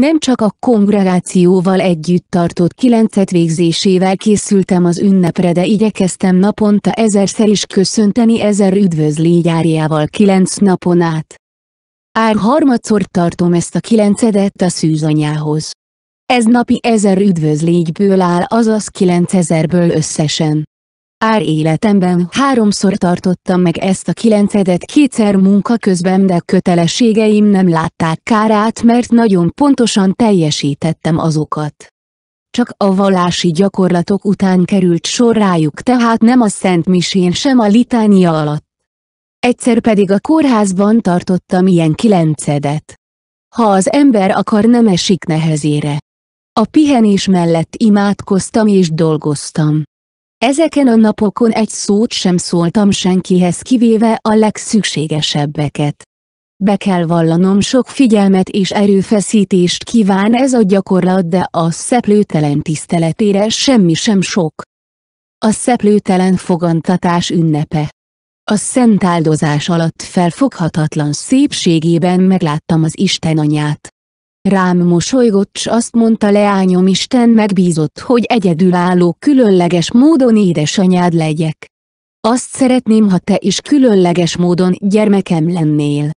Nem csak a kongregációval együtt tartott kilencet végzésével készültem az ünnepre de igyekeztem naponta ezerszer is köszönteni ezer üdvözli gyárjával kilenc napon át. Ár harmadszor tartom ezt a kilencedet a szűzanyához. Ez napi ezer üdvözlégyből áll azaz kilencezerből összesen. Ár életemben háromszor tartottam meg ezt a kilencedet kétszer munka közben, de kötelességeim nem látták kárát, mert nagyon pontosan teljesítettem azokat. Csak a vallási gyakorlatok után került sor rájuk tehát nem a Szent Misén sem a litánia alatt. Egyszer pedig a kórházban tartottam ilyen kilencedet. Ha az ember akar nem esik nehezére. A pihenés mellett imádkoztam és dolgoztam. Ezeken a napokon egy szót sem szóltam senkihez kivéve a legszükségesebbeket. Be kell vallanom sok figyelmet és erőfeszítést kíván ez a gyakorlat de a szeplőtelen tiszteletére semmi sem sok. A szeplőtelen fogantatás ünnepe. A szent áldozás alatt felfoghatatlan szépségében megláttam az Isten anyát. Rám mosolygott s azt mondta leányom Isten megbízott, hogy egyedülálló különleges módon édesanyád legyek. Azt szeretném, ha te is különleges módon gyermekem lennél.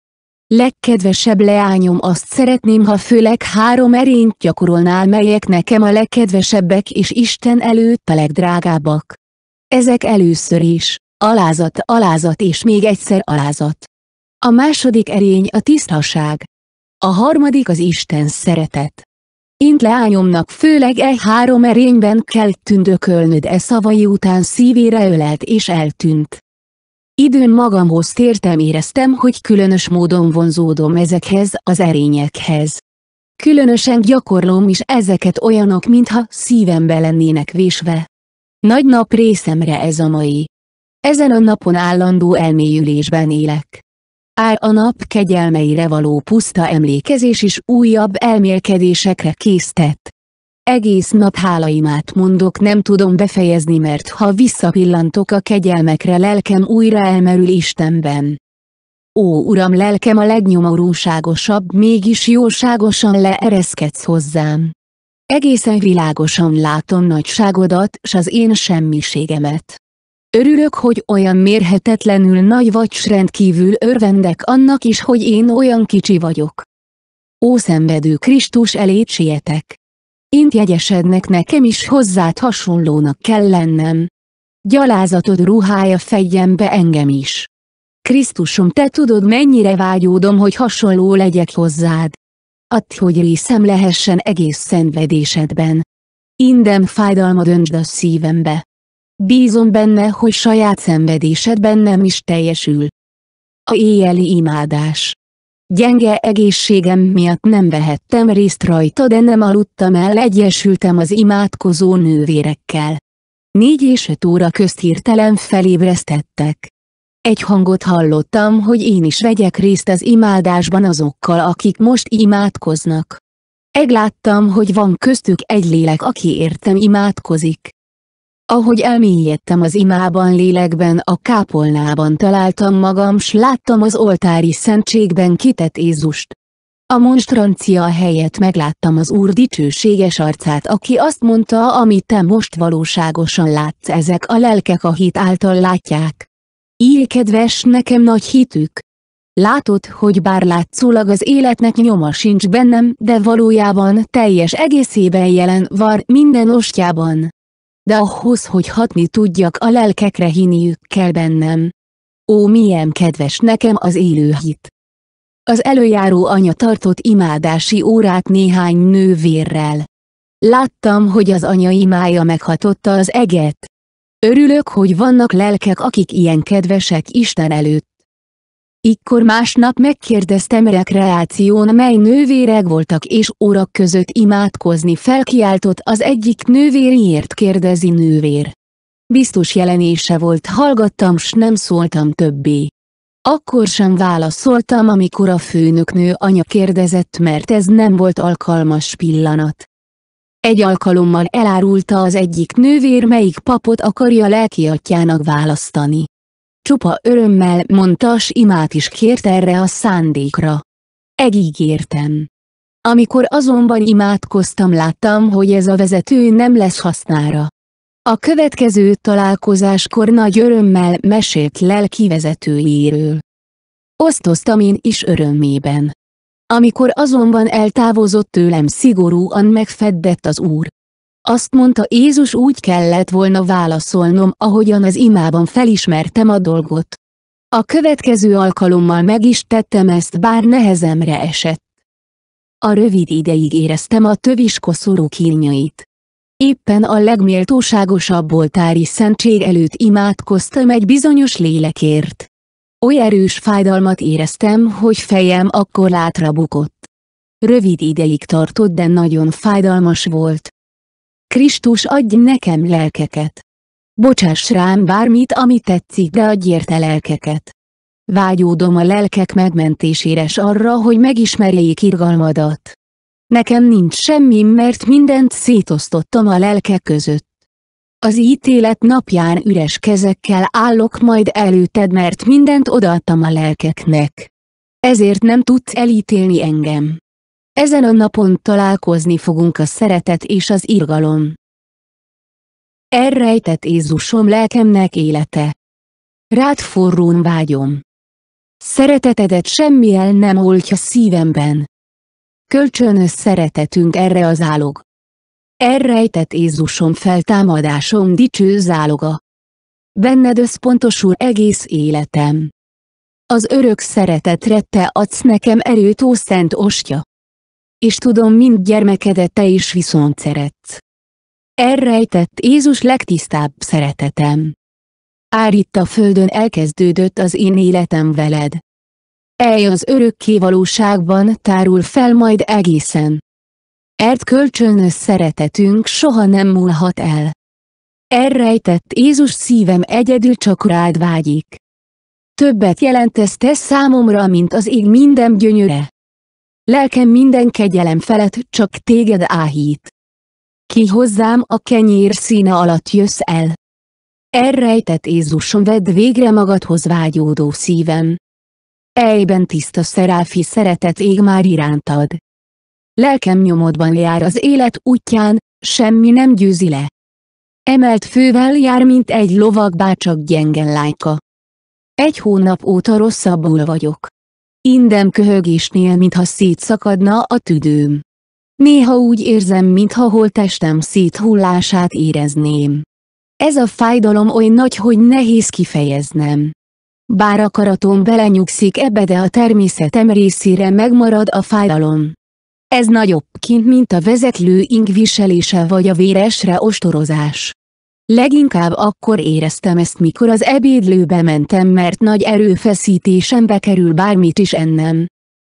Legkedvesebb leányom azt szeretném, ha főleg három erényt gyakorolnál, melyek nekem a legkedvesebbek és Isten előtt a legdrágábbak. Ezek először is, alázat, alázat és még egyszer alázat. A második erény a tisztaság, a harmadik az Isten szeretet. Int leányomnak főleg e három erényben kell tündökölnöd e szavai után szívére ölelt és eltűnt. Időn magamhoz tértem éreztem, hogy különös módon vonzódom ezekhez az erényekhez. Különösen gyakorlom is ezeket olyanok, mintha szívembe lennének vésve. Nagy nap részemre ez a mai. Ezen a napon állandó elmélyülésben élek ár a nap kegyelmeire való puszta emlékezés is újabb elmélkedésekre késztett. Egész nap hálaimát mondok nem tudom befejezni mert ha visszapillantok a kegyelmekre lelkem újra elmerül Istenben. Ó Uram lelkem a legnyomorúságosabb mégis jóságosan leereszkedsz hozzám. Egészen világosan látom nagyságodat s az én semmiségemet. Örülök, hogy olyan mérhetetlenül nagy vagy s rendkívül örvendek annak is, hogy én olyan kicsi vagyok. Ó szenvedő Krisztus elé sietek. Int jegyesednek nekem is hozzád hasonlónak kell lennem. Gyalázatod ruhája fedjen be engem is. Krisztusom te tudod mennyire vágyódom, hogy hasonló legyek hozzád. Add, hogy részem lehessen egész szenvedésedben. Indem fájdalma döntsd a szívembe. Bízom benne, hogy saját szenvedésed bennem is teljesül. A éjjeli imádás. Gyenge egészségem miatt nem vehettem részt rajta de nem aludtam el egyesültem az imádkozó nővérekkel. Négy és öt óra közt hirtelen felébresztettek. Egy hangot hallottam, hogy én is vegyek részt az imádásban azokkal, akik most imádkoznak. Egláttam, hogy van köztük egy lélek, aki értem imádkozik. Ahogy elmélyedtem az imában lélekben a kápolnában találtam magam s láttam az oltári szentségben kitett Jézust. A monstrancia helyett megláttam az Úr dicsőséges arcát aki azt mondta amit te most valóságosan látsz ezek a lelkek a hit által látják. Így kedves nekem nagy hitük. Látod, hogy bár látszólag az életnek nyoma sincs bennem, de valójában teljes egészében jelen var minden ostjában de ahhoz, hogy hatni tudjak a lelkekre hinniük kell bennem. Ó milyen kedves nekem az élő hit! Az előjáró anya tartott imádási órát néhány nővérrel. Láttam, hogy az anya imája meghatotta az eget. Örülök, hogy vannak lelkek, akik ilyen kedvesek Isten előtt. Ikkor másnap megkérdeztem rekreáción mely nővérek voltak és órak között imádkozni felkiáltott az egyik nővériért kérdezi nővér. Biztos jelenése volt hallgattam s nem szóltam többé. Akkor sem válaszoltam amikor a főnöknő anya kérdezett mert ez nem volt alkalmas pillanat. Egy alkalommal elárulta az egyik nővér melyik papot akarja lelkiatyának választani. Csupa örömmel mondta s imát is kért erre a szándékra. Egígértem. Amikor azonban imádkoztam láttam, hogy ez a vezető nem lesz hasznára. A következő találkozáskor nagy örömmel mesélt lelki vezetőjéről. Osztoztam én is örömében. Amikor azonban eltávozott tőlem szigorúan megfeddett az úr. Azt mondta Jézus úgy kellett volna válaszolnom, ahogyan az imában felismertem a dolgot. A következő alkalommal meg is tettem ezt bár nehezemre esett. A rövid ideig éreztem a tövis koszorú kínjait. Éppen a legméltóságosabb oltári szentség előtt imádkoztam egy bizonyos lélekért. Oly erős fájdalmat éreztem, hogy fejem akkor látra bukott. Rövid ideig tartott de nagyon fájdalmas volt. Krisztus adj nekem lelkeket. Bocsáss rám bármit, ami tetszik, de adj érte lelkeket. Vágyódom a lelkek megmentésére s arra, hogy megismerjék irgalmadat. Nekem nincs semmi, mert mindent szétosztottam a lelkek között. Az ítélet napján üres kezekkel állok majd előtted, mert mindent odaadtam a lelkeknek. Ezért nem tudsz elítélni engem. Ezen a napon találkozni fogunk a szeretet és az irgalom. Errejtett Jézusom lelkemnek élete. Rád forrón vágyom. Szeretetedet semmi el nem oltja szívemben. Kölcsönös szeretetünk erre az álog. Errejtett Jézusom feltámadásom dicső záloga. Benned összpontosul egész életem. Az örök szeretetre te adsz nekem erőt ó szent ostya és tudom mind gyermekedet te is viszont szeretsz. Errejtett Jézus legtisztább szeretetem. Ár itt a földön elkezdődött az én életem veled. Elj az örökké valóságban tárul fel majd egészen. Ert kölcsönös szeretetünk soha nem múlhat el. Errejtett Jézus szívem egyedül csak rád vágyik. Többet jelentesz te számomra, mint az ég minden gyönyöre. Lelkem minden kegyelem felett csak téged áhít. Ki hozzám a kenyér színe alatt jössz el. Elrejtett Jézusom vedd végre magadhoz vágyódó szívem. Ejben tiszta szeráfi szeretet ég már irántad. Lelkem nyomodban jár az élet útján, semmi nem győzi le. Emelt fővel jár, mint egy lovag bácsak gyengen lányka. Egy hónap óta rosszabbul vagyok. Indem köhögésnél mintha szétszakadna a tüdőm. Néha úgy érzem, mintha testem széthullását érezném. Ez a fájdalom oly nagy, hogy nehéz kifejeznem. Bár akaratom belenyugszik ebbe, de a természetem részére megmarad a fájdalom. Ez nagyobb kint, mint a vezetlő ing viselése vagy a véresre ostorozás. Leginkább akkor éreztem ezt mikor az ebédlőbe mentem mert nagy erőfeszítésem bekerül bármit is ennem.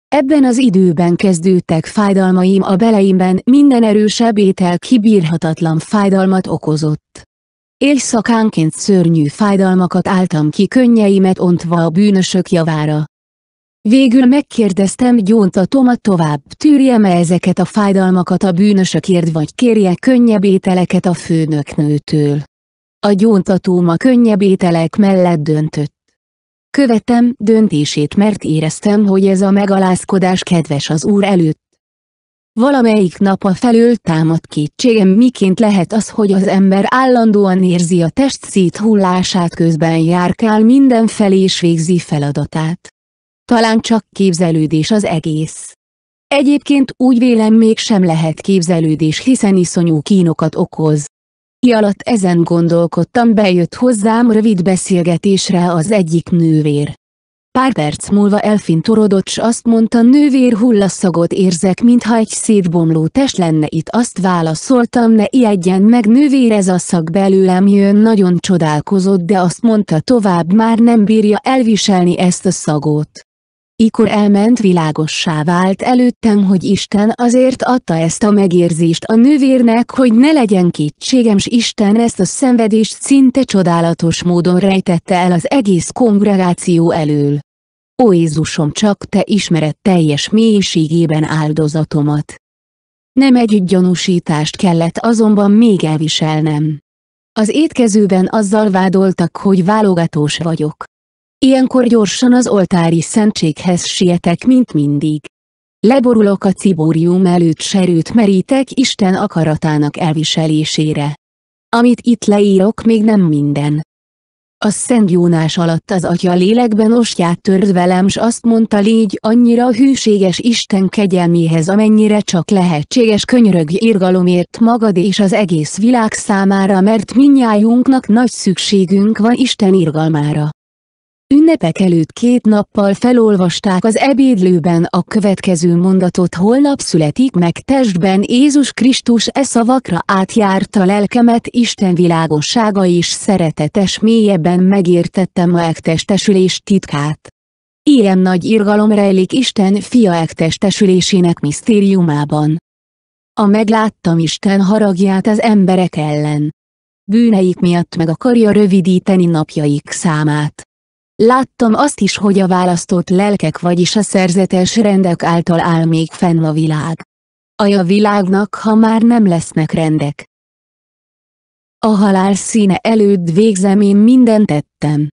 Ebben az időben kezdődtek fájdalmaim a beleimben minden erősebb étel kibírhatatlan fájdalmat okozott. Éjszakánként szörnyű fájdalmakat álltam ki könnyeimet ontva a bűnösök javára. Végül megkérdeztem Gyónta Toma tovább, tűrje e ezeket a fájdalmakat a bűnösökért vagy kérje könnyebb ételeket a főnöknőtől. A gyóntatóma könnyebb ételek mellett döntött. Követtem döntését mert éreztem, hogy ez a megalázkodás kedves az úr előtt. Valamelyik nap a felől támad kétségem miként lehet az, hogy az ember állandóan érzi a test széthullását közben járkál mindenfelé és végzi feladatát. Talán csak képzelődés az egész. Egyébként úgy vélem még sem lehet képzelődés, hiszen iszonyú kínokat okoz. Ki alatt ezen gondolkodtam bejött hozzám rövid beszélgetésre az egyik nővér. Pár perc múlva elfintorodott s azt mondta nővér hullaszagot érzek mintha egy szétbomló test lenne itt azt válaszoltam ne ijedjen meg nővér ez a szag belőlem jön nagyon csodálkozott de azt mondta tovább már nem bírja elviselni ezt a szagot. Ikor elment világossá vált előttem, hogy Isten azért adta ezt a megérzést a nővérnek, hogy ne legyen kétségem s Isten ezt a szenvedést szinte csodálatos módon rejtette el az egész kongregáció elől. Ó Jézusom csak Te ismered teljes mélységében áldozatomat. Nem egy gyanúsítást kellett azonban még elviselnem. Az étkezőben azzal vádoltak, hogy válogatós vagyok. Ilyenkor gyorsan az oltári szentséghez sietek mint mindig. Leborulok a cibórium előtt serőt merítek Isten akaratának elviselésére. Amit itt leírok még nem minden. A Szent Jónás alatt az atya lélekben ostját tört velem s azt mondta légy annyira hűséges Isten kegyelméhez amennyire csak lehetséges könyörög irgalomért magad és az egész világ számára mert minnyájunknak nagy szükségünk van Isten irgalmára. Ünnepek előtt két nappal felolvasták az ebédlőben a következő mondatot holnap születik meg testben Jézus Krisztus e szavakra átjárta lelkemet Isten világossága és szeretetes mélyebben megértettem a testesülés titkát. Ilyen nagy irgalom rejlik Isten fia testesülésének misztériumában. A megláttam Isten haragját az emberek ellen. Bűneik miatt meg akarja rövidíteni napjaik számát. Láttam azt is, hogy a választott lelkek vagyis a szerzetes rendek által áll még fenn a világ. Aj a világnak, ha már nem lesznek rendek. A halál színe előtt végzem én mindent tettem.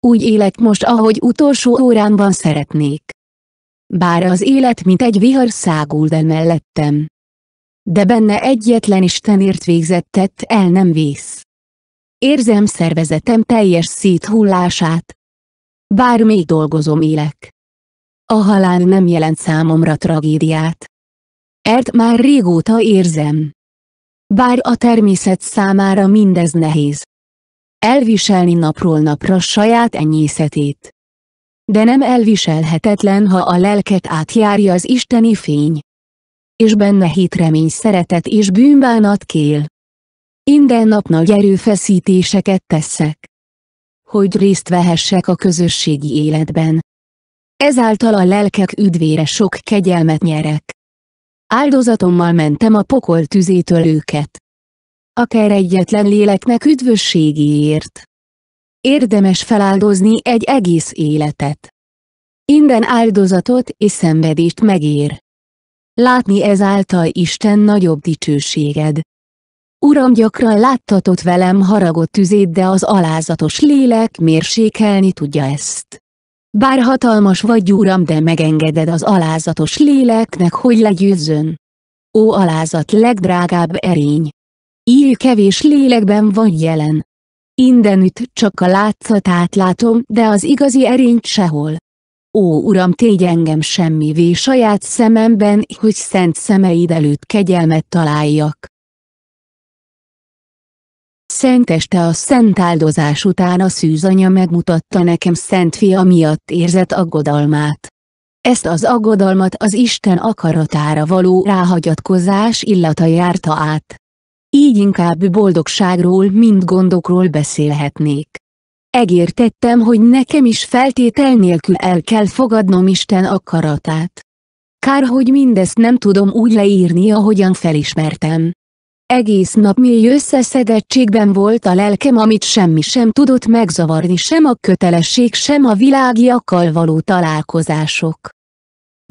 Úgy élek most, ahogy utolsó órámban szeretnék. Bár az élet mint egy vihar száguld el mellettem. De benne egyetlen Istenért végzettet el nem vész. Érzem szervezetem teljes széthullását, bár még dolgozom élek. A halál nem jelent számomra tragédiát. Ert már régóta érzem. Bár a természet számára mindez nehéz. Elviselni napról napra saját enyészetét. De nem elviselhetetlen, ha a lelket átjárja az isteni fény. És benne hitremény szeretet és bűnbánat kél. Minden nap nagy erőfeszítéseket teszek hogy részt vehessek a közösségi életben. Ezáltal a lelkek üdvére sok kegyelmet nyerek. Áldozatommal mentem a pokol tüzétől őket. Akár egyetlen léleknek üdvösségéért. Érdemes feláldozni egy egész életet. Minden áldozatot és szenvedést megér. Látni ezáltal Isten nagyobb dicsőséged. Uram gyakran láttatott velem haragot tüzét de az alázatos lélek mérsékelni tudja ezt. Bár hatalmas vagy Uram de megengeded az alázatos léleknek hogy legyőzzön. Ó alázat legdrágább erény! Így kevés lélekben vagy jelen. Indenütt csak a látszatát látom, de az igazi erényt sehol. Ó Uram tégy engem semmivé saját szememben, hogy szent szemeid előtt kegyelmet találjak. Szent este a szent áldozás után a szűzanya megmutatta nekem szent fia miatt érzett aggodalmát. Ezt az aggodalmat az Isten akaratára való ráhagyatkozás illata járta át. Így inkább boldogságról, mint gondokról beszélhetnék. Egértettem, hogy nekem is feltétel nélkül el kell fogadnom Isten akaratát. Kár, hogy mindezt nem tudom úgy leírni, ahogyan felismertem. Egész nap mély összeszedettségben volt a lelkem, amit semmi sem tudott megzavarni, sem a kötelesség, sem a világiakkal való találkozások.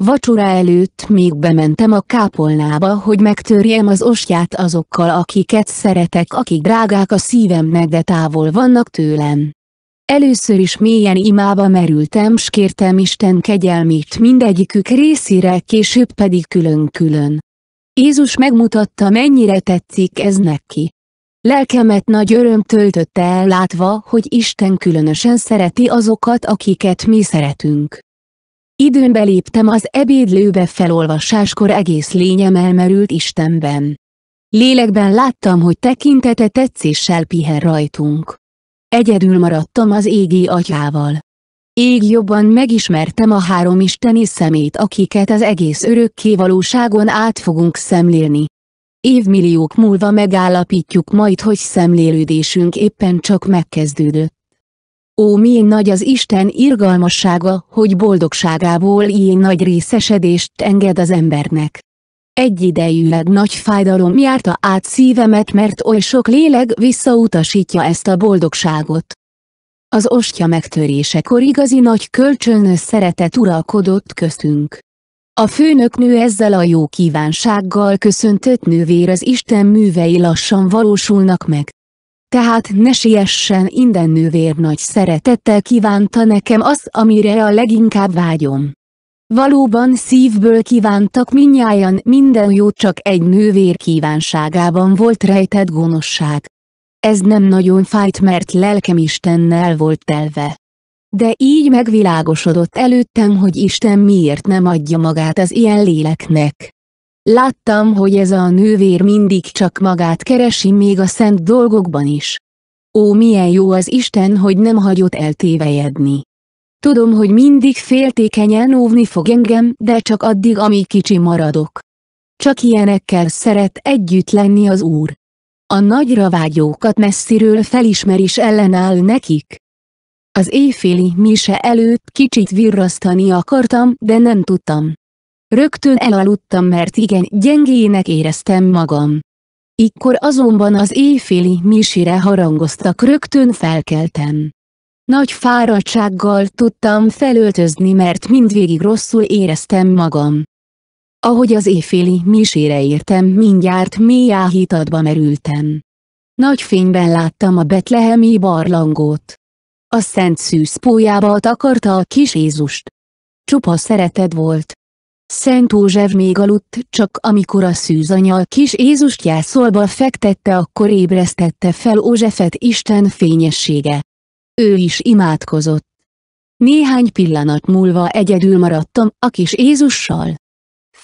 Vacsora előtt még bementem a kápolnába, hogy megtörjem az ostját azokkal, akiket szeretek, akik drágák a szívemnek, de távol vannak tőlem. Először is mélyen imába merültem s kértem Isten kegyelmét mindegyikük részére, később pedig külön-külön. Jézus megmutatta mennyire tetszik ez neki. Lelkemet nagy öröm töltötte el látva, hogy Isten különösen szereti azokat, akiket mi szeretünk. Időn beléptem az ebédlőbe felolvasáskor egész lényem elmerült Istenben. Lélekben láttam, hogy tekintete tetszéssel pihen rajtunk. Egyedül maradtam az égi atyával. Így jobban megismertem a három isteni szemét akiket az egész örökké valóságon át fogunk szemlélni. Évmilliók múlva megállapítjuk majd, hogy szemlélődésünk éppen csak megkezdődött. Ó, milyen nagy az Isten irgalmassága, hogy boldogságából ilyen nagy részesedést enged az embernek. Egyidejűleg nagy fájdalom járta át szívemet, mert oly sok léleg visszautasítja ezt a boldogságot. Az ostya megtörésekor igazi nagy kölcsönös szeretet uralkodott köztünk. A főnöknő ezzel a jó kívánsággal köszöntött nővér az Isten művei lassan valósulnak meg. Tehát ne siessen minden nővér nagy szeretettel kívánta nekem azt, amire a leginkább vágyom. Valóban szívből kívántak minnyájan minden jót csak egy nővér kívánságában volt rejtett gonoszság. Ez nem nagyon fájt mert lelkem Istennel volt telve. De így megvilágosodott előttem, hogy Isten miért nem adja magát az ilyen léleknek. Láttam, hogy ez a nővér mindig csak magát keresi még a szent dolgokban is. Ó, milyen jó az Isten, hogy nem hagyott eltévejedni. Tudom, hogy mindig féltékenyen óvni fog engem, de csak addig, amíg kicsi maradok. Csak ilyenekkel szeret együtt lenni az Úr. A nagyra vágyókat messziről felismer és ellenáll nekik. Az éjféli mise előtt kicsit virrasztani akartam, de nem tudtam. Rögtön elaludtam, mert igen gyengének éreztem magam. Ikkor azonban az éjféli misire harangoztak rögtön felkeltem. Nagy fáradtsággal tudtam felöltözni, mert mindvégig rosszul éreztem magam. Ahogy az éjféli misére értem, mindjárt mély áhítatba merültem. Nagy fényben láttam a betlehemi barlangot. A szent pójába takarta a kis Jézust. Csupa szereted volt. Szent József még aludt, csak amikor a szűzanya a kis Jézust jászolba fektette akkor ébresztette fel Józsefet Isten fényessége. Ő is imádkozott. Néhány pillanat múlva egyedül maradtam a kis Jézussal.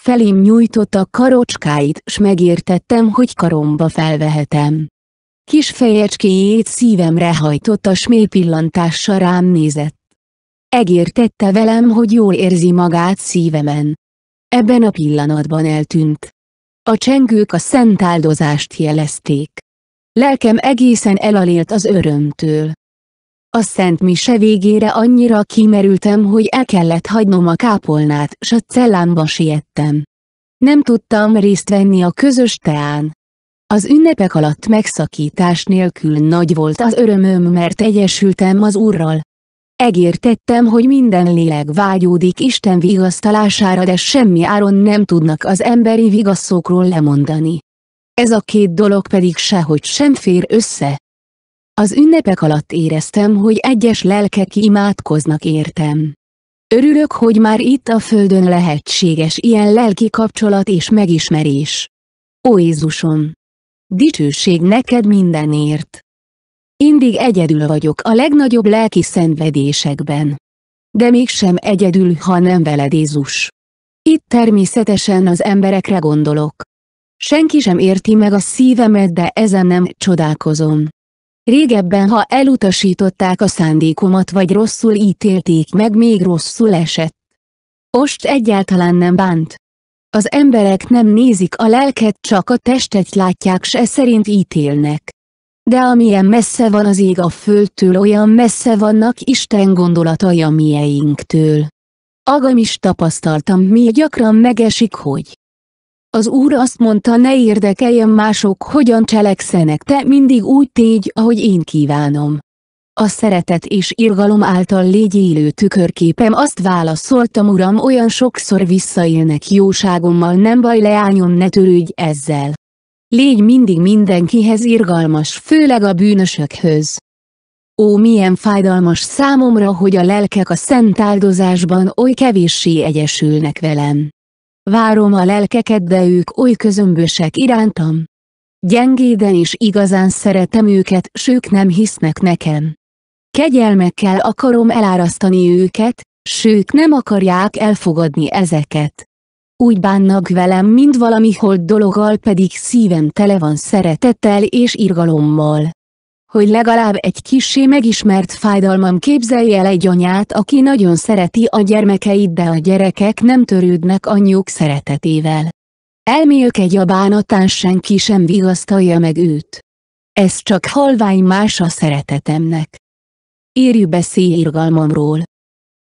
Felém nyújtotta karocskáit, s megértettem, hogy karomba felvehetem. Kis fejecskéjét szívemre hajtotta, s mély pillantással rám nézett. Egértette velem, hogy jól érzi magát szívemen. Ebben a pillanatban eltűnt. A csengők a szent áldozást jelezték. Lelkem egészen elalélt az örömtől. A Szent Mise végére annyira kimerültem, hogy el kellett hagynom a kápolnát, s a cellámba siettem. Nem tudtam részt venni a közös teán. Az ünnepek alatt megszakítás nélkül nagy volt az örömöm, mert egyesültem az Úrral. Egértettem, hogy minden lélek vágyódik Isten vigasztalására, de semmi áron nem tudnak az emberi vigaszokról lemondani. Ez a két dolog pedig sehogy sem fér össze. Az ünnepek alatt éreztem, hogy egyes lelkek imádkoznak értem. Örülök, hogy már itt a földön lehetséges ilyen lelki kapcsolat és megismerés. Ó Jézusom! Dicsőség neked mindenért! Indig egyedül vagyok a legnagyobb lelki szenvedésekben. De mégsem egyedül, ha nem veled Jézus. Itt természetesen az emberekre gondolok. Senki sem érti meg a szívemet, de ezen nem csodálkozom. Régebben ha elutasították a szándékomat vagy rosszul ítélték meg még rosszul esett. Most egyáltalán nem bánt. Az emberek nem nézik a lelket, csak a testet látják se szerint ítélnek. De amilyen messze van az ég a földtől olyan messze vannak Isten gondolatai a mieinktől. Agam is tapasztaltam mi gyakran megesik hogy az Úr azt mondta ne érdekeljen mások hogyan cselekszenek te mindig úgy tégy ahogy én kívánom. A szeretet és irgalom által légy élő tükörképem azt válaszoltam Uram olyan sokszor visszaélnek jóságommal nem baj leányom ne törődj ezzel. Légy mindig mindenkihez irgalmas főleg a bűnösökhöz. Ó milyen fájdalmas számomra, hogy a lelkek a szent áldozásban oly kevéssé egyesülnek velem. Várom a lelkeket de ők oly közömbösek irántam. Gyengéden is igazán szeretem őket s ők nem hisznek nekem. Kegyelmekkel akarom elárasztani őket, sőt nem akarják elfogadni ezeket. Úgy bánnak velem, mint valami holt dologgal pedig szívem tele van szeretettel és irgalommal hogy legalább egy kisé megismert fájdalmam képzelje el egy anyát, aki nagyon szereti a gyermekeit, de a gyerekek nem törődnek anyjuk szeretetével. Elmélyök egy a bánatán senki sem vigasztalja meg őt. Ez csak halvány más a szeretetemnek. Írj beszélj irgalmamról.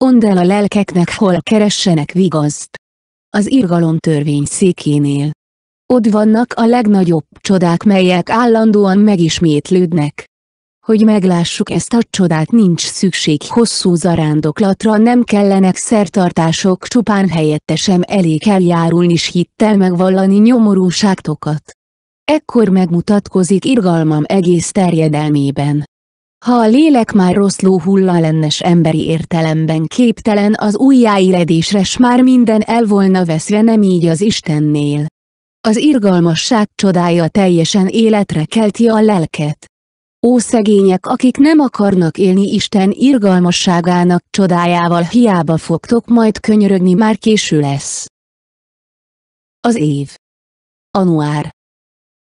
Ond el a lelkeknek hol keressenek vigaszt. Az irgalom törvény székénél. Ott vannak a legnagyobb csodák melyek állandóan megismétlődnek hogy meglássuk ezt a csodát nincs szükség hosszú zarándoklatra nem kellenek szertartások csupán helyette sem elég eljárulni s hittel megvallani nyomorúságtokat. Ekkor megmutatkozik irgalmam egész terjedelmében. Ha a lélek már rossz lóhulla lennes emberi értelemben képtelen az újjáéledésre s már minden el volna veszve nem így az Istennél. Az irgalmasság csodája teljesen életre kelti a lelket. Ó szegények, akik nem akarnak élni Isten irgalmasságának csodájával hiába fogtok majd könyörögni már késő lesz. Az év. Anuár.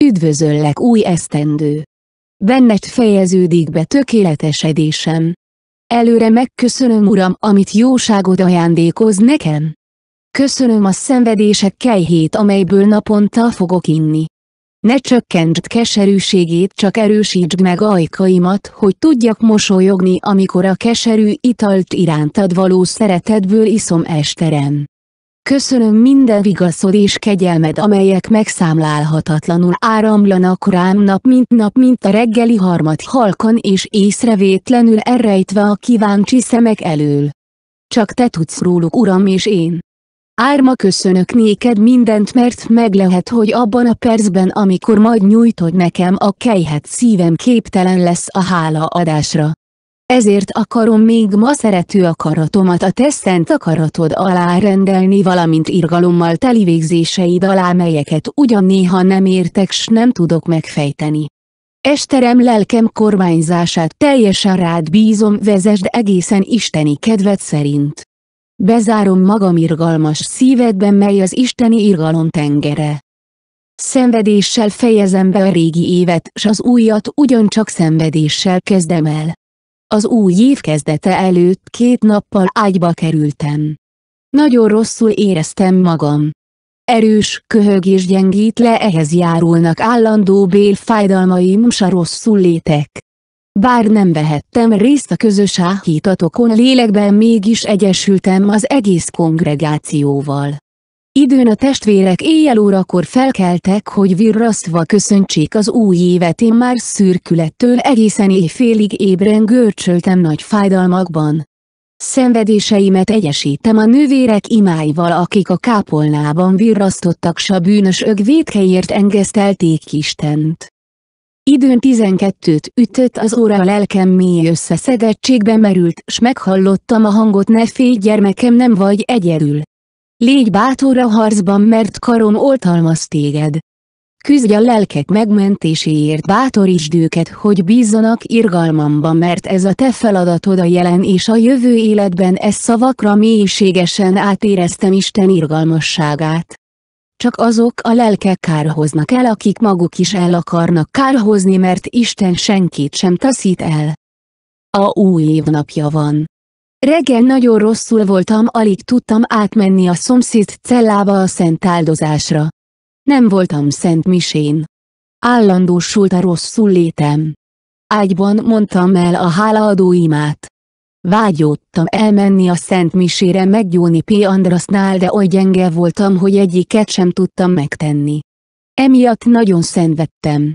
Üdvözöllek új esztendő. Benned fejeződik be tökéletesedésem. Előre megköszönöm Uram, amit jóságod ajándékoz nekem. Köszönöm a szenvedések kejhét, amelyből naponta fogok inni. Ne csökkentsd keserűségét csak erősítsd meg ajkaimat, hogy tudjak mosolyogni amikor a keserű italt irántad való szeretetből iszom esteren. Köszönöm minden vigaszod és kegyelmed amelyek megszámlálhatatlanul áramlanak rám nap mint nap mint a reggeli harmad halkan és észrevétlenül elrejtve a kíváncsi szemek elől. Csak te tudsz róluk Uram és én. Árma köszönök néked mindent mert meg lehet hogy abban a percben amikor majd nyújtod nekem a kejhet szívem képtelen lesz a hála adásra. Ezért akarom még ma szerető akaratomat a te szent akaratod alá rendelni valamint irgalommal teli végzéseid alá melyeket ugyan néha nem értek s nem tudok megfejteni. Esterem lelkem kormányzását teljesen rád bízom vezesd egészen isteni kedved szerint. Bezárom magam irgalmas szívedben mely az isteni irgalom tengere. Szenvedéssel fejezem be a régi évet s az újat ugyancsak szenvedéssel kezdem el. Az új év kezdete előtt két nappal ágyba kerültem. Nagyon rosszul éreztem magam. Erős köhögés gyengít le ehhez járulnak állandó fájdalmaim, s a rosszul létek. Bár nem vehettem részt a közös áhítatokon lélekben mégis egyesültem az egész kongregációval. Időn a testvérek éjjel órakor felkeltek, hogy virrasztva köszöntsék az új évet én már szürkülettől egészen éjfélig ébren görcsöltem nagy fájdalmakban. Szenvedéseimet egyesítem a nővérek imáival akik a kápolnában virrasztottak s a bűnös ögvétkeért engesztelték Istent. Időn tizenkettőt ütött az óra a lelkem mély összeszedettségbe merült, s meghallottam a hangot ne félj gyermekem nem vagy egyedül. Légy bátor a harcban mert karom oltalmaz téged. Küzdj a lelkek megmentéséért bátorítsd őket, hogy bízzanak irgalmamba mert ez a te feladatod a jelen és a jövő életben ezt szavakra mélységesen átéreztem Isten irgalmasságát. Csak azok a lelkek kárhoznak el akik maguk is el akarnak kárhozni mert Isten senkit sem taszít el. A új évnapja van. Reggel nagyon rosszul voltam alig tudtam átmenni a szomszéd cellába a szent áldozásra. Nem voltam szent misén. Állandósult a rosszul létem. Ágyban mondtam el a hálaadó imát. Vágyódtam elmenni a Szent Misére meggyóni P. Andrasznál de oly gyenge voltam, hogy egyiket sem tudtam megtenni. Emiatt nagyon szenvedtem.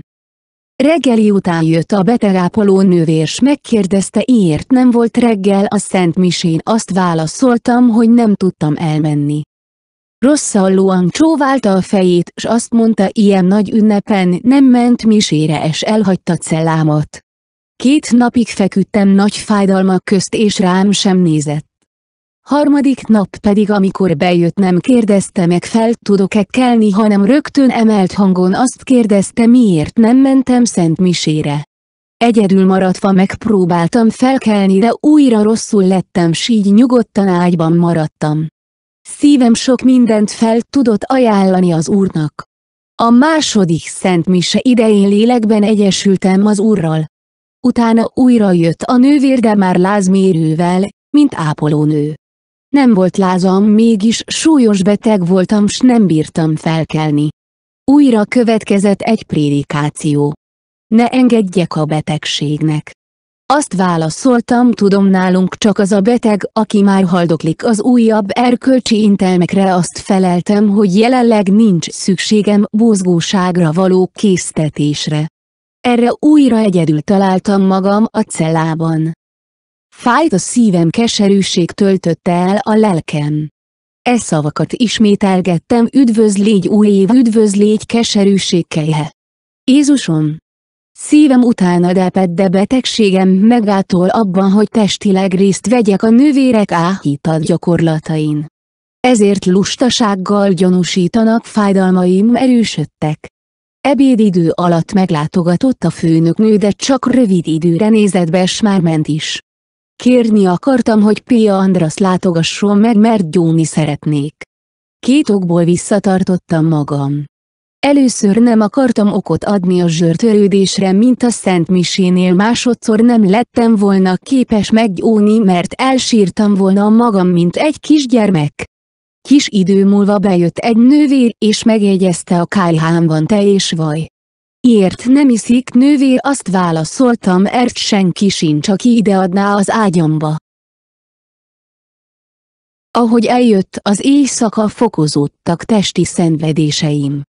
Reggeli után jött a beterápoló nővér s megkérdezte ért? nem volt reggel a Szent Misén azt válaszoltam, hogy nem tudtam elmenni. Rosszallóan csóválta a fejét, s azt mondta ilyen nagy ünnepen nem ment misére és elhagyta cellámat. Két napig feküdtem nagy fájdalmak közt és rám sem nézett. Harmadik nap pedig amikor bejött nem kérdezte meg fel tudok-e kelni hanem rögtön emelt hangon azt kérdezte miért nem mentem szent misére. Egyedül maradva megpróbáltam felkelni de újra rosszul lettem így nyugodtan ágyban maradtam. Szívem sok mindent fel tudott ajánlani az Úrnak. A második Szent Mise idején lélekben egyesültem az Úrral. Utána újra jött a nővér de már lázmérővel, mint ápolónő. Nem volt lázam, mégis súlyos beteg voltam s nem bírtam felkelni. Újra következett egy prédikáció. Ne engedjek a betegségnek. Azt válaszoltam, tudom nálunk csak az a beteg, aki már haldoklik az újabb erkölcsi intelmekre azt feleltem, hogy jelenleg nincs szükségem bozgóságra való késztetésre. Erre újra egyedül találtam magam a cellában. Fájt a szívem keserűség töltötte el a lelkem. E szavakat ismételgettem üdvözl légy új év üdvözl légy keserűség kelyhe. Jézusom! Szívem utána depett de betegségem megától abban, hogy testileg részt vegyek a nővérek áhítat gyakorlatain. Ezért lustasággal gyanúsítanak fájdalmaim erősödtek. Ebédidő alatt meglátogatott a főnöknő de csak rövid időre nézett be s már ment is. Kérni akartam, hogy Pia András látogasson meg, mert gyóni szeretnék. Két okból visszatartottam magam. Először nem akartam okot adni a zsörtörődésre, mint a Szent Misénél másodszor nem lettem volna képes meggyóni, mert elsírtam volna magam, mint egy kisgyermek. Kis idő múlva bejött egy nővér és megjegyezte a kájhán van te és vaj. Ért nem iszik nővér azt válaszoltam ert senki sincs aki ideadná az ágyamba. Ahogy eljött az éjszaka fokozódtak testi szenvedéseim.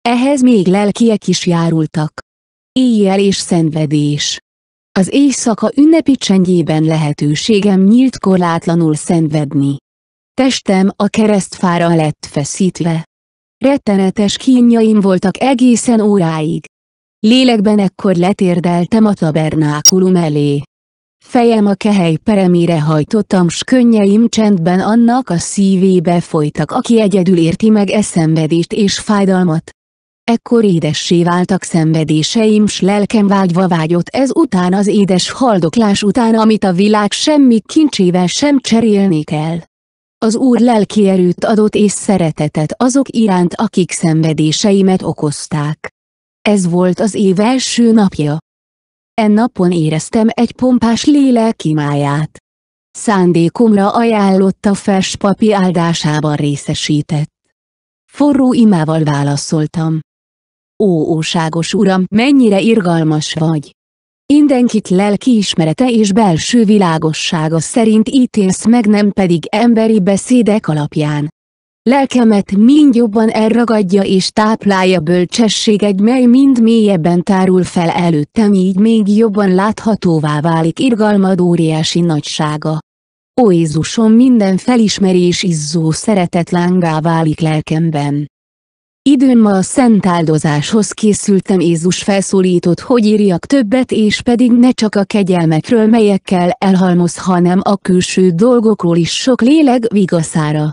Ehhez még lelkiek is járultak. Éjjel és szenvedés. Az éjszaka ünnepi csendjében lehetőségem nyílt korlátlanul szenvedni. Testem a keresztfára lett feszítve. Rettenetes kínjaim voltak egészen óráig. Lélekben ekkor letérdeltem a tabernákulum elé. Fejem a kehely peremére hajtottam s könnyeim csendben annak a szívébe folytak aki egyedül érti meg e szenvedést és fájdalmat. Ekkor édessé váltak szenvedéseim s lelkem vágyva vágyott ez után az édes haldoklás után amit a világ semmi kincsével sem cserélni kell az Úr lelki erőt adott és szeretetet azok iránt, akik szenvedéseimet okozták. Ez volt az év első napja. En napon éreztem egy pompás lélek imáját. Szándékomra ajánlotta papi áldásában részesített. Forró imával válaszoltam. Ó óságos uram, mennyire irgalmas vagy! Mindenkit lelki ismerete és belső világossága szerint ítélsz meg nem pedig emberi beszédek alapján. Lelkemet mind jobban elragadja és táplálja bölcsesség egy mely mind mélyebben tárul fel előttem így még jobban láthatóvá válik irgalmad óriási nagysága. Ó Jézusom minden felismerés izzó szeretet lángá válik lelkemben. Időn ma a szent áldozáshoz készültem Jézus felszólított, hogy írjak többet és pedig ne csak a kegyelmekről melyekkel elhalmoz, hanem a külső dolgokról is sok léleg vigaszára.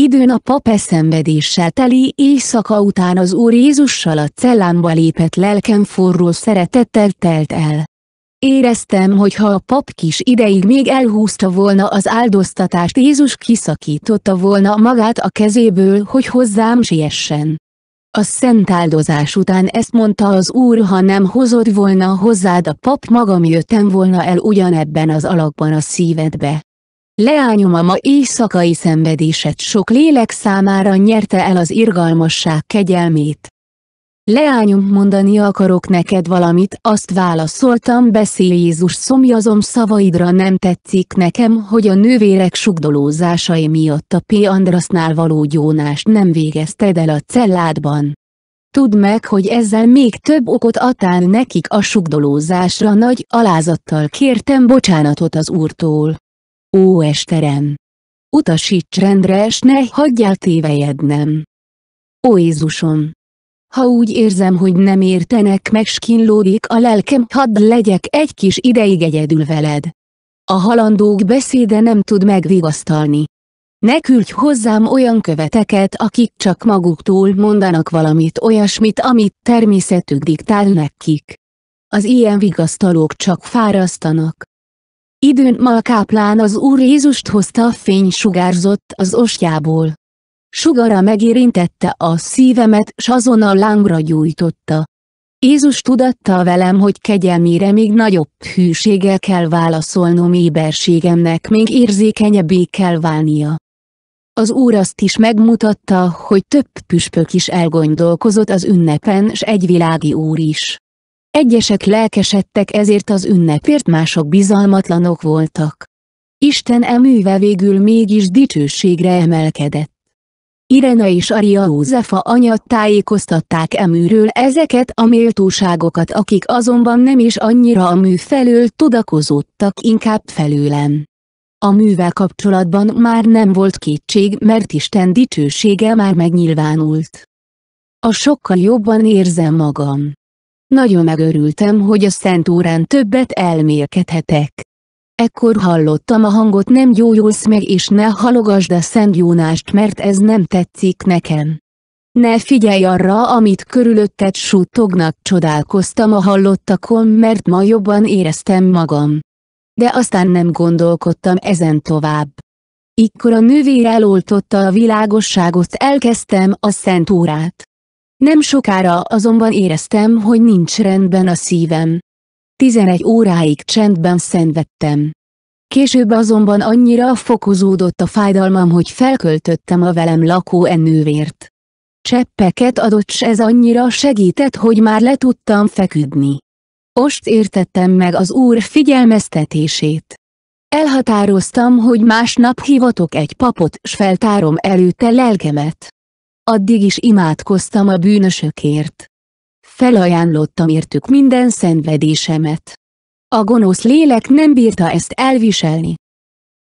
Időn a pap eszenvedéssel teli éjszaka után az Úr Jézussal a cellámba lépett lelkem forró szeretettel telt el. Éreztem, hogy ha a pap kis ideig még elhúzta volna az áldoztatást Jézus kiszakította volna magát a kezéből, hogy hozzám siessen. A szent áldozás után ezt mondta az Úr ha nem hozott volna hozzád a pap magam jöttem volna el ugyanebben az alakban a szívedbe. Leányom a ma éjszakai szenvedésed sok lélek számára nyerte el az irgalmasság kegyelmét. Leányom mondani akarok neked valamit, azt válaszoltam beszél Jézus szomjazom szavaidra nem tetszik nekem, hogy a nővérek sugdolózásai miatt a P. Andrasznál való gyónást nem végezted el a celládban. Tudd meg, hogy ezzel még több okot adtál nekik a sugdolózásra nagy alázattal kértem bocsánatot az úrtól. Ó Esterem! Utasíts rendre s ne hagyjál tévejednem! Ó Jézusom! Ha úgy érzem, hogy nem értenek meg skínlódik a lelkem, hadd legyek egy kis ideig egyedül veled. A halandók beszéde nem tud megvigasztalni. Ne küldj hozzám olyan követeket, akik csak maguktól mondanak valamit olyasmit, amit természetük diktál nekik. Az ilyen vigasztalók csak fárasztanak. Időn ma a káplán az Úr Jézust hozta a fény sugárzott az ostjából. Sugara megérintette a szívemet, s azon a lángra gyújtotta. Jézus tudatta velem, hogy kegyelmére még nagyobb hűséggel kell válaszolnom éberségemnek, még érzékenyebbé kell válnia. Az úr azt is megmutatta, hogy több püspök is elgondolkozott az ünnepen, s egy világi úr is. Egyesek lelkesedtek ezért az ünnepért, mások bizalmatlanok voltak. Isten eműve végül mégis dicsőségre emelkedett. Irena és Aria Józefa anya tájékoztatták eműről ezeket a méltóságokat akik azonban nem is annyira a mű felől tudakozódtak inkább felőlem. A művel kapcsolatban már nem volt kétség mert Isten dicsősége már megnyilvánult. A sokkal jobban érzem magam. Nagyon megörültem, hogy a Szent Órán többet elmélkedhetek. Ekkor hallottam a hangot nem gyógyulsz meg és ne halogasd a Szent Jónást mert ez nem tetszik nekem. Ne figyelj arra amit körülötted suttognak csodálkoztam a hallottakon mert ma jobban éreztem magam. De aztán nem gondolkodtam ezen tovább. Ikkor a nővér eloltotta a világosságot elkezdtem a szent órát. Nem sokára azonban éreztem, hogy nincs rendben a szívem. 11 óráig csendben szenvedtem. Később azonban annyira fokozódott a fájdalmam, hogy felköltöttem a velem lakó ennővért. Cseppeket adott s ez annyira segített, hogy már le tudtam feküdni. Most értettem meg az úr figyelmeztetését. Elhatároztam, hogy másnap hivatok egy papot s feltárom előtte lelkemet. Addig is imádkoztam a bűnösökért felajánlottam értük minden szenvedésemet. A gonosz lélek nem bírta ezt elviselni.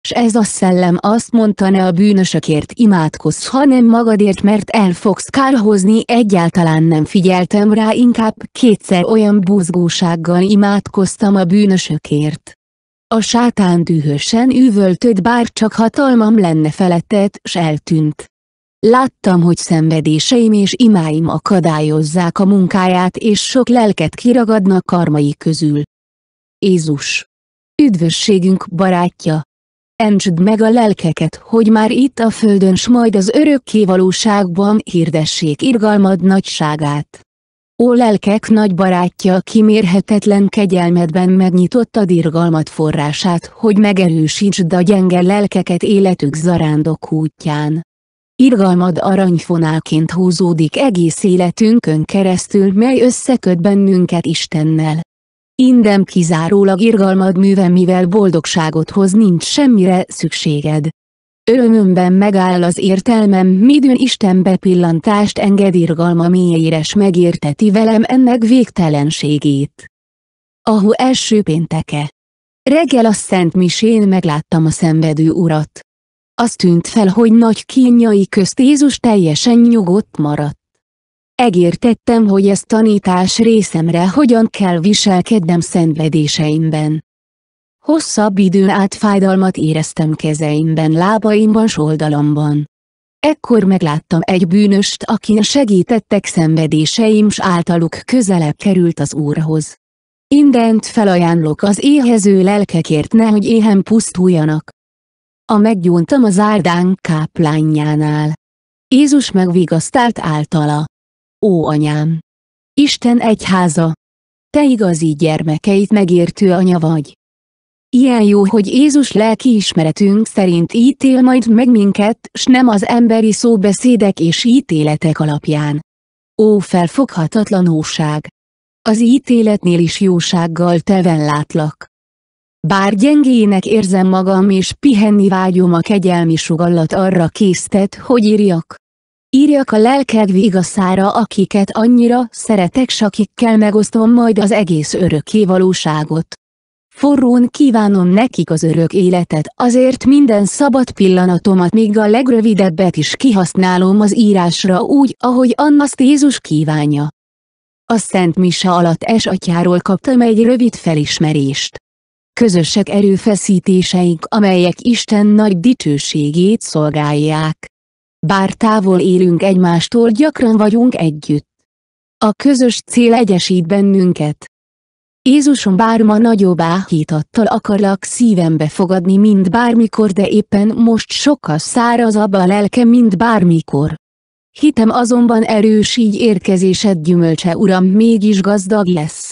S ez a szellem azt mondta ne a bűnösökért imádkozz hanem magadért mert el fogsz kárhozni egyáltalán nem figyeltem rá inkább kétszer olyan buzgósággal imádkoztam a bűnösökért. A sátán dühösen üvöltött bár csak hatalmam lenne felettet s eltűnt. Láttam, hogy szenvedéseim és imáim akadályozzák a munkáját és sok lelket kiragadnak karmai közül. Jézus! Üdvösségünk barátja! Entsd meg a lelkeket, hogy már itt a földön s majd az örökké valóságban hirdessék irgalmad nagyságát. Ó lelkek nagy barátja, kimérhetetlen kegyelmedben megnyitottad irgalmat forrását, hogy megerősítsd a gyenge lelkeket életük zarándok útján irgalmad aranyfonálként húzódik egész életünkön keresztül mely összeköt bennünket Istennel. Indem kizárólag irgalmad műve mivel boldogságot hoz nincs semmire szükséged. Örömömben megáll az értelmem, midőn Isten bepillantást enged irgalma mélyére s megérteti velem ennek végtelenségét. Ahu első pénteke. Reggel a Szent Misén megláttam a szenvedő urat. Az tűnt fel, hogy nagy kínjai közt Jézus teljesen nyugodt maradt. Egértettem, hogy ez tanítás részemre hogyan kell viselkednem szenvedéseimben. Hosszabb időn át fájdalmat éreztem kezeimben, lábaimban s oldalamban. Ekkor megláttam egy bűnöst, akin segítettek szenvedéseim s általuk közelebb került az Úrhoz. Indent felajánlok az éhező lelkekért nehogy éhen pusztuljanak, a meggyóntam az zárdán káplányjánál. Jézus megvigasztált általa. Ó anyám! Isten egyháza! Te igazi gyermekeit megértő anya vagy. Ilyen jó, hogy Jézus lelki ismeretünk szerint ítél majd meg minket, s nem az emberi szóbeszédek és ítéletek alapján. Ó felfoghatatlan óság! Az ítéletnél is jósággal teven látlak. Bár gyengének érzem magam és pihenni vágyom a kegyelmi sugallat arra késztet, hogy írjak. Írjak a lelkek vigaszára, akiket annyira szeretek s akikkel megosztom majd az egész örökké valóságot. Forrón kívánom nekik az örök életet, azért minden szabad pillanatomat még a legrövidebbet is kihasználom az írásra úgy, ahogy annaszt Jézus kívánja. A Szent Mise alatt es atyáról kaptam egy rövid felismerést közösek erőfeszítéseink amelyek Isten nagy dicsőségét szolgálják. Bár távol élünk egymástól gyakran vagyunk együtt. A közös cél egyesít bennünket. Jézusom bár ma nagyobb áhítattal akarlak szívembe fogadni mint bármikor de éppen most sokkal szárazabb a lelke mint bármikor. Hitem azonban erős így érkezésed gyümölcse Uram mégis gazdag lesz.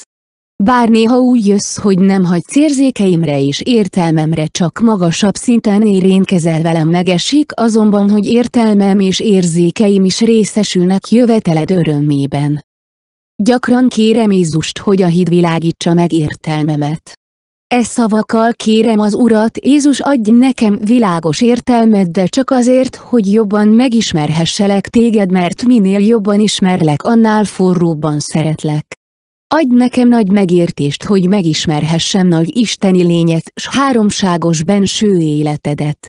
Bár néha úgy jössz, hogy nem hagysz érzékeimre és értelmemre csak magasabb szinten érénkezel velem megesik azonban, hogy értelmem és érzékeim is részesülnek jöveteled örömében. Gyakran kérem Jézust, hogy a híd világítsa meg értelmemet. E szavakkal kérem az Urat, Jézus adj nekem világos értelmet, de csak azért, hogy jobban megismerhesselek téged, mert minél jobban ismerlek, annál forróbban szeretlek. Adj nekem nagy megértést, hogy megismerhessem nagy isteni lényet s háromságos benső életedet.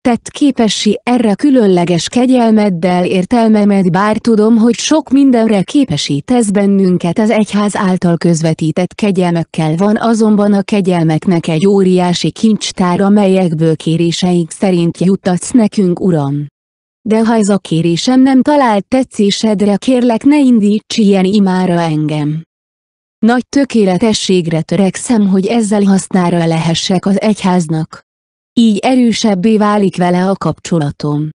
Tett képessi erre különleges kegyelmeddel értelmemet bár tudom, hogy sok mindenre képesítesz bennünket az egyház által közvetített kegyelmekkel van azonban a kegyelmeknek egy óriási kincstár amelyekből kéréseik szerint juttatsz nekünk Uram. De ha ez a kérésem nem talált tetszésedre kérlek ne indíts ilyen imára engem. Nagy tökéletességre törekszem, hogy ezzel hasznára lehessek az egyháznak. Így erősebbé válik vele a kapcsolatom.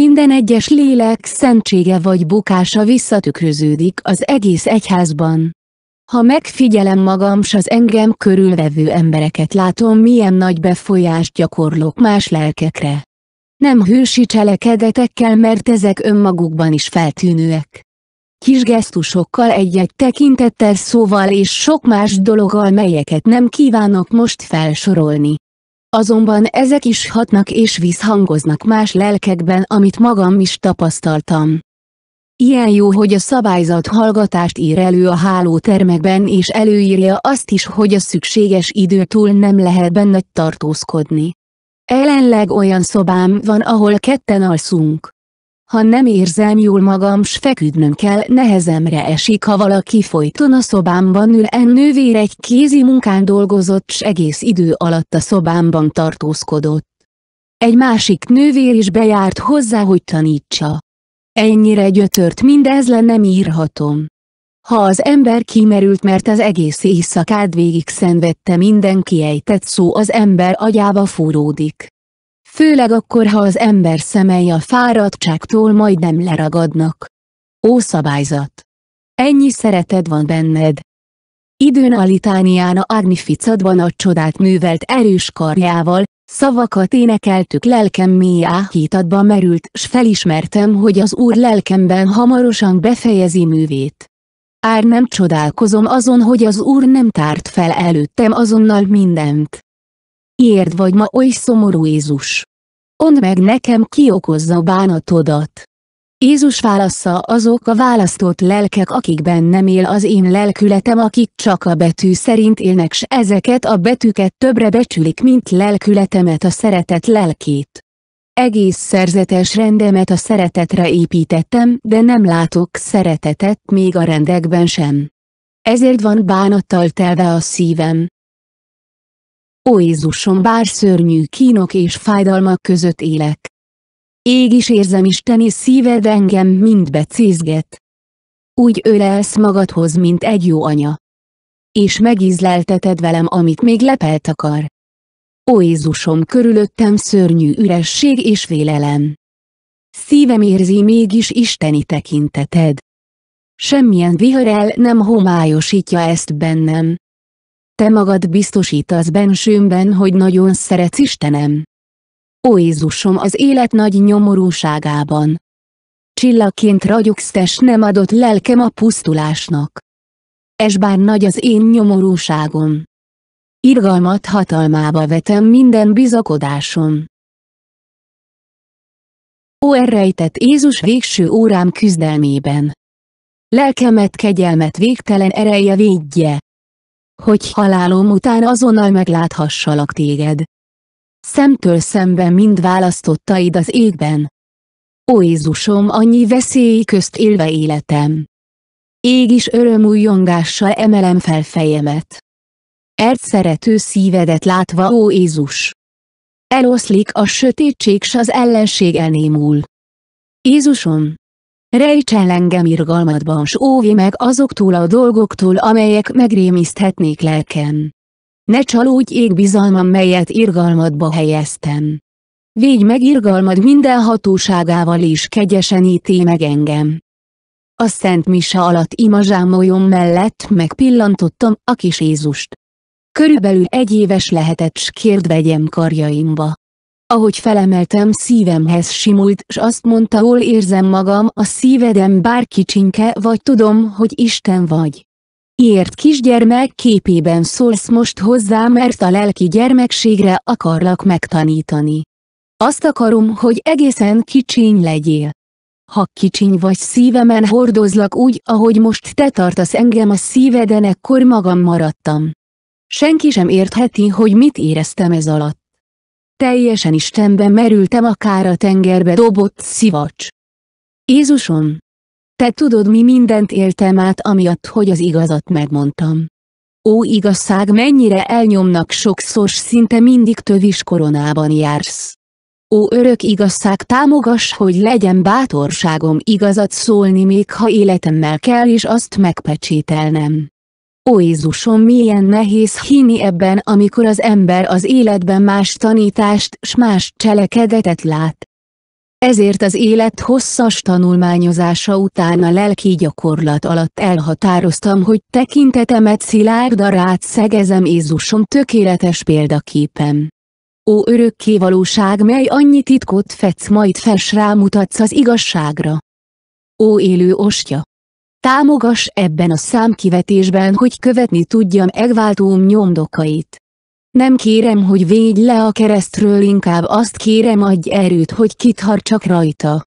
Minden egyes lélek szentsége vagy bukása visszatükröződik az egész egyházban. Ha megfigyelem magam s az engem körülvevő embereket látom milyen nagy befolyást gyakorlok más lelkekre. Nem hősi cselekedetekkel mert ezek önmagukban is feltűnőek, Kis gesztusokkal egy-egy tekintettel szóval és sok más dologgal melyeket nem kívánok most felsorolni. Azonban ezek is hatnak és visszhangoznak más lelkekben amit magam is tapasztaltam. Ilyen jó, hogy a szabályzat hallgatást ír elő a hálótermekben és előírja azt is, hogy a szükséges idő túl nem lehet benne tartózkodni. Ellenleg olyan szobám van, ahol ketten alszunk. Ha nem érzem jól magam s feküdnöm kell nehezemre esik ha valaki folyton a szobámban ül en nővér egy kézi munkán dolgozott s egész idő alatt a szobámban tartózkodott. Egy másik nővér is bejárt hozzá hogy tanítsa. Ennyire gyötört mindez le nem írhatom. Ha az ember kimerült mert az egész éjszakád végig szenvedte minden kiejtett szó az ember agyába fúródik főleg akkor ha az ember szemei a fáradtságtól majdnem leragadnak. Ó szabályzat! Ennyi szereted van benned. Időn a litániána Agnificadban a csodát művelt erős karjával, szavakat énekeltük lelkem mély áhítatba merült, s felismertem, hogy az Úr lelkemben hamarosan befejezi művét. Ár nem csodálkozom azon, hogy az Úr nem tárt fel előttem azonnal mindent. Érd vagy ma oly szomorú Jézus. Ond meg nekem ki okozza bánatodat. Jézus válasza azok a választott lelkek akikben nem él az én lelkületem akik csak a betű szerint élnek s ezeket a betűket többre becsülik mint lelkületemet a szeretet lelkét. Egész szerzetes rendemet a szeretetre építettem de nem látok szeretetet még a rendekben sem. Ezért van bánattal telve a szívem, Ó Jézusom bár szörnyű kínok és fájdalmak között élek. Ég is érzem Isteni szíved engem mind becézget. Úgy ölelsz magadhoz, mint egy jó anya. És megízlelteted velem, amit még lepelt akar. Ó Jézusom körülöttem szörnyű üresség és vélelem. Szívem érzi mégis isteni tekinteted. Semmilyen vihar el nem homályosítja ezt bennem. Te magad biztosítasz bensőmben, hogy nagyon szeretsz Istenem. Ó Jézusom az élet nagy nyomorúságában. Csillagként ragyogsz tes nem adott lelkem a pusztulásnak. Es bár nagy az én nyomorúságom. Irgalmat hatalmába vetem minden bizakodásom. Ó errejtett Jézus végső órám küzdelmében! Lelkemet kegyelmet végtelen ereje védje! hogy halálom után azonnal megláthassalak téged. Szemtől szemben mind választottaid az égben. Ó Jézusom, annyi veszély közt élve életem. Ég is örömújjongással emelem fel fejemet. Erd szerető szívedet látva, ó Jézus! Eloszlik a sötétség s az ellenség elnémul. Jézusom, Rejtsel engem irgalmadban s óvi meg azoktól a dolgoktól, amelyek megrémiszthetnék lelkem. Ne csalódj ég bizalmam, melyet irgalmadba helyeztem. Végy meg irgalmad minden hatóságával is kegyesen ítél meg engem. A Szent Misa alatt imazsámolyom mellett megpillantottam a kis Jézust. Körülbelül egy éves lehetett s kérd vegyem karjaimba. Ahogy felemeltem szívemhez simult s azt mondta hol érzem magam a szívedem bár kicsinke vagy tudom hogy Isten vagy. Ért kisgyermek képében szólsz most hozzá mert a lelki gyermekségre akarlak megtanítani. Azt akarom hogy egészen kicsiny legyél. Ha kicsiny vagy szívemen hordozlak úgy, ahogy most te tartasz engem a szíveden ekkor magam maradtam. Senki sem értheti, hogy mit éreztem ez alatt teljesen Istenbe merültem akár a tengerbe dobott szivacs. Jézusom! Te tudod mi mindent éltem át amiatt, hogy az igazat megmondtam. Ó igazság mennyire elnyomnak sokszor szinte mindig tövis koronában jársz. Ó örök igazság támogass, hogy legyen bátorságom igazat szólni még ha életemmel kell és azt megpecsételnem. Ó Jézusom milyen nehéz hinni ebben amikor az ember az életben más tanítást s más cselekedetet lát. Ezért az élet hosszas tanulmányozása után a lelki gyakorlat alatt elhatároztam, hogy tekintetemet szilárdra rád szegezem Jézusom tökéletes példaképem. Ó örökké valóság mely annyi titkot fetsz majd fes rámutatsz az igazságra. Ó élő ostya! Támogass ebben a számkivetésben, hogy követni tudjam egváltóm nyomdokait. Nem kérem, hogy védj le a keresztről, inkább azt kérem adj erőt, hogy csak rajta.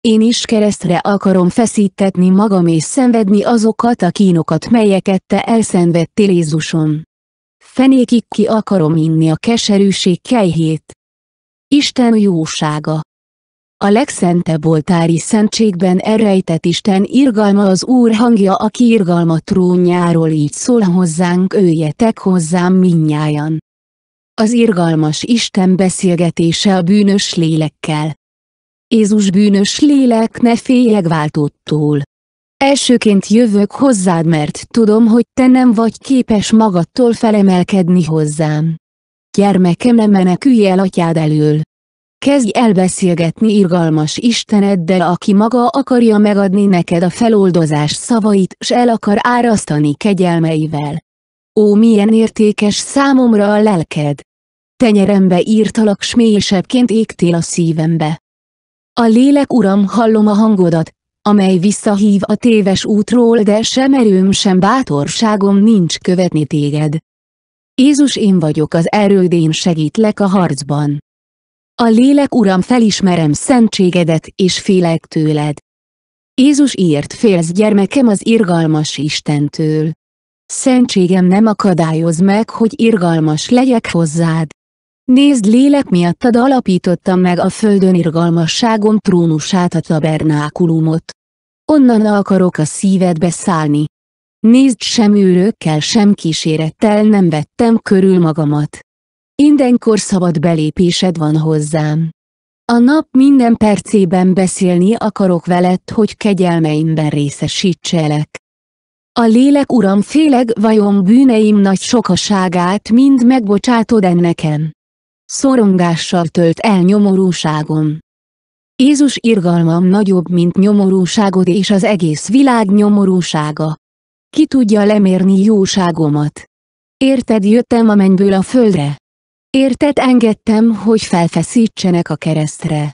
Én is keresztre akarom feszítetni magam és szenvedni azokat a kínokat, melyeket te elszenvedtél Jézusom. Fenékig ki akarom inni a keserűség kejhét. Isten jósága a legszentebb oltári szentségben elrejtett Isten irgalma az Úr hangja, aki irgalma trónjáról így szól hozzánk, őjetek hozzám minnyájan. Az irgalmas Isten beszélgetése a bűnös lélekkel. Jézus bűnös lélek ne féljeg váltottól. Elsőként jövök hozzád mert tudom, hogy te nem vagy képes magadtól felemelkedni hozzám. Gyermekem ne menekülj el atyád elől. Kezdj el beszélgetni irgalmas Isteneddel aki maga akarja megadni neked a feloldozás szavait s el akar árasztani kegyelmeivel. Ó milyen értékes számomra a lelked! Tenyerembe írtalak s mélyesebbként égtél a szívembe. A lélek uram hallom a hangodat, amely visszahív a téves útról de sem erőm sem bátorságom nincs követni téged. Jézus én vagyok az erődén segítlek a harcban. A lélek Uram felismerem szentségedet és félek tőled. Jézus írt félsz gyermekem az irgalmas Istentől. Szentségem nem akadályoz meg, hogy irgalmas legyek hozzád. Nézd lélek miattad alapítottam meg a földön irgalmasságom trónusát a tabernákulumot. Onnan akarok a szívedbe szállni. Nézd sem őrökkel sem kísérettel nem vettem körül magamat. Mindenkor szabad belépésed van hozzám. A nap minden percében beszélni akarok veled, hogy kegyelmeimben részesítselek. A lélek uram féleg vajon bűneim nagy sokaságát mind megbocsátod en nekem. Szorongással tölt el nyomorúságom. Jézus irgalmam nagyobb, mint nyomorúságod és az egész világ nyomorúsága. Ki tudja lemérni jóságomat? Érted jöttem a mennyből a földre, Értet engedtem, hogy felfeszítsenek a keresztre.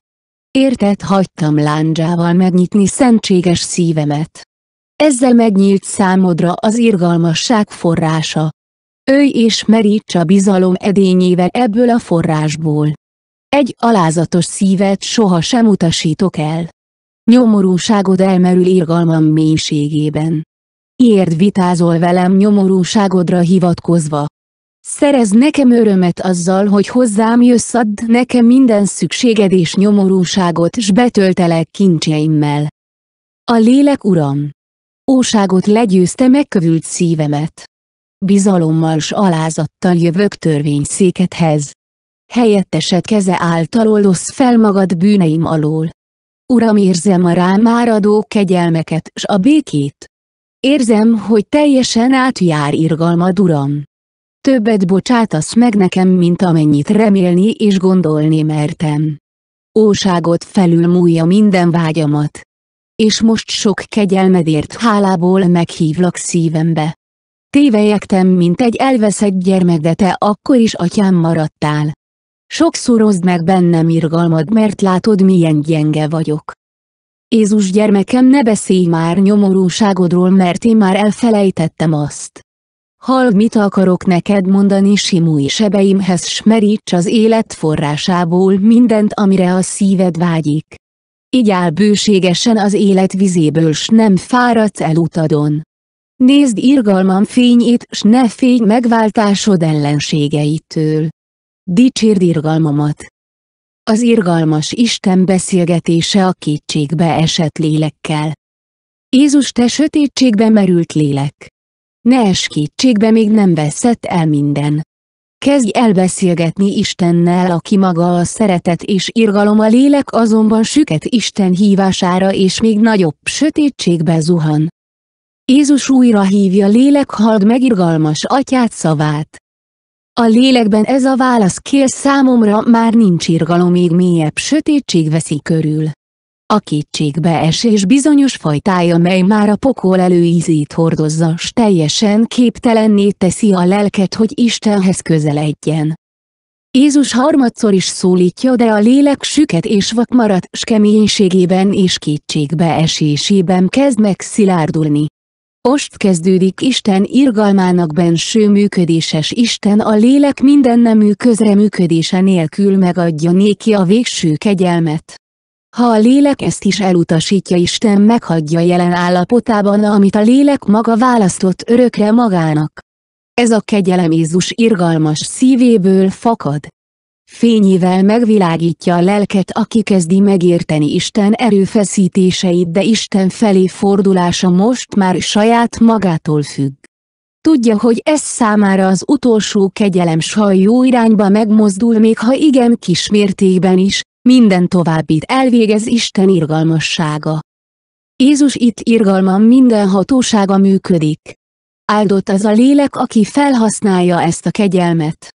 Értet hagytam lándzsával megnyitni szentséges szívemet. Ezzel megnyílt számodra az irgalmasság forrása. Őj és meríts a bizalom edényével ebből a forrásból. Egy alázatos szívet soha sem utasítok el. Nyomorúságod elmerül irgalmam mélységében. Iért vitázol velem nyomorúságodra hivatkozva, Szerez nekem örömet azzal, hogy hozzám jössz add nekem minden szükséged és nyomorúságot, s betöltelek kincseimmel. A lélek uram! Óságot legyőzte megkövült szívemet. Bizalommal s alázattal jövök törvényszékedhez. Helyettesed keze által oldosz fel magad bűneim alól. Uram érzem a rám áradó kegyelmeket s a békét. Érzem, hogy teljesen átjár irgalmad Uram. Többet bocsátasz meg nekem, mint amennyit remélni és gondolni mertem. Óságot felülmúlja minden vágyamat. És most sok kegyelmedért hálából meghívlak szívembe. Tévejektem, mint egy elveszett gyermek, de te akkor is atyám maradtál. Sokszorozd meg bennem irgalmad, mert látod milyen gyenge vagyok. Jézus gyermekem ne beszélj már nyomorúságodról, mert én már elfelejtettem azt. Hall mit akarok neked mondani simúi sebeimhez s meríts az élet forrásából mindent amire a szíved vágyik. Így áll bőségesen az élet vizéből s nem fáradsz el utadon. Nézd irgalmam fényét s ne fény megváltásod ellenségeitől. Dicsérd irgalmamat. Az irgalmas Isten beszélgetése a kétségbe esett lélekkel. Jézus te sötétségbe merült lélek ne es kétségbe még nem veszett el minden. Kezdj el beszélgetni Istennel aki maga a szeretet és irgalom a lélek azonban süket Isten hívására és még nagyobb sötétségbe zuhan. Jézus újra hívja lélek hald megirgalmas atyát szavát. A lélekben ez a válasz kér számomra már nincs irgalom még mélyebb sötétség veszi körül. A kétségbeesés bizonyos fajtája mely már a pokol előízét hordozza s teljesen képtelenné teszi a lelket hogy Istenhez közeledjen. Jézus harmadszor is szólítja de a lélek süket és vak marad s keménységében és kétségbeesésében kezd meg szilárdulni. Most kezdődik Isten irgalmának benső működéses Isten a lélek minden nemű közreműködése nélkül megadja néki a végső kegyelmet. Ha a lélek ezt is elutasítja Isten meghagyja jelen állapotában amit a lélek maga választott örökre magának. Ez a kegyelem Jézus irgalmas szívéből fakad. Fényével megvilágítja a lelket aki kezdi megérteni Isten erőfeszítéseit de Isten felé fordulása most már saját magától függ. Tudja, hogy ez számára az utolsó kegyelem s ha jó irányba megmozdul még ha igen kis mértékben is, minden továbbit elvégez Isten irgalmassága. Jézus itt irgalma minden hatósága működik. Áldott az a lélek, aki felhasználja ezt a kegyelmet.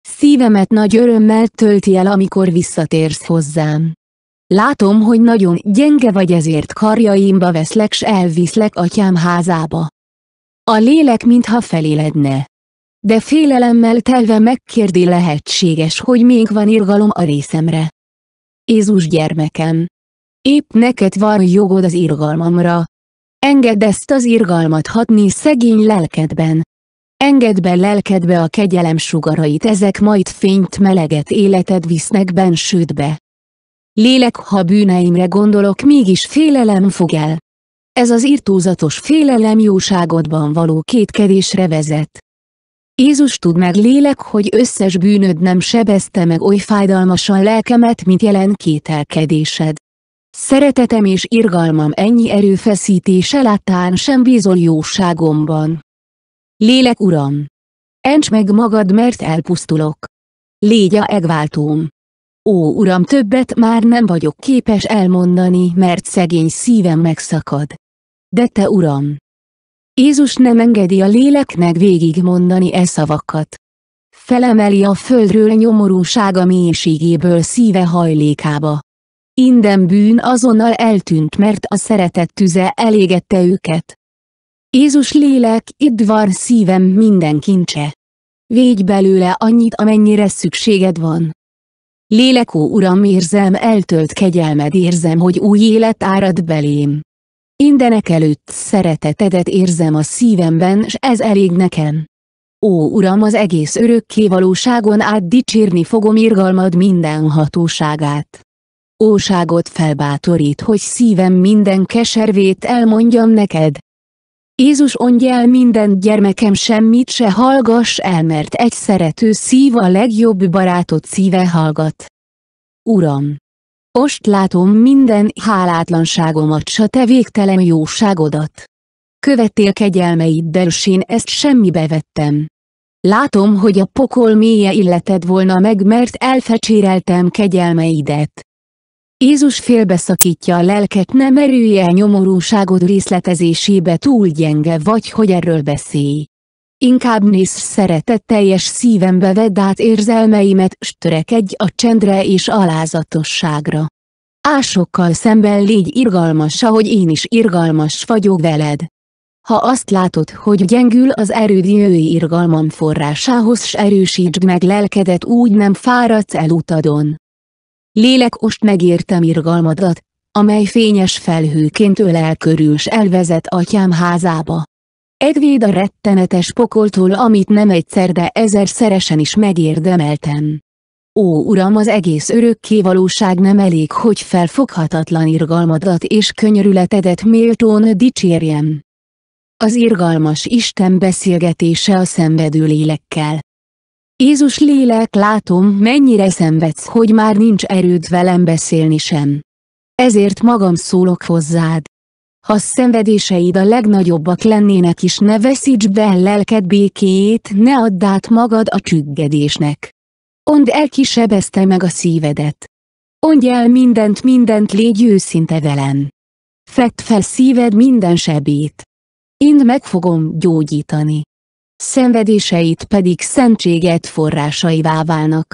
Szívemet nagy örömmel tölti el, amikor visszatérsz hozzám. Látom, hogy nagyon gyenge vagy ezért karjaimba veszlek s elviszlek atyám házába. A lélek mintha feléledne. De félelemmel telve megkérdi lehetséges, hogy még van irgalom a részemre. Jézus gyermekem! Épp neked van jogod az irgalmamra. Engedd ezt az irgalmat hatni szegény lelkedben. Engedd be lelkedbe a kegyelem sugarait ezek majd fényt meleget életed visznek bensődbe. Lélek ha bűneimre gondolok mégis félelem fog el. Ez az irtózatos félelem jóságodban való kétkedésre vezet. Jézus tud meg lélek, hogy összes bűnöd nem sebezte meg oly fájdalmasan lelkemet, mint jelen kételkedésed. Szeretetem és irgalmam ennyi erőfeszítése láttán sem bízol jóságomban. Lélek Uram! Ents meg magad, mert elpusztulok. Légy a egváltóm! Ó Uram, többet már nem vagyok képes elmondani, mert szegény szívem megszakad. De Te Uram! Jézus nem engedi a léleknek végigmondani e szavakat. Felemeli a földről nyomorúsága mélységéből szíve hajlékába. Inden bűn azonnal eltűnt mert a szeretet tüze elégette őket. Jézus lélek itt van szívem minden kincse. Végy belőle annyit amennyire szükséged van. Lélek ó Uram érzem eltölt kegyelmed érzem hogy új élet árad belém. Indenek előtt szeretetedet érzem a szívemben s ez elég nekem. Ó Uram az egész örökké valóságon át dicsérni fogom irgalmad minden hatóságát. Óságot felbátorít, hogy szívem minden keservét elmondjam neked. Jézus ondj el minden gyermekem semmit se hallgass el mert egy szerető szív a legjobb barátod szíve hallgat. Uram! Most látom minden hálátlanságomat s a te végtelen jóságodat. Követtél kegyelmeiddel s én ezt semmibe vettem. Látom, hogy a pokol mélye illeted volna meg, mert elfecséreltem kegyelmeidet. Jézus félbeszakítja a lelket, nem erülje nyomorúságod részletezésébe túl gyenge vagy, hogy erről beszélj. Inkább nézz teljes szívembe vedd át érzelmeimet, s törekedj a csendre és alázatosságra. Ásokkal szemben légy irgalmas, ahogy én is irgalmas vagyok veled. Ha azt látod, hogy gyengül az erőd jöjj irgalmam forrásához s erősítsd meg lelkedet úgy nem fáradsz el utadon. Lélek ost megértem irgalmadat, amely fényes felhőként ölel körül s elvezet atyám házába. Edvéd a rettenetes pokoltól amit nem egyszer de ezerszeresen is megérdemeltem. Ó Uram az egész örökké valóság nem elég hogy felfoghatatlan irgalmadat és könyörületedet méltón dicsérjem. Az irgalmas Isten beszélgetése a szenvedő lélekkel. Jézus lélek látom mennyire szenvedsz hogy már nincs erőd velem beszélni sem. Ezért magam szólok hozzád. Ha szenvedéseid a legnagyobbak lennének is ne veszíts el lelked békéjét, ne add át magad a csüggedésnek. Ond el kisebezte meg a szívedet. Ondj el mindent, mindent légy őszinte velem. Fett fel szíved minden sebét. Én meg fogom gyógyítani. Szenvedéseit pedig szentséget forrásaivá válnak.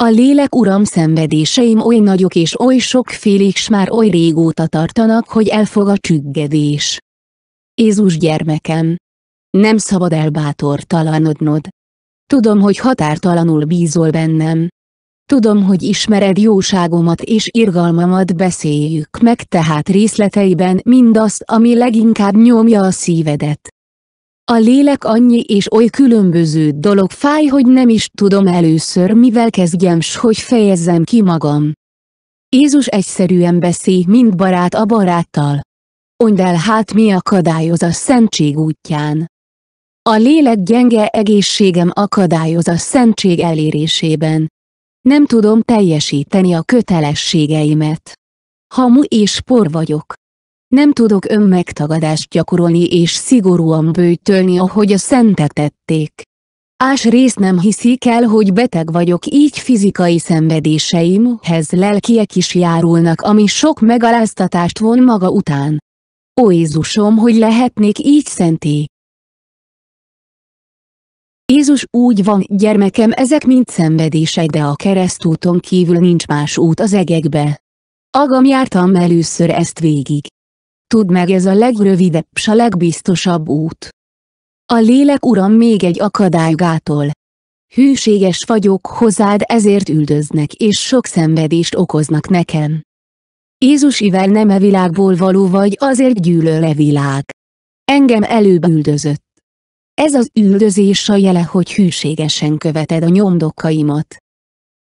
A lélek uram szenvedéseim oly nagyok és oly sokfélék s már oly régóta tartanak, hogy elfog a csüggedés. Jézus gyermekem! Nem szabad elbátortalanodnod. Tudom, hogy határtalanul bízol bennem. Tudom, hogy ismered jóságomat és irgalmamat beszéljük meg tehát részleteiben mindazt, ami leginkább nyomja a szívedet. A lélek annyi és oly különböző dolog fáj, hogy nem is tudom először mivel kezdjem s hogy fejezzem ki magam. Jézus egyszerűen beszél, mint barát a baráttal. Ondd el hát mi akadályoz a szentség útján. A lélek gyenge egészségem akadályoz a szentség elérésében. Nem tudom teljesíteni a kötelességeimet. Hamu és por vagyok. Nem tudok önmegtagadást gyakorolni és szigorúan bőtölni, ahogy a szentek tették. Ás rész nem hiszik el, hogy beteg vagyok így fizikai szenvedéseimhez lelkiek is járulnak, ami sok megaláztatást von maga után. Ó Jézusom, hogy lehetnék így szenté. Jézus úgy van, gyermekem ezek mind szenvedések de a keresztúton kívül nincs más út az egekbe. Agam jártam először ezt végig tudd meg ez a legrövidebb s a legbiztosabb út. A lélek uram még egy gátol. Hűséges vagyok hozzád ezért üldöznek és sok szenvedést okoznak nekem. ivel nem e világból való vagy azért gyűlöl e világ. Engem előbb üldözött. Ez az üldözés a jele, hogy hűségesen követed a nyomdokaimat.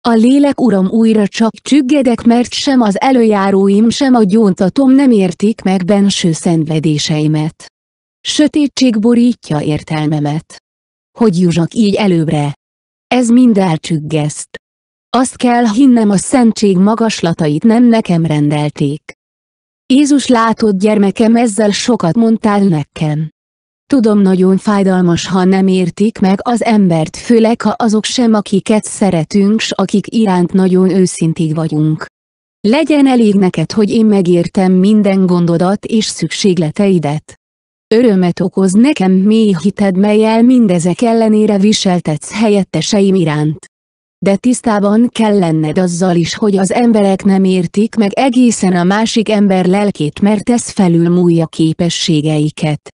A lélek uram újra csak csüggedek mert sem az előjáróim sem a gyóntatom nem értik meg benső szenvedéseimet. Sötétség borítja értelmemet. Hogy jussak így előbbre? Ez mind elcsüggeszt. Azt kell hinnem a szentség magaslatait nem nekem rendelték. Jézus látott gyermekem ezzel sokat mondtál nekem. Tudom nagyon fájdalmas ha nem értik meg az embert főleg ha azok sem akiket szeretünk s akik iránt nagyon őszintig vagyunk. Legyen elég neked, hogy én megértem minden gondodat és szükségleteidet. Örömet okoz nekem mély hited, melyel mindezek ellenére viseltetsz helyetteseim iránt. De tisztában kell lenned azzal is, hogy az emberek nem értik meg egészen a másik ember lelkét, mert ez felülmúlja képességeiket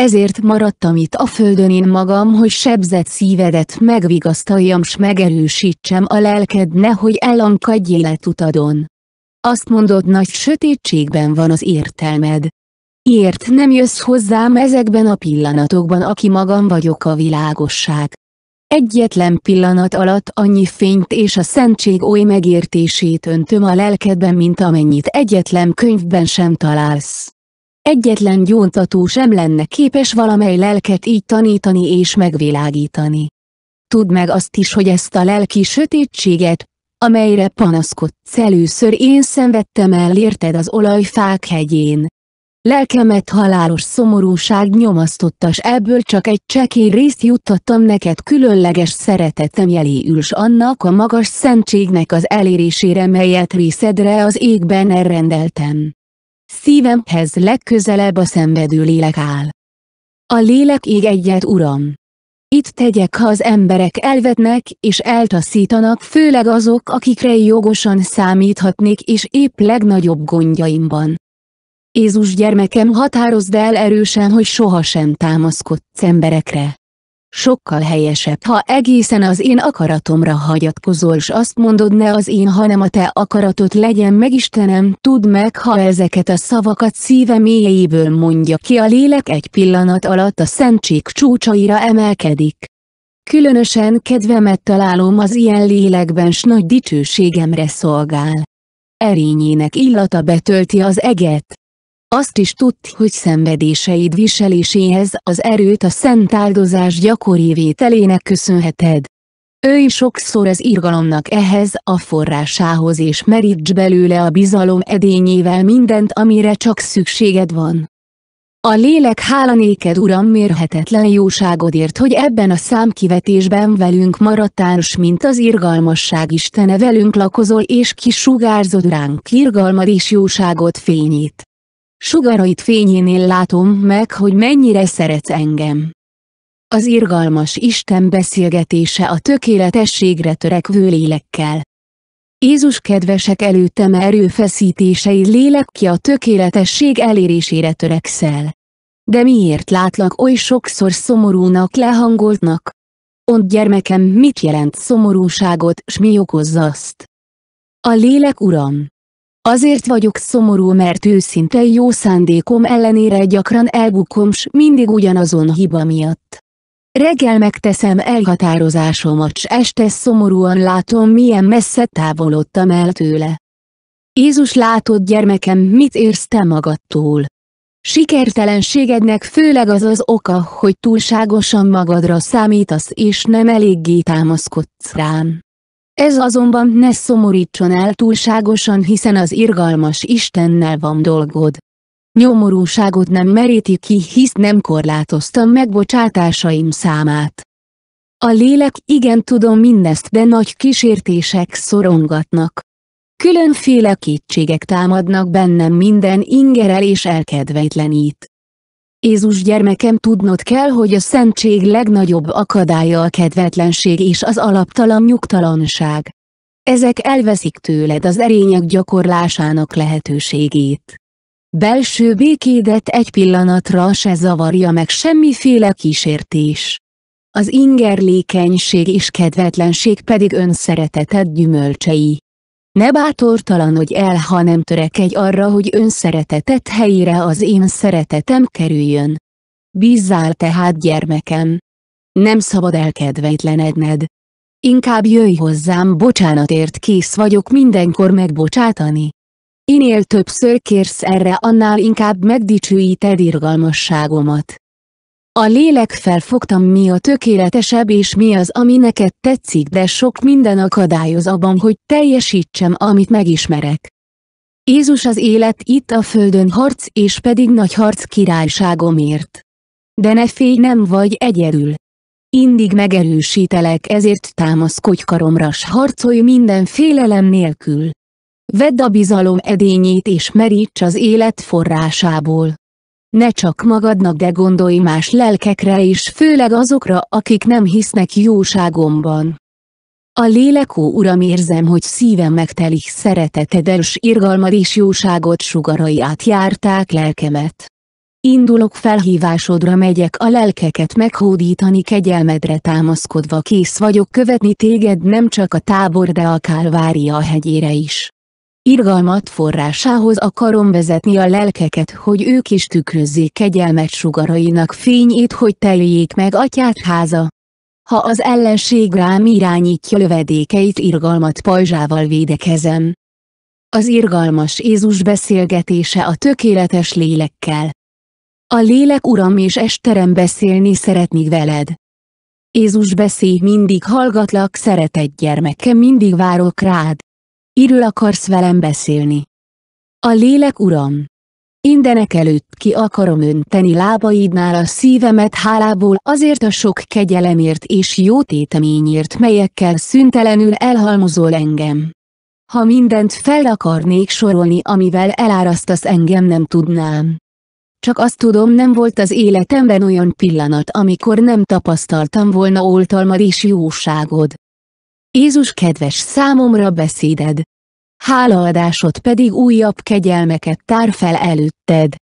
ezért maradtam itt a földön én magam, hogy sebzett szívedet megvigasztaljam s megerősítsem a lelked nehogy elankadj életutadon. Azt mondod nagy sötétségben van az értelmed. Ért nem jössz hozzám ezekben a pillanatokban aki magam vagyok a világosság. Egyetlen pillanat alatt annyi fényt és a szentség oly megértését öntöm a lelkedben mint amennyit egyetlen könyvben sem találsz egyetlen gyóntató sem lenne képes valamely lelket így tanítani és megvilágítani. Tudd meg azt is, hogy ezt a lelki sötétséget, amelyre panaszkodsz először én szenvedtem el érted az olajfák hegyén. Lelkemet halálos szomorúság nyomasztotta s ebből csak egy csekély részt juttattam neked különleges szeretetem jeléül s annak a magas szentségnek az elérésére melyet részedre az égben elrendeltem. Szívemhez legközelebb a szenvedő lélek áll. A lélek ég egyet Uram. Itt tegyek, ha az emberek elvetnek és eltaszítanak, főleg azok, akikre jogosan számíthatnék és épp legnagyobb gondjaimban. Jézus gyermekem határozd el erősen, hogy sohasem támaszkodsz emberekre. Sokkal helyesebb, ha egészen az én akaratomra hagyatkozol s azt mondod ne az én, hanem a te akaratot legyen meg Istenem. Tudd meg, ha ezeket a szavakat szíve mélyéből mondja ki a lélek egy pillanat alatt a szentség csúcsaira emelkedik. Különösen kedvemet találom az ilyen lélekben s nagy dicsőségemre szolgál. Erényének illata betölti az eget. Azt is tudd, hogy szenvedéseid viseléséhez az erőt a szent áldozás gyakori vételének köszönheted. Őj sokszor az irgalomnak ehhez a forrásához és meríts belőle a bizalom edényével mindent amire csak szükséged van. A lélek hála néked Uram mérhetetlen jóságodért, hogy ebben a számkivetésben velünk maradtál, s mint az irgalmasság Istene velünk lakozol és kisugárzod ránk irgalmad és jóságod fényét. Sugarait fényénél látom meg, hogy mennyire szeretsz engem. Az irgalmas Isten beszélgetése a tökéletességre törekvő lélekkel. Jézus kedvesek előttem erőfeszítései lélek ki a tökéletesség elérésére törekszel. De miért látlak oly sokszor szomorúnak lehangoltnak? Ont gyermekem mit jelent szomorúságot, s mi okozza azt? A lélek uram, Azért vagyok szomorú mert őszinte jó szándékom ellenére gyakran elbukom s mindig ugyanazon hiba miatt. Reggel megteszem elhatározásomat s este szomorúan látom milyen messze távolodtam el tőle. Jézus látod gyermekem mit érsz te magadtól. Sikertelenségednek főleg az az oka, hogy túlságosan magadra számítasz és nem eléggé támaszkodsz rám. Ez azonban ne szomorítson el túlságosan hiszen az irgalmas Istennel van dolgod. Nyomorúságot nem meríti ki hisz nem korlátoztam megbocsátásaim számát. A lélek igen tudom mindezt de nagy kísértések szorongatnak. Különféle kétségek támadnak bennem minden ingerel és elkedvetlenít. Jézus gyermekem tudnod kell, hogy a szentség legnagyobb akadálya a kedvetlenség és az alaptalan nyugtalanság. Ezek elveszik tőled az erények gyakorlásának lehetőségét. Belső békédet egy pillanatra se zavarja meg semmiféle kísértés. Az ingerlékenység és kedvetlenség pedig önszereteted gyümölcsei. Ne bátortalanodj el, hanem törekedj arra, hogy önszeretetet helyére az én szeretetem kerüljön. Bízzál tehát gyermekem. Nem szabad elkedvetlenedned. Inkább jöjj hozzám bocsánatért kész vagyok mindenkor megbocsátani. Inél többször kérsz erre annál inkább megdicsőíted irgalmasságomat. A lélek felfogtam mi a tökéletesebb és mi az ami neked tetszik de sok minden akadályoz abban hogy teljesítsem amit megismerek. Jézus az élet itt a földön harc és pedig nagy harc királyságomért. De ne félj nem vagy egyedül. Indig megerősítelek ezért támaszkodj karomra s harcolj minden félelem nélkül. Vedd a bizalom edényét és meríts az élet forrásából. Ne csak magadnak de gondolj más lelkekre is, főleg azokra, akik nem hisznek jóságomban. A lélekó Uram érzem, hogy szívem megtelik szereteted és irgalmad és jóságot sugarai átjárták lelkemet. Indulok felhívásodra megyek a lelkeket meghódítani kegyelmedre támaszkodva kész vagyok követni téged nem csak a tábor de a Kálvária hegyére is irgalmat forrásához akarom vezetni a lelkeket, hogy ők is tükrözzék kegyelmet sugarainak fényét, hogy teljék meg atyát háza. Ha az ellenség rám irányítja lövedékeit irgalmat pajzsával védekezem. Az irgalmas Jézus beszélgetése a tökéletes lélekkel. A lélek Uram és Esterem beszélni szeretnék veled. Jézus beszél mindig hallgatlak szeretett gyermekem, mindig várok rád. Iről akarsz velem beszélni? A lélek uram! Indenek előtt ki akarom önteni lábaidnál a szívemet hálából azért a sok kegyelemért és jó téteményért melyekkel szüntelenül elhalmozol engem. Ha mindent fel akarnék sorolni amivel elárasztasz engem nem tudnám. Csak azt tudom nem volt az életemben olyan pillanat amikor nem tapasztaltam volna oltalmad és jóságod. Jézus kedves számomra beszéded. Hálaadásod pedig újabb kegyelmeket tár fel előtted.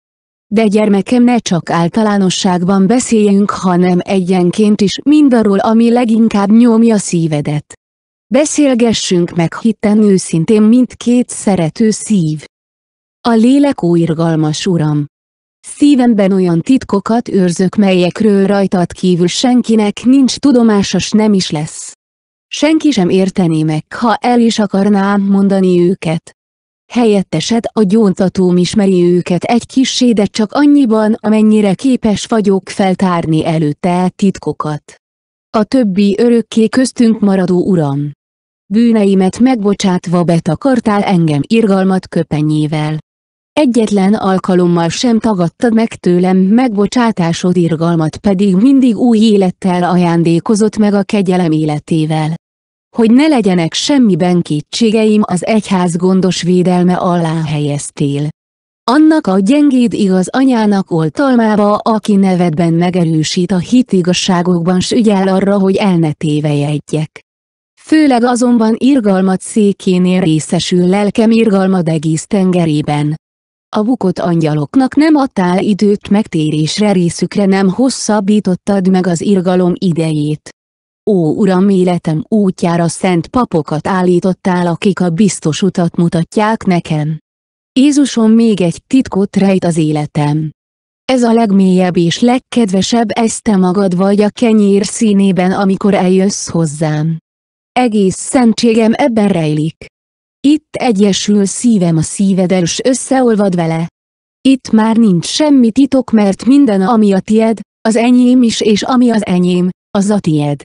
De gyermekem ne csak általánosságban beszéljünk, hanem egyenként is mindarról, ami leginkább nyomja szívedet. Beszélgessünk meg hitten őszintén két szerető szív. A lélek újrgalmas Uram. Szívemben olyan titkokat őrzök melyekről rajtad kívül senkinek nincs tudomásos nem is lesz. Senki sem értené meg, ha el is akarná mondani őket. Helyettesed a gyóntatóm ismeri őket egy kissé, de csak annyiban, amennyire képes vagyok feltárni előtte titkokat. A többi örökké köztünk maradó uram. Bűneimet megbocsátva betakartál engem irgalmat köpenyével. Egyetlen alkalommal sem tagadtad meg tőlem megbocsátásod irgalmat pedig mindig új élettel ajándékozott meg a kegyelem életével hogy ne legyenek semmiben kétségeim az egyház gondos védelme alá helyeztél. Annak a gyengéd igaz anyának oltalmába, aki nevedben megerősít a hit igazságokban s ügyel arra, hogy el ne tévejedjek. Főleg azonban irgalmat székénél részesül lelkem irgalmad egész tengerében. A bukott angyaloknak nem adtál időt megtérésre részükre nem hosszabbítottad meg az irgalom idejét. Ó Uram életem útjára szent papokat állítottál akik a biztos utat mutatják nekem. Jézusom még egy titkot rejt az életem. Ez a legmélyebb és legkedvesebb ez te magad vagy a kenyér színében amikor eljössz hozzám. Egész szentségem ebben rejlik. Itt egyesül szívem a szívedel s összeolvad vele. Itt már nincs semmi titok mert minden ami a tied, az enyém is és ami az enyém, az a tied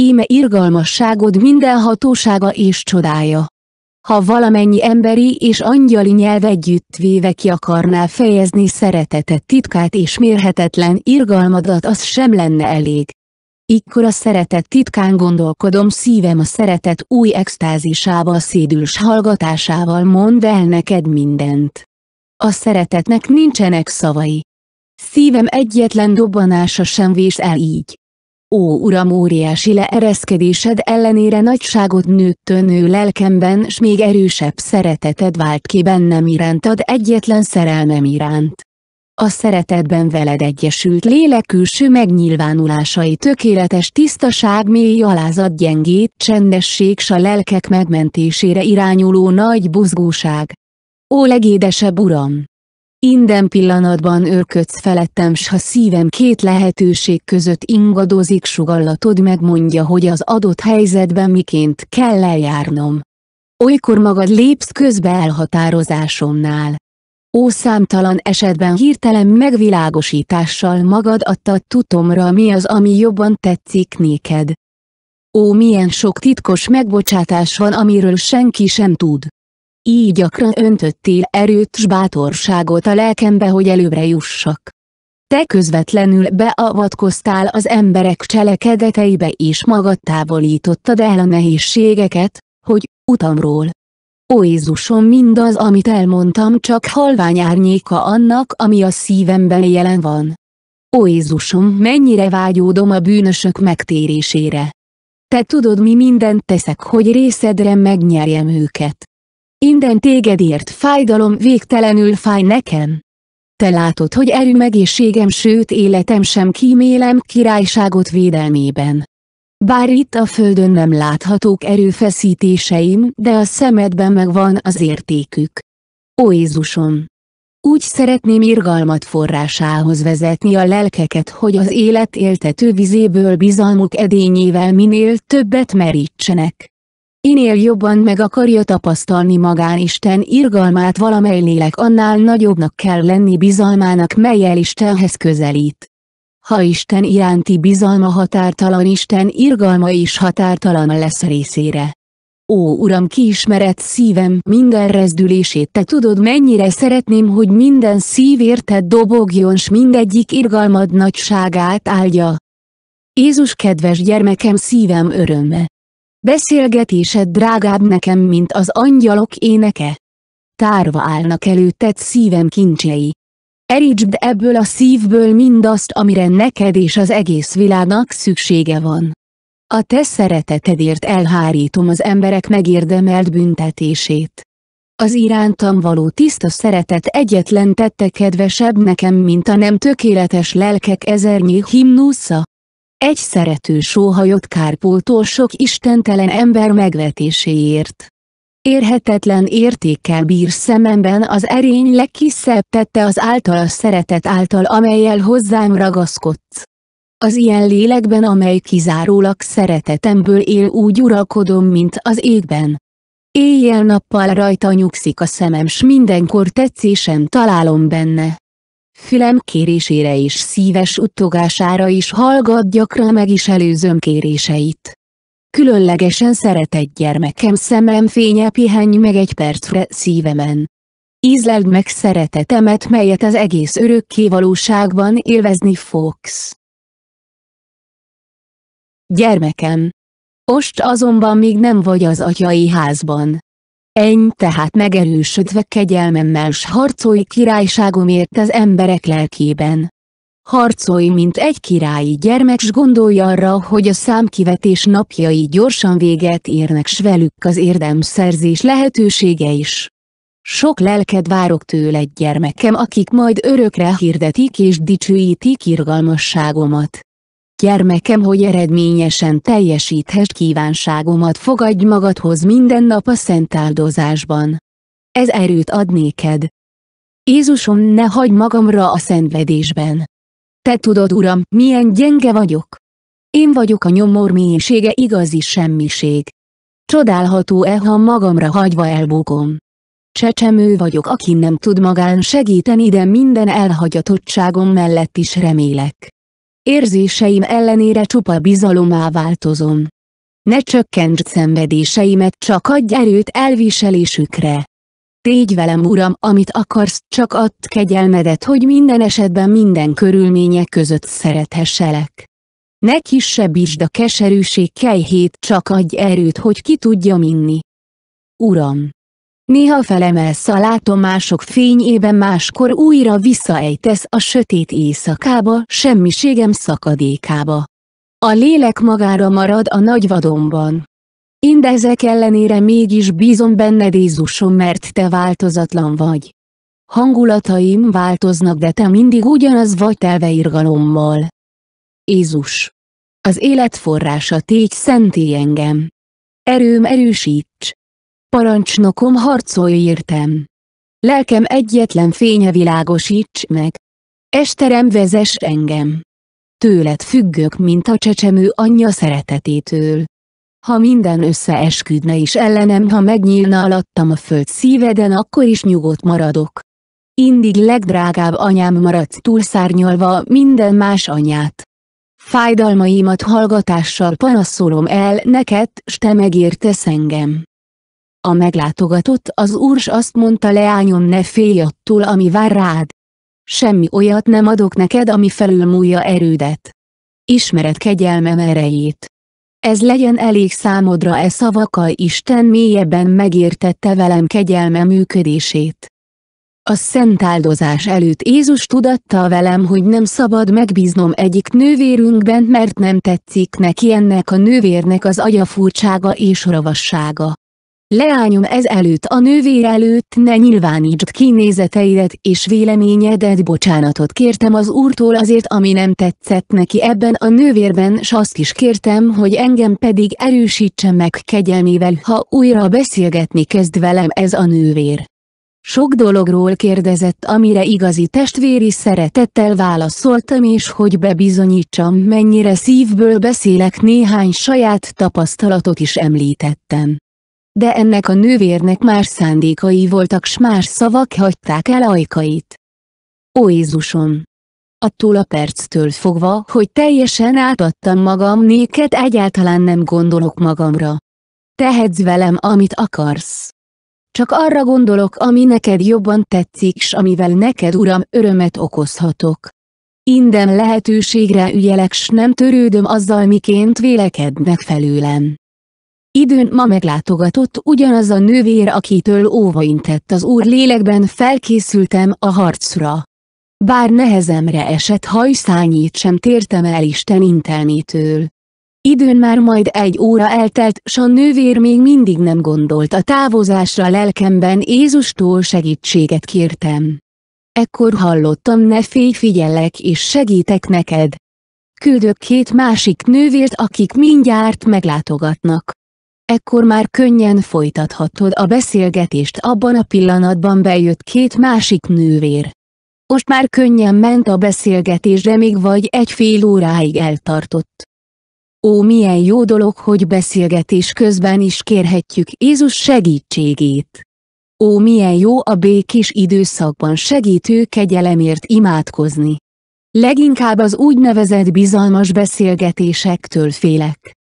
íme irgalmasságod minden hatósága és csodája. Ha valamennyi emberi és angyali nyelv együtt véve ki akarná fejezni szeretetet titkát és mérhetetlen irgalmadat az sem lenne elég. Ikkor a szeretet titkán gondolkodom szívem a szeretet új extázisával szédüls hallgatásával mond el neked mindent. A szeretetnek nincsenek szavai. Szívem egyetlen dobbanása sem vész el így. Ó Uram óriási leereszkedésed ellenére nagyságot nőtt önő lelkemben s még erősebb szereteted vált ki bennem irántad egyetlen szerelmem iránt. A szeretetben veled egyesült lélek külső megnyilvánulásai tökéletes tisztaság mély alázat gyengét csendesség s a lelkek megmentésére irányuló nagy buzgóság. Ó legédesebb Uram! Inden pillanatban őrködsz felettem s ha szívem két lehetőség között ingadozik sugallatod megmondja hogy az adott helyzetben miként kell eljárnom. Olykor magad lépsz közbe elhatározásomnál. Ó számtalan esetben hirtelen megvilágosítással magad adtad tudomra mi az ami jobban tetszik néked. Ó milyen sok titkos megbocsátás van amiről senki sem tud így gyakran öntöttél erőt s bátorságot a lelkembe, hogy előbbre jussak. Te közvetlenül beavatkoztál az emberek cselekedeteibe és magad távolítottad el a nehézségeket, hogy utamról. Ó Jézusom mindaz, amit elmondtam csak halvány árnyéka annak, ami a szívemben jelen van. Ó Jézusom mennyire vágyódom a bűnösök megtérésére. Te tudod mi mindent teszek, hogy részedre megnyerjem őket. Inden téged ért fájdalom végtelenül fáj nekem. Te látod, hogy erő megészségem sőt életem sem kímélem királyságot védelmében. Bár itt a földön nem láthatók erőfeszítéseim, de a szemedben megvan az értékük. Ó Jézusom! Úgy szeretném irgalmat forrásához vezetni a lelkeket, hogy az élet éltető vizéből bizalmuk edényével minél többet merítsenek. Inél jobban meg akarja tapasztalni magán Isten irgalmát valamely lélek annál nagyobbnak kell lenni bizalmának melyel Istenhez közelít. Ha Isten iránti bizalma határtalan Isten irgalma is határtalan lesz részére. Ó Uram kiismerett szívem minden rezdülését te tudod mennyire szeretném hogy minden szív érted dobogjon s mindegyik irgalmad nagyságát áldja. Jézus kedves gyermekem szívem öröme. Beszélgetésed drágább nekem, mint az angyalok éneke. Tárva állnak előtted szívem kincsei. Erítsd ebből a szívből mindazt, amire neked és az egész világnak szüksége van. A te szeretetedért elhárítom az emberek megérdemelt büntetését. Az irántam való tiszta szeretet egyetlen tette kedvesebb nekem, mint a nem tökéletes lelkek ezernyi himnusza. Egy szerető sóhajott kárpótól sok istentelen ember megvetéséért. Érhetetlen értékkel bír szememben az erény legkisebb tette az által a szeretet által amelyel hozzám ragaszkodsz. Az ilyen lélekben amely kizárólag szeretetemből él úgy uralkodom mint az égben. Éjjel-nappal rajta nyugszik a szemem s mindenkor tetszésem találom benne. Fülem kérésére és szíves uttogására is hallgat gyakran meg is előzöm kéréseit. Különlegesen szeret egy gyermekem szemem fénye pihenj meg egy percre szívemen. Ízleld meg szeretetemet melyet az egész örökké valóságban élvezni fogsz. Gyermekem! Most azonban még nem vagy az atyai házban. Eny tehát megerősödve kegyelmemmel s harcolj királyságomért az emberek lelkében. Harcolj, mint egy királyi gyermek s gondolj arra, hogy a számkivetés napjai gyorsan véget érnek s velük az érdemszerzés lehetősége is. Sok lelked várok tőled gyermekem, akik majd örökre hirdetik és dicsőítik irgalmasságomat. Gyermekem, hogy eredményesen teljesíthess kívánságomat fogadj magadhoz minden nap a szent áldozásban. Ez erőt ad néked. Jézusom, ne hagyd magamra a szenvedésben. Te tudod, Uram, milyen gyenge vagyok. Én vagyok a nyomor mélysége igazi semmiség. Csodálható-e, ha magamra hagyva elbúgom? Csecsemő vagyok, aki nem tud magán segíteni, de minden elhagyatottságom mellett is remélek. Érzéseim ellenére csupa bizalomá változom. Ne csökkentsd szenvedéseimet, csak adj erőt elviselésükre. Tégy velem Uram, amit akarsz, csak add kegyelmedet, hogy minden esetben minden körülmények között szerethesselek. Ne kisebbítsd a keserűség kejhét, csak adj erőt, hogy ki tudja minni. Uram! néha felemelsz a látomások fényében máskor újra visszaejtesz a sötét éjszakába, semmiségem szakadékába. A lélek magára marad a nagy vadonban. Indezek ellenére mégis bízom benned Jézusom, mert te változatlan vagy. Hangulataim változnak, de te mindig ugyanaz vagy telve irgalommal. Jézus! Az élet forrása tégy szentély engem. Erőm erősíts! Parancsnokom harcolj értem. Lelkem egyetlen fénye világosíts meg. Esterem vezes engem. Tőled függök, mint a csecsemő anyja szeretetétől. Ha minden összeesküdne is ellenem, ha megnyílna alattam a föld szíveden, akkor is nyugodt maradok. Indig legdrágább anyám maradsz túlszárnyalva minden más anyát. Fájdalmaimat hallgatással panaszolom el neked, s te megértesz engem. A meglátogatott az úrs azt mondta leányom ne félj attól ami vár rád. Semmi olyat nem adok neked ami felülmúlja erődet. Ismered kegyelmem erejét. Ez legyen elég számodra e szavakkal Isten mélyebben megértette velem kegyelme működését. A szent áldozás előtt Jézus tudatta velem, hogy nem szabad megbíznom egyik nővérünkben, mert nem tetszik neki ennek a nővérnek az agyafurtsága és ravassága. Leányom ez előtt a nővér előtt ne nyilvánítsd kinézeteidet és véleményedet bocsánatot kértem az úrtól azért ami nem tetszett neki ebben a nővérben s azt is kértem hogy engem pedig erősítse meg kegyelmével ha újra beszélgetni kezd velem ez a nővér. Sok dologról kérdezett amire igazi testvéri szeretettel válaszoltam és hogy bebizonyítsam mennyire szívből beszélek néhány saját tapasztalatot is említettem de ennek a nővérnek más szándékai voltak s más szavak hagyták el ajkait. Ó Jézusom! Attól a perctől fogva, hogy teljesen átadtam magam néked egyáltalán nem gondolok magamra. Tehetsz velem amit akarsz. Csak arra gondolok, ami neked jobban tetszik, s amivel neked, Uram, örömet okozhatok. Inden lehetőségre ügyelek, s nem törődöm azzal, miként vélekednek felőlem. Időn ma meglátogatott ugyanaz a nővér akitől óvaintett az úr lélekben felkészültem a harcra. Bár nehezemre esett hajszányit sem tértem el Isten intelmétől. Időn már majd egy óra eltelt, s a nővér még mindig nem gondolt a távozásra lelkemben Jézustól segítséget kértem. Ekkor hallottam ne félj figyellek és segítek neked. Küldök két másik nővért akik mindjárt meglátogatnak ekkor már könnyen folytathatod a beszélgetést abban a pillanatban bejött két másik nővér. Most már könnyen ment a beszélgetés, de még vagy egy fél óráig eltartott. Ó, milyen jó dolog, hogy beszélgetés közben is kérhetjük Jézus segítségét. Ó, milyen jó a békés időszakban segítő kegyelemért imádkozni. Leginkább az úgynevezett bizalmas beszélgetésektől félek.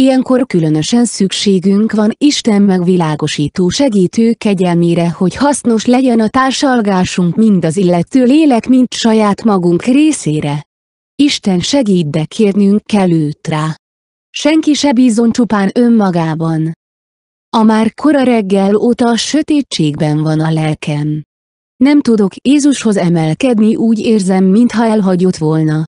Ilyenkor különösen szükségünk van Isten megvilágosító segítő kegyelmére, hogy hasznos legyen a társalgásunk mind az illető lélek, mind saját magunk részére. Isten segít, de kérnünk kell őt rá. Senki se bízon csupán önmagában. A már kora reggel óta a sötétségben van a lelkem. Nem tudok Jézushoz emelkedni úgy érzem mintha elhagyott volna,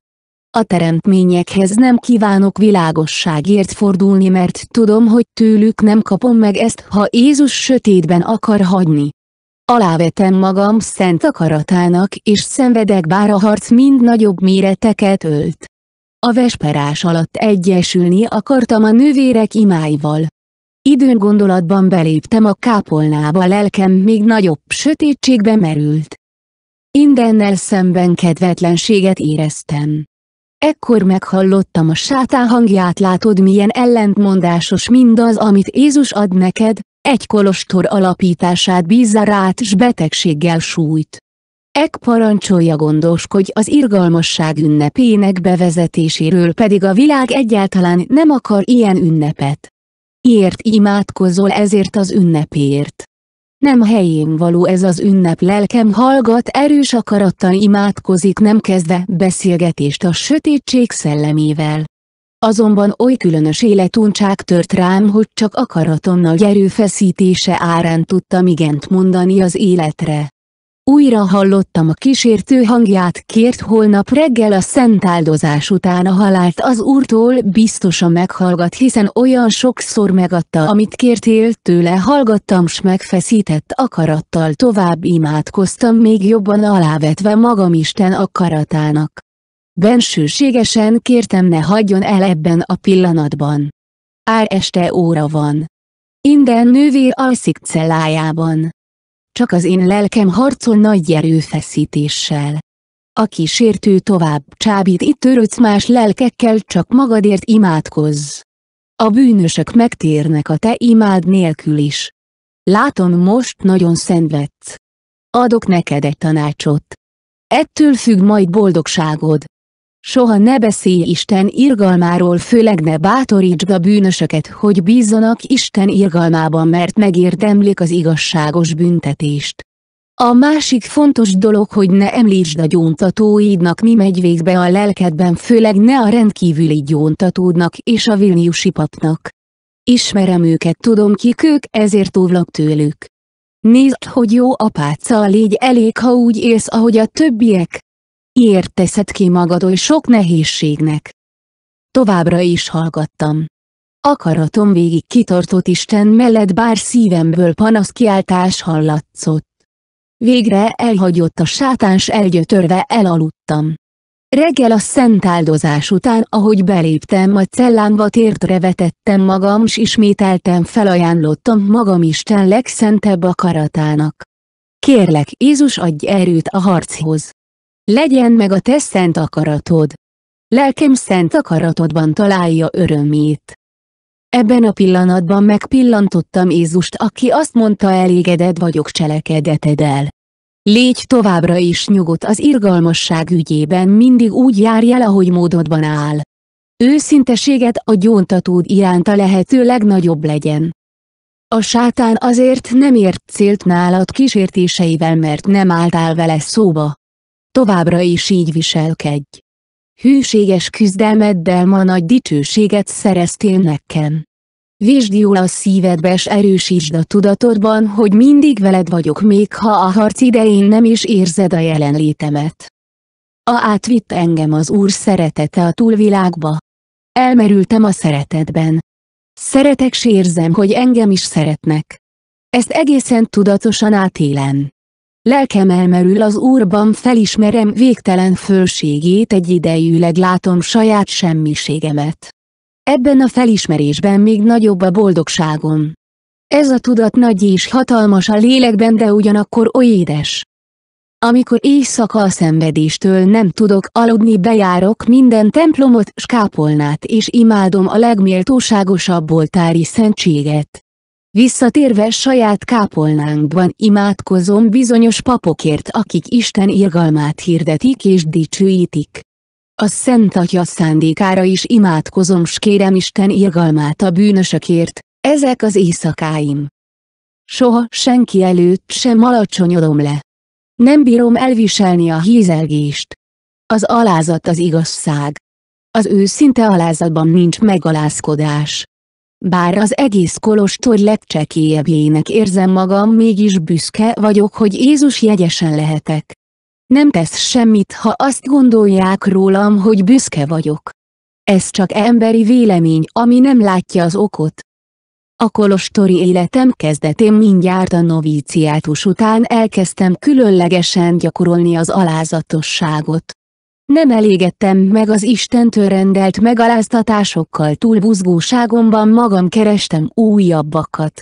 a teremtményekhez nem kívánok világosságért fordulni mert tudom hogy tőlük nem kapom meg ezt ha Jézus sötétben akar hagyni. Alávetem magam szent akaratának és szenvedek bár a harc mind nagyobb méreteket ölt. A vesperás alatt egyesülni akartam a nővérek imáival. Időn gondolatban beléptem a kápolnába lelkem még nagyobb sötétségbe merült. Indennel szemben kedvetlenséget éreztem. Ekkor meghallottam a sátán hangját látod milyen ellentmondásos mindaz amit Jézus ad neked, egy kolostor alapítását bízza rád s betegséggel sújt. Ek parancsolja gondoskodj az irgalmasság ünnepének bevezetéséről pedig a világ egyáltalán nem akar ilyen ünnepet. Ért imádkozol ezért az ünnepért. Nem helyén való ez az ünnep lelkem hallgat erős akarattal imádkozik nem kezdve beszélgetést a sötétség szellemével. Azonban oly különös életuncsák tört rám, hogy csak akaratomnak erőfeszítése árán tudtam igent mondani az életre. Újra hallottam a kísértő hangját, kért holnap reggel a szentáldozás után a halált az úrtól biztosan meghallgat hiszen olyan sokszor megadta amit kértél tőle hallgattam s megfeszített akarattal tovább imádkoztam még jobban alávetve magam Isten akaratának. Bensőségesen kértem ne hagyjon el ebben a pillanatban. Ár este óra van. Inden nővér alszik cellájában csak az én lelkem harcol nagy erőfeszítéssel. A kísértő tovább csábít itt törődsz más lelkekkel csak magadért imádkozz. A bűnösök megtérnek a te imád nélkül is. Látom most nagyon szenvedsz. Adok neked egy tanácsot. Ettől függ majd boldogságod. Soha ne beszélj Isten irgalmáról főleg ne bátorítsd a bűnösöket hogy bízzanak Isten irgalmában mert megérdemlik az igazságos büntetést. A másik fontos dolog hogy ne említsd a gyóntatóidnak mi megy végbe a lelkedben főleg ne a rendkívüli gyóntatódnak és a Vilniusi papnak. Ismerem őket tudom kik ők ezért óvlak tőlük. Nézd hogy jó apáccal légy elég ha úgy élsz ahogy a többiek, Miért teszed ki magad oly sok nehézségnek? Továbbra is hallgattam. Akaratom végig kitartott Isten mellett bár szívemből kiáltás hallatszott. Végre elhagyott a sátáns elgyötörve elaludtam. Reggel a szent áldozás után ahogy beléptem a cellámba tértre vetettem magam s ismételtem felajánlottam magam Isten legszentebb akaratának. Kérlek Jézus adj erőt a harchoz. Legyen meg a te szent akaratod. Lelkem szent akaratodban találja örömét. Ebben a pillanatban megpillantottam Jézust, aki azt mondta elégedett vagyok el. Légy továbbra is nyugodt az irgalmasság ügyében mindig úgy járj el, ahogy módodban áll. Őszinteséget a gyóntatód iránt a lehető legnagyobb legyen. A sátán azért nem ért célt nálad kísértéseivel, mert nem álltál vele szóba továbbra is így viselkedj. Hűséges küzdelmeddel ma nagy dicsőséget szereztél nekem. Vésd jól a szívedbe s erősítsd a tudatodban, hogy mindig veled vagyok még ha a harc idején nem is érzed a jelenlétemet. A átvitt engem az Úr szeretete a túlvilágba. Elmerültem a szeretetben. Szeretek s érzem, hogy engem is szeretnek. Ezt egészen tudatosan átélem. Lelkem elmerül az Úrban felismerem végtelen fölségét egyidejűleg látom saját semmiségemet. Ebben a felismerésben még nagyobb a boldogságom. Ez a tudat nagy és hatalmas a lélekben de ugyanakkor oly édes. Amikor éjszaka a szenvedéstől nem tudok aludni bejárok minden templomot skápolnát és imádom a legméltóságosabb oltári szentséget. Visszatérve saját kápolnánkban imádkozom bizonyos papokért akik Isten irgalmát hirdetik és dicsőítik. A Szent Atya szándékára is imádkozom s kérem Isten irgalmát a bűnösökért, ezek az éjszakáim. Soha senki előtt sem alacsonyodom le. Nem bírom elviselni a hízelgést. Az alázat az igazság. Az őszinte alázatban nincs megalázkodás. Bár az egész kolostor legcsekélyebbjének érzem magam mégis büszke vagyok, hogy Jézus jegyesen lehetek. Nem tesz semmit, ha azt gondolják rólam, hogy büszke vagyok. Ez csak emberi vélemény, ami nem látja az okot. A kolostori életem kezdetén mindjárt a novíciátus után elkezdtem különlegesen gyakorolni az alázatosságot. Nem elégettem meg az Istentől rendelt megaláztatásokkal túl buzgóságomban magam kerestem újabbakat.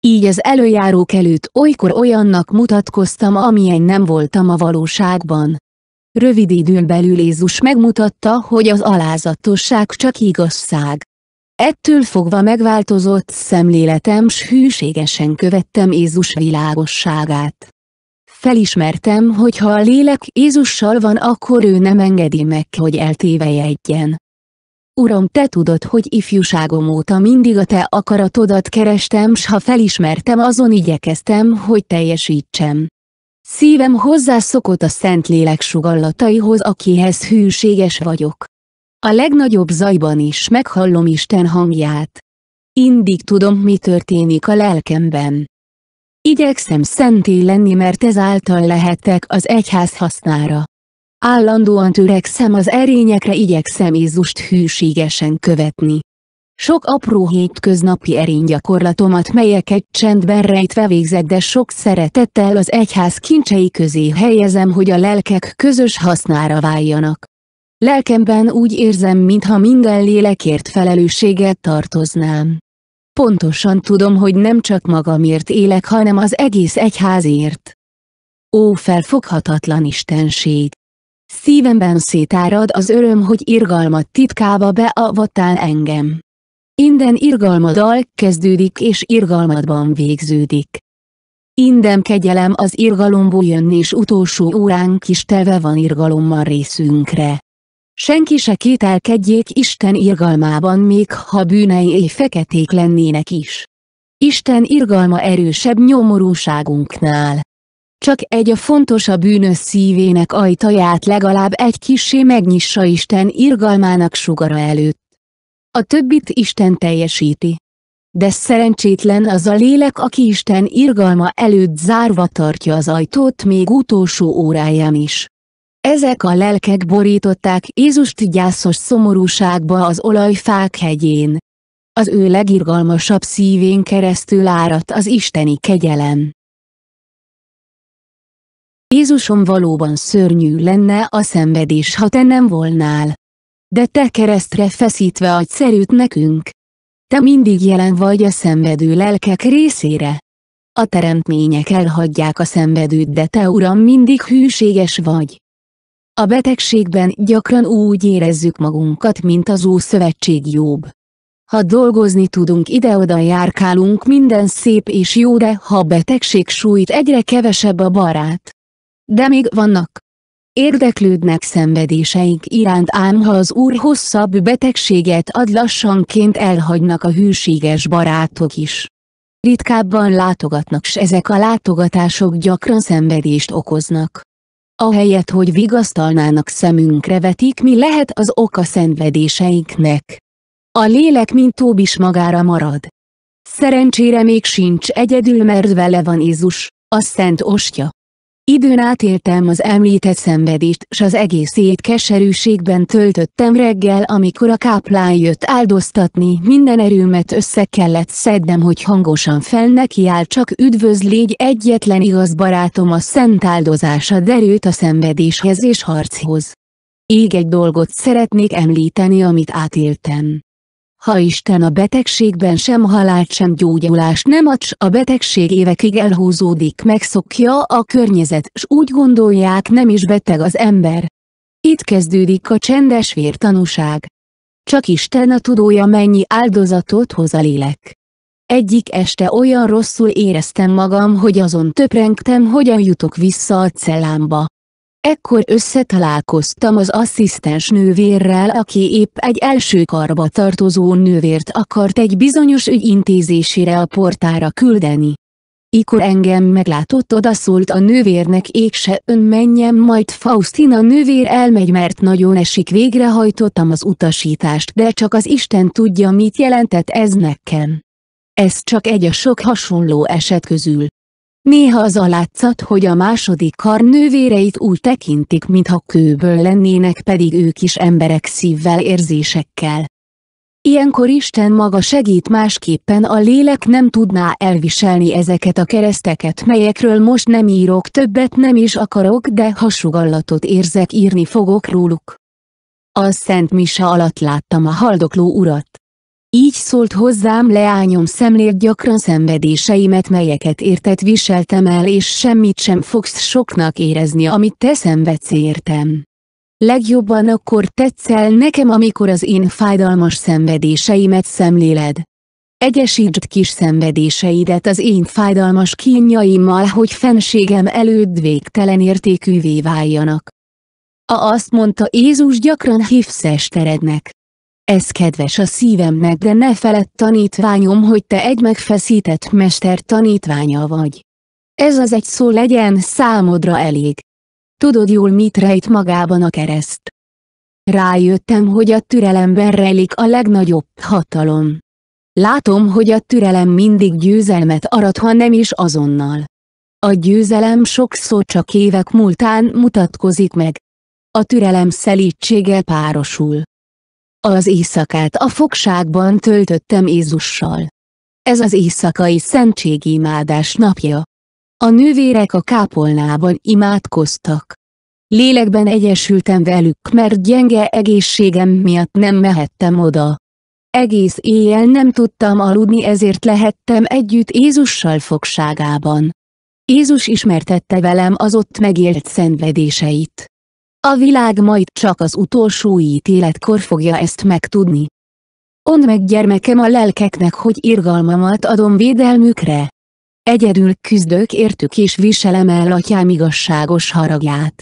Így az előjárók előtt olykor olyannak mutatkoztam, amilyen nem voltam a valóságban. Rövid időn belül Jézus megmutatta, hogy az alázatosság csak igazság. Ettől fogva megváltozott szemléletem s hűségesen követtem Jézus világosságát. Felismertem, hogy ha a lélek Jézussal van akkor ő nem engedi meg, hogy eltévejedjen. Uram, te tudod, hogy ifjúságom óta mindig a te akaratodat kerestem s ha felismertem azon igyekeztem, hogy teljesítsem. Szívem hozzászokott a Szentlélek sugallataihoz, akihez hűséges vagyok. A legnagyobb zajban is meghallom Isten hangját. Indig tudom, mi történik a lelkemben. Igyekszem szenté lenni mert ezáltal lehettek az egyház hasznára. Állandóan törekszem az erényekre igyekszem Jézust hűségesen követni. Sok apró hétköznapi erénygyakorlatomat melyeket csendben rejtve végzek de sok szeretettel az egyház kincsei közé helyezem hogy a lelkek közös hasznára váljanak. Lelkemben úgy érzem mintha minden lélekért felelősséget tartoznám. Pontosan tudom, hogy nem csak magamért élek, hanem az egész egyházért. Ó felfoghatatlan istenség! Szívemben szétárad az öröm, hogy irgalmat titkába beavattál engem. Inden irgalmadal kezdődik és irgalmadban végződik. Inden kegyelem az irgalomból jön és utolsó óránk is teve van irgalommal részünkre. Senki se kételkedjék Isten irgalmában még ha bűnei feketék lennének is. Isten irgalma erősebb nyomorúságunknál. Csak egy a fontos a bűnös szívének ajtaját legalább egy kisé megnyissa Isten irgalmának sugara előtt. A többit Isten teljesíti. De szerencsétlen az a lélek, aki Isten irgalma előtt zárva tartja az ajtót még utolsó óráján is. Ezek a lelkek borították Jézust gyászos szomorúságba az olajfák hegyén. Az ő legirgalmasabb szívén keresztül áradt az isteni kegyelem. Jézusom valóban szörnyű lenne a szenvedés ha te nem volnál. De te keresztre feszítve adj szerűt nekünk. Te mindig jelen vagy a szenvedő lelkek részére. A teremtmények elhagyják a szenvedőt de te Uram mindig hűséges vagy. A betegségben gyakran úgy érezzük magunkat, mint az Ószövetség jobb. Ha dolgozni tudunk ide-oda járkálunk minden szép és jó, de ha betegség sújt egyre kevesebb a barát. De még vannak. Érdeklődnek szenvedéseink iránt ám ha az Úr hosszabb betegséget ad lassanként elhagynak a hűséges barátok is. Ritkábban látogatnak s ezek a látogatások gyakran szenvedést okoznak ahelyett hogy vigasztalnának szemünkre vetik mi lehet az oka szenvedéseinknek. A lélek mint is magára marad. Szerencsére még sincs egyedül mert vele van Jézus, a Szent Ostya. Időn átéltem az említett szenvedést, s az egész ét keserűségben töltöttem reggel, amikor a káplán jött áldoztatni, minden erőmet össze kellett szednem, hogy hangosan fel nekiáll csak üdvözlégy egyetlen igaz barátom a szent áldozása derült a szenvedéshez és harchoz. Ég egy dolgot szeretnék említeni, amit átéltem ha Isten a betegségben sem halált sem gyógyulást nem ad, a betegség évekig elhúzódik megszokja a környezet, s úgy gondolják nem is beteg az ember. Itt kezdődik a csendes vértanúság. Csak Isten a tudója mennyi áldozatot hoz a lélek. Egyik este olyan rosszul éreztem magam, hogy azon töprengtem, hogyan jutok vissza a cellámba. Ekkor összetalálkoztam az asszisztens nővérrel aki épp egy első karba tartozó nővért akart egy bizonyos ügy intézésére a portára küldeni. Ikor engem meglátott odaszólt a nővérnek égse ön menjem, majd Faustina nővér elmegy mert nagyon esik végrehajtottam az utasítást de csak az Isten tudja mit jelentett ez nekem. Ez csak egy a sok hasonló eset közül. Néha az a látszat, hogy a második kar nővéreit úgy tekintik, mintha kőből lennének, pedig ők is emberek szívvel érzésekkel. Ilyenkor Isten maga segít másképpen a lélek nem tudná elviselni ezeket a kereszteket melyekről most nem írok többet nem is akarok de hasugallatot érzek írni fogok róluk. A Szent misa alatt láttam a haldokló urat. Így szólt hozzám leányom szemlélt gyakran szenvedéseimet melyeket értet viseltem el és semmit sem fogsz soknak érezni amit te szenvedsz értem. Legjobban akkor tetszel nekem amikor az én fájdalmas szenvedéseimet szemléled. Egyesítsd kis szenvedéseidet az én fájdalmas kínjaimmal, hogy fenségem előtt végtelen értékűvé váljanak. A azt mondta Jézus gyakran hívsz esterednek. Ez kedves a szívemnek de ne feled tanítványom hogy te egy megfeszített mester tanítványa vagy. Ez az egy szó legyen számodra elég. Tudod jól mit rejt magában a kereszt. Rájöttem, hogy a türelemben rejlik a legnagyobb hatalom. Látom, hogy a türelem mindig győzelmet arat, ha nem is azonnal. A győzelem sokszor csak évek múltán mutatkozik meg. A türelem szelítséggel párosul. Az éjszakát a fogságban töltöttem Jézussal. Ez az éjszakai szentségimádás napja. A nővérek a kápolnában imádkoztak. Lélekben egyesültem velük, mert gyenge egészségem miatt nem mehettem oda. Egész éjjel nem tudtam aludni ezért lehettem együtt Jézussal fogságában. Jézus ismertette velem az ott megélt szenvedéseit. A világ majd csak az utolsó ítéletkor fogja ezt megtudni. Ond meg gyermekem a lelkeknek, hogy irgalmamat adom védelmükre. Egyedül küzdök értük és viselem el atyám igazságos haragját.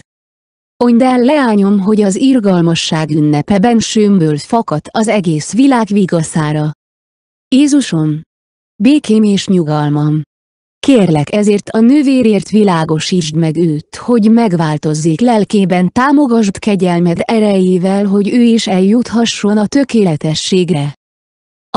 Ond el leányom, hogy az irgalmasság ünnepe bensőmből fakad az egész világ vigaszára. Jézusom! Békém és nyugalmam! Kérlek ezért a nővérért világosítsd meg őt, hogy megváltozzék lelkében támogasd kegyelmed erejével, hogy ő is eljuthasson a tökéletességre.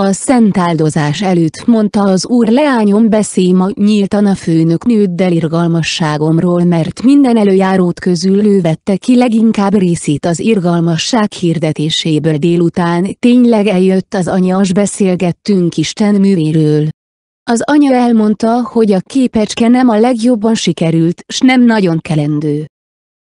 A szent áldozás előtt mondta az úr leányom beszélj ma nyíltan a főnök nőddel irgalmasságomról mert minden előjárót közül ő vette ki leginkább részét az irgalmasság hirdetéséből délután tényleg eljött az anyas beszélgettünk Isten művéről. Az anya elmondta, hogy a képecske nem a legjobban sikerült, s nem nagyon kelendő.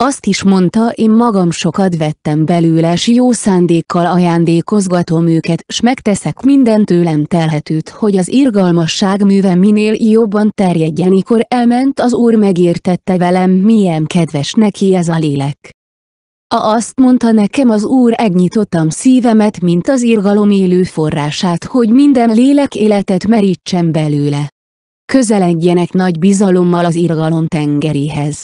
Azt is mondta, én magam sokat vettem belőle, s jó szándékkal ajándékozgatom őket, s megteszek minden tőlem telhetőt, hogy az irgalmasság műve minél jobban terjedjen, mikor elment az úr megértette velem, milyen kedves neki ez a lélek. A azt mondta nekem az Úr egnyitottam szívemet mint az irgalom élő forrását, hogy minden lélek életet merítsen belőle. Közeledjenek nagy bizalommal az irgalom tengeréhez.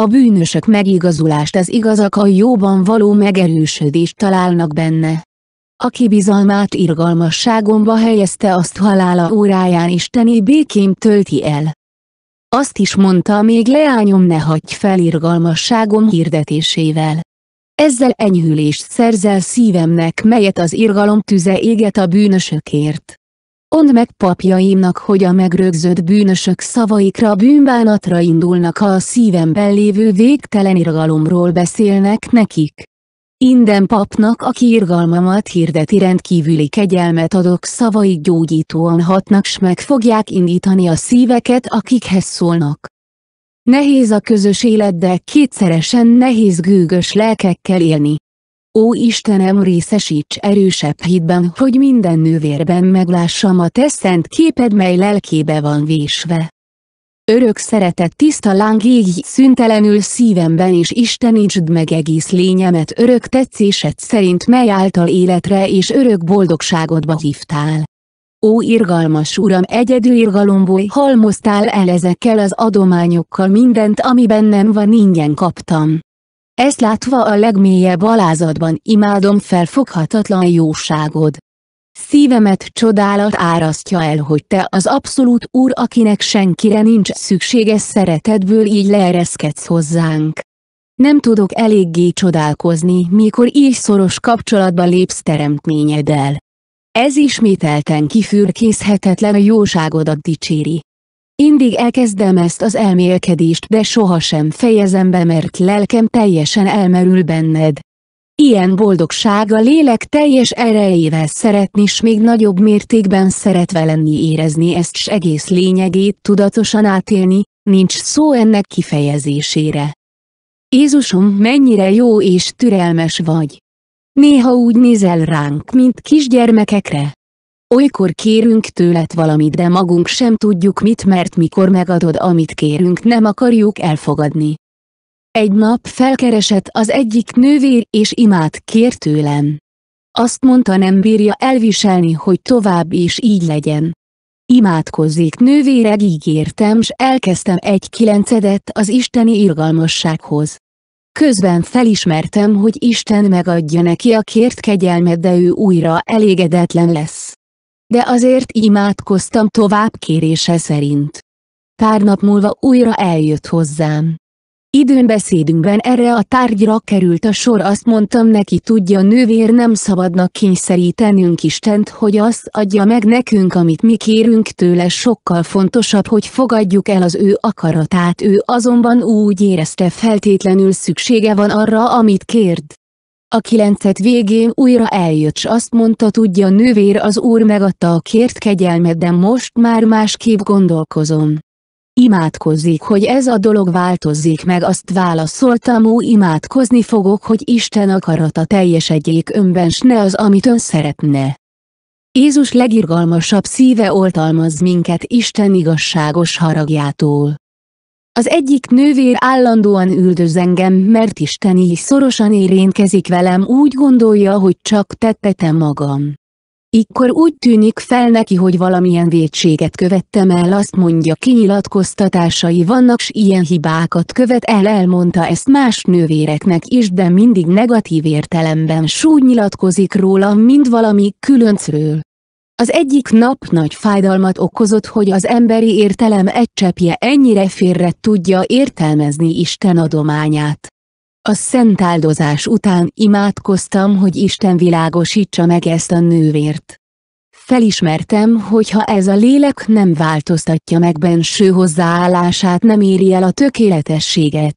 A bűnösök megigazulást az igazak a jóban való megerősödést találnak benne. Aki bizalmát irgalmasságomba helyezte azt halála óráján isteni békém tölti el. Azt is mondta még leányom ne hagyj fel irgalmasságom hirdetésével. Ezzel enyhülést szerzel szívemnek, melyet az irgalom tüze éget a bűnösökért. Ond meg papjaimnak, hogy a megrögzött bűnösök szavaikra bűnbánatra indulnak, ha a szívemben lévő végtelen irgalomról beszélnek nekik. Inden papnak, aki irgalmamat hirdeti rendkívüli kegyelmet adok szavaik gyógyítóan hatnak s meg fogják indítani a szíveket akikhez szólnak. Nehéz a közös élet, de kétszeresen nehéz gőgös lelkekkel élni. Ó Istenem részesíts erősebb hitben, hogy minden nővérben meglássam a te szent képed, mely lelkébe van vésve. Örök szeretet tiszta láng égj szüntelenül szívemben és Istenítsd meg egész lényemet örök tetszésed szerint mely által életre és örök boldogságodba hívtál. Ó irgalmas Uram egyedül irgalomból halmoztál el ezekkel az adományokkal mindent ami bennem van ingyen kaptam. Ezt látva a legmélyebb alázatban imádom felfoghatatlan jóságod. Szívemet csodálat árasztja el hogy te az abszolút Úr akinek senkire nincs szükséges szeretetből így leereszkedsz hozzánk. Nem tudok eléggé csodálkozni mikor így szoros kapcsolatba lépsz teremtményeddel. Ez ismételten kifürkészhetetlen a jóságodat dicséri. Indig elkezdem ezt az elmélkedést, de sohasem fejezem be, mert lelkem teljesen elmerül benned. Ilyen boldogság a lélek teljes erejével szeretni s még nagyobb mértékben szeretve lenni érezni ezt s egész lényegét tudatosan átélni, nincs szó ennek kifejezésére. Jézusom mennyire jó és türelmes vagy! Néha úgy nézel ránk, mint kisgyermekekre. Olykor kérünk tőled valamit, de magunk sem tudjuk mit, mert mikor megadod, amit kérünk, nem akarjuk elfogadni. Egy nap felkeresett az egyik nővér, és imát kér tőlem. Azt mondta nem bírja elviselni, hogy tovább is így legyen. Imádkozzék nővéreg ígértem s elkezdtem egy kilencedet az isteni irgalmassághoz. Közben felismertem, hogy Isten megadja neki a kért kegyelmet de ő újra elégedetlen lesz. De azért imádkoztam tovább kérése szerint. Pár nap múlva újra eljött hozzám. Időn beszédünkben erre a tárgyra került a sor azt mondtam neki tudja nővér nem szabadnak kényszerítenünk Istent hogy azt adja meg nekünk amit mi kérünk tőle sokkal fontosabb hogy fogadjuk el az ő akaratát ő azonban úgy érezte feltétlenül szüksége van arra amit kérd. A kilencet végén újra eljött s azt mondta tudja nővér az úr megadta a kért kegyelmet de most már másképp gondolkozom imádkozik, hogy ez a dolog változzék meg azt válaszoltam ó imádkozni fogok, hogy Isten akarata teljesedjék önben s ne az amit ön szeretne. Jézus legirgalmasabb szíve oltalmaz minket Isten igazságos haragjától. Az egyik nővér állandóan üldöz engem, mert Isten így szorosan érintkezik velem úgy gondolja, hogy csak tettetem magam. Ikkor úgy tűnik fel neki, hogy valamilyen vétséget követtem el azt mondja kinyilatkoztatásai vannak s ilyen hibákat követ el elmondta ezt más nővéreknek is de mindig negatív értelemben súgy nyilatkozik róla mint valami különcről. Az egyik nap nagy fájdalmat okozott, hogy az emberi értelem egy cseppje ennyire félre tudja értelmezni Isten adományát. A szent áldozás után imádkoztam, hogy Isten világosítsa meg ezt a nővért. Felismertem, hogy ha ez a lélek nem változtatja meg benső hozzáállását nem éri el a tökéletességet.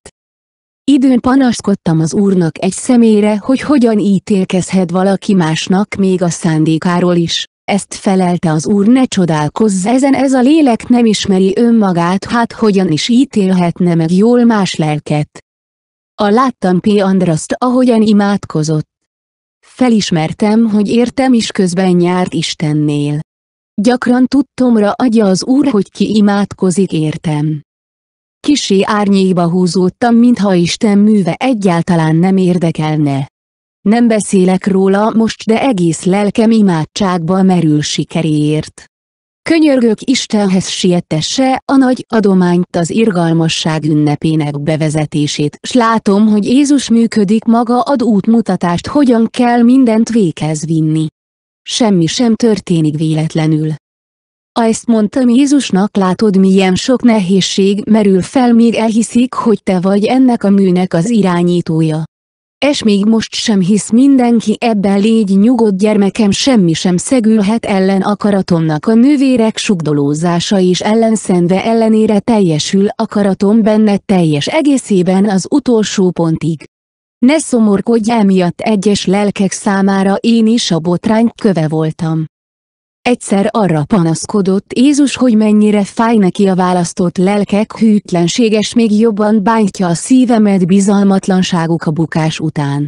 Időn panaszkodtam az úrnak egy szemére, hogy hogyan ítélkezhet valaki másnak még a szándékáról is. Ezt felelte az úr ne csodálkozz ezen ez a lélek nem ismeri önmagát hát hogyan is ítélhetne meg jól más lelket. A láttam P. Andraszt ahogyan imádkozott. Felismertem, hogy értem is közben nyárt Istennél. Gyakran tudtomra adja az Úr, hogy ki imádkozik értem. Kisé árnyéba húzódtam, mintha Isten műve egyáltalán nem érdekelne. Nem beszélek róla most, de egész lelkem imádságba merül sikeréért. Könyörgök Istenhez sietesse a nagy adományt az irgalmasság ünnepének bevezetését, s látom, hogy Jézus működik maga ad útmutatást hogyan kell mindent véghez vinni. Semmi sem történik véletlenül. A ezt mondtam Jézusnak látod milyen sok nehézség merül fel még elhiszik hogy te vagy ennek a műnek az irányítója és még most sem hisz mindenki ebben légy nyugodt gyermekem semmi sem szegülhet ellen akaratomnak a nővérek sugdolózása is ellenszenve ellenére teljesül akaratom benne teljes egészében az utolsó pontig. Ne szomorkodj emiatt egyes lelkek számára én is a botrány köve voltam. Egyszer arra panaszkodott Jézus, hogy mennyire fáj neki a választott lelkek hűtlenséges még jobban bántja a szívemet bizalmatlanságuk a bukás után.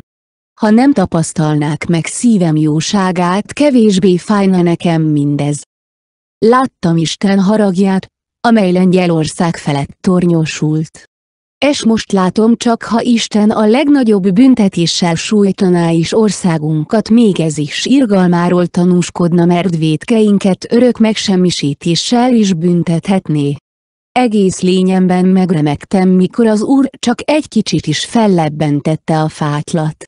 Ha nem tapasztalnák meg szívem jóságát kevésbé fájna nekem mindez. Láttam Isten haragját, amely Lengyelország felett tornyosult. És most látom csak ha Isten a legnagyobb büntetéssel sújtaná is országunkat még ez is irgalmáról tanúskodna mert védkeinket örök megsemmisítéssel is büntethetné. Egész lényemben megremegtem mikor az úr csak egy kicsit is fellebbentette a fátlat.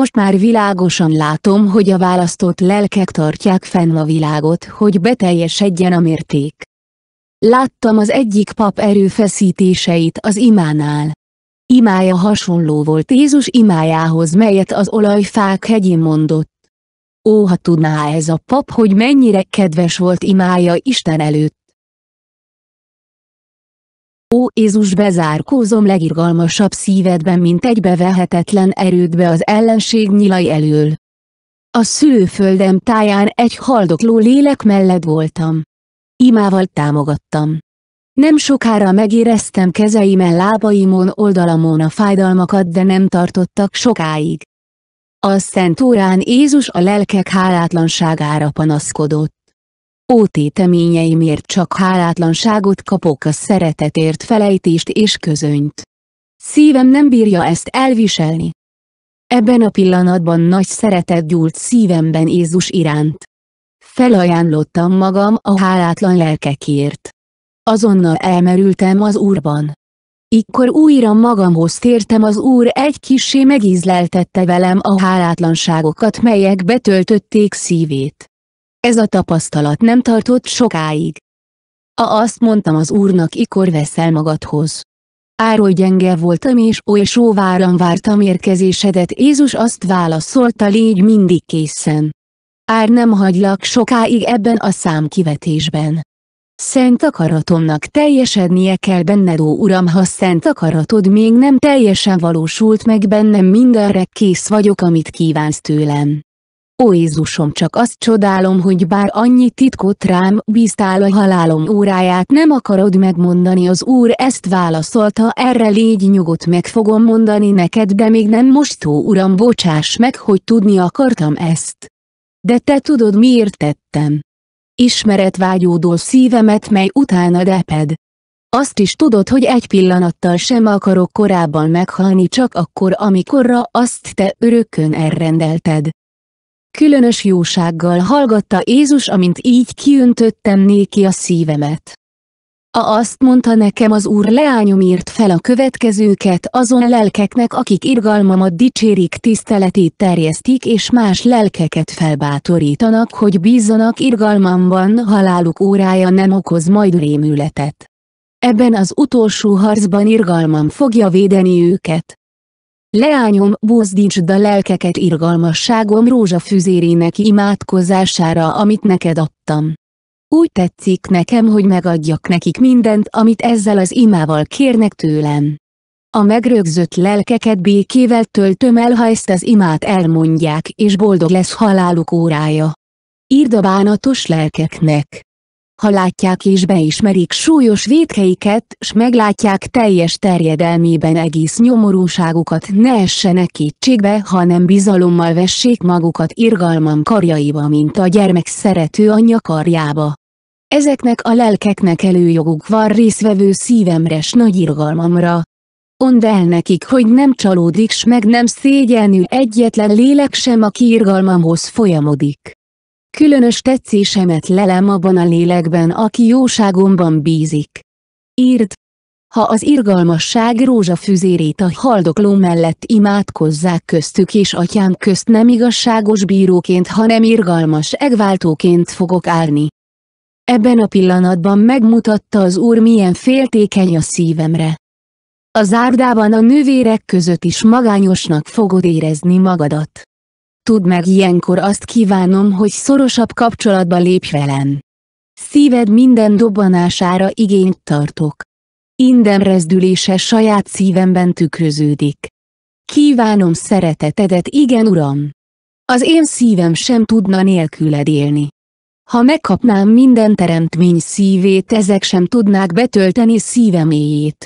Most már világosan látom, hogy a választott lelkek tartják fenn a világot, hogy beteljesedjen a mérték. Láttam az egyik pap erőfeszítéseit az imánál. Imája hasonló volt Jézus imájához, melyet az olajfák hegyén mondott. Ó, ha tudná ez a pap, hogy mennyire kedves volt imája Isten előtt. Ó Jézus bezárkózom legirgalmasabb szívedben, mint egy bevehetetlen erődbe az ellenség nyilai elől. A szülőföldem táján egy haldokló lélek mellett voltam imával támogattam. Nem sokára megéreztem kezeimen lábaimon oldalamon a fájdalmakat de nem tartottak sokáig. A Szent Órán Jézus a lelkek hálátlanságára panaszkodott. Ó téteményeimért csak hálátlanságot kapok a szeretetért felejtést és közönyt. Szívem nem bírja ezt elviselni. Ebben a pillanatban nagy szeretet gyúlt szívemben Jézus iránt. Felajánlottam magam a hálátlan lelkekért. Azonnal elmerültem az Úrban. Ikkor újra magamhoz tértem az Úr egy kisé megízleltette velem a hálátlanságokat melyek betöltötték szívét. Ez a tapasztalat nem tartott sokáig. A azt mondtam az Úrnak ikor veszel magadhoz. Ároly gyenge voltam és oly sóváran vártam érkezésedet Jézus azt válaszolta légy mindig készen ár nem hagylak sokáig ebben a számkivetésben. Szent akaratomnak teljesednie kell benned ó Uram ha szent akaratod még nem teljesen valósult meg bennem mindenre kész vagyok amit kívánsz tőlem. Ó Jézusom csak azt csodálom, hogy bár annyi titkot rám bíztál a halálom óráját nem akarod megmondani az Úr ezt válaszolta erre légy nyugodt meg fogom mondani neked de még nem most ó Uram bocsáss meg hogy tudni akartam ezt. De te tudod miért tettem. Ismeret vágyódó szívemet mely utána deped. Azt is tudod, hogy egy pillanattal sem akarok korábban meghalni csak akkor amikorra azt te örökön elrendelted. Különös jósággal hallgatta Jézus, amint így kiöntöttem néki a szívemet. A azt mondta nekem az úr leányom írt fel a következőket azon lelkeknek, akik irgalmamat dicsérik tiszteletét terjesztik és más lelkeket felbátorítanak, hogy bízzanak irgalmamban haláluk órája nem okoz majd rémületet. Ebben az utolsó harcban irgalmam fogja védeni őket. Leányom, búzdítsd a lelkeket irgalmasságom rózsafüzérének imádkozására, amit neked adtam. Úgy tetszik nekem, hogy megadjak nekik mindent, amit ezzel az imával kérnek tőlem. A megrögzött lelkeket békével töltöm el, ha ezt az imát elmondják, és boldog lesz haláluk órája. Írd a bánatos lelkeknek ha látják és beismerik súlyos védkeiket, s meglátják teljes terjedelmében egész nyomorúságukat ne essenek kétségbe, hanem bizalommal vessék magukat irgalmam karjaiba mint a gyermek szerető anyja karjába. Ezeknek a lelkeknek előjoguk van részvevő szívemre s nagy irgalmamra. Ond el nekik, hogy nem csalódik s meg nem szégyenül egyetlen lélek sem, aki irgalmamhoz folyamodik. Különös tetszésemet lelem abban a lélekben, aki jóságomban bízik. Írd! Ha az irgalmasság rózsafüzérét a haldokló mellett imádkozzák köztük és atyám közt nem igazságos bíróként hanem irgalmas egváltóként fogok állni. Ebben a pillanatban megmutatta az Úr milyen féltékeny a szívemre. A zárdában a nővérek között is magányosnak fogod érezni magadat tudd meg ilyenkor azt kívánom, hogy szorosabb kapcsolatba lépj velem. Szíved minden dobbanására igényt tartok. Minden rezdülése saját szívemben tükröződik. Kívánom szeretetedet, igen uram. Az én szívem sem tudna nélküled élni. Ha megkapnám minden teremtmény szívét ezek sem tudnák betölteni szívem éjét.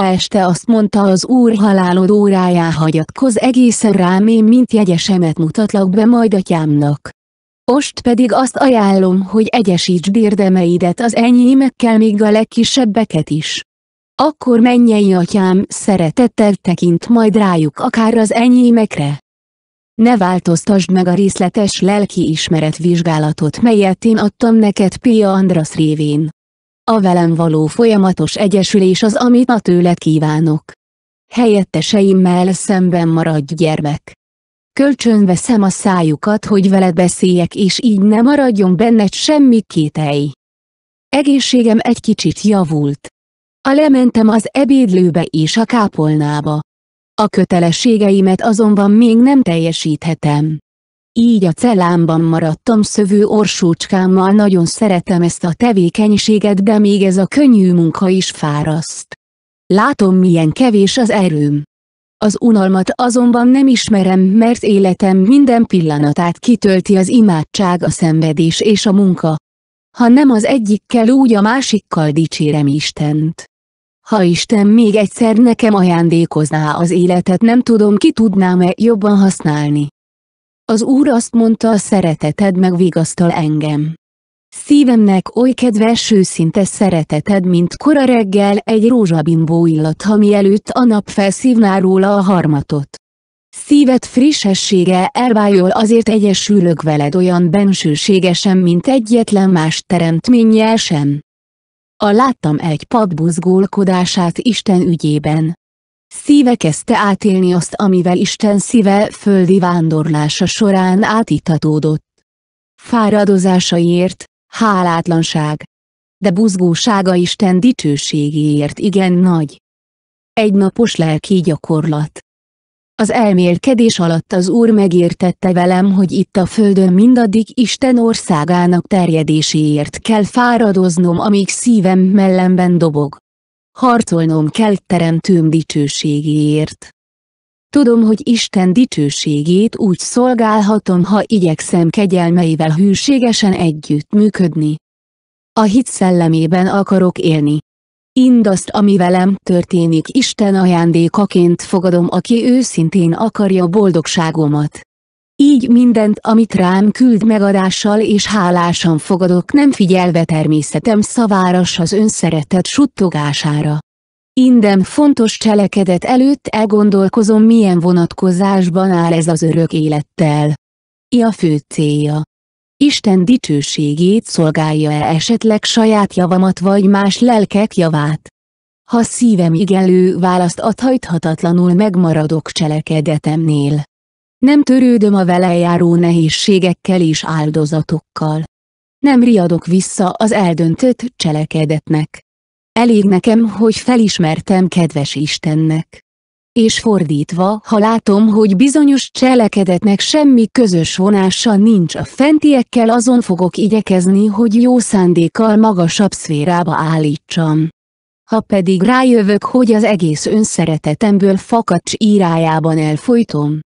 A este azt mondta az úr halálod órájá hagyatkoz egészen rám én mint jegyesemet mutatlak be majd atyámnak. Most pedig azt ajánlom, hogy egyesítsd érdemeidet az enyémekkel még a legkisebbeket is. Akkor mennyei atyám szeretettel tekint majd rájuk akár az enyémekre. Ne változtasd meg a részletes lelki ismeret vizsgálatot melyet én adtam neked Pia Andrasz révén. A velem való folyamatos egyesülés az amit a tőled kívánok. Helyetteseimmel szemben maradj gyermek. Kölcsön veszem a szájukat, hogy veled beszéljek és így ne maradjon benned semmi kételj. Egészségem egy kicsit javult. A lementem az ebédlőbe és a kápolnába. A kötelességeimet azonban még nem teljesíthetem. Így a cellámban maradtam szövő orsócskámmal nagyon szeretem ezt a tevékenységet de még ez a könnyű munka is fáraszt. Látom milyen kevés az erőm. Az unalmat azonban nem ismerem, mert életem minden pillanatát kitölti az imádság a szenvedés és a munka. Ha nem az egyikkel úgy a másikkal dicsérem Istent. Ha Isten még egyszer nekem ajándékozná az életet nem tudom ki tudnám-e jobban használni. Az Úr azt mondta a szereteted megvigasztal engem. Szívemnek oly kedves őszinte szereteted, mint kora reggel egy rózsabimbó illat, ha mielőtt a nap felszívná róla a harmatot. Szíved frissessége elvájol azért egyesülök veled olyan bensőségesen, mint egyetlen más teremtménnyel sem. A láttam egy pap buzgólkodását Isten ügyében, Szíve kezdte átélni azt, amivel Isten szíve földi vándorlása során átítatódott. Fáradozásaiért, hálátlanság. De buzgósága Isten dicsőségéért igen nagy. Egy napos lelki gyakorlat. Az elmélkedés alatt az Úr megértette velem, hogy itt a földön mindaddig Isten országának terjedéséért kell fáradoznom, amíg szívem mellemben dobog harcolnom kell teremtőm dicsőségéért. Tudom, hogy Isten dicsőségét úgy szolgálhatom, ha igyekszem kegyelmeivel hűségesen együtt működni. A hit szellemében akarok élni. Indazt, ami velem történik Isten ajándékaként fogadom, aki őszintén akarja boldogságomat így mindent, amit rám küld megadással és hálásan fogadok nem figyelve természetem szavára az önszeretet suttogására. Inden fontos cselekedet előtt elgondolkozom milyen vonatkozásban áll ez az örök élettel. I a fő célja. Isten dicsőségét szolgálja-e esetleg saját javamat vagy más lelkek javát? Ha szívem igelő választ adhajthatatlanul megmaradok cselekedetemnél. Nem törődöm a vele járó nehézségekkel és áldozatokkal. Nem riadok vissza az eldöntött cselekedetnek. Elég nekem, hogy felismertem kedves Istennek. És fordítva, ha látom, hogy bizonyos cselekedetnek semmi közös vonása nincs a fentiekkel azon fogok igyekezni, hogy jó szándékkal magasabb szférába állítsam. Ha pedig rájövök, hogy az egész önszeretetemből fakacs írájában elfolytom,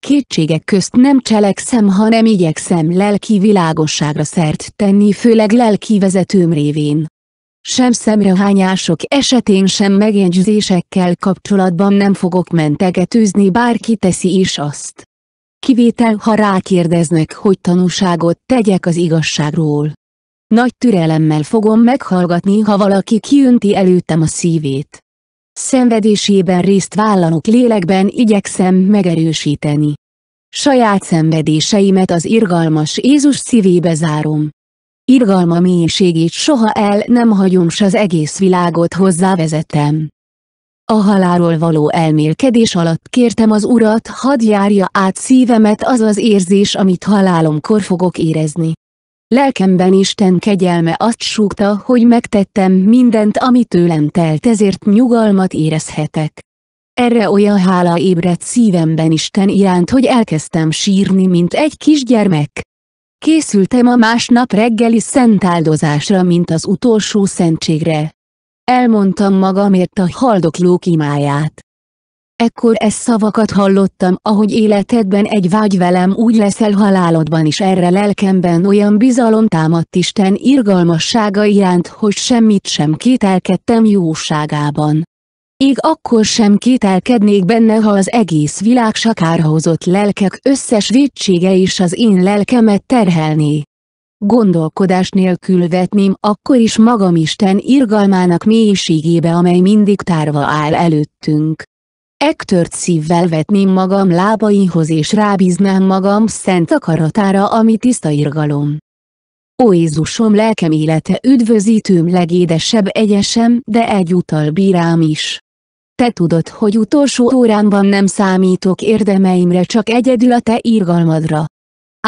kétségek közt nem cselekszem, hanem igyekszem lelki világosságra szert tenni főleg lelki vezetőm révén. Sem szemrehányások esetén sem megjegyzésekkel kapcsolatban nem fogok mentegetőzni bárki teszi is azt. Kivétel ha rákérdeznek, hogy tanúságot tegyek az igazságról. Nagy türelemmel fogom meghallgatni, ha valaki kiönti előttem a szívét. Szenvedésében részt vállalok lélekben igyekszem megerősíteni. Saját szenvedéseimet az irgalmas Jézus szívébe zárom. Irgalma mélységét soha el nem hagyom s az egész világot hozzávezetem. A halálról való elmélkedés alatt kértem az Urat, hadd járja át szívemet az az érzés, amit halálomkor fogok érezni. Lelkemben Isten kegyelme azt súgta, hogy megtettem mindent, ami tőlem telt ezért nyugalmat érezhetek. Erre olyan hála ébredt szívemben Isten iránt, hogy elkezdtem sírni, mint egy kisgyermek. Készültem a másnap reggeli szentáldozásra, mint az utolsó szentségre. Elmondtam magamért a haldoklók imáját. Ekkor e szavakat hallottam, ahogy életedben egy vágy velem úgy leszel halálodban is erre lelkemben olyan bizalom támadt Isten irgalmassága iránt, hogy semmit sem kételkedtem jóságában. Ég akkor sem kételkednék benne, ha az egész világ sakárhozott lelkek összes védsége is az én lelkemet terhelné. Gondolkodás nélkül vetném akkor is magam Isten irgalmának mélységébe, amely mindig tárva áll előttünk. Ektört szívvel vetném magam lábaihoz és rábíznám magam szent akaratára, ami tiszta irgalom. Ó Jézusom lelkem élete üdvözítőm legédesebb egyesem, de egyúttal bírám is. Te tudod, hogy utolsó órámban nem számítok érdemeimre, csak egyedül a te irgalmadra.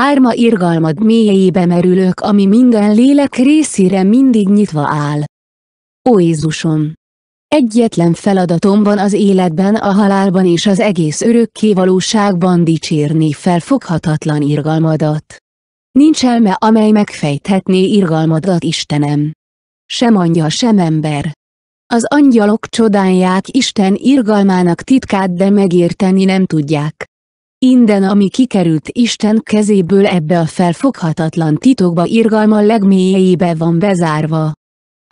Árma irgalmad mélyébe merülök, ami minden lélek részére mindig nyitva áll. Ó Jézusom! Egyetlen feladatom van az életben a halálban és az egész örökké valóságban dicsérni felfoghatatlan irgalmadat. Nincs elme, amely megfejthetné irgalmadat Istenem. Sem angyal, sem ember. Az angyalok csodálják Isten irgalmának titkát, de megérteni nem tudják. Minden, ami kikerült Isten kezéből ebbe a felfoghatatlan titokba irgalma legmélyeibe van bezárva.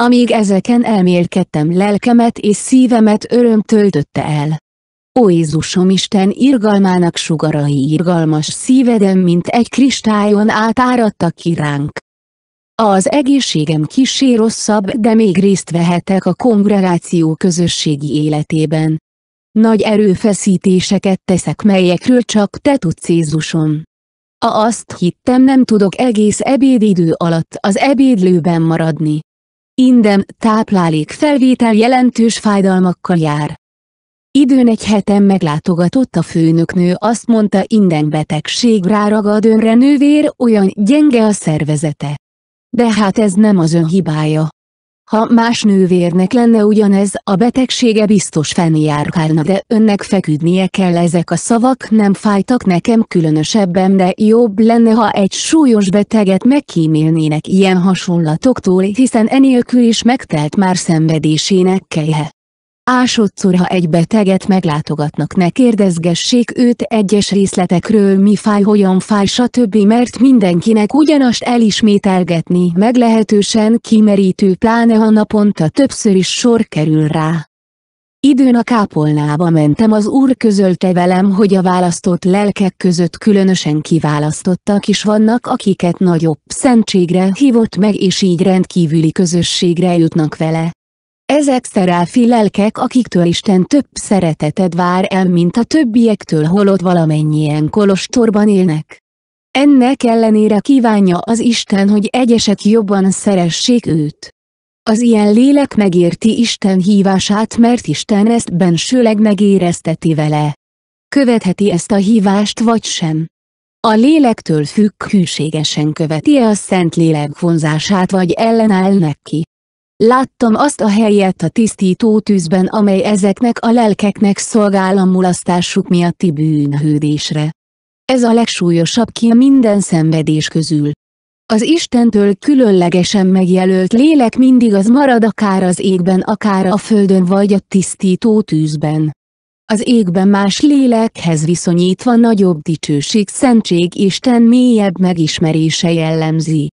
Amíg ezeken elmélkedtem lelkemet és szívemet öröm töltötte el. Ó Jézusom Isten irgalmának sugarai irgalmas szívedem mint egy kristályon átáradtak ki ránk. Az egészségem kisé rosszabb de még részt vehetek a kongregáció közösségi életében. Nagy erőfeszítéseket teszek melyekről csak te tudsz Jézusom. A azt hittem nem tudok egész ebédidő alatt az ebédlőben maradni. Indem táplálék felvétel jelentős fájdalmakkal jár. Időn egy heten meglátogatott a főnöknő azt mondta inden betegség ráragad önre nővér olyan gyenge a szervezete. De hát ez nem az ön hibája. Ha más nővérnek lenne ugyanez, a betegsége biztos felnijárkálna de önnek feküdnie kell ezek a szavak nem fájtak nekem különösebben de jobb lenne ha egy súlyos beteget megkímélnének ilyen hasonlatoktól hiszen enélkül is megtelt már szenvedésének kelyhe. Másodszor ha egy beteget meglátogatnak ne kérdezgessék őt egyes részletekről mi fáj, hogyan fáj stb. mert mindenkinek ugyanazt elismételgetni meglehetősen kimerítő pláne ha naponta többször is sor kerül rá. Időn a kápolnába mentem az úr közölte velem, hogy a választott lelkek között különösen kiválasztottak is vannak, akiket nagyobb szentségre hívott meg és így rendkívüli közösségre jutnak vele. Ezek szeráfi lelkek akiktől Isten több szeretetet vár el mint a többiektől holott valamennyien kolostorban élnek. Ennek ellenére kívánja az Isten, hogy egyesek jobban szeressék őt. Az ilyen lélek megérti Isten hívását mert Isten ezt bensőleg megérezteti vele. Követheti ezt a hívást vagy sem. A lélektől függ hűségesen követi-e a Szent Lélek vonzását vagy ellenáll neki. Láttam azt a helyet a tisztító tűzben amely ezeknek a lelkeknek szolgál a mulasztásuk miatti bűnhődésre. Ez a legsúlyosabb ki minden szenvedés közül. Az Istentől különlegesen megjelölt lélek mindig az marad akár az égben akár a földön vagy a tisztító tűzben. Az égben más lélekhez viszonyítva nagyobb dicsőség szentség Isten mélyebb megismerése jellemzi.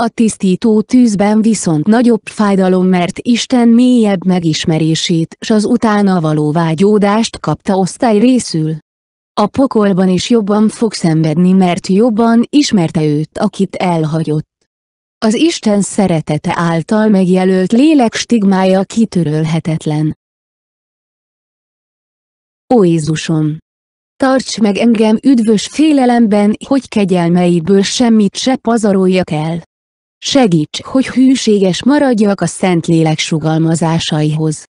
A tisztító tűzben viszont nagyobb fájdalom mert Isten mélyebb megismerését s az utána való vágyódást kapta osztály részül. A pokolban is jobban fog szenvedni mert jobban ismerte őt akit elhagyott. Az Isten szeretete által megjelölt lélek stigmája kitörölhetetlen. Ó Jézusom! Tarts meg engem üdvös félelemben, hogy kegyelmeiből semmit se pazaroljak el. Segíts, hogy hűséges maradjak a Szentlélek sugalmazásaihoz.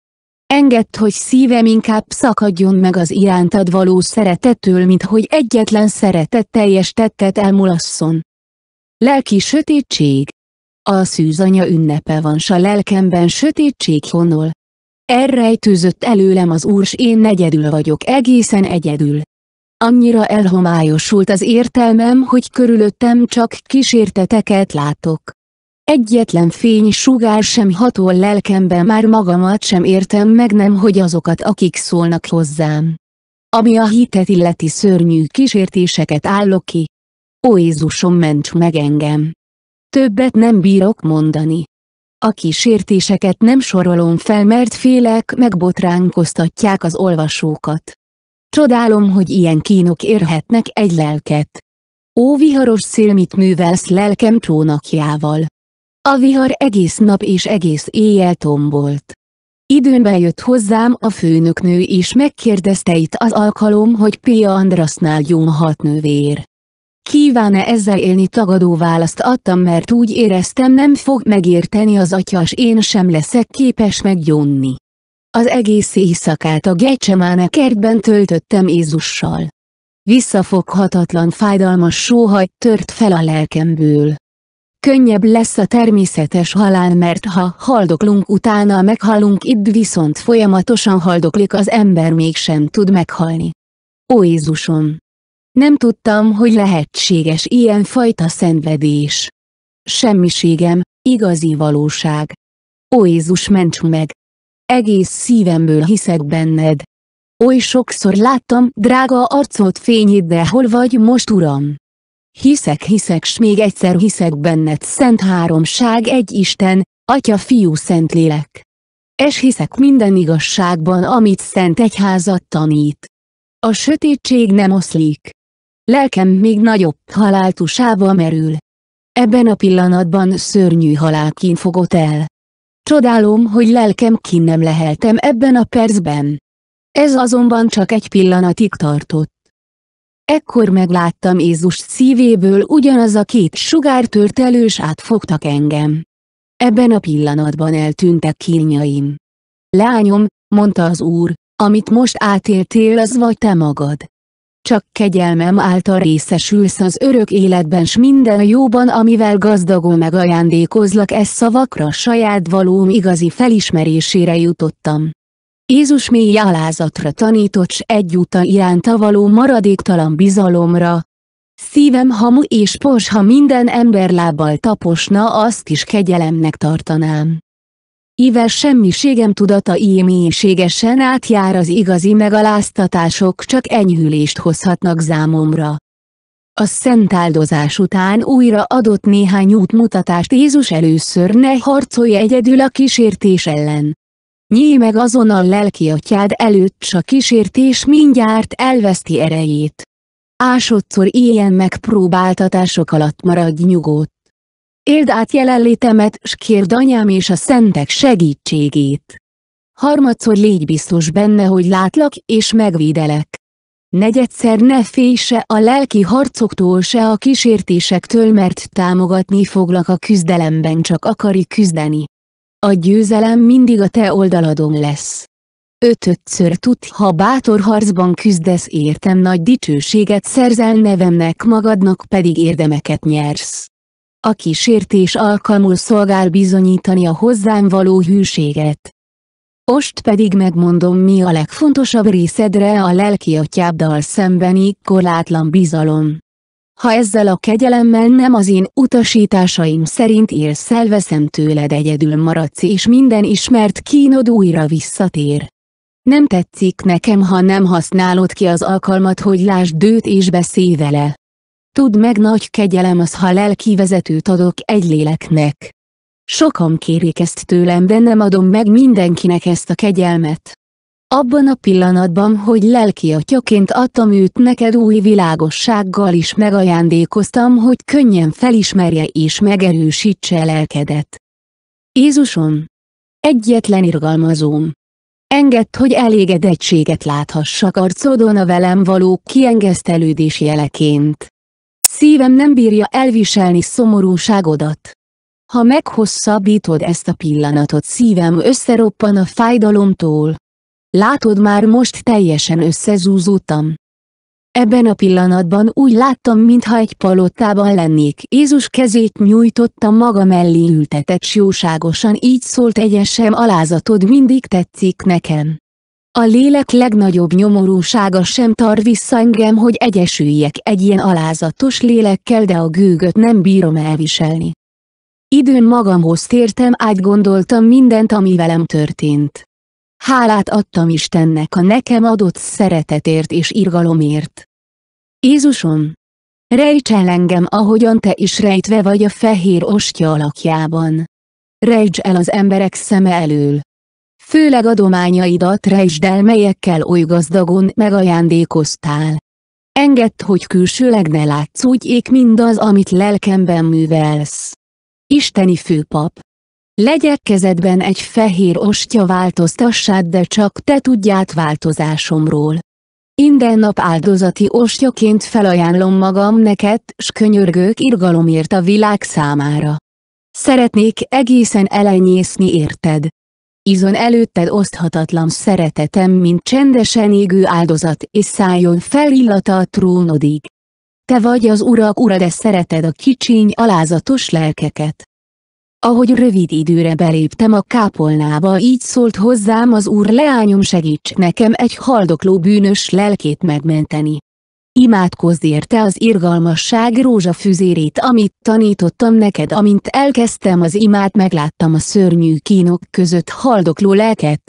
Engedd, hogy szívem inkább szakadjon meg az irántad való szeretettől, mint hogy egyetlen teljes tettet elmulasszon. Lelki sötétség. A szűzanya ünnepe van, s a lelkemben sötétség honol. Elrejtőzött előlem az úrs, én negyedül vagyok, egészen egyedül. Annyira elhomályosult az értelmem, hogy körülöttem csak kísérteteket látok. Egyetlen fény sugár sem hatol lelkembe már magamat sem értem meg nem hogy azokat akik szólnak hozzám. Ami a hitet illeti szörnyű kísértéseket állok ki. Ó Jézusom ments meg engem! Többet nem bírok mondani. A kísértéseket nem sorolom fel mert félek megbotránkoztatják az olvasókat. Csodálom, hogy ilyen kínok érhetnek egy lelket. Ó viharos szél mit művelsz lelkem csónakjával. A vihar egész nap és egész éjjel tombolt. Időnben jött hozzám a főnöknő és megkérdezte itt az alkalom, hogy Pia Andrasznál hat nővér. Kíván-e ezzel élni tagadó választ adtam mert úgy éreztem nem fog megérteni az atyas, én sem leszek képes meggyónni. Az egész éjszakát a gecsemáne kertben töltöttem Jézussal. Visszafoghatatlan fájdalmas sóhaj tört fel a lelkemből. Könnyebb lesz a természetes halál mert ha haldoklunk utána meghalunk itt viszont folyamatosan haldoklik az ember mégsem tud meghalni. Ó Jézusom! Nem tudtam, hogy lehetséges ilyen fajta szenvedés. Semmiségem, igazi valóság. Ó Jézus ments meg! Egész szívemből hiszek benned. Oly sokszor láttam drága arcot fényét de hol vagy most Uram? Hiszek hiszek s még egyszer hiszek benned szent háromság egy Isten, Atya Fiú Szentlélek. Es hiszek minden igazságban amit szent egyházat tanít. A sötétség nem oszlik. Lelkem még nagyobb haláltusába merül. Ebben a pillanatban szörnyű halálkín fogott el. Csodálom, hogy lelkem kín nem leheltem ebben a percben. Ez azonban csak egy pillanatig tartott. Ekkor megláttam Jézus szívéből ugyanaz a két sugártört elős átfogtak engem. Ebben a pillanatban eltűntek kínjaim. Lányom, mondta az úr, amit most átéltél az vagy te magad. Csak kegyelmem által részesülsz az örök életben s minden jóban amivel gazdagon megajándékozlak e szavakra saját valóm igazi felismerésére jutottam. Jézus mély alázatra tanított s egyúttal iránta való maradéktalan bizalomra. Szívem hamu és pos, ha minden ember lábbal taposna, azt is kegyelemnek tartanám. Ivel semmiségem tudata így átjár az igazi megaláztatások csak enyhülést hozhatnak zámomra. A szent áldozás után újra adott néhány útmutatást Jézus először ne harcolj egyedül a kísértés ellen. Nyíj meg azonnal lelki atyád előtt, s a kísértés mindjárt elveszti erejét. Ásodszor ilyen megpróbáltatások alatt maradj nyugodt. Éld át jelenlétemet, s kérd anyám és a szentek segítségét. Harmadszor légy biztos benne, hogy látlak és megvédelek. Negyedszer ne félj se a lelki harcoktól se a kísértésektől, mert támogatni foglak a küzdelemben csak akari küzdeni a győzelem mindig a te oldaladon lesz. Ötötször tud, ha bátor harcban küzdesz értem nagy dicsőséget szerzel nevemnek magadnak pedig érdemeket nyersz. A kísértés alkalmul szolgál bizonyítani a hozzám való hűséget. Most pedig megmondom mi a legfontosabb részedre a lelki atyáddal szembeni korlátlan bizalom. Ha ezzel a kegyelemmel nem az én utasításaim szerint élsz elveszem tőled egyedül maradsz és minden ismert kínod újra visszatér. Nem tetszik nekem ha nem használod ki az alkalmat hogy lásd őt és beszélj vele. Tudd meg nagy kegyelem az ha lelki vezetőt adok egy léleknek. Sokan kérik ezt tőlem de nem adom meg mindenkinek ezt a kegyelmet. Abban a pillanatban, hogy lelki atyaként adtam őt neked új világossággal is megajándékoztam, hogy könnyen felismerje és megerősítse lelkedet. Jézusom! Egyetlen irgalmazóm! Engedd, hogy elégedettséget láthassak arcodon a velem való kiengesztelődés jeleként. Szívem nem bírja elviselni szomorúságodat. Ha meghosszabbítod ezt a pillanatot szívem összeroppan a fájdalomtól, Látod már most teljesen összezúzódtam. Ebben a pillanatban úgy láttam, mintha egy palottában lennék. Jézus kezét nyújtotta maga mellé ültetett jóságosan így szólt egyesem alázatod mindig tetszik nekem. A lélek legnagyobb nyomorúsága sem tar vissza engem, hogy egyesüljek egy ilyen alázatos lélekkel, de a gőgöt nem bírom elviselni. Időn magamhoz tértem, átgondoltam mindent, ami velem történt. Hálát adtam Istennek a nekem adott szeretetért és irgalomért. Jézusom! Rejts el engem, ahogyan te is rejtve vagy a fehér ostya alakjában. Rejts el az emberek szeme elől. Főleg adományaidat rejtsd el, melyekkel oly gazdagon megajándékoztál. Engedd, hogy külsőleg ne látsz úgy ék mindaz, amit lelkemben művelsz. Isteni főpap, Legyek kezedben egy fehér ostya változtassát, de csak te tudját változásomról. Minden nap áldozati ostyaként felajánlom magam neked, s könyörgők irgalomért a világ számára. Szeretnék egészen elenyészni érted. Izon előtted oszthatatlan szeretetem, mint csendesen égő áldozat, és szálljon fel illata a trónodig. Te vagy az urak ura, de szereted a kicsiny alázatos lelkeket. Ahogy rövid időre beléptem a kápolnába így szólt hozzám az úr leányom segíts nekem egy haldokló bűnös lelkét megmenteni. Imádkozz érte az irgalmasság rózsafüzérét amit tanítottam neked amint elkezdtem az imát megláttam a szörnyű kínok között haldokló lelket.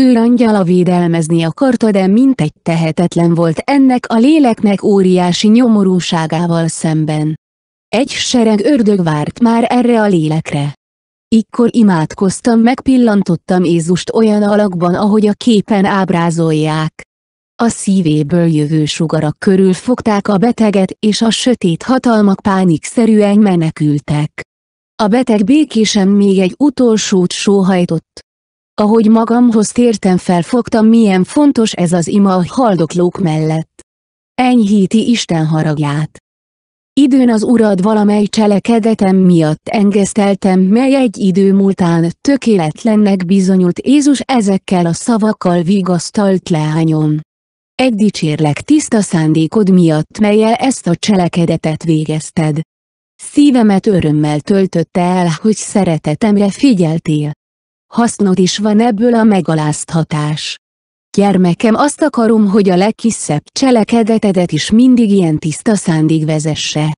Őrangyala védelmezni akarta de mintegy tehetetlen volt ennek a léleknek óriási nyomorúságával szemben. Egy sereg ördög várt már erre a lélekre. Ikkor imádkoztam megpillantottam Jézust olyan alakban ahogy a képen ábrázolják. A szívéből jövő sugarak körül fogták a beteget és a sötét hatalmak pánikszerűen menekültek. A beteg békésen még egy utolsót sóhajtott. Ahogy magamhoz tértem felfogtam milyen fontos ez az ima a haldoklók mellett. Enyhíti Isten haragját. Időn az urad valamely cselekedetem miatt engeszteltem, mely egy idő múltán tökéletlennek bizonyult Jézus ezekkel a szavakkal vigasztalt leányom. Egy dicsérlek tiszta szándékod miatt, melyel ezt a cselekedetet végezted. Szívemet örömmel töltötte el, hogy szeretetemre figyeltél. Hasznod is van ebből a megaláztatás. Gyermekem azt akarom, hogy a legkisebb cselekedetedet is mindig ilyen tiszta szándig vezesse.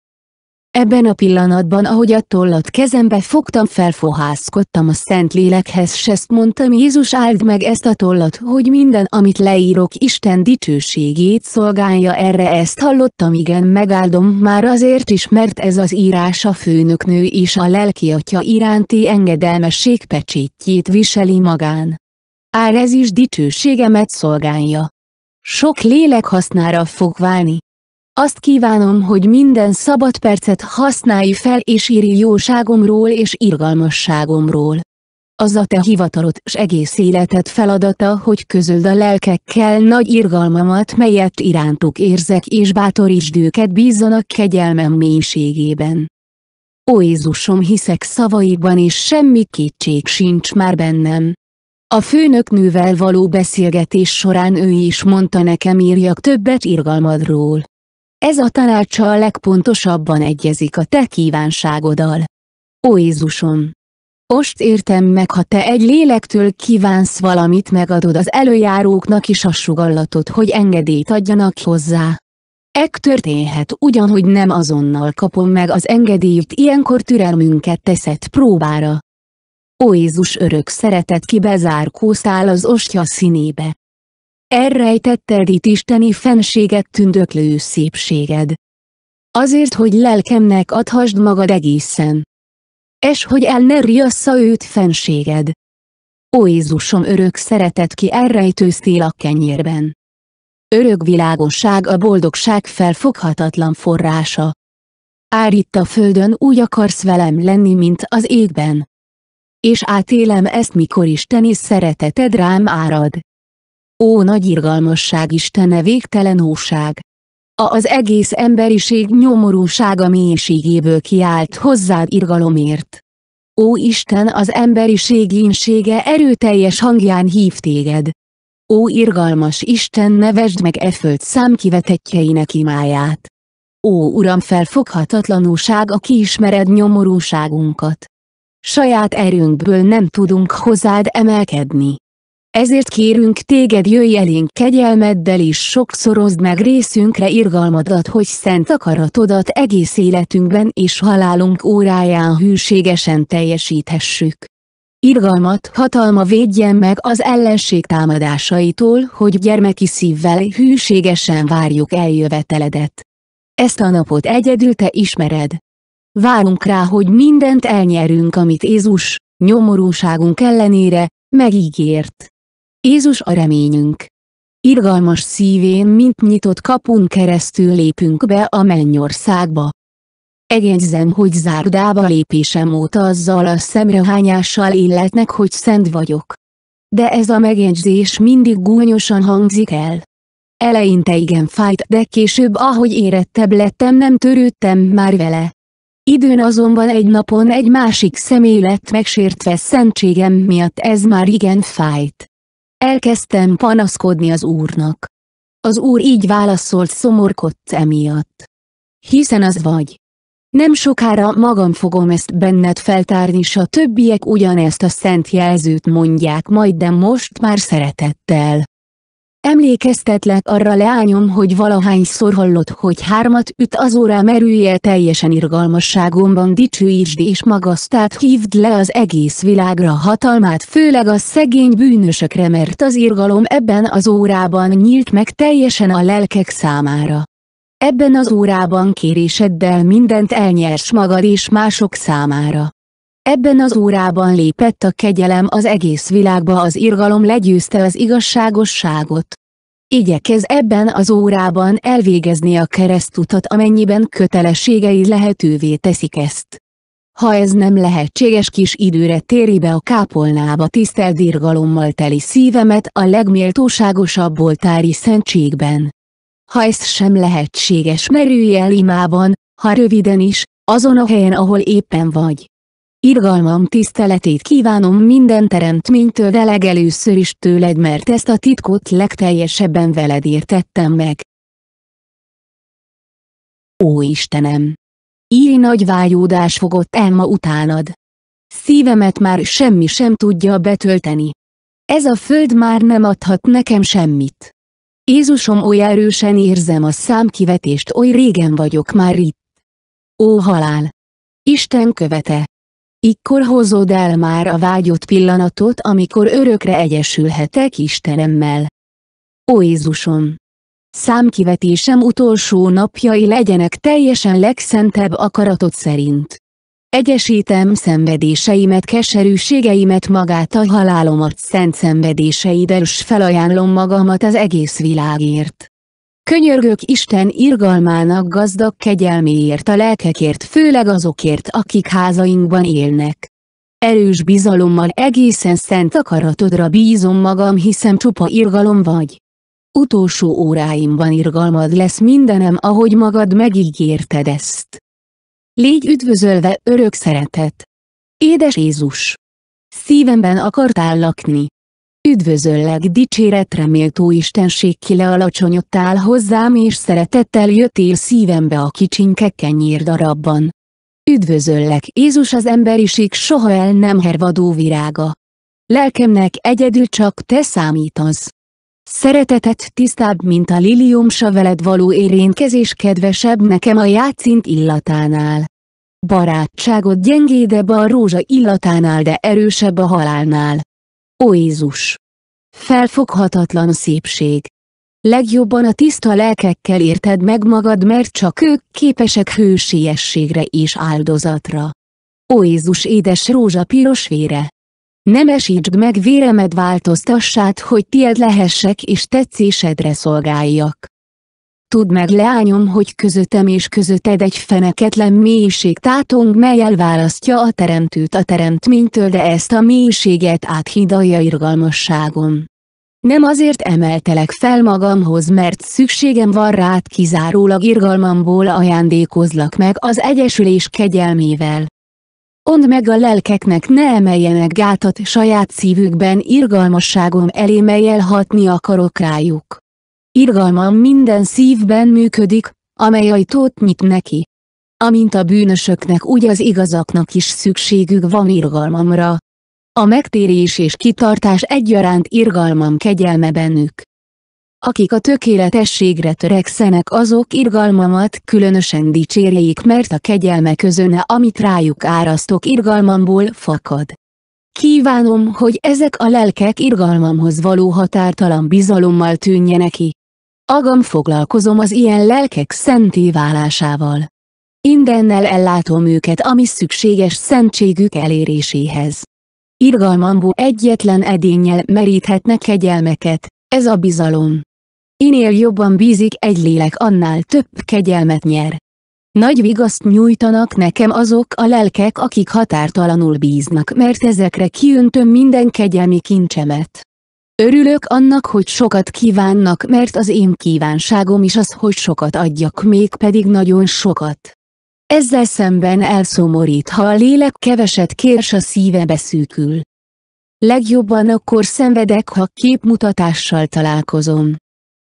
Ebben a pillanatban ahogy a tollat kezembe fogtam felfohászkodtam a szent lélekhez s ezt mondtam Jézus áld meg ezt a tollat, hogy minden amit leírok Isten dicsőségét szolgálja erre ezt hallottam igen megáldom már azért is mert ez az írás a főnöknő és a lelki atya iránti engedelmesség pecsétjét viseli magán ár ez is dicsőségemet szolgálja. Sok lélek hasznára fog válni. Azt kívánom, hogy minden szabad percet használj fel és írj jóságomról és irgalmasságomról. Az a te hivatalod s egész életed feladata, hogy közöld a lelkekkel nagy irgalmamat, melyet irántuk érzek és bátorítsd őket bízzanak kegyelmem mélységében. Ó Jézusom hiszek szavaiban és semmi kétség sincs már bennem. A főnök nővel való beszélgetés során ő is mondta nekem írjak többet irgalmadról. Ez a tanácsa a legpontosabban egyezik a te kívánságodal. Ó Jézusom! Most értem meg, ha te egy lélektől kívánsz valamit megadod az előjáróknak is a sugallatot, hogy engedélyt adjanak hozzá. Ek történhet ugyanhogy nem azonnal kapom meg az engedélyt, ilyenkor türelmünket teszed próbára. Ó Jézus örök szeretet ki bezárkószál az ostya színébe. Elrejtetted itt isteni fenséget tündöklő szépséged. Azért, hogy lelkemnek adhasd magad egészen. És hogy el ne riassza őt fenséged. Ó Jézusom örök szeretet ki elrejtőztél a kenyérben. Örök világosság a boldogság felfoghatatlan forrása. Ár itt a földön úgy akarsz velem lenni, mint az égben és átélem ezt mikor Isten is szereteted rám árad. Ó nagy irgalmasság Istene végtelen óság! A az egész emberiség nyomorúsága mélységéből kiált hozzád irgalomért. Ó Isten az emberiség ínsége erőteljes hangján hív téged. Ó irgalmas Isten nevesd meg e föld számkivetetjeinek imáját. Ó Uram felfoghatatlanúság a ismered nyomorúságunkat. Saját erőnkből nem tudunk hozzád emelkedni. Ezért kérünk téged jöjj elénk kegyelmeddel is sokszorozd meg részünkre irgalmadat, hogy szent akaratodat egész életünkben és halálunk óráján hűségesen teljesíthessük. Irgalmat hatalma védjen meg az ellenség támadásaitól, hogy gyermeki szívvel hűségesen várjuk eljöveteledet. Ezt a napot egyedül te ismered várunk rá, hogy mindent elnyerünk, amit Jézus, nyomorúságunk ellenére, megígért. Jézus a reményünk. Irgalmas szívén, mint nyitott kapun keresztül lépünk be a mennyországba. Egyezzem, hogy zárdába lépésem óta azzal a szemrehányással illetnek, hogy szent vagyok. De ez a megjegyzés mindig gúnyosan hangzik el. Eleinte igen fájt, de később ahogy érettebb lettem nem törődtem már vele. Időn azonban egy napon egy másik személy lett megsértve szentségem miatt ez már igen fájt. Elkezdtem panaszkodni az Úrnak. Az Úr így válaszolt szomorkodt emiatt. Hiszen az vagy. Nem sokára magam fogom ezt benned feltárni s a többiek ugyanezt a szent jelzőt mondják majd de most már szeretettel. Emlékeztetlek arra leányom, hogy valahányszor hallott, hogy hármat üt az órá merülje teljesen irgalmasságomban dicsőítsd és magasztát hívd le az egész világra hatalmát főleg a szegény bűnösökre mert az irgalom ebben az órában nyílt meg teljesen a lelkek számára. Ebben az órában kéréseddel mindent elnyers magad és mások számára. Ebben az órában lépett a kegyelem az egész világba az irgalom legyőzte az igazságosságot. Igyekez ebben az órában elvégezni a keresztutat amennyiben kötelességei lehetővé teszik ezt. Ha ez nem lehetséges kis időre téri be a kápolnába tisztelt irgalommal teli szívemet a legméltóságosabb oltári szentségben. Ha ez sem lehetséges merülj el imában, ha röviden is, azon a helyen ahol éppen vagy. Irgalmam tiszteletét kívánom minden teremtménytől de legelőször is tőled mert ezt a titkot legteljesebben veled értettem meg. Ó Istenem! Így nagy vágyódás fogott el ma utánad. Szívemet már semmi sem tudja betölteni. Ez a föld már nem adhat nekem semmit. Jézusom oly erősen érzem a számkivetést oly régen vagyok már itt. Ó halál! Isten követe! Ikkor hozod el már a vágyott pillanatot, amikor örökre egyesülhetek Istenemmel. Ó Jézusom! Számkivetésem utolsó napjai legyenek teljesen legszentebb akaratod szerint. Egyesítem szenvedéseimet, keserűségeimet magát a halálomat szent szenvedéseiddel s felajánlom magamat az egész világért. Könyörgök Isten irgalmának gazdag kegyelméért a lelkekért főleg azokért akik házainkban élnek. Erős bizalommal egészen szent akaratodra bízom magam hiszem csupa irgalom vagy. Utolsó óráimban irgalmad lesz mindenem ahogy magad megígérted ezt. Légy üdvözölve örök szeretet! Édes Jézus! Szívemben akartál lakni. Üdvözöllek dicséretre méltó Istenség ki lealacsonyodtál hozzám és szeretettel jöttél szívembe a kicsinke kenyér darabban. Üdvözöllek Jézus az emberiség soha el nem hervadó virága. Lelkemnek egyedül csak te számítasz. Szeretetet tisztább, mint a lilium sa veled való érénkezés kedvesebb nekem a játszint illatánál. Barátságod gyengédebb a rózsa illatánál de erősebb a halálnál. Ó Jézus! Felfoghatatlan szépség! Legjobban a tiszta lelkekkel érted meg magad mert csak ők képesek hősiességre és áldozatra. Ó Jézus édes rózsa piros vére! Nem esítsd meg véremed változtassát, hogy tied lehessek és tetszésedre szolgáljak. Tudd meg leányom, hogy közöttem és közötted egy feneketlen mélység tátong, mely elválasztja a teremtőt a teremtménytől, de ezt a mélységet áthidalja irgalmasságom. Nem azért emeltelek fel magamhoz, mert szükségem van rád kizárólag irgalmamból ajándékozlak meg az egyesülés kegyelmével. Ond meg a lelkeknek ne emeljenek gátat saját szívükben irgalmasságom elé melyel hatni akarok rájuk. Irgalmam minden szívben működik, amely ajtót nyit neki. Amint a bűnösöknek úgy az igazaknak is szükségük van irgalmamra. A megtérés és kitartás egyaránt irgalmam kegyelme bennük. Akik a tökéletességre törekszenek azok irgalmamat különösen dicsérjék mert a kegyelme közöne amit rájuk árasztok irgalmamból fakad. Kívánom, hogy ezek a lelkek irgalmamhoz való határtalan bizalommal tűnjenek ki. Agam foglalkozom az ilyen lelkek szenté válásával. Indennel ellátom őket, ami szükséges szentségük eléréséhez. Irgalmamból egyetlen edénnyel meríthetnek kegyelmeket, ez a bizalom. Inél jobban bízik egy lélek annál több kegyelmet nyer. Nagy vigaszt nyújtanak nekem azok a lelkek, akik határtalanul bíznak, mert ezekre kiöntöm minden kegyelmi kincsemet. Örülök annak, hogy sokat kívánnak, mert az én kívánságom is az, hogy sokat adjak, még pedig nagyon sokat. Ezzel szemben elszomorít, ha a lélek keveset kér, s a szíve beszűkül. Legjobban akkor szenvedek, ha képmutatással találkozom.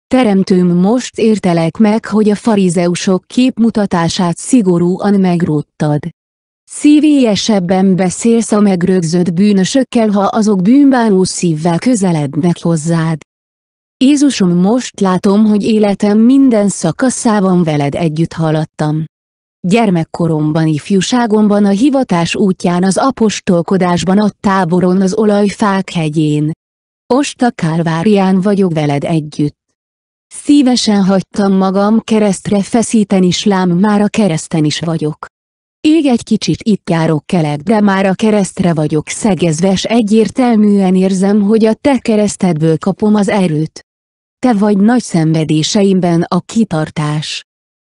Teremtőm most értelek meg, hogy a farizeusok képmutatását szigorúan megróttad. Szívélyesebben beszélsz a megrögzött bűnösökkel ha azok bűnbánó szívvel közelednek hozzád. Jézusom most látom, hogy életem minden szakaszában veled együtt haladtam. Gyermekkoromban ifjúságomban a hivatás útján az apostolkodásban a táboron az olajfák hegyén. Osta Kálvárián vagyok veled együtt. Szívesen hagytam magam keresztre feszíteni slám már a kereszten is vagyok. Ég egy kicsit itt járok de már a keresztre vagyok szegezve s egyértelműen érzem, hogy a te keresztedből kapom az erőt. Te vagy nagy szenvedéseimben a kitartás.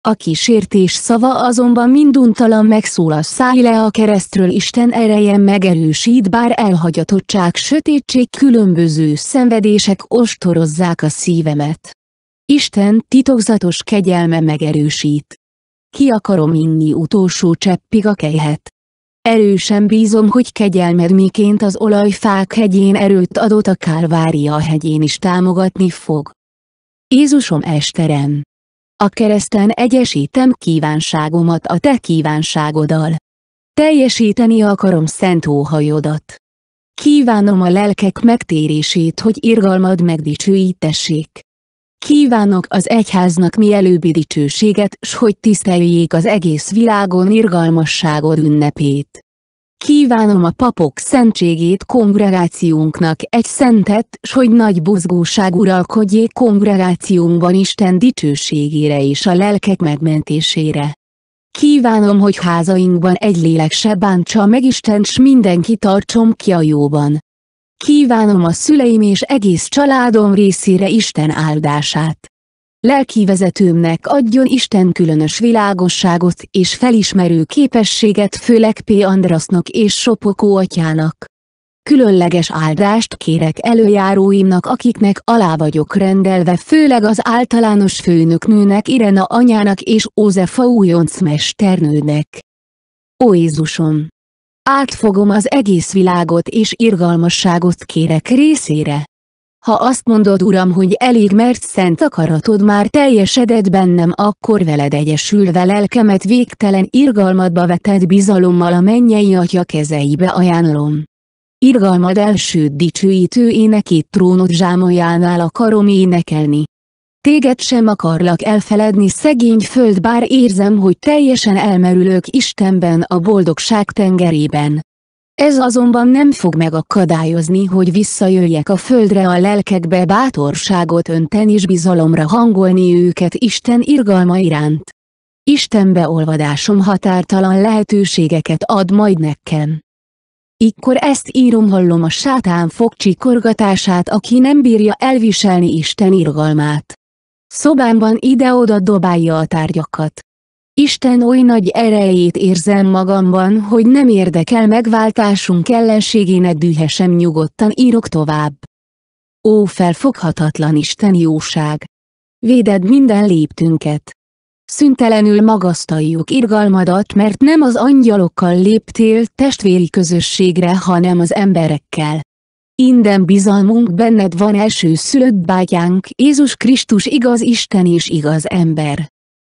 A kísértés szava azonban minduntalan megszól a száj le a keresztről Isten ereje megerősít bár elhagyatottság sötétség különböző szenvedések ostorozzák a szívemet. Isten titokzatos kegyelme megerősít ki akarom inni utolsó cseppig a kejhet. Erősen bízom, hogy kegyelmed miként az olajfák hegyén erőt adott a Kálvária hegyén is támogatni fog. Jézusom esterem! A kereszten egyesítem kívánságomat a te kívánságodal. Teljesíteni akarom szent óhajodat. Kívánom a lelkek megtérését, hogy irgalmad megdicsőítessék. Kívánok az egyháznak mielőbbi dicsőséget s hogy tiszteljék az egész világon irgalmasságod ünnepét. Kívánom a papok szentségét kongregációnknak egy szentet, s hogy nagy buzgóság uralkodjék kongregációnkban Isten dicsőségére és a lelkek megmentésére. Kívánom, hogy házainkban egy lélek se bántsa meg Isten s mindenki tartsom ki a jóban. Kívánom a szüleim és egész családom részére Isten áldását. Lelkivezetőmnek adjon Isten különös világosságot és felismerő képességet főleg P. Andrasznak és Sopokó atyának. Különleges áldást kérek előjáróimnak akiknek alá vagyok rendelve főleg az általános főnöknőnek Irena anyának és Ózefa újonc mesternőnek. Ó Jézusom! Átfogom az egész világot és irgalmasságot kérek részére. Ha azt mondod Uram, hogy elég mert szent akaratod már teljesedett bennem, akkor veled egyesülve lelkemet végtelen irgalmadba vetett bizalommal a mennyei atya kezeibe ajánlom. Irgalmad első dicsőítő énekét trónod zsámoljánál akarom énekelni. Téged sem akarlak elfeledni szegény föld bár érzem, hogy teljesen elmerülök Istenben a boldogság tengerében. Ez azonban nem fog megakadályozni, hogy visszajöjjek a földre a lelkekbe bátorságot önten és bizalomra hangolni őket Isten irgalma iránt. Isten beolvadásom határtalan lehetőségeket ad majd nekem. Ikkor ezt írom hallom a sátán fogcsikorgatását aki nem bírja elviselni Isten irgalmát. Szobámban ide-oda dobálja a tárgyakat. Isten oly nagy erejét érzem magamban, hogy nem érdekel megváltásunk ellenségének dühesem nyugodtan írok tovább. Ó felfoghatatlan Isten jóság! Véded minden léptünket! Szüntelenül magasztaljuk irgalmadat, mert nem az angyalokkal léptél testvéri közösségre, hanem az emberekkel. Inden bizalmunk benned van első szülött bátyánk, Jézus Krisztus igaz Isten és igaz ember.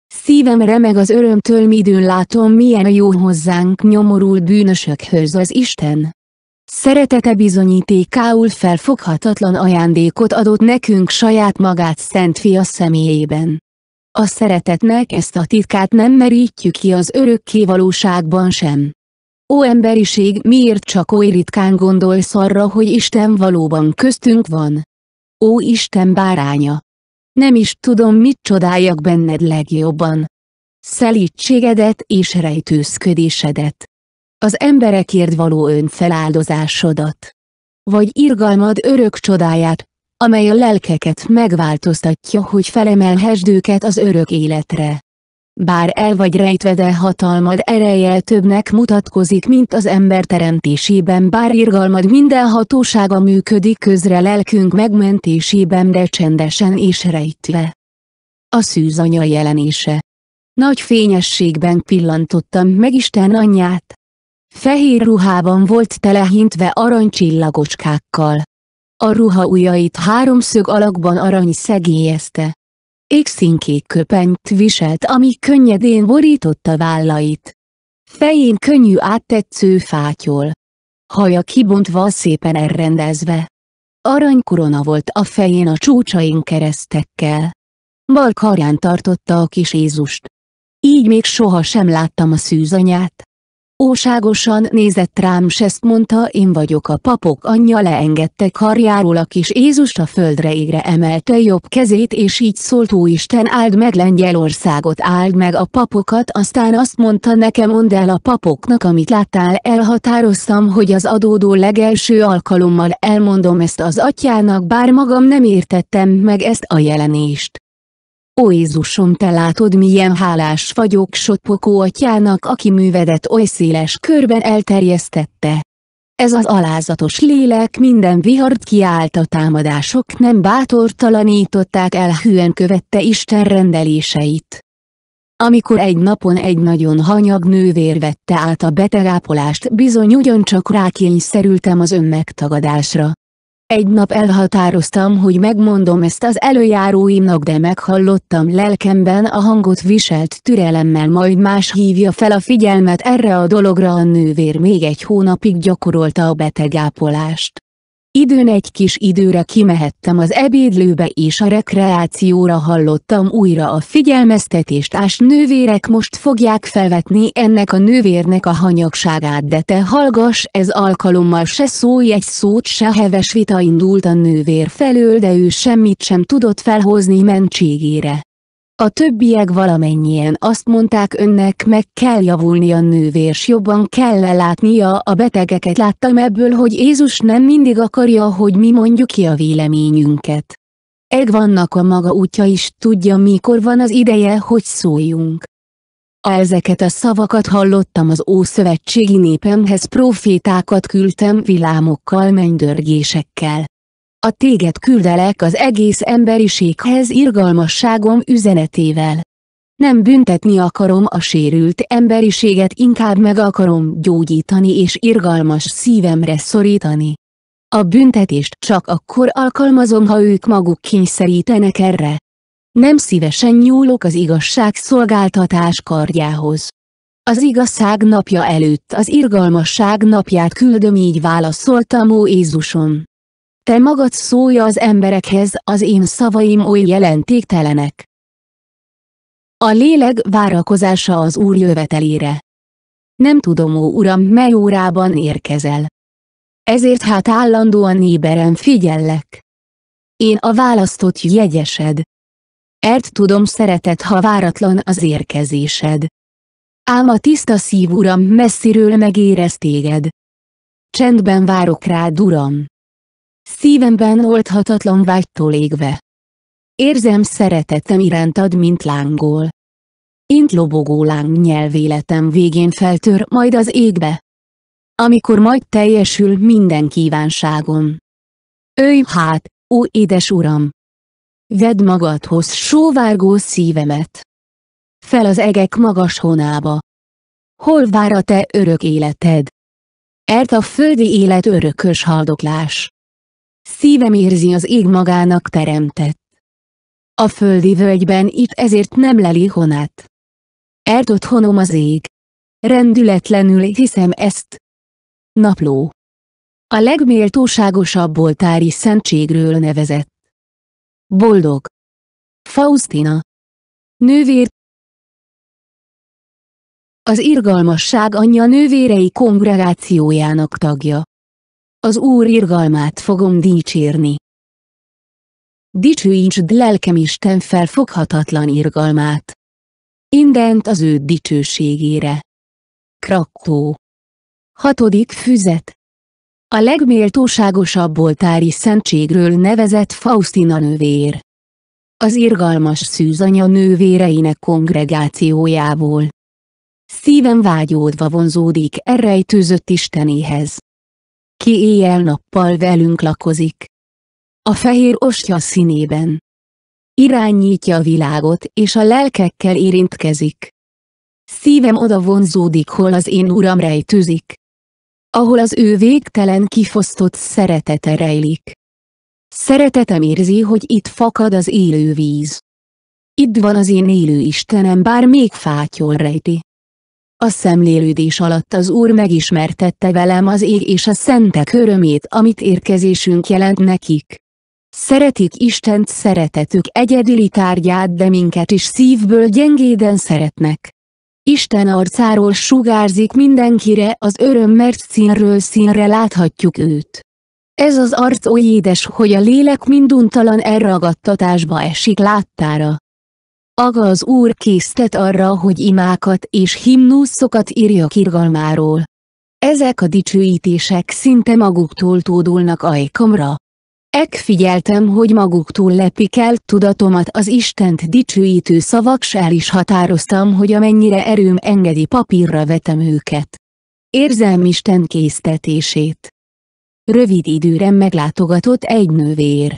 Szívem remeg az örömtől midőn látom milyen a jó hozzánk nyomorult bűnösökhöz az Isten. Szeretete bizonyítékául felfoghatatlan ajándékot adott nekünk saját magát Szent Fia személyében. A szeretetnek ezt a titkát nem merítjük ki az örökké valóságban sem. Ó emberiség, miért csak oly ritkán gondolsz arra, hogy Isten valóban köztünk van? Ó Isten báránya! Nem is tudom, mit csodáljak benned legjobban. Szelítségedet és rejtőzködésedet. Az emberekért való önfeláldozásodat. Vagy irgalmad örök csodáját, amely a lelkeket megváltoztatja, hogy felemelhesd őket az örök életre bár el vagy rejtve de hatalmad ereje többnek mutatkozik mint az ember teremtésében bár irgalmad minden hatósága működik közre lelkünk megmentésében de csendesen és rejtve. A szűzanya jelenése. Nagy fényességben pillantottam meg Isten anyját. Fehér ruhában volt telehintve aranycsillagocskákkal. A ruha ujjait háromszög alakban arany szegélyezte színkék köpenyt viselt, ami könnyedén borította vállait. Fején könnyű áttetsző fátyol. Haja kibontva szépen elrendezve. Aranykorona volt a fején a csúcsain keresztekkel. Bal karján tartotta a kis Jézust. Így még soha sem láttam a szűzanyát, Óságosan nézett rám s ezt mondta, én vagyok a papok anyja leengedte karjáról a kis Jézust a földre égre emelte jobb kezét és így szólt Isten, áld meg Lengyelországot áld meg a papokat aztán azt mondta nekem mondd el a papoknak amit láttál elhatároztam hogy az adódó legelső alkalommal elmondom ezt az atyának bár magam nem értettem meg ezt a jelenést. Ó Jézusom te látod milyen hálás vagyok Sotpokó atyának aki művedet oly széles körben elterjesztette. Ez az alázatos lélek minden vihart kiállt a támadások nem bátortalanították el hűen követte Isten rendeléseit. Amikor egy napon egy nagyon hanyag nővér vette át a betegápolást bizony ugyancsak rákényszerültem az önmegtagadásra, egy nap elhatároztam, hogy megmondom ezt az előjáróimnak de meghallottam lelkemben a hangot viselt türelemmel majd más hívja fel a figyelmet erre a dologra a nővér még egy hónapig gyakorolta a betegápolást. Időn egy kis időre kimehettem az ebédlőbe és a rekreációra hallottam újra a figyelmeztetést ás nővérek most fogják felvetni ennek a nővérnek a hanyagságát de te hallgass ez alkalommal se szólj egy szót se heves vita indult a nővér felől de ő semmit sem tudott felhozni mentségére. A többiek valamennyien azt mondták önnek meg kell javulni a nővérs jobban kell látnia a betegeket láttam ebből hogy Jézus nem mindig akarja hogy mi mondjuk ki a véleményünket. Egy vannak a maga útja is tudja mikor van az ideje hogy szóljunk. Ezeket a szavakat hallottam az ószövetségi népemhez profétákat küldtem vilámokkal mennydörgésekkel a téged küldelek az egész emberiséghez irgalmasságom üzenetével. Nem büntetni akarom a sérült emberiséget inkább meg akarom gyógyítani és irgalmas szívemre szorítani. A büntetést csak akkor alkalmazom ha ők maguk kényszerítenek erre. Nem szívesen nyúlok az igazság szolgáltatás kardjához. Az igazság napja előtt az irgalmasság napját küldöm így válaszoltam ó Jézusom. Te magad szólja az emberekhez, az én szavaim oly jelentéktelenek. A léleg várakozása az Úr jövetelére. Nem tudom, ó Uram, mely órában érkezel. Ezért hát állandóan éberen figyellek. Én a választott jegyesed. Ert tudom szeretet, ha váratlan az érkezésed. Ám a tiszta szív Uram messziről megérez téged. Csendben várok rád Uram. Szívemben oldhatatlan vágytól égve. Érzem szeretetem irántad, mint lángol. Int lobogó láng nyelvéletem végén feltör majd az égbe. Amikor majd teljesül minden kívánságom. Őj hát, ó édes uram! Vedd magadhoz sóvárgó szívemet. Fel az egek magas honába. Hol vár a te örök életed? Ert a földi élet örökös haldoklás. Szívem érzi az ég magának teremtett. A földi völgyben itt ezért nem leli honát. Ert otthonom az ég. Rendületlenül hiszem ezt. Napló. A legméltóságosabb oltári szentségről nevezett. Boldog. Faustina. Nővér. Az irgalmasság anyja nővérei kongregációjának tagja az Úr irgalmát fogom dicsérni. Dicsőítsd lelkem Isten felfoghatatlan irgalmát. Indent az ő dicsőségére. Krakó. Hatodik füzet. A legméltóságosabb oltári szentségről nevezett Faustina nővér. Az irgalmas szűzanya nővéreinek kongregációjából. Szívem vágyódva vonzódik errejtőzött Istenéhez ki éjjel-nappal velünk lakozik. A fehér ostya színében. Irányítja a világot és a lelkekkel érintkezik. Szívem oda vonzódik hol az én uram rejtőzik. Ahol az ő végtelen kifosztott szeretete rejlik. Szeretetem érzi, hogy itt fakad az élő víz. Itt van az én élő Istenem, bár még fátyol rejti. A szemlélődés alatt az Úr megismertette velem az ég és a szentek örömét, amit érkezésünk jelent nekik. Szeretik Istent szeretetük egyedili tárgyát de minket is szívből gyengéden szeretnek. Isten arcáról sugárzik mindenkire az öröm mert színről színre láthatjuk őt. Ez az arc oly édes, hogy a lélek minduntalan elragadtatásba esik láttára. Aga az Úr késztet arra, hogy imákat és himnuszokat írja kirgalmáról. Ezek a dicsőítések szinte maguktól tódulnak ajkamra. Ek figyeltem, hogy maguktól lepik el tudatomat az Istent dicsőítő szavak s el is határoztam, hogy amennyire erőm engedi papírra vetem őket. Érzem Isten késztetését. Rövid időre meglátogatott egy nővér.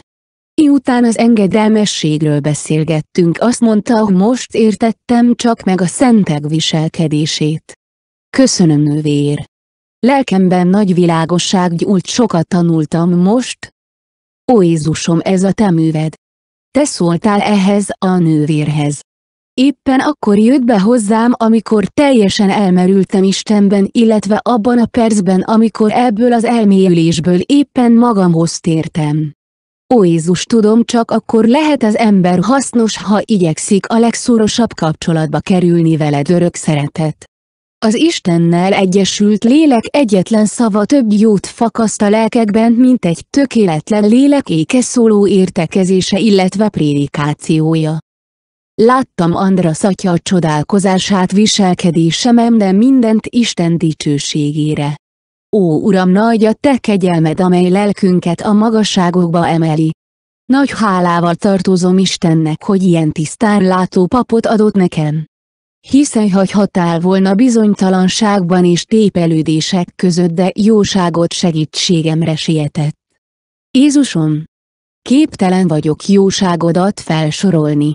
Miután az engedelmességről beszélgettünk azt mondta most értettem csak meg a szentek viselkedését. Köszönöm nővér. Lelkemben nagy világosság gyúlt sokat tanultam most. Ó Jézusom ez a te műved. Te szóltál ehhez a nővérhez. Éppen akkor jött be hozzám amikor teljesen elmerültem Istenben illetve abban a percben amikor ebből az elmélyülésből éppen magamhoz tértem. Ó Jézus tudom csak akkor lehet az ember hasznos ha igyekszik a legszorosabb kapcsolatba kerülni veled örök szeretet. Az Istennel egyesült lélek egyetlen szava több jót fakaszt a lelkekben, mint egy tökéletlen lélek szóló értekezése illetve prédikációja. Láttam Andra szatya csodálkozását viselkedésemem, de mindent Isten dicsőségére. Ó Uram nagy a Te kegyelmed amely lelkünket a magasságokba emeli. Nagy hálával tartozom Istennek, hogy ilyen tisztán látó papot adott nekem. Hiszen hagyhatál volna bizonytalanságban és tépelődések között, de jóságot segítségemre sietett. Jézusom! Képtelen vagyok jóságodat felsorolni.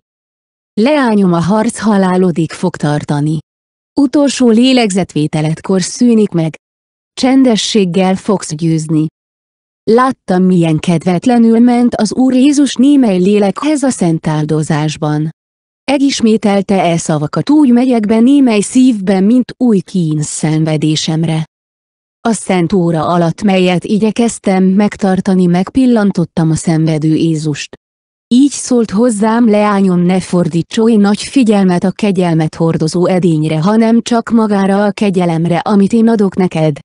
Leányom a harc halálodig fog tartani. Utolsó lélegzetvételetkor szűnik meg, csendességgel fogsz győzni. Láttam milyen kedvetlenül ment az Úr Jézus némely lélekhez a szent áldozásban. Egismételte e szavakat úgy megyek be némely szívben, mint új kín szenvedésemre. A szent óra alatt melyet igyekeztem megtartani megpillantottam a szenvedő Jézust. Így szólt hozzám leányom ne fordíts oly nagy figyelmet a kegyelmet hordozó edényre hanem csak magára a kegyelemre amit én adok neked.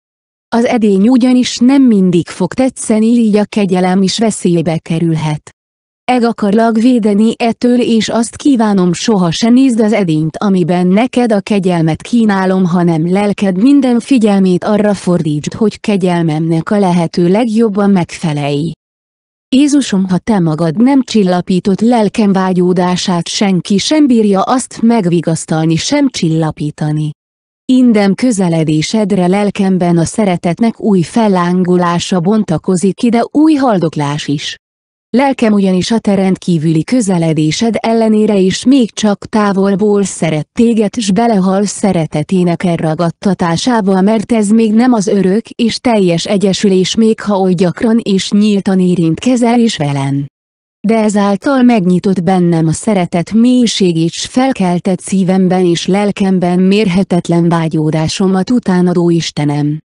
Az edény ugyanis nem mindig fog tetszeni így a kegyelem is veszélybe kerülhet. Eg akarlak védeni ettől és azt kívánom soha se nézd az edényt amiben neked a kegyelmet kínálom hanem lelked minden figyelmét arra fordítsd hogy kegyelmemnek a lehető legjobban megfelelj. Jézusom ha te magad nem csillapított lelkem vágyódását senki sem bírja azt megvigasztalni sem csillapítani. Indem közeledésedre lelkemben a szeretetnek új fellángolása bontakozik ide új haldoklás is. Lelkem ugyanis a te rendkívüli közeledésed ellenére is még csak távolból szeret téged s belehal szeretetének elragadtatásával mert ez még nem az örök és teljes egyesülés még ha oly gyakran és nyíltan érintkezel is velen de ezáltal megnyitott bennem a szeretet mélységét s felkeltett szívemben és lelkemben mérhetetlen vágyódásomat utánadó Istenem.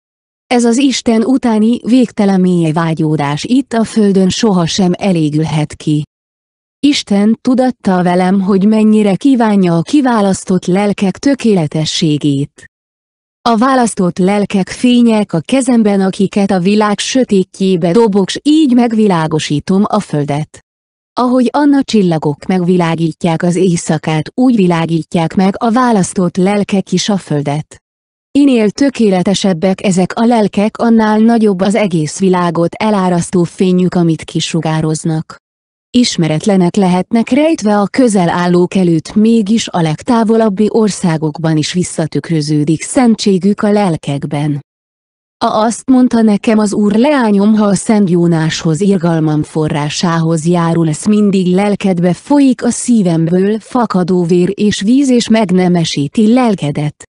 Ez az Isten utáni végtelen mély vágyódás itt a földön sohasem elégülhet ki. Isten tudatta velem, hogy mennyire kívánja a kiválasztott lelkek tökéletességét. A választott lelkek fények a kezemben akiket a világ sötétjébe dobok s így megvilágosítom a földet. Ahogy Anna csillagok megvilágítják az éjszakát, úgy világítják meg a választott lelkek is a földet. Inél tökéletesebbek ezek a lelkek, annál nagyobb az egész világot elárasztó fényük, amit kisugároznak. Ismeretlenek lehetnek rejtve a közel állók előtt mégis a legtávolabbi országokban is visszatükröződik szentségük a lelkekben. A azt mondta nekem az úr leányom ha a Szent Jónáshoz irgalmam forrásához járul ez mindig lelkedbe folyik a szívemből fakadó vér és víz és meg nem esíti lelkedet.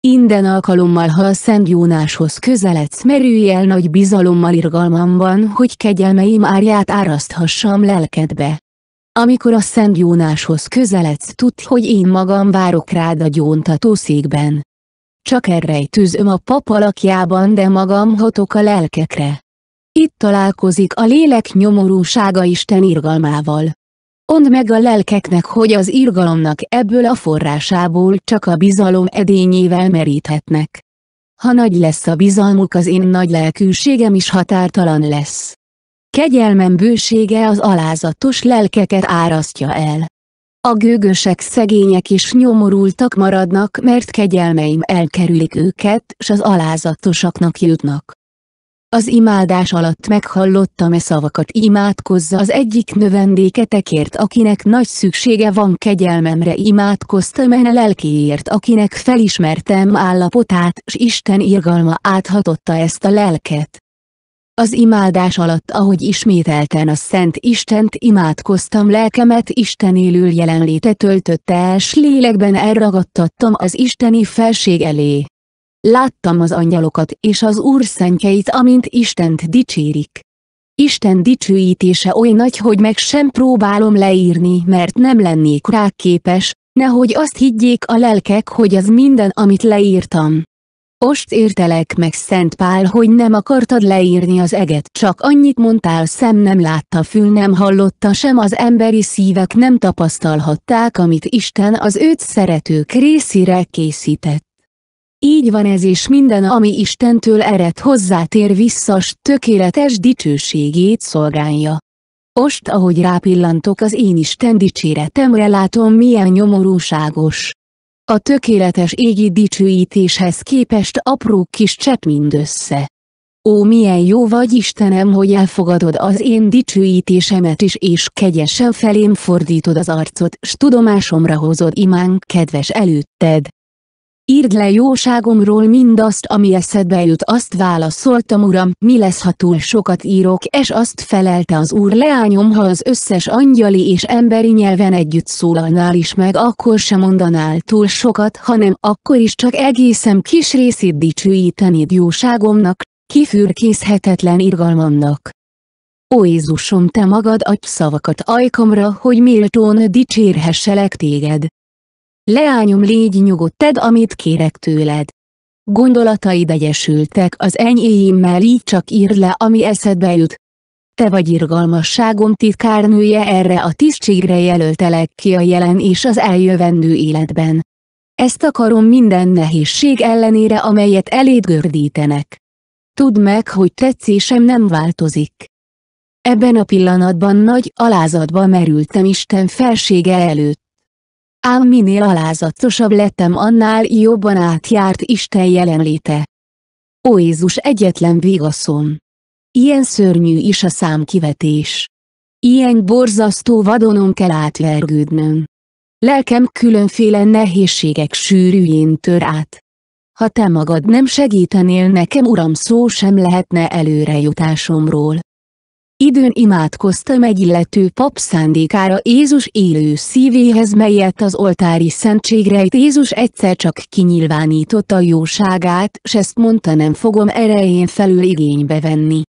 Inden alkalommal ha a Szent Jónáshoz közeledsz merülj el nagy bizalommal irgalmamban hogy kegyelmeim árját áraszthassam lelkedbe. Amikor a Szent Jónáshoz közeledsz tudd, hogy én magam várok rád a gyóntató székben. Csak elrejtőzöm a pap alakjában de magam hatok a lelkekre. Itt találkozik a lélek nyomorúsága Isten irgalmával. Ond meg a lelkeknek, hogy az irgalomnak ebből a forrásából csak a bizalom edényével meríthetnek. Ha nagy lesz a bizalmuk az én nagy lelkűségem is határtalan lesz. Kegyelmem bősége az alázatos lelkeket árasztja el. A gőgösek szegények és nyomorultak maradnak mert kegyelmeim elkerülik őket s az alázatosaknak jutnak. Az imádás alatt meghallottam e szavakat imádkozza az egyik növendéketekért akinek nagy szüksége van kegyelmemre imádkoztam en lelkéért akinek felismertem állapotát s Isten irgalma áthatotta ezt a lelket. Az imádás alatt ahogy ismételten a Szent Istent imádkoztam lelkemet Isten élő jelenléte töltötte el s lélekben elragadtattam az isteni felség elé. Láttam az angyalokat és az Úr szentjeit amint Istent dicsérik. Isten dicsőítése oly nagy, hogy meg sem próbálom leírni, mert nem lennék rá képes, nehogy azt higgyék a lelkek, hogy az minden, amit leírtam. Ost értelek meg Szent Pál, hogy nem akartad leírni az eget, csak annyit mondtál szem nem látta fül nem hallotta sem az emberi szívek nem tapasztalhatták amit Isten az őt szeretők részére készített. Így van ez és minden ami Istentől ered hozzátér vissza s tökéletes dicsőségét szolgálja. Ost, ahogy rápillantok az én Isten dicséretemre látom milyen nyomorúságos, a tökéletes égi dicsőítéshez képest apró kis csepp mindössze. Ó milyen jó vagy Istenem, hogy elfogadod az én dicsőítésemet is és kegyesen felém fordítod az arcot s tudomásomra hozod imánk kedves előtted. Írd le jóságomról mindazt, ami eszedbe jut, azt válaszoltam uram, mi lesz, ha túl sokat írok, és azt felelte az úr leányom, ha az összes angyali és emberi nyelven együtt szólalnál is meg, akkor sem mondanál túl sokat, hanem akkor is csak egészen kis részét dicsőítenéd jóságomnak, kifürkészhetetlen irgalmamnak. Ó Jézusom, te magad adj szavakat ajkamra, hogy méltón dicsérhesselek téged. Leányom légy nyugodt, tedd amit kérek tőled. Gondolataid egyesültek az enyéimmel így csak írd le ami eszedbe jut. Te vagy irgalmasságom titkárnője erre a tisztségre jelöltelek ki a jelen és az eljövendő életben. Ezt akarom minden nehézség ellenére amelyet eléd gördítenek. Tudd meg, hogy tetszésem nem változik. Ebben a pillanatban nagy alázatba merültem Isten felsége előtt ám minél alázatosabb lettem annál jobban átjárt Isten jelenléte. Ó Jézus egyetlen vigaszom! Ilyen szörnyű is a számkivetés. Ilyen borzasztó vadonon kell átvergődnöm. Lelkem különféle nehézségek sűrűjén tör át. Ha te magad nem segítenél nekem Uram szó sem lehetne előrejutásomról. Időn imádkoztam egy illető pap szándékára Jézus élő szívéhez melyet az oltári szentségre Jézus egyszer csak kinyilvánította jóságát s ezt mondta nem fogom erején felül igénybe venni.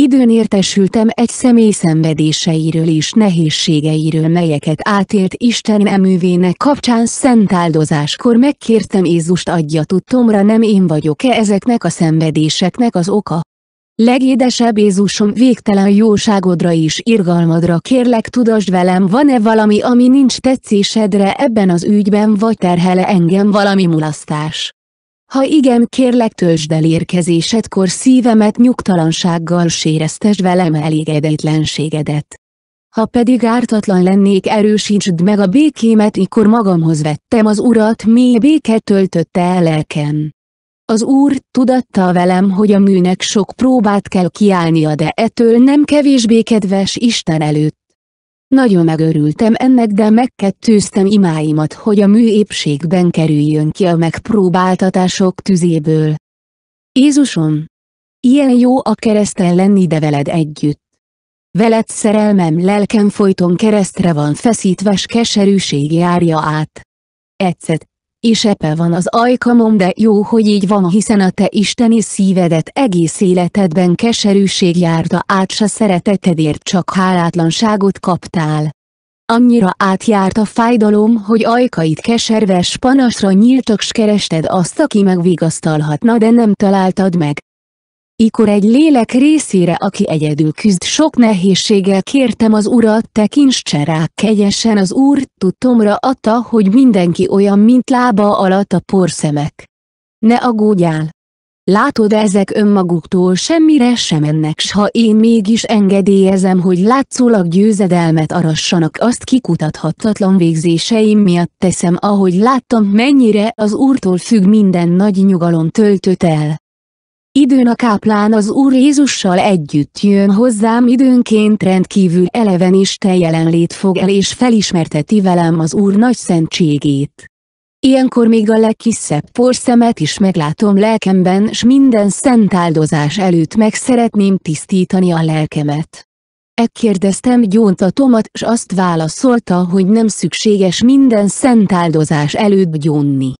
Időn értesültem egy személy szenvedéseiről és nehézségeiről melyeket átélt Isten eművének kapcsán szent áldozáskor megkértem Jézust adja tudtomra nem én vagyok-e ezeknek a szenvedéseknek az oka. Legédesebb Jézusom végtelen jóságodra is irgalmadra kérlek tudasd velem van-e valami ami nincs tetszésedre ebben az ügyben vagy terhele engem valami mulasztás. Ha igen kérlek töltsd el érkezésedkor szívemet nyugtalansággal séreztesd velem elégedetlenségedet. Ha pedig ártatlan lennék erősítsd meg a békémet ikor magamhoz vettem az urat mély béket töltötte el lelkem. Az Úr tudatta velem, hogy a műnek sok próbát kell kiállnia de ettől nem kevésbé kedves Isten előtt. Nagyon megörültem ennek de megkettőztem imáimat, hogy a mű épségben kerüljön ki a megpróbáltatások tüzéből. Jézusom! Ilyen jó a kereszten lenni de veled együtt. Veled szerelmem lelkem folyton keresztre van feszítves keserűség járja át. Egyszer, és epe van az ajkamom, de jó hogy így van hiszen a te isteni szívedet egész életedben keserűség járta át se szeretetedért csak hálátlanságot kaptál. Annyira átjárt a fájdalom, hogy ajkait keserves panasra nyíltak s kerested azt aki megvigasztalhatna de nem találtad meg, Ikor egy lélek részére aki egyedül küzd sok nehézséggel kértem az urat tekintsen rá kegyesen az úr tudtomra adta, hogy mindenki olyan mint lába alatt a porszemek. Ne aggódjál! Látod ezek önmaguktól semmire sem ennek, s ha én mégis engedélyezem, hogy látszólag győzedelmet arassanak azt kikutathatatlan végzéseim miatt teszem ahogy láttam mennyire az úrtól függ minden nagy nyugalom töltött el. Időn a káplán az Úr Jézussal együtt jön hozzám időnként rendkívül eleven te jelenlét fog el és felismerteti velem az Úr nagy szentségét. Ilyenkor még a legkisebb porszemet is meglátom lelkemben s minden szent áldozás előtt meg szeretném tisztítani a lelkemet. Megkérdeztem gyóntatomat s azt válaszolta, hogy nem szükséges minden szent áldozás előtt gyónni.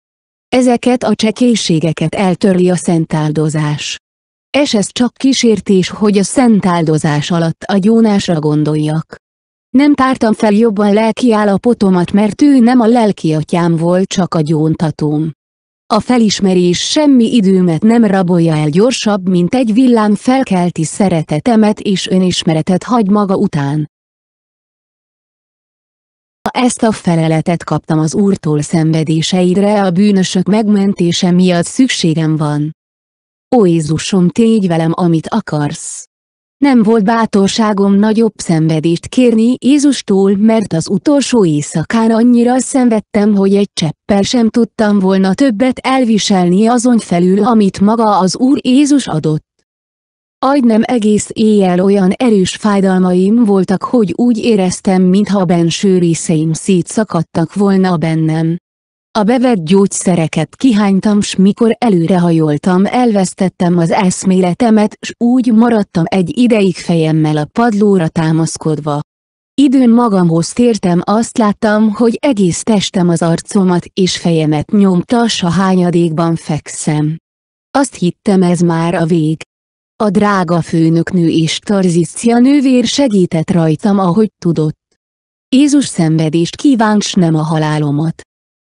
Ezeket a csekélységeket eltörli a szentáldozás. És ez csak kísértés, hogy a szentáldozás alatt a gyónásra gondoljak. Nem tártam fel jobban lelki állapotomat, mert ő nem a lelki atyám volt, csak a gyóntatóm. A felismerés semmi időmet nem rabolja el gyorsabb, mint egy villám felkelti szeretetemet és önismeretet hagy maga után. Ezt a feleletet kaptam az Úrtól szenvedéseidre a bűnösök megmentése miatt szükségem van. Ó Jézusom tégy velem amit akarsz. Nem volt bátorságom nagyobb szenvedést kérni Jézustól, mert az utolsó éjszakán annyira szenvedtem, hogy egy cseppel sem tudtam volna többet elviselni azon felül, amit maga az Úr Jézus adott nem egész éjjel olyan erős fájdalmaim voltak, hogy úgy éreztem, mintha a benső részeim szétszakadtak volna bennem. A bevett gyógyszereket kihánytam s mikor előrehajoltam elvesztettem az eszméletemet s úgy maradtam egy ideig fejemmel a padlóra támaszkodva. Időn magamhoz tértem azt láttam, hogy egész testem az arcomat és fejemet nyomta s a hányadékban fekszem. Azt hittem ez már a vég. A drága főnöknő és Tarziszia nővér segített rajtam ahogy tudott. Jézus szenvedést kívánts nem a halálomat.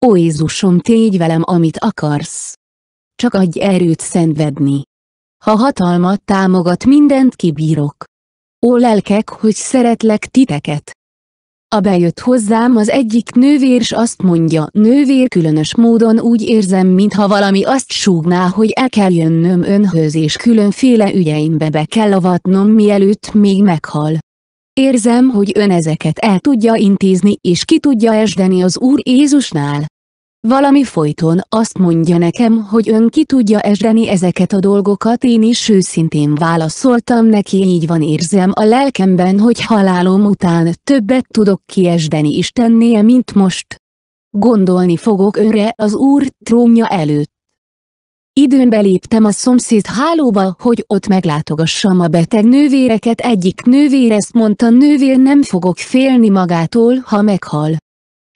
Ó Jézusom tégy velem amit akarsz. Csak adj erőt szenvedni. Ha hatalmat támogat mindent kibírok. Ó lelkek, hogy szeretlek titeket. A bejött hozzám az egyik nővér s azt mondja, nővér különös módon úgy érzem mintha valami azt súgná, hogy el kell jönnöm önhöz és különféle ügyeimbe be kell avatnom mielőtt még meghal. Érzem, hogy ön ezeket el tudja intézni és ki tudja esdeni az Úr Jézusnál. Valami folyton azt mondja nekem, hogy ön ki tudja esdeni ezeket a dolgokat én is őszintén válaszoltam neki így van érzem a lelkemben hogy halálom után többet tudok kiesdeni Istennél mint most. Gondolni fogok önre az Úr trónja előtt. Időn beléptem a szomszéd hálóba, hogy ott meglátogassam a beteg nővéreket egyik nővér ezt mondta nővér nem fogok félni magától ha meghal.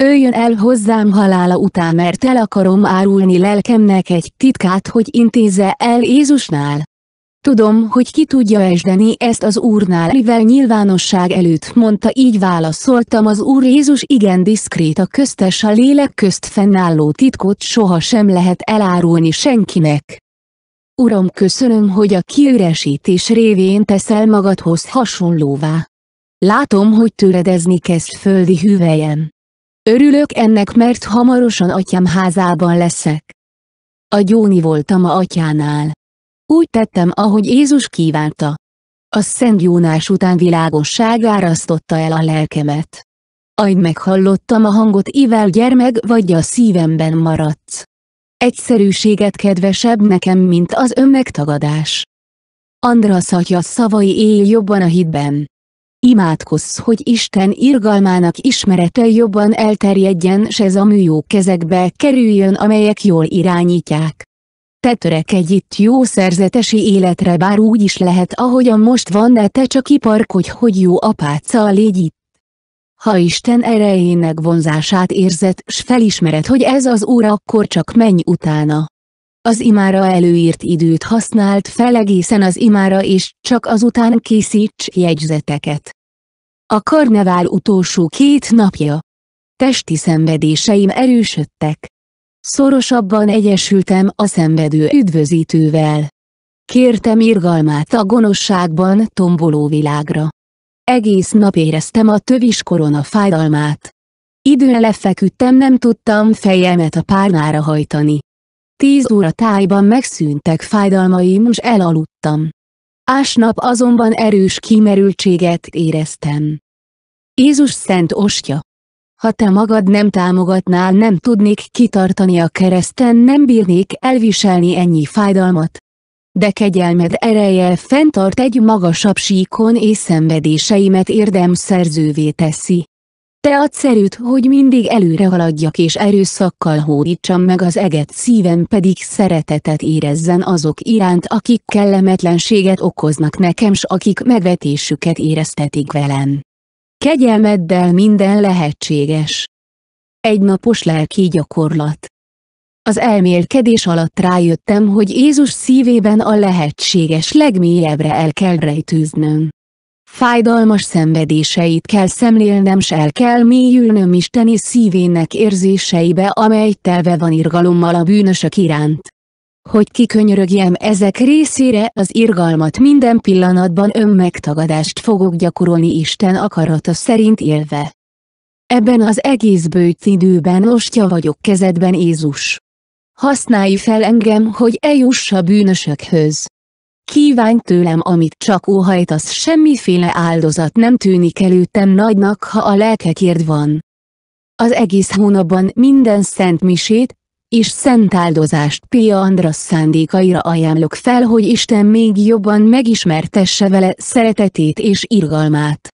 Öljön el hozzám halála után mert el akarom árulni lelkemnek egy titkát hogy intézze el Jézusnál. Tudom, hogy ki tudja esdeni ezt az Úrnál, mivel nyilvánosság előtt mondta így válaszoltam az Úr Jézus igen diszkrét a köztes a lélek közt fennálló titkot soha sem lehet elárulni senkinek. Uram köszönöm, hogy a kiüresítés révén teszel magadhoz hasonlóvá. Látom, hogy töredezni kezd földi hüvelyen. Örülök ennek mert hamarosan atyám házában leszek. A gyóni voltam a atyánál. Úgy tettem, ahogy Jézus kívánta. A Szent Jónás után világosság árasztotta el a lelkemet. Ajd meghallottam a hangot ivel gyermek vagy a szívemben maradsz. Egyszerűséget kedvesebb nekem, mint az önmegtagadás. András atya szavai él jobban a hitben imádkozz, hogy Isten irgalmának ismerete jobban elterjedjen s ez a műjó kezekbe kerüljön amelyek jól irányítják. Te törekedj itt jó szerzetesi életre bár úgy is lehet ahogyan most van de te csak iparkodj hogy jó apáca légy itt. Ha Isten erejének vonzását érzed s felismered hogy ez az Úr akkor csak menj utána az imára előírt időt használt fel egészen az imára és csak azután készíts jegyzeteket. A karnevál utolsó két napja. Testi szenvedéseim erősödtek. Szorosabban egyesültem a szenvedő üdvözítővel. Kértem irgalmát a gonoszságban tomboló világra. Egész nap éreztem a tövis korona fájdalmát. Időn lefeküdtem nem tudtam fejemet a párnára hajtani. Tíz óra tájban megszűntek fájdalmaim s elaludtam. Ásnap azonban erős kimerültséget éreztem. Jézus szent ostya! Ha te magad nem támogatnál nem tudnék kitartani a kereszten nem bírnék elviselni ennyi fájdalmat. De kegyelmed ereje fenntart egy magasabb síkon és szenvedéseimet érdemszerzővé teszi. Te a szerűt, hogy mindig előre haladjak és erőszakkal hódítsam meg az eget szíven pedig szeretetet érezzen azok iránt akik kellemetlenséget okoznak nekem s akik megvetésüket éreztetik velem. Kegyelmeddel minden lehetséges. Egy napos lelki gyakorlat. Az elmélkedés alatt rájöttem, hogy Jézus szívében a lehetséges legmélyebbre el kell rejtőznöm fájdalmas szenvedéseit kell szemlélnem s el kell mélyülnöm Isteni szívének érzéseibe amely telve van irgalommal a bűnösök iránt. Hogy kikönyörögjem ezek részére az irgalmat minden pillanatban önmegtagadást fogok gyakorolni Isten akarata szerint élve. Ebben az egész bőt időben ostya vagyok kezedben Jézus. Használj fel engem, hogy eljuss a bűnösökhöz. Kívánj tőlem amit csak óhajtasz semmiféle áldozat nem tűnik előttem nagynak ha a lelkekért van. Az egész hónapban minden szent misét, és szent áldozást Pia András szándékaira ajánlok fel, hogy Isten még jobban megismertesse vele szeretetét és irgalmát.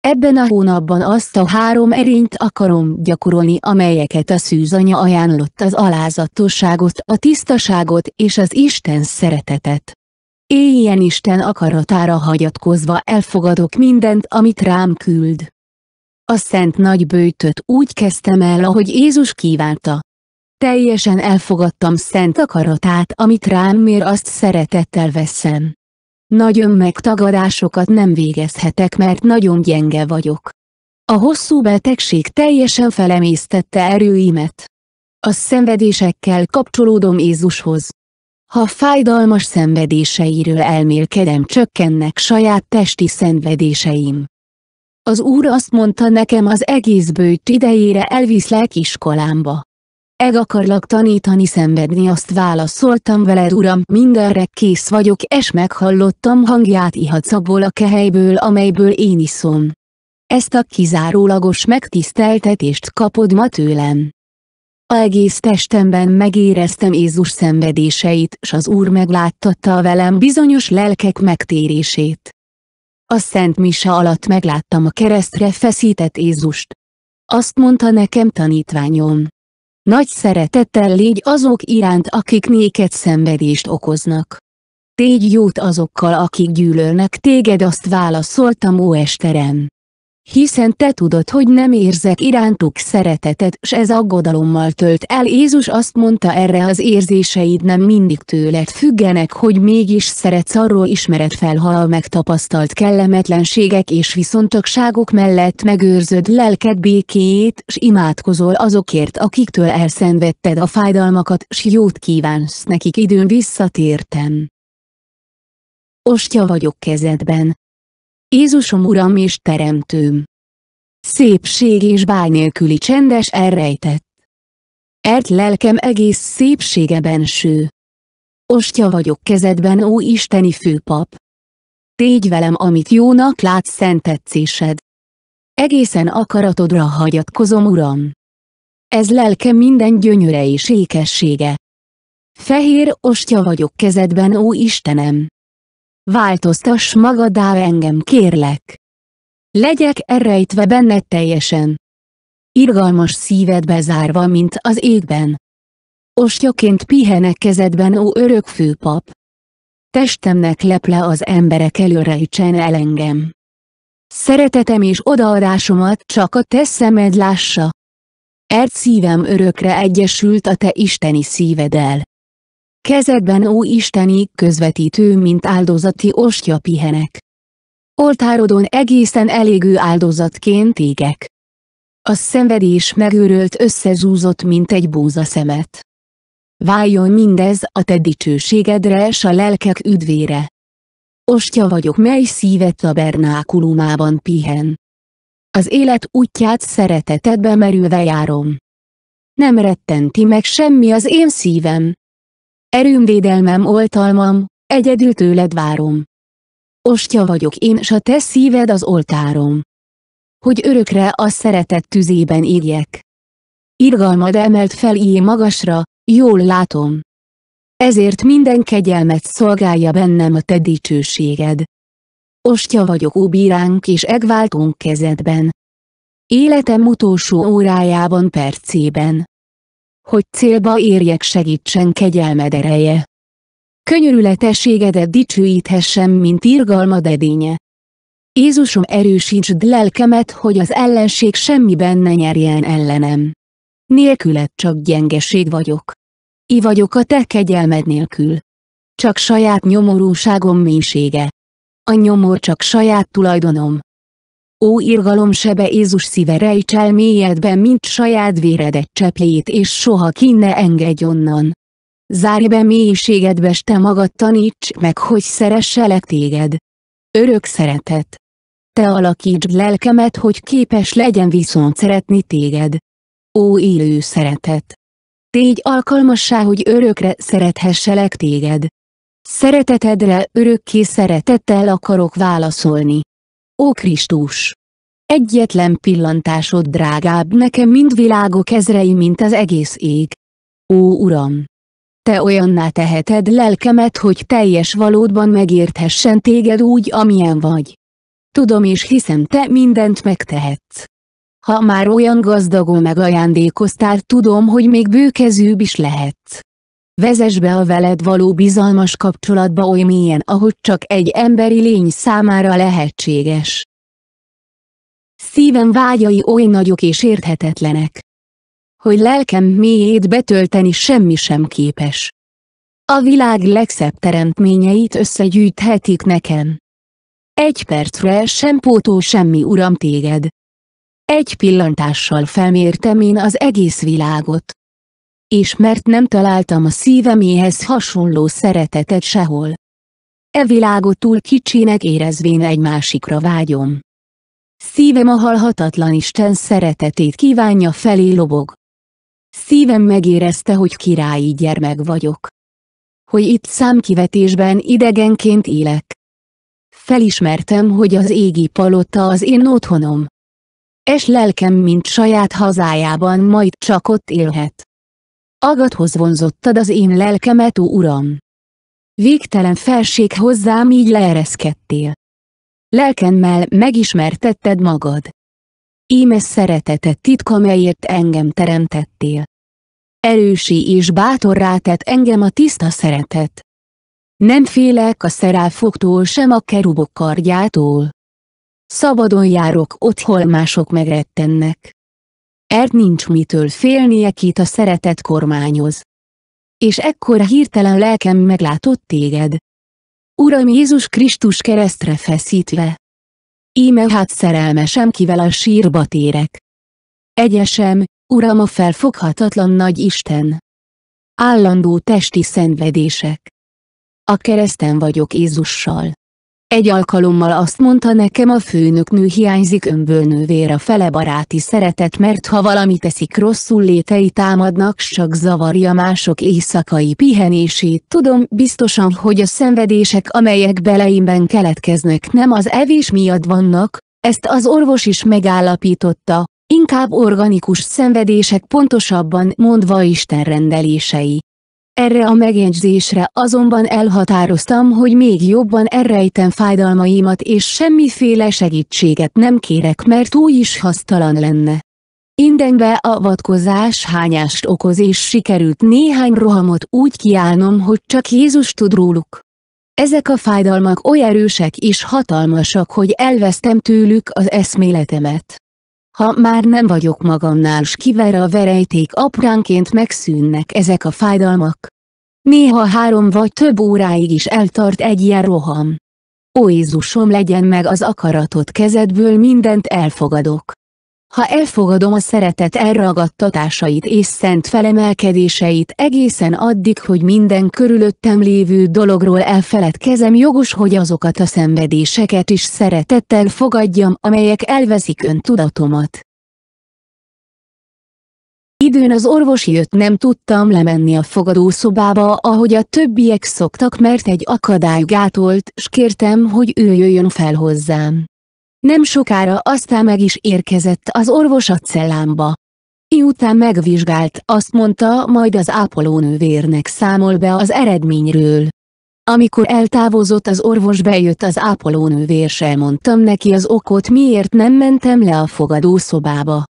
Ebben a hónapban azt a három erényt akarom gyakorolni, amelyeket a szűzanya ajánlott az alázatosságot, a tisztaságot és az Isten szeretetet éljen Isten akaratára hagyatkozva elfogadok mindent, amit rám küld. A szent nagy bőjtöt úgy kezdtem el, ahogy Jézus kívánta. Teljesen elfogadtam szent akaratát, amit rám mér azt szeretettel veszem. Nagyon megtagadásokat nem végezhetek, mert nagyon gyenge vagyok. A hosszú betegség teljesen felemésztette erőimet. A szenvedésekkel kapcsolódom Jézushoz. Ha fájdalmas szenvedéseiről elmélkedem csökkennek saját testi szenvedéseim. Az Úr azt mondta nekem az egész bőjt idejére elviszlek iskolámba. Eg akarlak tanítani szenvedni azt válaszoltam veled uram, mindenre kész vagyok és meghallottam hangját ihatsz abból a kehelyből amelyből én iszom. Ezt a kizárólagos megtiszteltetést kapod ma tőlem. A egész testemben megéreztem Jézus szenvedéseit, s az Úr megláttatta a velem bizonyos lelkek megtérését. A Szent Mise alatt megláttam a keresztre feszített Jézust. Azt mondta nekem tanítványom. Nagy szeretettel légy azok iránt, akik néked szenvedést okoznak. Tégy jót azokkal, akik gyűlölnek téged azt válaszoltam ó esterem. Hiszen te tudod, hogy nem érzek irántuk szeretetet, s ez aggodalommal tölt el. Jézus azt mondta erre az érzéseid nem mindig tőled függenek, hogy mégis szeretsz arról ismered fel, ha a megtapasztalt kellemetlenségek és viszontagságok mellett megőrzöd lelked békéjét, s imádkozol azokért, akiktől elszenvedted a fájdalmakat, s jót kívánsz nekik időn visszatértem ostya vagyok kezedben, Jézusom Uram és Teremtőm! Szépség és bál nélküli csendes elrejtett. Ert lelkem egész szépsége benső. Ostya vagyok kezedben, ó isteni főpap. Tégy velem, amit jónak lát szent tetszésed. Egészen akaratodra hagyatkozom, Uram. Ez lelkem minden gyönyöre és ékessége. Fehér ostya vagyok kezedben, ó Istenem. Változtass magadá engem kérlek. Legyek errejtve benned teljesen. Irgalmas szíved bezárva mint az égben. Ostyaként pihenek kezedben, ó örök főpap. Testemnek leple az emberek előrejtsen el engem. Szeretetem és odaadásomat csak a te szemed lássa. Erd szívem örökre egyesült a te isteni szíveddel. Kezedben ó isteni közvetítő mint áldozati ostya pihenek. Oltárodon egészen elégő áldozatként égek. A szenvedés megőrölt összezúzott mint egy búza szemet. Váljon mindez a te dicsőségedre s a lelkek üdvére. Ostya vagyok mely szíved tabernákulumában pihen. Az élet útját szeretetedbe merülve járom. Nem rettenti meg semmi az én szívem, erőmvédelmem oltalmam, egyedül tőled várom. Ostya vagyok én s a te szíved az oltárom. Hogy örökre a szeretet tüzében égjek. Irgalmad emelt fel ilyen magasra, jól látom. Ezért minden kegyelmet szolgálja bennem a te dicsőséged. Ostya vagyok óbíránk és egváltunk kezedben. Életem utolsó órájában percében hogy célba érjek segítsen kegyelmed ereje. Könyörületességedet dicsőíthessem, mint irgalmad edénye. Jézusom erősítsd lelkemet, hogy az ellenség semmiben ne nyerjen ellenem. Nélküled csak gyengeség vagyok. I vagyok a te kegyelmed nélkül. Csak saját nyomorúságom mélysége. A nyomor csak saját tulajdonom. Ó irgalom sebe Jézus szíve rejtsel mélyedben mint saját véredet cseppjét és soha ki ne engedj onnan. Zárj be mélységedbe s te magad taníts meg, hogy szeresselek téged. Örök szeretet. Te alakítsd lelkemet, hogy képes legyen viszont szeretni téged. Ó élő szeretet! Tégy alkalmassá, hogy örökre szerethesselek téged. Szeretetedre örökké szeretettel akarok válaszolni. Ó Krisztus! Egyetlen pillantásod drágább nekem mind világok ezrei, mint az egész ég. Ó Uram! Te olyanná teheted lelkemet, hogy teljes valódban megérthessen téged úgy, amilyen vagy. Tudom és hiszem te mindent megtehetsz. Ha már olyan gazdagon megajándékoztál, tudom, hogy még bőkezűbb is lehetsz. Vezes be a veled való bizalmas kapcsolatba oly mélyen ahogy csak egy emberi lény számára lehetséges. Szívem vágyai oly nagyok és érthetetlenek, hogy lelkem mélyét betölteni semmi sem képes. A világ legszebb teremtményeit összegyűjthetik nekem. Egy percre sem pótol semmi uram téged. Egy pillantással felmértem én az egész világot és mert nem találtam a szíveméhez hasonló szeretetet sehol. E világot túl kicsinek érezvén egy másikra vágyom. Szívem a halhatatlan Isten szeretetét kívánja felé lobog. Szívem megérezte, hogy királyi gyermek vagyok. Hogy itt számkivetésben idegenként élek. Felismertem, hogy az égi palota az én otthonom. Es lelkem, mint saját hazájában majd csak ott élhet agathoz vonzottad az én lelkemet, ó Uram! Végtelen felség hozzám így leereszkedtél. Lelkemmel megismertetted magad. Íme szeretetet titka, melyért engem teremtettél. Erősi és bátorrá tett engem a tiszta szeretet. Nem félek a szeráfoktól sem a kerubok kardjától. Szabadon járok ott, hol mások megrettennek. Erd nincs mitől félnie kit a szeretet kormányoz. És ekkor hirtelen lelkem meglátott téged. Uram Jézus Krisztus keresztre feszítve. Íme hát szerelmesem kivel a sírba térek. Egyesem, Uram a felfoghatatlan nagy Isten. Állandó testi szenvedések. A kereszten vagyok Jézussal. Egy alkalommal azt mondta nekem a főnöknő hiányzik önből a fele baráti szeretet mert ha valami teszik rosszul létei támadnak csak zavarja mások éjszakai pihenését. Tudom biztosan, hogy a szenvedések amelyek beleimben keletkeznek nem az evés miatt vannak, ezt az orvos is megállapította, inkább organikus szenvedések pontosabban mondva Isten rendelései. Erre a megjegyzésre azonban elhatároztam, hogy még jobban elrejtem fájdalmaimat és semmiféle segítséget nem kérek, mert új is hasztalan lenne. Indenbe a vatkozás hányást okoz és sikerült néhány rohamot úgy kiállnom, hogy csak Jézus tud róluk. Ezek a fájdalmak oly erősek és hatalmasak, hogy elvesztem tőlük az eszméletemet. Ha már nem vagyok magamnál s kiver a verejték apránként megszűnnek ezek a fájdalmak. Néha három vagy több óráig is eltart egy ilyen roham. Ó Jézusom legyen meg az akaratot kezedből mindent elfogadok. Ha elfogadom a szeretet elragadtatásait és szent felemelkedéseit egészen addig, hogy minden körülöttem lévő dologról elfeledkezem jogos, hogy azokat a szenvedéseket is szeretettel fogadjam, amelyek elveszik öntudatomat. Időn az orvos jött nem tudtam lemenni a fogadószobába, ahogy a többiek szoktak, mert egy akadály gátolt, s kértem, hogy ő jöjjön fel hozzám. Nem sokára aztán meg is érkezett az orvos a cellámba. Miután megvizsgált, azt mondta, majd az ápolónővérnek számol be az eredményről. Amikor eltávozott az orvos bejött az ápolónővér sem mondtam neki az okot miért nem mentem le a fogadószobába.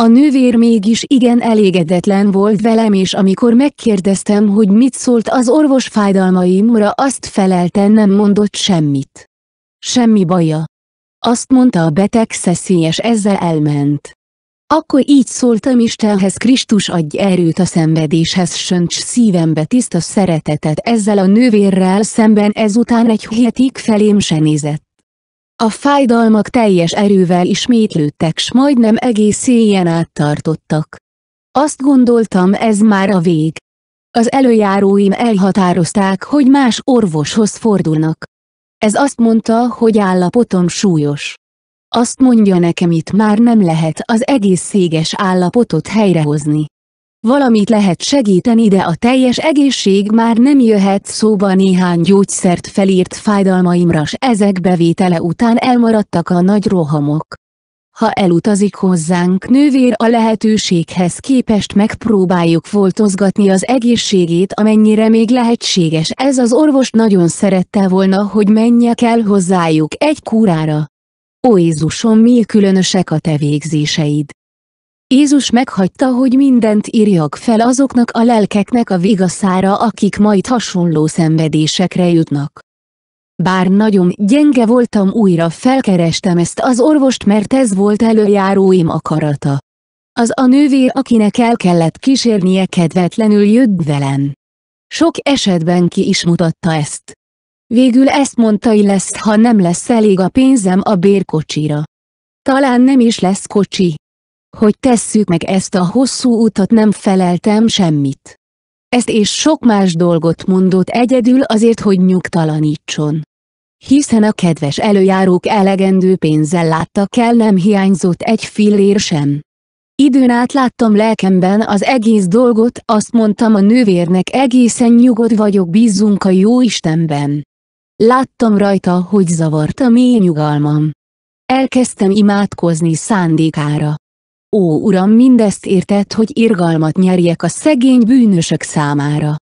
A nővér mégis igen elégedetlen volt velem és amikor megkérdeztem, hogy mit szólt az orvos fájdalmaimra azt felelte nem mondott semmit. Semmi baja, azt mondta a beteg Szeszi és ezzel elment. Akkor így szóltam Istenhez Krisztus adj erőt a szenvedéshez sönts szívembe tiszta szeretetet ezzel a nővérrel szemben ezután egy hétig felém se nézett. A fájdalmak teljes erővel ismétlődtek s majdnem egész éjjel áttartottak. Azt gondoltam ez már a vég. Az előjáróim elhatározták, hogy más orvoshoz fordulnak. Ez azt mondta, hogy állapotom súlyos. Azt mondja nekem itt már nem lehet az egész széges állapotot helyrehozni. Valamit lehet segíteni de a teljes egészség már nem jöhet szóba néhány gyógyszert felírt fájdalmaimra s ezek bevétele után elmaradtak a nagy rohamok ha elutazik hozzánk nővér a lehetőséghez képest megpróbáljuk foltozgatni az egészségét amennyire még lehetséges. Ez az orvos nagyon szerette volna, hogy menjek el hozzájuk egy kúrára. Ó Jézusom, mi különösek a te végzéseid! Jézus meghagyta, hogy mindent írjak fel azoknak a lelkeknek a vigaszára, akik majd hasonló szenvedésekre jutnak. Bár nagyon gyenge voltam újra felkerestem ezt az orvost mert ez volt előjáróim akarata. Az a nővér akinek el kellett kísérnie kedvetlenül jött velem. Sok esetben ki is mutatta ezt. Végül ezt mondta hogy lesz ha nem lesz elég a pénzem a bérkocsira. Talán nem is lesz kocsi. Hogy tesszük meg ezt a hosszú utat nem feleltem semmit. Ezt és sok más dolgot mondott egyedül azért, hogy nyugtalanítson hiszen a kedves előjárók elegendő pénzzel láttak el nem hiányzott egy fillér sem. Időn át láttam lelkemben az egész dolgot, azt mondtam a nővérnek egészen nyugodt vagyok bízzunk a jó Istenben. Láttam rajta, hogy zavart a mély nyugalmam. Elkezdtem imádkozni szándékára. Ó Uram mindezt értett, hogy irgalmat nyerjek a szegény bűnösök számára.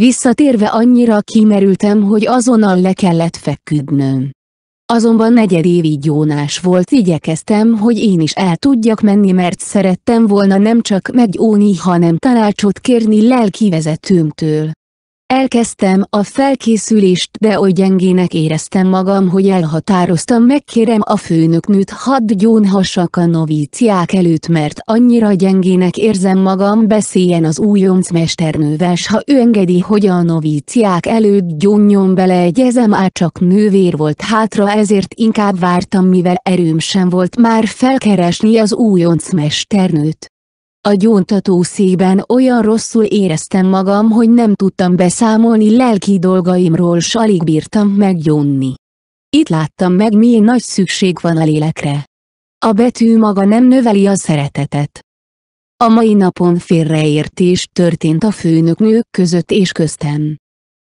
Visszatérve annyira kimerültem, hogy azonnal le kellett feküdnöm. Azonban negyed évig Jónás volt igyekeztem, hogy én is el tudjak menni mert szerettem volna nem csak meggyóni hanem tanácsot kérni lelkivezetőmtől. Elkezdtem a felkészülést, de oly gyengének éreztem magam, hogy elhatároztam megkérem a főnöknőt hadd gyónhassak a novíciák előtt mert annyira gyengének érzem magam beszéljen az újonc mesternővel s ha ő engedi hogy a novíciák előtt gyónjon bele egyezem át csak nővér volt hátra ezért inkább vártam mivel erőm sem volt már felkeresni az újonc mesternőt. A gyóntató szében olyan rosszul éreztem magam, hogy nem tudtam beszámolni lelki dolgaimról s alig bírtam meggyónni. Itt láttam meg milyen nagy szükség van a lélekre. A betű maga nem növeli a szeretetet. A mai napon félreértés történt a főnök nők között és köztem.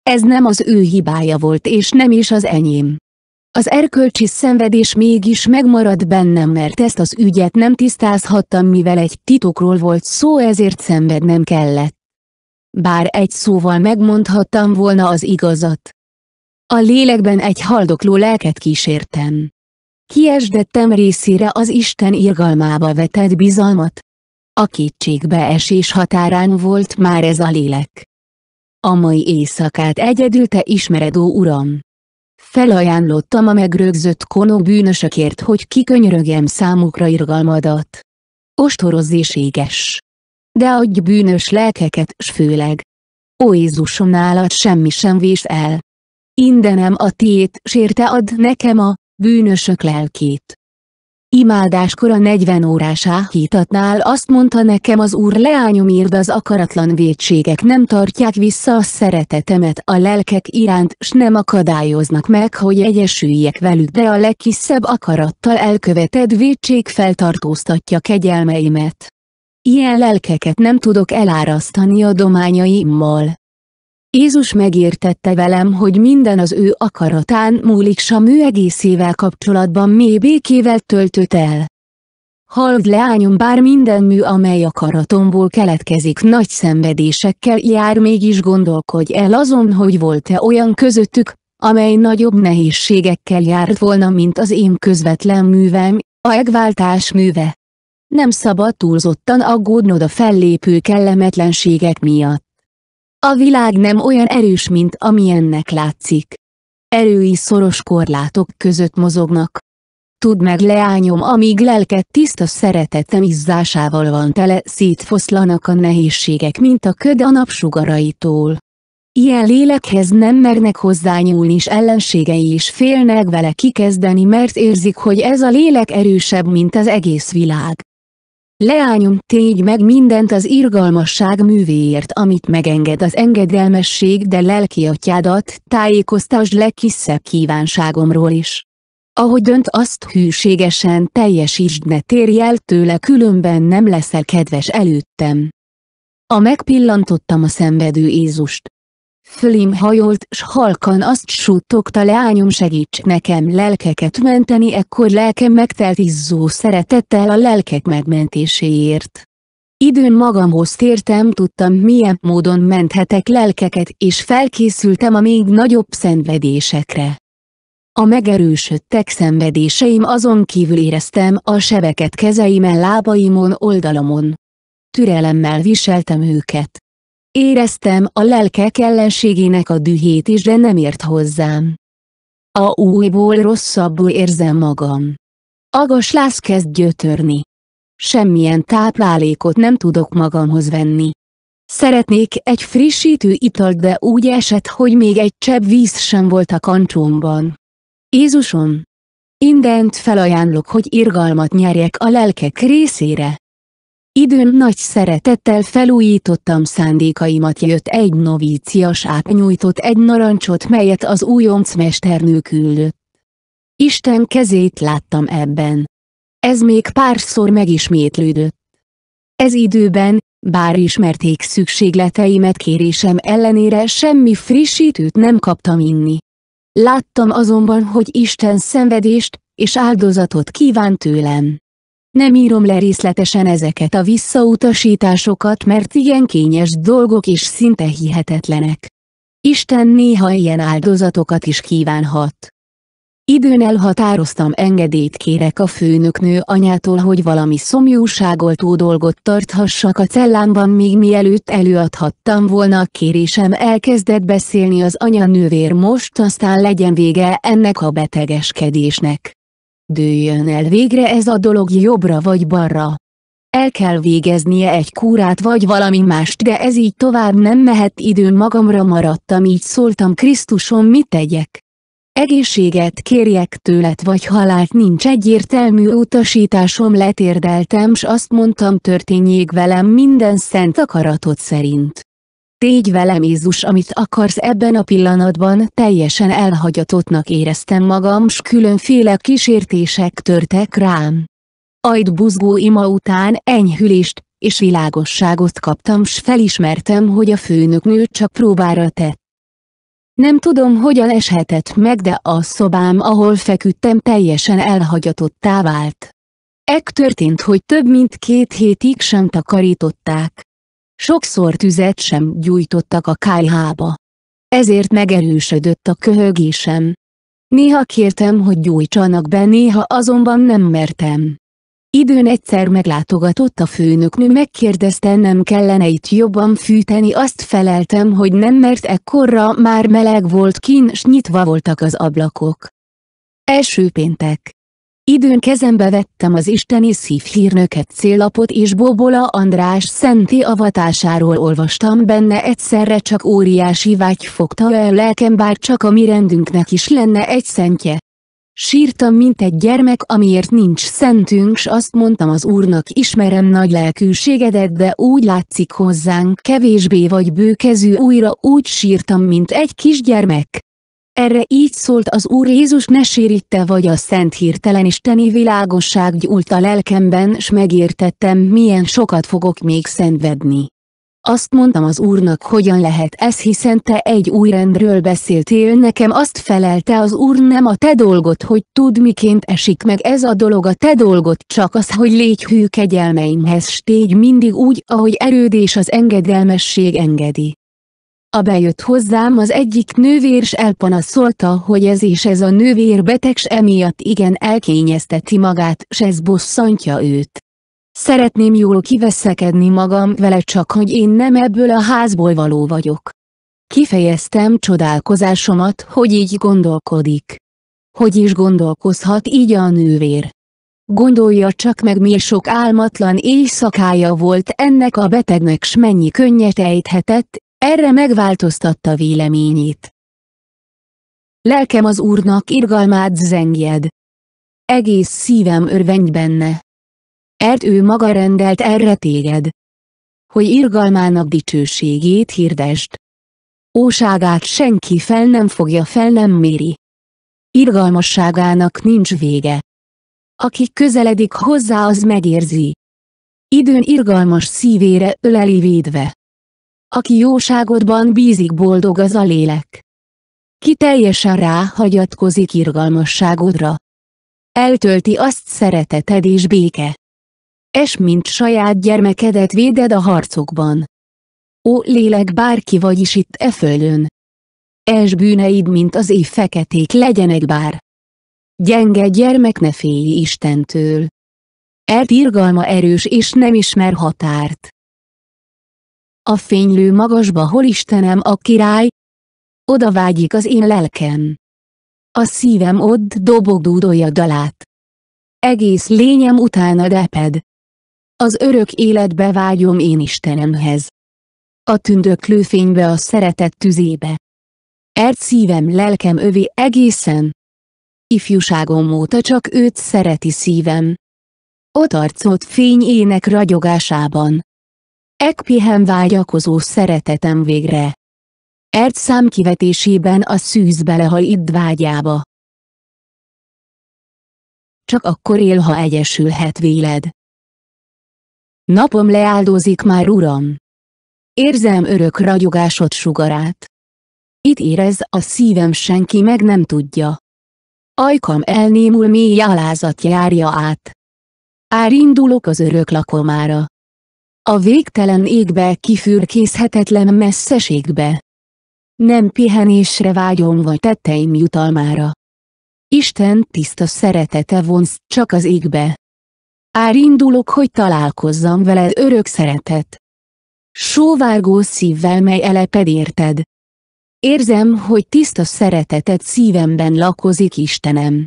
Ez nem az ő hibája volt és nem is az enyém. Az erkölcsi szenvedés mégis megmaradt bennem mert ezt az ügyet nem tisztázhattam mivel egy titokról volt szó ezért szenvednem kellett. Bár egy szóval megmondhattam volna az igazat. A lélekben egy haldokló lelket kísértem. Kiesdettem részére az Isten irgalmába vetett bizalmat. A kétségbeesés határán volt már ez a lélek. A mai éjszakát egyedül te ismered, ó Uram! felajánlottam a megrögzött konó bűnösökért, hogy kikönyörögjem számukra irgalmadat. éges. De adj bűnös lelkeket, s főleg. Ó Jézusom nálad semmi sem vés el. Indenem a tiét, sérte ad nekem a bűnösök lelkét. Imádáskor a 40 órás áhítatnál azt mondta nekem az úr leányom írd az akaratlan védségek nem tartják vissza a szeretetemet a lelkek iránt s nem akadályoznak meg hogy egyesüljek velük de a legkisebb akarattal elkövetett védség feltartóztatja kegyelmeimet. Ilyen lelkeket nem tudok elárasztani dományaimmal. Jézus megértette velem, hogy minden az ő akaratán múlik s a mű egészével kapcsolatban mély békével töltött el. Halld leányom bár minden mű amely akaratomból keletkezik nagy szenvedésekkel jár mégis gondolkodj el azon hogy volt-e olyan közöttük, amely nagyobb nehézségekkel járt volna mint az én közvetlen művem, a egváltás műve. Nem szabad túlzottan aggódnod a fellépő kellemetlenségek miatt. A világ nem olyan erős, mint amilyennek látszik. Erői szoros korlátok között mozognak. Tudd meg leányom, amíg lelked tiszta szeretetem izzásával van tele, szétfoszlanak a nehézségek, mint a köd a napsugaraitól. Ilyen lélekhez nem mernek hozzányúlni és ellenségei is félnek vele kikezdeni mert érzik hogy ez a lélek erősebb mint az egész világ. Leányom, tégy meg mindent az irgalmasság művéért, amit megenged az engedelmesség, de lelki atyádat, tájékoztasd legkisebb kívánságomról is. Ahogy dönt azt hűségesen teljesítsd ne térj el tőle különben nem leszel kedves előttem. A megpillantottam a szenvedő Jézust. Fölém hajolt s halkan azt suttogta leányom segíts nekem lelkeket menteni ekkor lelkem megtelt izzó szeretettel a lelkek megmentéséért. Időn magamhoz tértem tudtam milyen módon menthetek lelkeket és felkészültem a még nagyobb szenvedésekre. A megerősödtek szenvedéseim azon kívül éreztem a sebeket kezeimen lábaimon oldalamon. Türelemmel viseltem őket. Éreztem a lelkek ellenségének a dühét is de nem ért hozzám. A újból rosszabbul érzem magam. Agas láz kezd gyötörni. Semmilyen táplálékot nem tudok magamhoz venni. Szeretnék egy frissítő italt de úgy esett, hogy még egy csepp víz sem volt a kancsomban. Jézusom! Indent felajánlok, hogy irgalmat nyerjek a lelkek részére. Időn nagy szeretettel felújítottam szándékaimat jött egy novícias átnyújtott egy narancsot melyet az újonc mesternő küldött. Isten kezét láttam ebben. Ez még párszor megismétlődött. Ez időben, bár ismerték szükségleteimet kérésem ellenére semmi frissítőt nem kaptam inni. Láttam azonban, hogy Isten szenvedést és áldozatot kíván tőlem. Nem írom le részletesen ezeket a visszautasításokat, mert igen kényes dolgok és szinte hihetetlenek. Isten néha ilyen áldozatokat is kívánhat. Időn elhatároztam engedélyt kérek a főnöknő anyától, hogy valami szomjúságoltó dolgot tarthassak a cellámban míg mielőtt előadhattam volna a kérésem elkezdett beszélni az anyanővér most aztán legyen vége ennek a betegeskedésnek. Dőjön el végre ez a dolog jobbra vagy balra. El kell végeznie egy kúrát vagy valami mást de ez így tovább nem mehet időn magamra maradtam így szóltam Krisztusom mit tegyek. Egészséget kérjek tőled vagy halált nincs egyértelmű utasításom letérdeltem s azt mondtam történjék velem minden szent akaratot szerint. Tégy velem Jézus amit akarsz ebben a pillanatban teljesen elhagyatottnak éreztem magam s különféle kísértések törtek rám. Ajd buzgó ima után enyhülést, és világosságot kaptam s felismertem hogy a főnöknő csak próbára tett. Nem tudom hogyan eshetett meg de a szobám ahol feküdtem teljesen elhagyatottá vált. Ek történt hogy több mint két hétig sem takarították. Sokszor tüzet sem gyújtottak a kájhába. Ezért megerősödött a köhögésem. Néha kértem, hogy gyújtsanak be, néha azonban nem mertem. Időn egyszer meglátogatott a főnöknő megkérdezte nem kellene itt jobban fűteni azt feleltem hogy nem mert ekkorra már meleg volt kín s nyitva voltak az ablakok. Első péntek. Időn kezembe vettem az isteni szívhírnöket célapot és Bobola András szenti avatásáról olvastam benne egyszerre csak óriási vágy fogta el lelkem bár csak a mi rendünknek is lenne egy szentje. Sírtam mint egy gyermek amiért nincs szentünk s azt mondtam az úrnak ismerem nagy lelkűségedet de úgy látszik hozzánk kevésbé vagy bőkezű újra úgy sírtam mint egy kisgyermek. Erre így szólt az Úr Jézus ne sérítte vagy a szent hirtelen isteni világosság gyúlt a lelkemben s megértettem milyen sokat fogok még szenvedni. Azt mondtam az Úrnak hogyan lehet ez hiszen te egy új rendről beszéltél nekem azt felelte az Úr nem a te dolgot hogy tud miként esik meg ez a dolog a te dolgot csak az hogy légy hű kegyelmeimhez stégy mindig úgy ahogy erőd és az engedelmesség engedi. A bejött hozzám az egyik nővér s elpanaszolta, hogy ez és ez a nővér beteg s emiatt igen elkényezteti magát, s ez bosszantja őt. Szeretném jól kiveszekedni magam vele csak, hogy én nem ebből a házból való vagyok. Kifejeztem csodálkozásomat, hogy így gondolkodik. Hogy is gondolkozhat így a nővér? Gondolja csak meg mi sok álmatlan éjszakája volt ennek a betegnek s mennyi könnyet ejthetett, erre megváltoztatta véleményét. Lelkem az Úrnak irgalmát zengjed. Egész szívem örvenj benne. Ert ő maga rendelt erre téged. Hogy irgalmának dicsőségét hirdest. Óságát senki fel nem fogja fel nem méri. Irgalmasságának nincs vége. Aki közeledik hozzá az megérzi. Időn irgalmas szívére öleli védve. Aki jóságodban bízik boldog az a lélek. Ki teljesen ráhagyatkozik irgalmasságodra. Eltölti azt szereteted és béke. és mint saját gyermekedet véded a harcokban. Ó lélek bárki vagy is itt e földön. Es bűneid mint az év feketék legyenek bár. Gyenge gyermek ne félj Istentől. Ert irgalma erős és nem ismer határt a fénylő magasba hol Istenem a király, oda vágyik az én lelkem. A szívem ott dobog dúdolja dalát. Egész lényem utána deped. Az örök életbe vágyom én Istenemhez. A tündöklő fénybe a szeretett tüzébe. Ert szívem lelkem övé egészen. Ifjúságom óta csak őt szereti szívem. Ott arcot fény ének ragyogásában. Ekpihen vágyakozó szeretetem végre. szám kivetésében a szűz belehal idd vágyába. Csak akkor él, ha egyesülhet véled. Napom leáldozik már, uram. Érzem örök ragyogásod sugarát. Itt érez a szívem senki meg nem tudja. Ajkam elnémul mély alázat járja át. Árindulok az örök lakomára a végtelen égbe kifürkészhetetlen messzeségbe. Nem pihenésre vágyom vagy tetteim jutalmára. Isten tiszta szeretete vonz csak az égbe. Árindulok, hogy találkozzam veled örök szeretet. Sóvárgó szívvel mely eleped érted. Érzem, hogy tiszta szeretetet szívemben lakozik Istenem.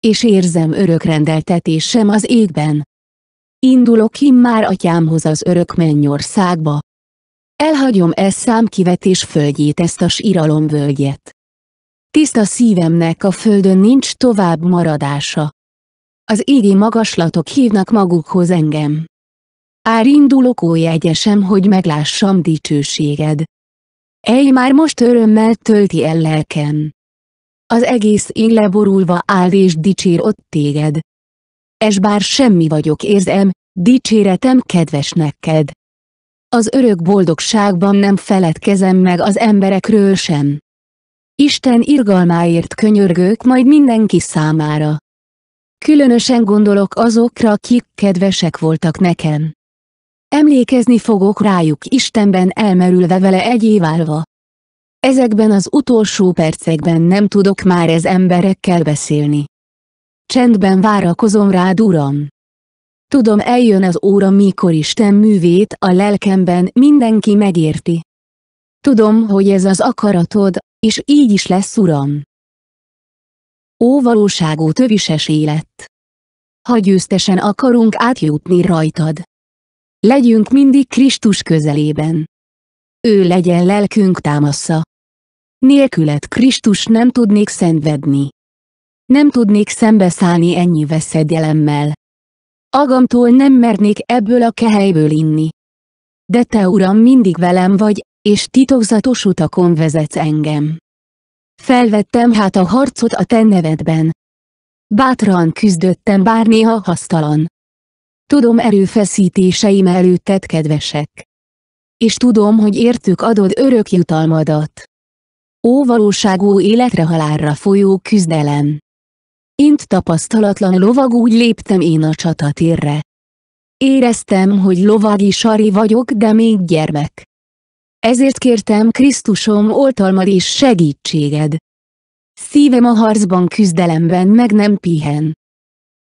És érzem örök rendeltetésem az égben. Indulok immár atyámhoz az örök mennyországba. Elhagyom ezt számkivetés földjét ezt a síralom völgyet. Tiszta szívemnek a földön nincs tovább maradása. Az égi magaslatok hívnak magukhoz engem. Ár indulok ó jegyesem, hogy meglássam dicsőséged. Ej már most örömmel tölti el lelkem. Az egész ég leborulva áld és dicsér ott téged es bár semmi vagyok érzem, dicséretem kedves neked. Az örök boldogságban nem feledkezem meg az emberekről sem. Isten irgalmáért könyörgök majd mindenki számára. Különösen gondolok azokra, akik kedvesek voltak nekem. Emlékezni fogok rájuk Istenben elmerülve vele egyéválva. Ezekben az utolsó percekben nem tudok már ez emberekkel beszélni. Csendben várakozom rád Uram. Tudom eljön az óra mikor Isten művét a lelkemben mindenki megérti. Tudom, hogy ez az akaratod, és így is lesz Uram. Ó valóságú tövises élet! Ha győztesen akarunk átjutni rajtad. Legyünk mindig Krisztus közelében. Ő legyen lelkünk támasza. Nélkület Krisztus nem tudnék szenvedni. Nem tudnék szembeszállni ennyi veszedelemmel. Agamtól nem mernék ebből a kehelyből inni. De te uram mindig velem vagy, és titokzatos utakon vezetsz engem. Felvettem hát a harcot a te nevedben. Bátran küzdöttem bár néha hasztalan. Tudom erőfeszítéseim előtted kedvesek. És tudom, hogy értük adod örök jutalmadat. Ó valóságú életre halálra folyó küzdelem. Int tapasztalatlan lovag úgy léptem én a csatatérre. Éreztem, hogy lovagi sari vagyok, de még gyermek. Ezért kértem Krisztusom oltalmad és segítséged. Szívem a harcban küzdelemben meg nem pihen.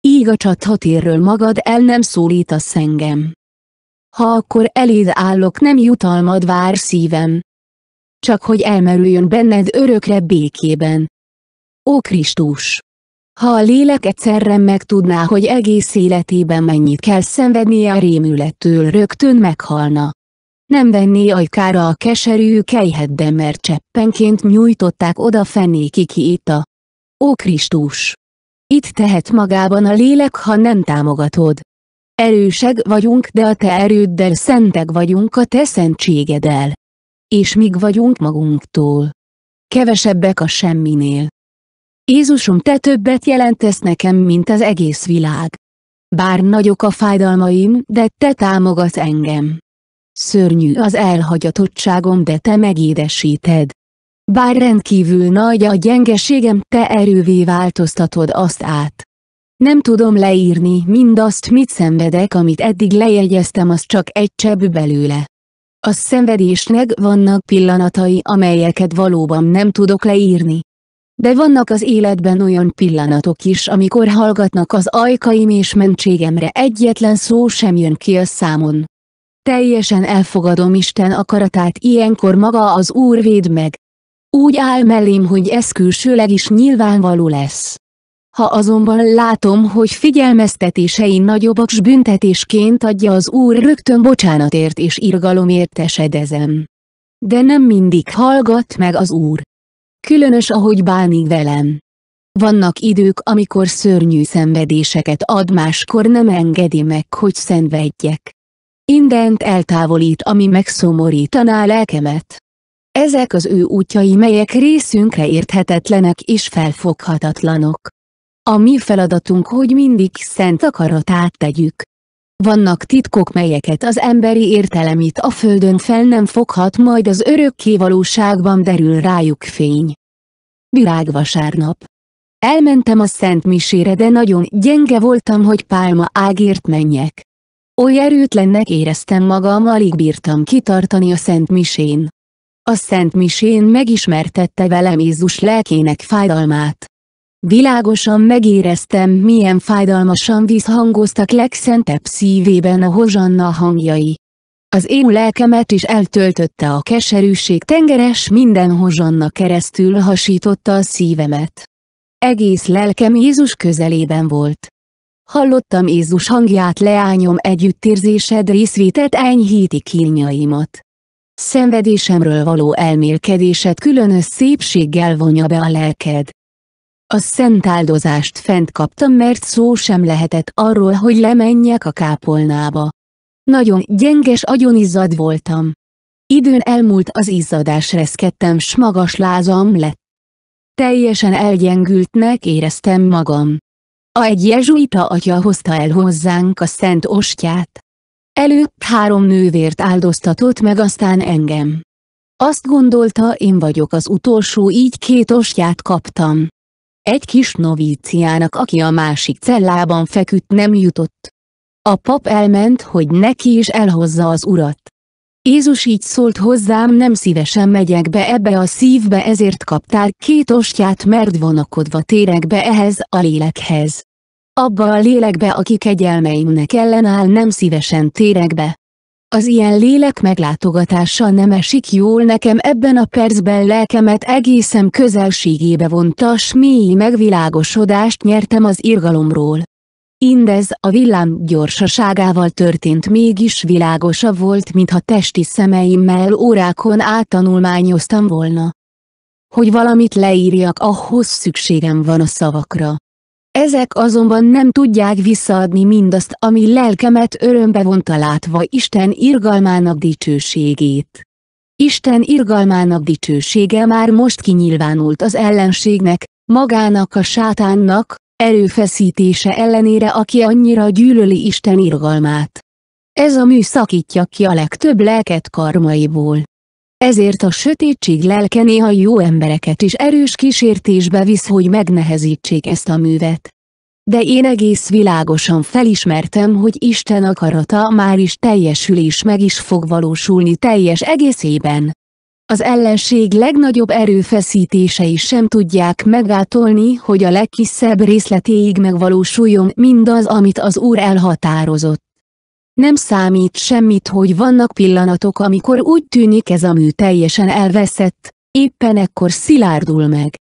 Íg a csathatérről magad el nem szólítasz engem. Ha akkor eléd állok nem jutalmad vár szívem. Csak hogy elmerüljön benned örökre békében. Ó Krisztus! Ha a lélek egyszerre megtudná, hogy egész életében mennyit kell szenvednie a rémülettől rögtön meghalna. Nem venné ajkára a keserű kejhet, de mert cseppenként nyújtották oda fenékig itt a. Ó Krisztus! Itt tehet magában a lélek, ha nem támogatod. Erősek vagyunk, de a te erőddel szentek vagyunk a te szentségedel. És míg vagyunk magunktól. Kevesebbek a semminél. Jézusom te többet jelentesz nekem, mint az egész világ. Bár nagyok a fájdalmaim, de te támogatsz engem. Szörnyű az elhagyatottságom, de te megédesíted. Bár rendkívül nagy a gyengeségem, te erővé változtatod azt át. Nem tudom leírni mindazt, mit szenvedek, amit eddig lejegyeztem, az csak egy csebb belőle. A szenvedésnek vannak pillanatai, amelyeket valóban nem tudok leírni, de vannak az életben olyan pillanatok is, amikor hallgatnak az ajkaim és mentségemre egyetlen szó sem jön ki a számon. Teljesen elfogadom Isten akaratát ilyenkor maga az Úr véd meg. Úgy áll mellém, hogy ez külsőleg is nyilvánvaló lesz. Ha azonban látom, hogy figyelmeztetései nagyobbak s büntetésként adja az Úr rögtön bocsánatért és irgalomért esedezem. De nem mindig hallgat meg az Úr különös ahogy bánik velem. Vannak idők amikor szörnyű szenvedéseket ad máskor nem engedi meg hogy szenvedjek. Indent eltávolít ami megszomorítaná lelkemet. Ezek az ő útjai melyek részünkre érthetetlenek és felfoghatatlanok. A mi feladatunk hogy mindig szent akaratát tegyük, vannak titkok melyeket az emberi értelem itt a földön fel nem foghat majd az örökké valóságban derül rájuk fény. Virágvasárnap Elmentem a Szent Misére de nagyon gyenge voltam hogy pálma ágért menjek. Oly erőtlennek éreztem magam alig bírtam kitartani a Szent Misén. A Szent Misén megismertette velem Jézus lelkének fájdalmát. Világosan megéreztem milyen fájdalmasan visszhangoztak legszentebb szívében a hozsanna hangjai. Az én lelkemet is eltöltötte a keserűség tengeres minden hozsanna keresztül hasította a szívemet. Egész lelkem Jézus közelében volt. Hallottam Jézus hangját leányom együttérzésed részvételt enyhíti kínjaimat. Szenvedésemről való elmélkedésed különös szépséggel vonja be a lelked. A szent áldozást fent kaptam mert szó sem lehetett arról, hogy lemenjek a kápolnába. Nagyon gyenges agyonizzad voltam. Időn elmúlt az izzadás reszkedtem s magas lázam lett. Teljesen elgyengültnek éreztem magam. A egy jezsuita atya hozta el hozzánk a szent ostját. Előbb három nővért áldoztatott meg aztán engem. Azt gondolta én vagyok az utolsó így két ostját kaptam. Egy kis novíciának aki a másik cellában feküdt nem jutott. A pap elment, hogy neki is elhozza az urat. Jézus így szólt hozzám nem szívesen megyek be ebbe a szívbe ezért kaptál két ostját mert vonakodva térek be ehhez a lélekhez. Abba a lélekbe aki kegyelmeimnek ellenáll nem szívesen térek be. Az ilyen lélek meglátogatása nem esik jól nekem ebben a percben lelkemet egészen közelségébe vonta s mély megvilágosodást nyertem az irgalomról. Indez a villám gyorsaságával történt mégis világosabb volt mintha testi szemeimmel órákon tanulmányoztam volna. Hogy valamit leírjak ahhoz szükségem van a szavakra. Ezek azonban nem tudják visszaadni mindazt, ami lelkemet örömbe vonta látva Isten irgalmának dicsőségét. Isten irgalmának dicsősége már most kinyilvánult az ellenségnek, magának a sátánnak, erőfeszítése ellenére aki annyira gyűlöli Isten irgalmát. Ez a mű szakítja ki a legtöbb lelket karmaiból ezért a sötétség lelke néha jó embereket is erős kísértésbe visz, hogy megnehezítsék ezt a művet. De én egész világosan felismertem, hogy Isten akarata már is teljesül és meg is fog valósulni teljes egészében. Az ellenség legnagyobb erőfeszítései sem tudják megátolni, hogy a legkisebb részletéig megvalósuljon mindaz, amit az Úr elhatározott. Nem számít semmit, hogy vannak pillanatok, amikor úgy tűnik ez a mű teljesen elveszett, éppen ekkor szilárdul meg.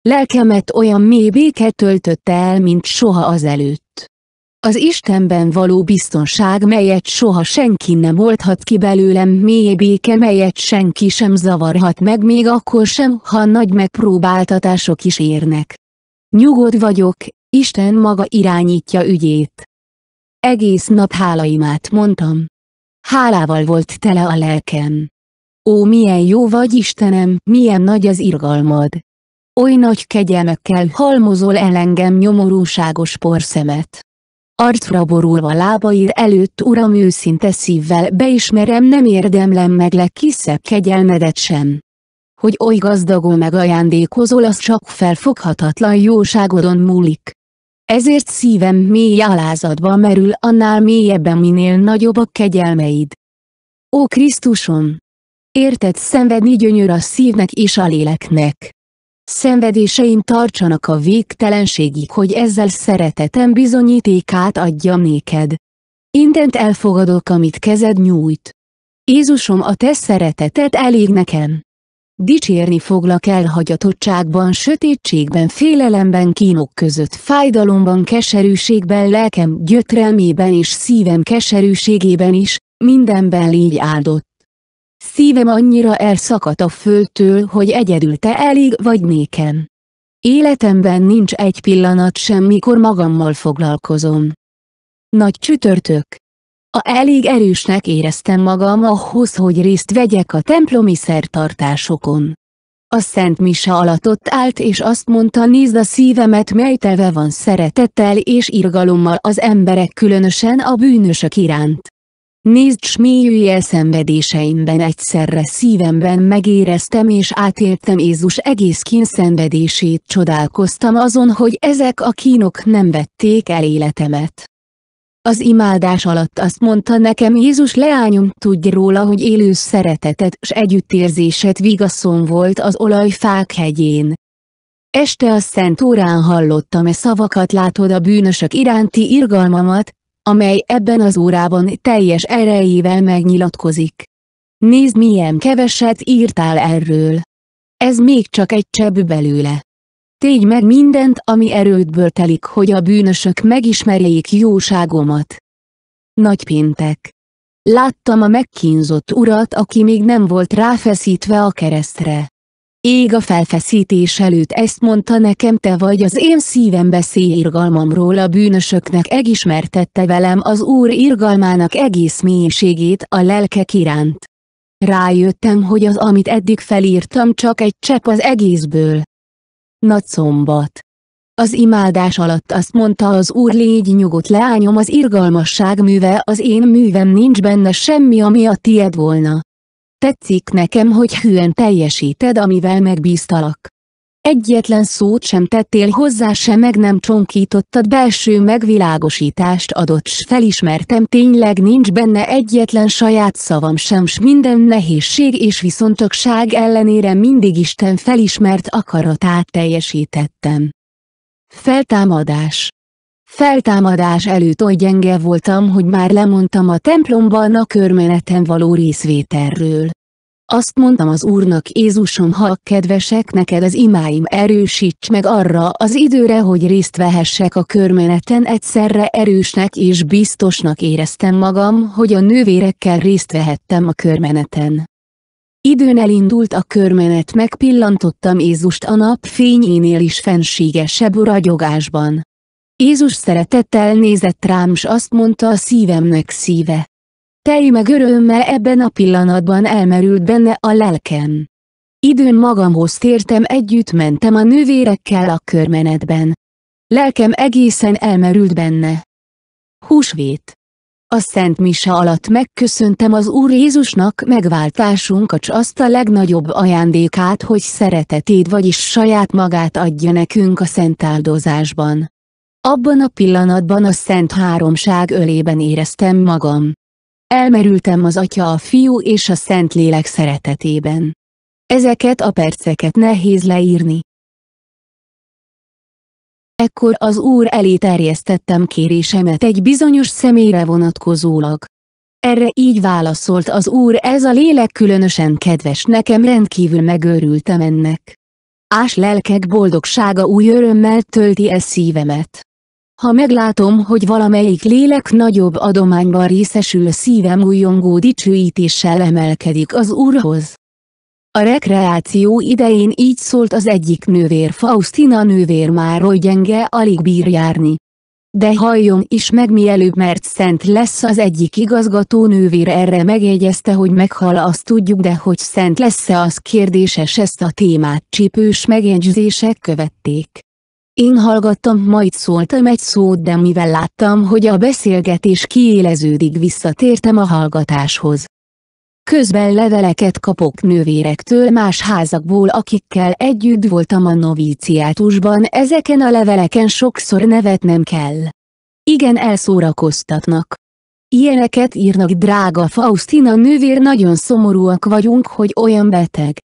Lelkemet olyan mély béke töltötte el, mint soha azelőtt. Az Istenben való biztonság, melyet soha senki nem oldhat ki belőlem, mély béke, melyet senki sem zavarhat meg még akkor sem, ha nagy megpróbáltatások is érnek. Nyugodt vagyok, Isten maga irányítja ügyét. Egész nap hálaimát mondtam. Hálával volt tele a lelkem. Ó, milyen jó vagy Istenem, milyen nagy az irgalmad! Oly nagy kegyelmekkel halmozol el engem nyomorúságos porszemet. Arcra borulva lábair előtt Uram őszinte szívvel beismerem nem érdemlem meg legkisebb kegyelmedet sem. Hogy oly gazdagul meg ajándékozol az csak felfoghatatlan jóságodon múlik ezért szívem mély alázatba merül annál mélyebben minél nagyobb a kegyelmeid. Ó Krisztusom! Érted szenvedni gyönyör a szívnek és a léleknek. Szenvedéseim tartsanak a végtelenségig, hogy ezzel szeretetem bizonyítékát adjam néked. Intent elfogadok, amit kezed nyújt. Jézusom a te szereteted elég nekem. Dicsérni foglak elhagyatottságban, sötétségben, félelemben, kínok között, fájdalomban, keserűségben, lelkem gyötrelmében és szívem keserűségében is, mindenben így áldott. Szívem annyira elszakadt a földtől, hogy egyedül te elég vagy nékem. Életemben nincs egy pillanat sem, mikor magammal foglalkozom. Nagy csütörtök a elég erősnek éreztem magam ahhoz, hogy részt vegyek a templomi szertartásokon. A Szent Misa alatt ott állt és azt mondta nézd a szívemet mely telve van szeretettel és irgalommal az emberek különösen a bűnösök iránt. Nézd s mélyülj szenvedéseimben egyszerre szívemben megéreztem és átéltem Jézus egész kín szenvedését csodálkoztam azon, hogy ezek a kínok nem vették el életemet. Az imádás alatt azt mondta nekem Jézus leányom tudj róla, hogy élő szeretetet s együttérzéset vigaszon volt az olajfák hegyén. Este a szent órán hallottam e szavakat látod a bűnösök iránti irgalmamat, amely ebben az órában teljes erejével megnyilatkozik. Nézd milyen keveset írtál erről. Ez még csak egy csebb belőle. Tégy meg mindent, ami erődből telik, hogy a bűnösök megismerjék jóságomat. Nagy péntek. Láttam a megkínzott urat, aki még nem volt ráfeszítve a keresztre. Ég a felfeszítés előtt ezt mondta nekem te vagy az én szívem beszél irgalmamról a bűnösöknek egismertette velem az Úr irgalmának egész mélységét a lelkek iránt. Rájöttem, hogy az amit eddig felírtam csak egy csepp az egészből szombat. Az imádás alatt azt mondta az Úr légy nyugodt leányom az irgalmasság műve az én művem nincs benne semmi ami a tied volna. Tetszik nekem hogy hűen teljesíted amivel megbíztalak. Egyetlen szót sem tettél hozzá se meg nem csonkítottad belső megvilágosítást adott s felismertem tényleg nincs benne egyetlen saját szavam sem s minden nehézség és viszontagság ellenére mindig Isten felismert akaratát teljesítettem. Feltámadás Feltámadás előtt oly gyenge voltam, hogy már lemondtam a templomban a körmeneten való részvételről. Azt mondtam az Úrnak Jézusom ha kedvesek neked az imáim erősíts meg arra az időre, hogy részt vehessek a körmeneten egyszerre erősnek és biztosnak éreztem magam, hogy a nővérekkel részt vehettem a körmeneten. Időn elindult a körmenet megpillantottam Jézust a nap fényénél is fenségesebb ragyogásban. Jézus szeretettel nézett rám s azt mondta a szívemnek szíve. Telj meg örömmel ebben a pillanatban elmerült benne a lelkem. Időn magamhoz tértem együtt mentem a nővérekkel a körmenetben. Lelkem egészen elmerült benne. Húsvét. A Szent Misa alatt megköszöntem az Úr Jézusnak megváltásunkat a azt a legnagyobb ajándékát, hogy szeretetét vagyis saját magát adja nekünk a szent áldozásban. Abban a pillanatban a Szent Háromság ölében éreztem magam elmerültem az Atya a Fiú és a szent lélek szeretetében. Ezeket a perceket nehéz leírni. Ekkor az Úr elé terjesztettem kérésemet egy bizonyos személyre vonatkozólag. Erre így válaszolt az Úr ez a lélek különösen kedves nekem rendkívül megőrültem ennek. Ás lelkek boldogsága új örömmel tölti e szívemet. Ha meglátom, hogy valamelyik lélek nagyobb adományban részesül szívem újongó dicsőítéssel emelkedik az Úrhoz. A rekreáció idején így szólt az egyik nővér Faustina nővér Mároly gyenge alig bír járni. De halljon is meg mielőbb mert szent lesz az egyik igazgató nővér erre megjegyezte hogy meghal azt tudjuk de hogy szent lesz-e az kérdéses ezt a témát csípős megjegyzések követték. Én hallgattam majd szóltam egy szót de mivel láttam hogy a beszélgetés kiéleződik visszatértem a hallgatáshoz. Közben leveleket kapok nővérektől más házakból akikkel együtt voltam a novíciátusban ezeken a leveleken sokszor nevet nem kell. Igen elszórakoztatnak. Ilyeneket írnak drága Faustina nővér nagyon szomorúak vagyunk hogy olyan beteg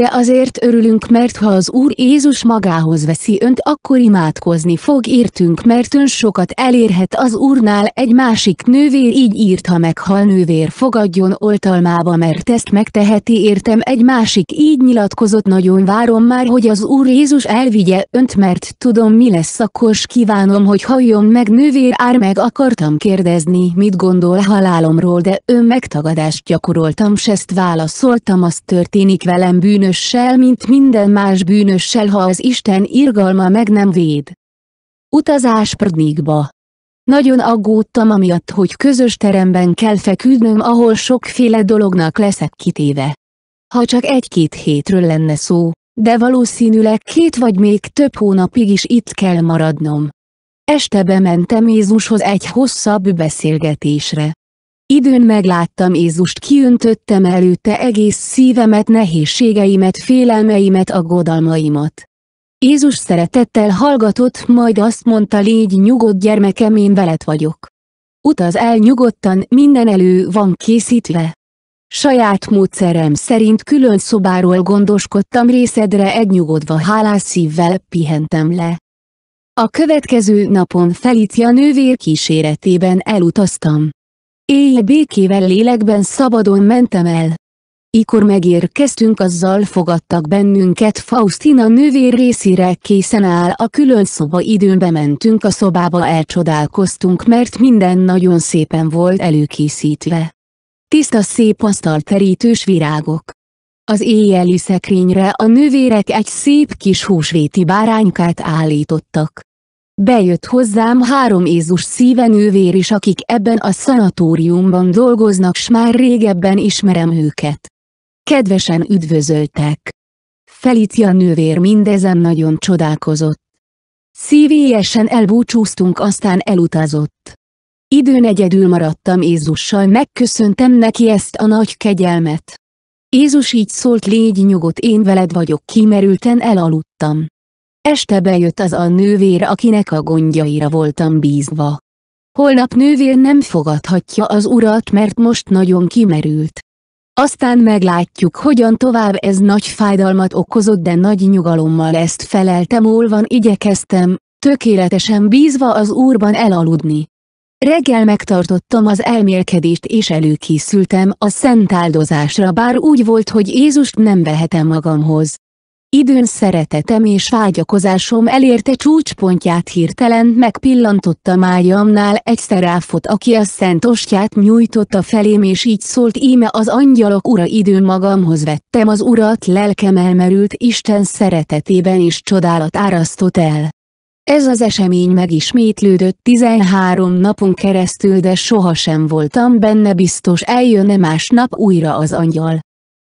de azért örülünk mert ha az Úr Jézus magához veszi önt akkor imádkozni fog értünk mert ön sokat elérhet az Úrnál egy másik nővér így írta meg ha meghal nővér fogadjon oltalmába mert ezt megteheti értem egy másik így nyilatkozott nagyon várom már hogy az Úr Jézus elvigye önt mert tudom mi lesz akkor kívánom hogy halljon meg nővér ár meg akartam kérdezni mit gondol halálomról de ön megtagadást gyakoroltam s ezt válaszoltam az történik velem bűn bűnössel mint minden más bűnössel ha az Isten irgalma meg nem véd. Utazás Prdnikba Nagyon aggódtam amiatt, hogy közös teremben kell feküdnöm ahol sokféle dolognak leszek kitéve. Ha csak egy-két hétről lenne szó, de valószínűleg két vagy még több hónapig is itt kell maradnom. Este bementem Jézushoz egy hosszabb beszélgetésre. Időn megláttam Jézust kiöntöttem előtte egész szívemet nehézségeimet félelmeimet aggodalmaimat. Jézus szeretettel hallgatott, majd azt mondta légy nyugodt gyermekem én veled vagyok. Utaz el nyugodtan, minden elő van készítve. Saját módszerem szerint külön szobáról gondoskodtam részedre egy nyugodva hálás szívvel pihentem le. A következő napon Felicia nővér kíséretében elutaztam. Éjjel békével lélekben szabadon mentem el. Ikor megérkeztünk azzal fogadtak bennünket Faustina nővér részére készen áll a külön szoba időn bementünk a szobába elcsodálkoztunk mert minden nagyon szépen volt előkészítve. Tiszta szép asztal terítős virágok. Az éjjeli szekrényre a nővérek egy szép kis húsvéti báránykát állítottak. Bejött hozzám három Jézus szívenővér is akik ebben a szanatóriumban dolgoznak s már régebben ismerem őket. Kedvesen üdvözöltek. Felicia nővér mindezen nagyon csodálkozott. Szívélyesen elbúcsúztunk aztán elutazott. Időn egyedül maradtam Jézussal megköszöntem neki ezt a nagy kegyelmet. Jézus így szólt légy nyugodt én veled vagyok kimerülten elaludtam. Este bejött az a nővér akinek a gondjaira voltam bízva. Holnap nővér nem fogadhatja az urat mert most nagyon kimerült. Aztán meglátjuk hogyan tovább ez nagy fájdalmat okozott de nagy nyugalommal ezt feleltem van igyekeztem, tökéletesen bízva az úrban elaludni. Reggel megtartottam az elmélkedést és előkészültem a szent áldozásra bár úgy volt hogy Jézust nem vehetem magamhoz. Időn szeretetem és vágyakozásom elérte csúcspontját hirtelen megpillantotta májamnál egy szeráfot aki a szent ostját nyújtotta felém és így szólt íme az angyalok ura időn magamhoz vettem az urat lelkem elmerült Isten szeretetében és csodálat árasztott el. Ez az esemény megismétlődött 13 napon keresztül de sohasem voltam benne biztos eljönne másnap újra az angyal.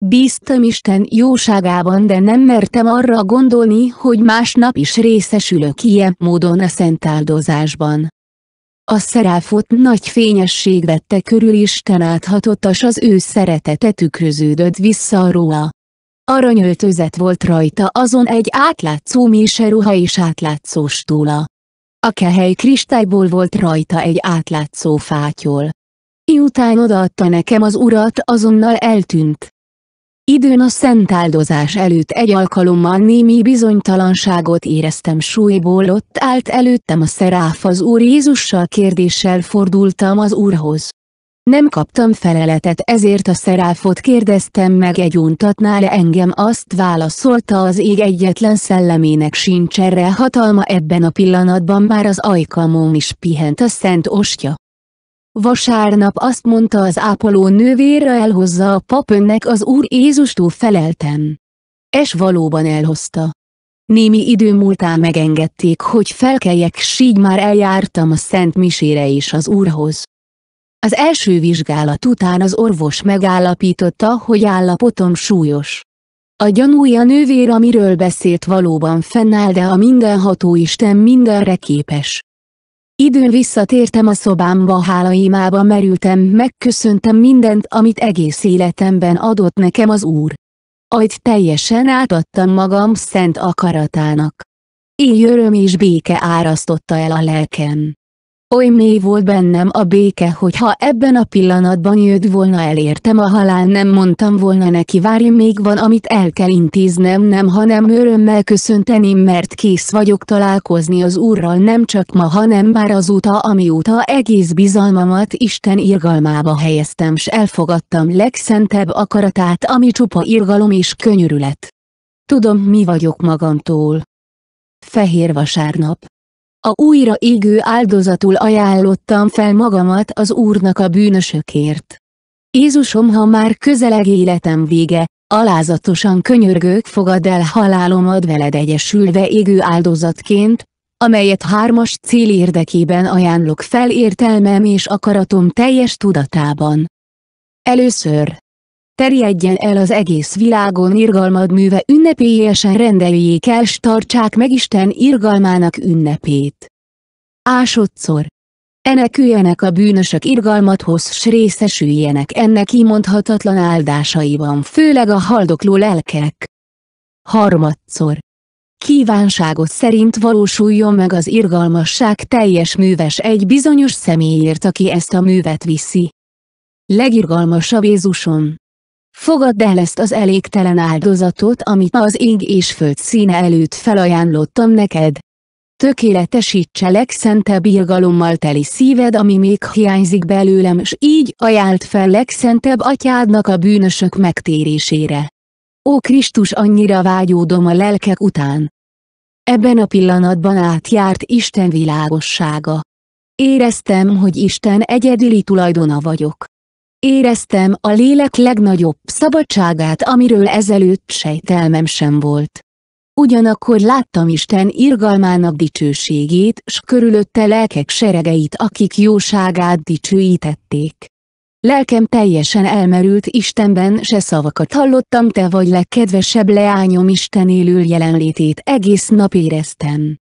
Bíztam Isten jóságában de nem mertem arra gondolni, hogy másnap is részesülök ilyen módon a szentáldozásban. A szeráfot nagy fényesség vette körül Isten áthatott az ő szeretete tükröződött vissza a róla. Aranyöltözet volt rajta azon egy átlátszó méseruha és átlátszó stúla. A kehely kristályból volt rajta egy átlátszó fátyol. Miután odaadta nekem az urat azonnal eltűnt. Időn a szent áldozás előtt egy alkalommal némi bizonytalanságot éreztem súlyból ott állt előttem a szeráf az Úr Jézussal kérdéssel fordultam az Úrhoz. Nem kaptam feleletet ezért a szeráfot kérdeztem meg egy untatnál engem azt válaszolta az ég egyetlen szellemének sincs erre hatalma ebben a pillanatban már az ajkamon is pihent a szent ostya. Vasárnap azt mondta az ápoló nővére elhozza a papönnek az Úr Jézustól feleltem. Es valóban elhozta. Némi idő múltán megengedték, hogy felkeljek, s így már eljártam a Szent Misére és az Úrhoz. Az első vizsgálat után az orvos megállapította, hogy állapotom súlyos. A gyanúja nővér, amiről beszélt valóban fennáll, de a mindenható Isten mindenre képes. Időn visszatértem a szobámba hálaimába merültem megköszöntem mindent amit egész életemben adott nekem az Úr. Ahogy teljesen átadtam magam szent akaratának. Így öröm és béke árasztotta el a lelkem. Oly mély volt bennem a béke, hogy ha ebben a pillanatban jött volna elértem a halál nem mondtam volna neki várj még van amit el kell intéznem nem hanem örömmel köszönteném mert kész vagyok találkozni az Úrral nem csak ma hanem bár azóta amióta egész bizalmamat Isten irgalmába helyeztem s elfogadtam legszentebb akaratát ami csupa irgalom és könyörület. Tudom mi vagyok magamtól. Fehér vasárnap a újra égő áldozatul ajánlottam fel magamat az Úrnak a bűnösökért. Jézusom, ha már közeleg életem vége, alázatosan könyörgök fogad el halálomad veled egyesülve égő áldozatként, amelyet hármas cél érdekében ajánlok fel értelmem és akaratom teljes tudatában. Először, terjedjen el az egész világon irgalmad műve ünnepélyesen rendeljék el s tartsák meg Isten irgalmának ünnepét. Ásodszor. Eneküljenek a bűnösök irgalmathoz s részesüljenek ennek imondhatatlan áldásaiban főleg a haldokló lelkek. Harmadszor. Kívánságos szerint valósuljon meg az irgalmasság teljes műves egy bizonyos személyért aki ezt a művet viszi. Legirgalmasabb Jézusom, Fogadd el ezt az elégtelen áldozatot, amit az ég és föld színe előtt felajánlottam neked. Tökéletesítse szentebb irgalommal teli szíved, ami még hiányzik belőlem, s így ajált fel legszentebb atyádnak a bűnösök megtérésére. Ó Krisztus, annyira vágyódom a lelkek után. Ebben a pillanatban átjárt Isten világossága. Éreztem, hogy Isten egyedüli tulajdona vagyok. Éreztem a lélek legnagyobb szabadságát, amiről ezelőtt sejtelmem sem volt. Ugyanakkor láttam Isten irgalmának dicsőségét s körülötte lelkek seregeit akik jóságát dicsőítették. Lelkem teljesen elmerült Istenben se szavakat hallottam te vagy legkedvesebb leányom Isten élő jelenlétét egész nap éreztem.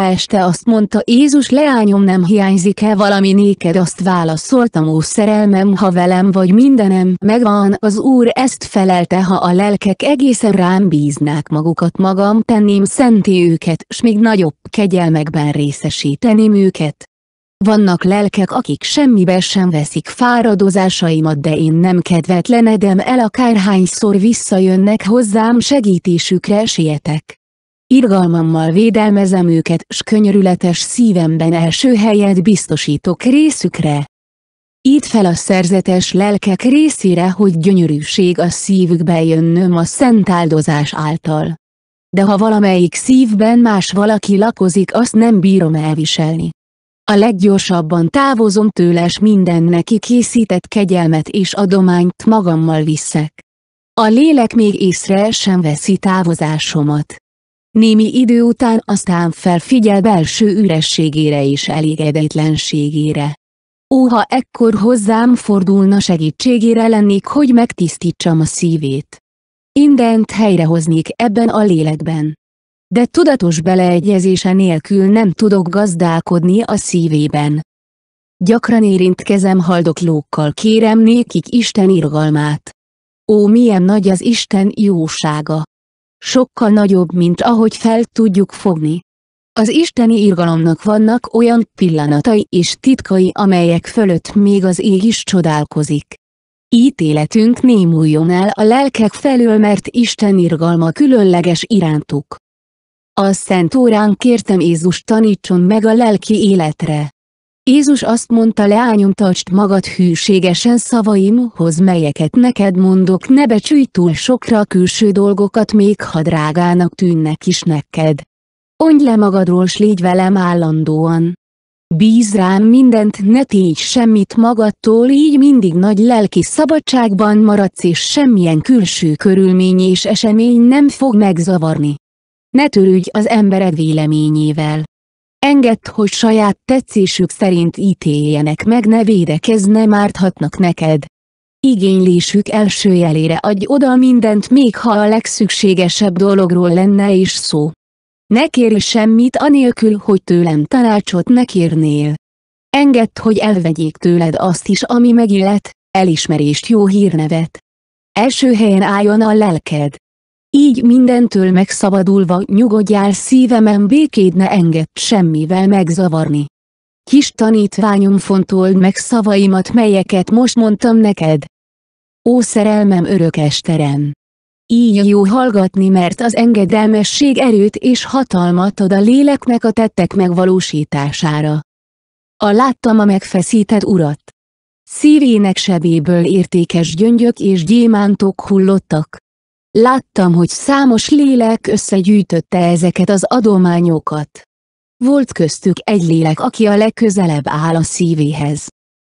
A este azt mondta Jézus leányom nem hiányzik-e valami néked azt válaszoltam ó szerelmem ha velem vagy mindenem megvan az Úr ezt felelte ha a lelkek egészen rám bíznák magukat magam tenném szenté őket s még nagyobb kegyelmekben részesíteném őket. Vannak lelkek akik semmibe sem veszik fáradozásaimat de én nem kedvetlenedem el akárhányszor visszajönnek hozzám segítésükre sietek. Irgalmammal védelmezem őket, s könyörületes szívemben első helyet biztosítok részükre. Itt fel a szerzetes lelkek részére, hogy gyönyörűség a szívükbe jönnöm a szent áldozás által. De ha valamelyik szívben más valaki lakozik, azt nem bírom elviselni. A leggyorsabban távozom tőle s minden neki készített kegyelmet és adományt magammal viszek. A lélek még észre sem veszi távozásomat. Némi idő után aztán felfigyel belső ürességére és elégedetlenségére. Ó, ha ekkor hozzám fordulna segítségére lennék, hogy megtisztítsam a szívét. Indent helyrehoznék ebben a lélekben. De tudatos beleegyezése nélkül nem tudok gazdálkodni a szívében. Gyakran érintkezem haldoklókkal kérem nékik Isten irgalmát. Ó, milyen nagy az Isten jósága! sokkal nagyobb, mint ahogy fel tudjuk fogni. Az isteni irgalomnak vannak olyan pillanatai és titkai, amelyek fölött még az ég is csodálkozik. Ítéletünk némuljon el a lelkek felől, mert Isten irgalma különleges irántuk. A Szent Órán kértem Jézus tanítson meg a lelki életre. Jézus azt mondta leányom tartsd magad hűségesen szavaimhoz melyeket neked mondok ne becsülj túl sokra a külső dolgokat még ha drágának tűnnek is neked. Ondj le magadról s légy velem állandóan. Bíz rám mindent ne tégy semmit magadtól így mindig nagy lelki szabadságban maradsz és semmilyen külső körülmény és esemény nem fog megzavarni. Ne törődj az emberek véleményével. Engedd, hogy saját tetszésük szerint ítéljenek meg ne védekez nem árthatnak neked. Igénylésük első jelére adj oda mindent még ha a legszükségesebb dologról lenne is szó. Ne kérj semmit anélkül, hogy tőlem tanácsot ne kérnél. Engedd, hogy elvegyék tőled azt is, ami megillet, elismerést jó hírnevet. Első helyen álljon a lelked. Így mindentől megszabadulva nyugodjál szívemen békéd ne engedd semmivel megzavarni. Kis tanítványom fontold meg szavaimat melyeket most mondtam neked. Ó szerelmem örökes terem! Így jó hallgatni mert az engedelmesség erőt és hatalmat ad a léleknek a tettek megvalósítására. A láttam a megfeszített urat. Szívének sebéből értékes gyöngyök és gyémántok hullottak. Láttam, hogy számos lélek összegyűjtötte ezeket az adományokat. Volt köztük egy lélek, aki a legközelebb áll a szívéhez.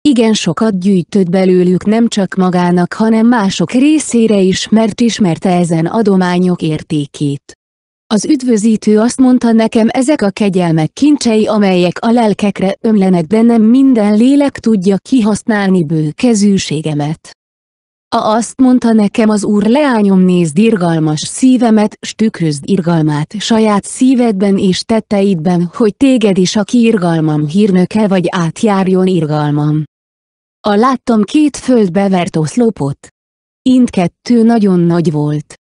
Igen sokat gyűjtött belőlük nem csak magának, hanem mások részére is, mert ismerte ezen adományok értékét. Az üdvözítő azt mondta nekem ezek a kegyelmek kincsei amelyek a lelkekre ömlenek de nem minden lélek tudja kihasználni bőkezűségemet. kezűségemet. A azt mondta nekem az úr leányom nézd irgalmas szívemet s tükrözd irgalmát saját szívedben és tetteidben, hogy téged is aki irgalmam hírnöke vagy átjárjon irgalmam. A láttam két földbe vert oszlopot. Ind kettő nagyon nagy volt.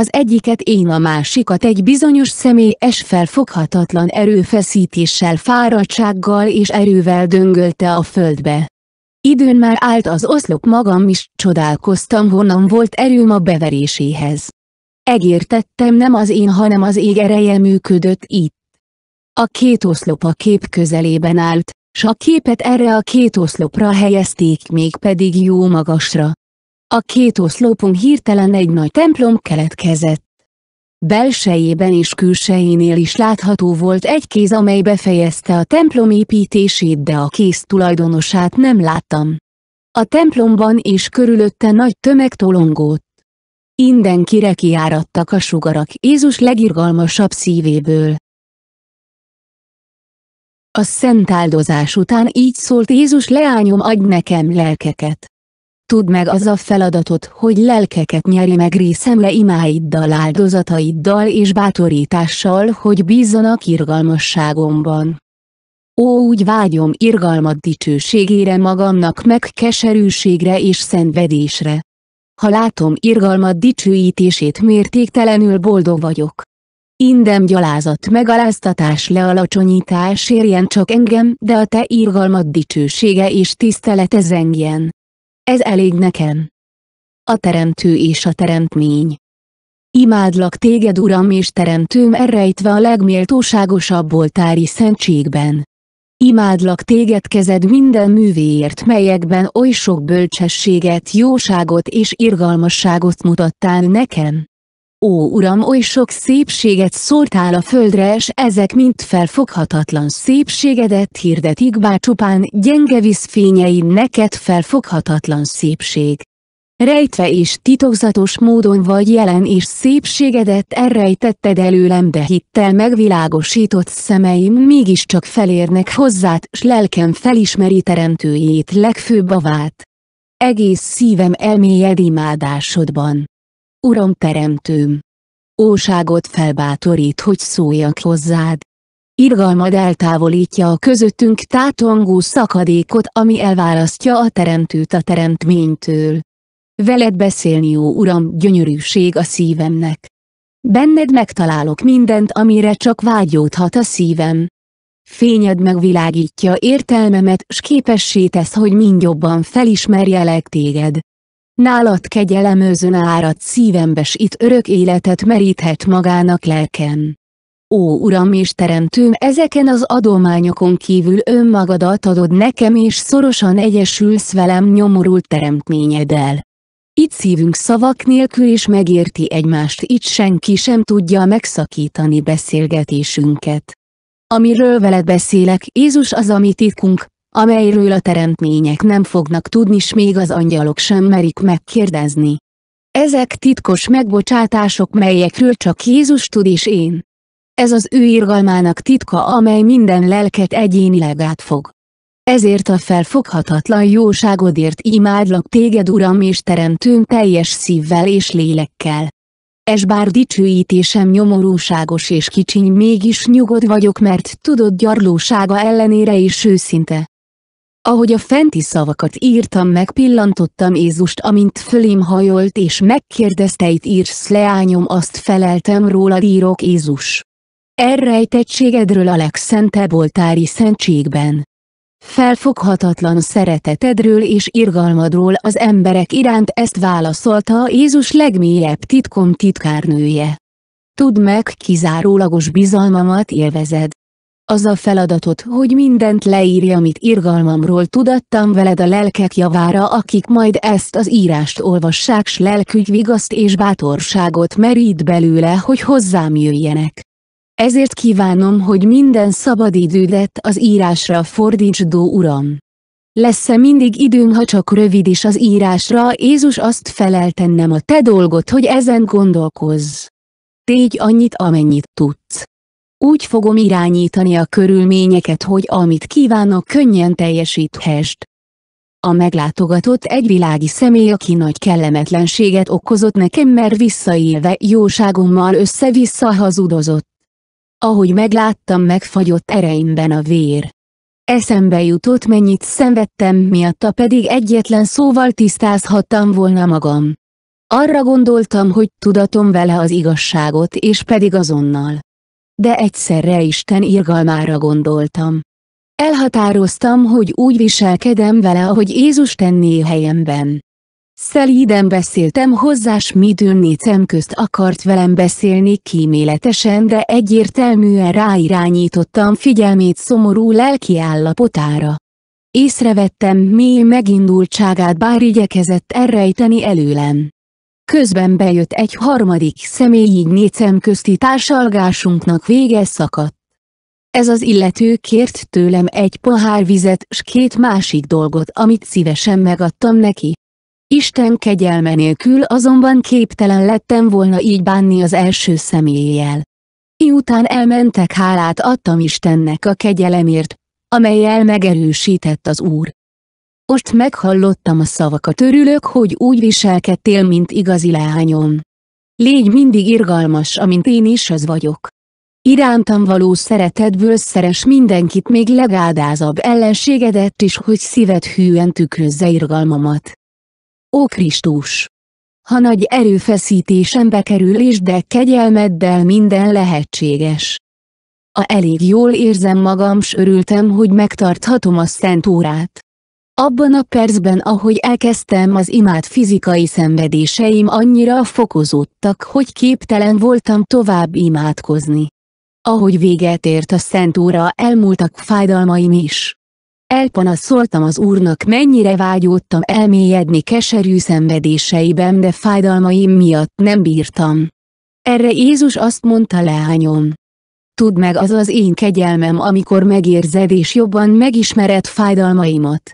Az egyiket én a másikat egy bizonyos személyes felfoghatatlan erőfeszítéssel fáradtsággal és erővel döngölte a földbe. Időn már állt az oszlop magam is, csodálkoztam honnan volt erőm a beveréséhez. Egértettem nem az én hanem az ég ereje működött itt. A két oszlop a kép közelében állt, s a képet erre a két oszlopra helyezték még pedig jó magasra. A két oszlopunk hirtelen egy nagy templom keletkezett. Belsejében és külsejénél is látható volt egy kéz amely befejezte a templom építését de a kéz tulajdonosát nem láttam. A templomban és körülötte nagy tömeg tolongott. kire kiáradtak a sugarak Jézus legirgalmasabb szívéből. A szent áldozás után így szólt Jézus leányom adj nekem lelkeket tudd meg az a feladatot, hogy lelkeket nyeri meg részemre imáiddal áldozataiddal és bátorítással, hogy bízzanak irgalmasságomban. Ó, úgy vágyom irgalmat dicsőségére magamnak meg keserűségre és szenvedésre. Ha látom irgalmat dicsőítését mértéktelenül boldog vagyok. Indem gyalázat megaláztatás lealacsonyítás érjen csak engem, de a te irgalmat dicsősége és tisztelete zengjen. Ez elég nekem. A teremtő és a teremtmény. Imádlak téged Uram és Teremtőm errejtve a legméltóságosabb oltári szentségben. Imádlak téged kezed minden művéért melyekben oly sok bölcsességet, jóságot és irgalmasságot mutattál nekem. Ó Uram oly sok szépséget szórtál a földre és ezek mind felfoghatatlan szépségedet hirdetik bár csupán gyenge fényei neked felfoghatatlan szépség. Rejtve és titokzatos módon vagy jelen és szépségedet elrejtetted előlem de hittel megvilágosított szemeim mégiscsak felérnek hozzád s lelkem felismeri teremtőjét legfőbb avát. Egész szívem elmélyed imádásodban. Uram teremtőm! Óságot felbátorít, hogy szóljak hozzád. Irgalmad eltávolítja a közöttünk tátongó szakadékot, ami elválasztja a teremtőt a teremtménytől. Veled beszélni, jó Uram, gyönyörűség a szívemnek. Benned megtalálok mindent, amire csak vágyódhat a szívem. Fényed megvilágítja értelmemet, s képessé tesz, hogy mind jobban felismerjelek téged. Nálad kegyelem őzön árad szívembe s itt örök életet meríthet magának lelkem. Ó Uram és Teremtőm ezeken az adományokon kívül önmagadat adod nekem és szorosan egyesülsz velem nyomorult teremtményeddel. Itt szívünk szavak nélkül is megérti egymást, itt senki sem tudja megszakítani beszélgetésünket. Amiről veled beszélek, Jézus az a mi titkunk, amelyről a teremtmények nem fognak tudni s még az angyalok sem merik megkérdezni. Ezek titkos megbocsátások melyekről csak Jézus tud és én. Ez az ő irgalmának titka amely minden lelket egyénileg átfog. Ezért a felfoghatatlan jóságodért imádlak téged Uram és Teremtőm teljes szívvel és lélekkel. Es bár dicsőítésem nyomorúságos és kicsiny mégis nyugod vagyok mert tudod gyarlósága ellenére is őszinte. Ahogy a fenti szavakat írtam meg pillantottam Jézust amint fölém hajolt és megkérdezte itt írsz leányom azt feleltem róla írok Jézus. Elrejtettségedről a legszentebb oltári szentségben. Felfoghatatlan szeretetedről és irgalmadról az emberek iránt ezt válaszolta Jézus legmélyebb titkom titkárnője. Tudd meg, kizárólagos bizalmamat élvezed az a feladatot, hogy mindent leírja, amit irgalmamról tudattam veled a lelkek javára, akik majd ezt az írást olvassák s lelkügy vigaszt és bátorságot merít belőle, hogy hozzám jöjjenek. Ezért kívánom, hogy minden szabad idődet az írásra fordítsd, Uram. Lesz-e mindig időm, ha csak rövid is az írásra, Jézus azt feleltennem a te dolgot, hogy ezen gondolkozz. Tégy annyit, amennyit tudsz. Úgy fogom irányítani a körülményeket, hogy amit kívánok könnyen teljesíthest. A meglátogatott egy világi személy aki nagy kellemetlenséget okozott nekem mert visszaélve jóságommal össze-vissza hazudozott. Ahogy megláttam megfagyott ereimben a vér. Eszembe jutott mennyit szenvedtem miatta pedig egyetlen szóval tisztázhattam volna magam. Arra gondoltam, hogy tudatom vele az igazságot és pedig azonnal de egyszerre Isten irgalmára gondoltam. Elhatároztam, hogy úgy viselkedem vele, ahogy Jézus tenné helyemben. Szelíden beszéltem hozzá, s szem közt akart velem beszélni kíméletesen, de egyértelműen ráirányítottam figyelmét szomorú lelki állapotára. Észrevettem mély megindultságát, bár igyekezett elrejteni előlem. Közben bejött egy harmadik személy így négy közti társalgásunknak vége szakadt. Ez az illető kért tőlem egy pohár vizet s két másik dolgot, amit szívesen megadtam neki. Isten kegyelme nélkül azonban képtelen lettem volna így bánni az első személlyel. Miután elmentek hálát adtam Istennek a kegyelemért, amelyel megerősített az Úr. Most meghallottam a szavakat örülök, hogy úgy viselkedtél, mint igazi lányom. Légy mindig irgalmas, amint én is az vagyok. Irántam való szeretetből szeres mindenkit még legáldázabb ellenségedet is, hogy szíved hűen tükrözze irgalmamat. Ó Krisztus! Ha nagy erőfeszítésembe bekerül és de kegyelmeddel minden lehetséges. A elég jól érzem magam s örültem, hogy megtarthatom a szent órát. Abban a percben ahogy elkezdtem az imát fizikai szenvedéseim annyira fokozódtak, hogy képtelen voltam tovább imádkozni. Ahogy véget ért a Szent Óra elmúltak fájdalmaim is. Elpanaszoltam az Úrnak mennyire vágyódtam elmélyedni keserű szenvedéseiben de fájdalmaim miatt nem bírtam. Erre Jézus azt mondta leányom. Tudd meg az az én kegyelmem amikor megérzed és jobban megismered fájdalmaimat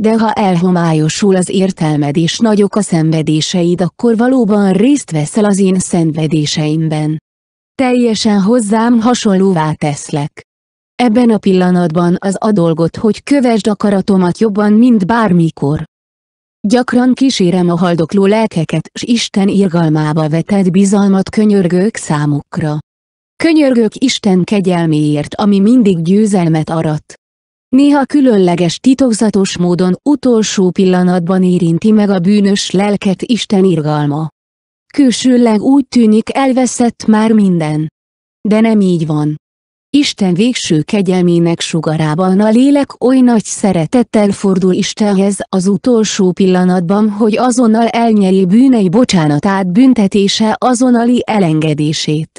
de ha elhomályosul az értelmed és nagyok a szenvedéseid akkor valóban részt veszel az én szenvedéseimben. Teljesen hozzám hasonlóvá teszlek. Ebben a pillanatban az a dolgot, hogy kövesd akaratomat jobban, mint bármikor. Gyakran kísérem a haldokló lelkeket, s Isten irgalmába vetett bizalmat könyörgők számukra. Könyörgök Isten kegyelméért, ami mindig győzelmet arat. Néha különleges titokzatos módon utolsó pillanatban érinti meg a bűnös lelket Isten irgalma. Külsőleg úgy tűnik elveszett már minden. De nem így van. Isten végső kegyelmének sugarában a lélek oly nagy szeretettel fordul Istenhez az utolsó pillanatban, hogy azonnal elnyeri bűnei bocsánatát büntetése azonnali elengedését.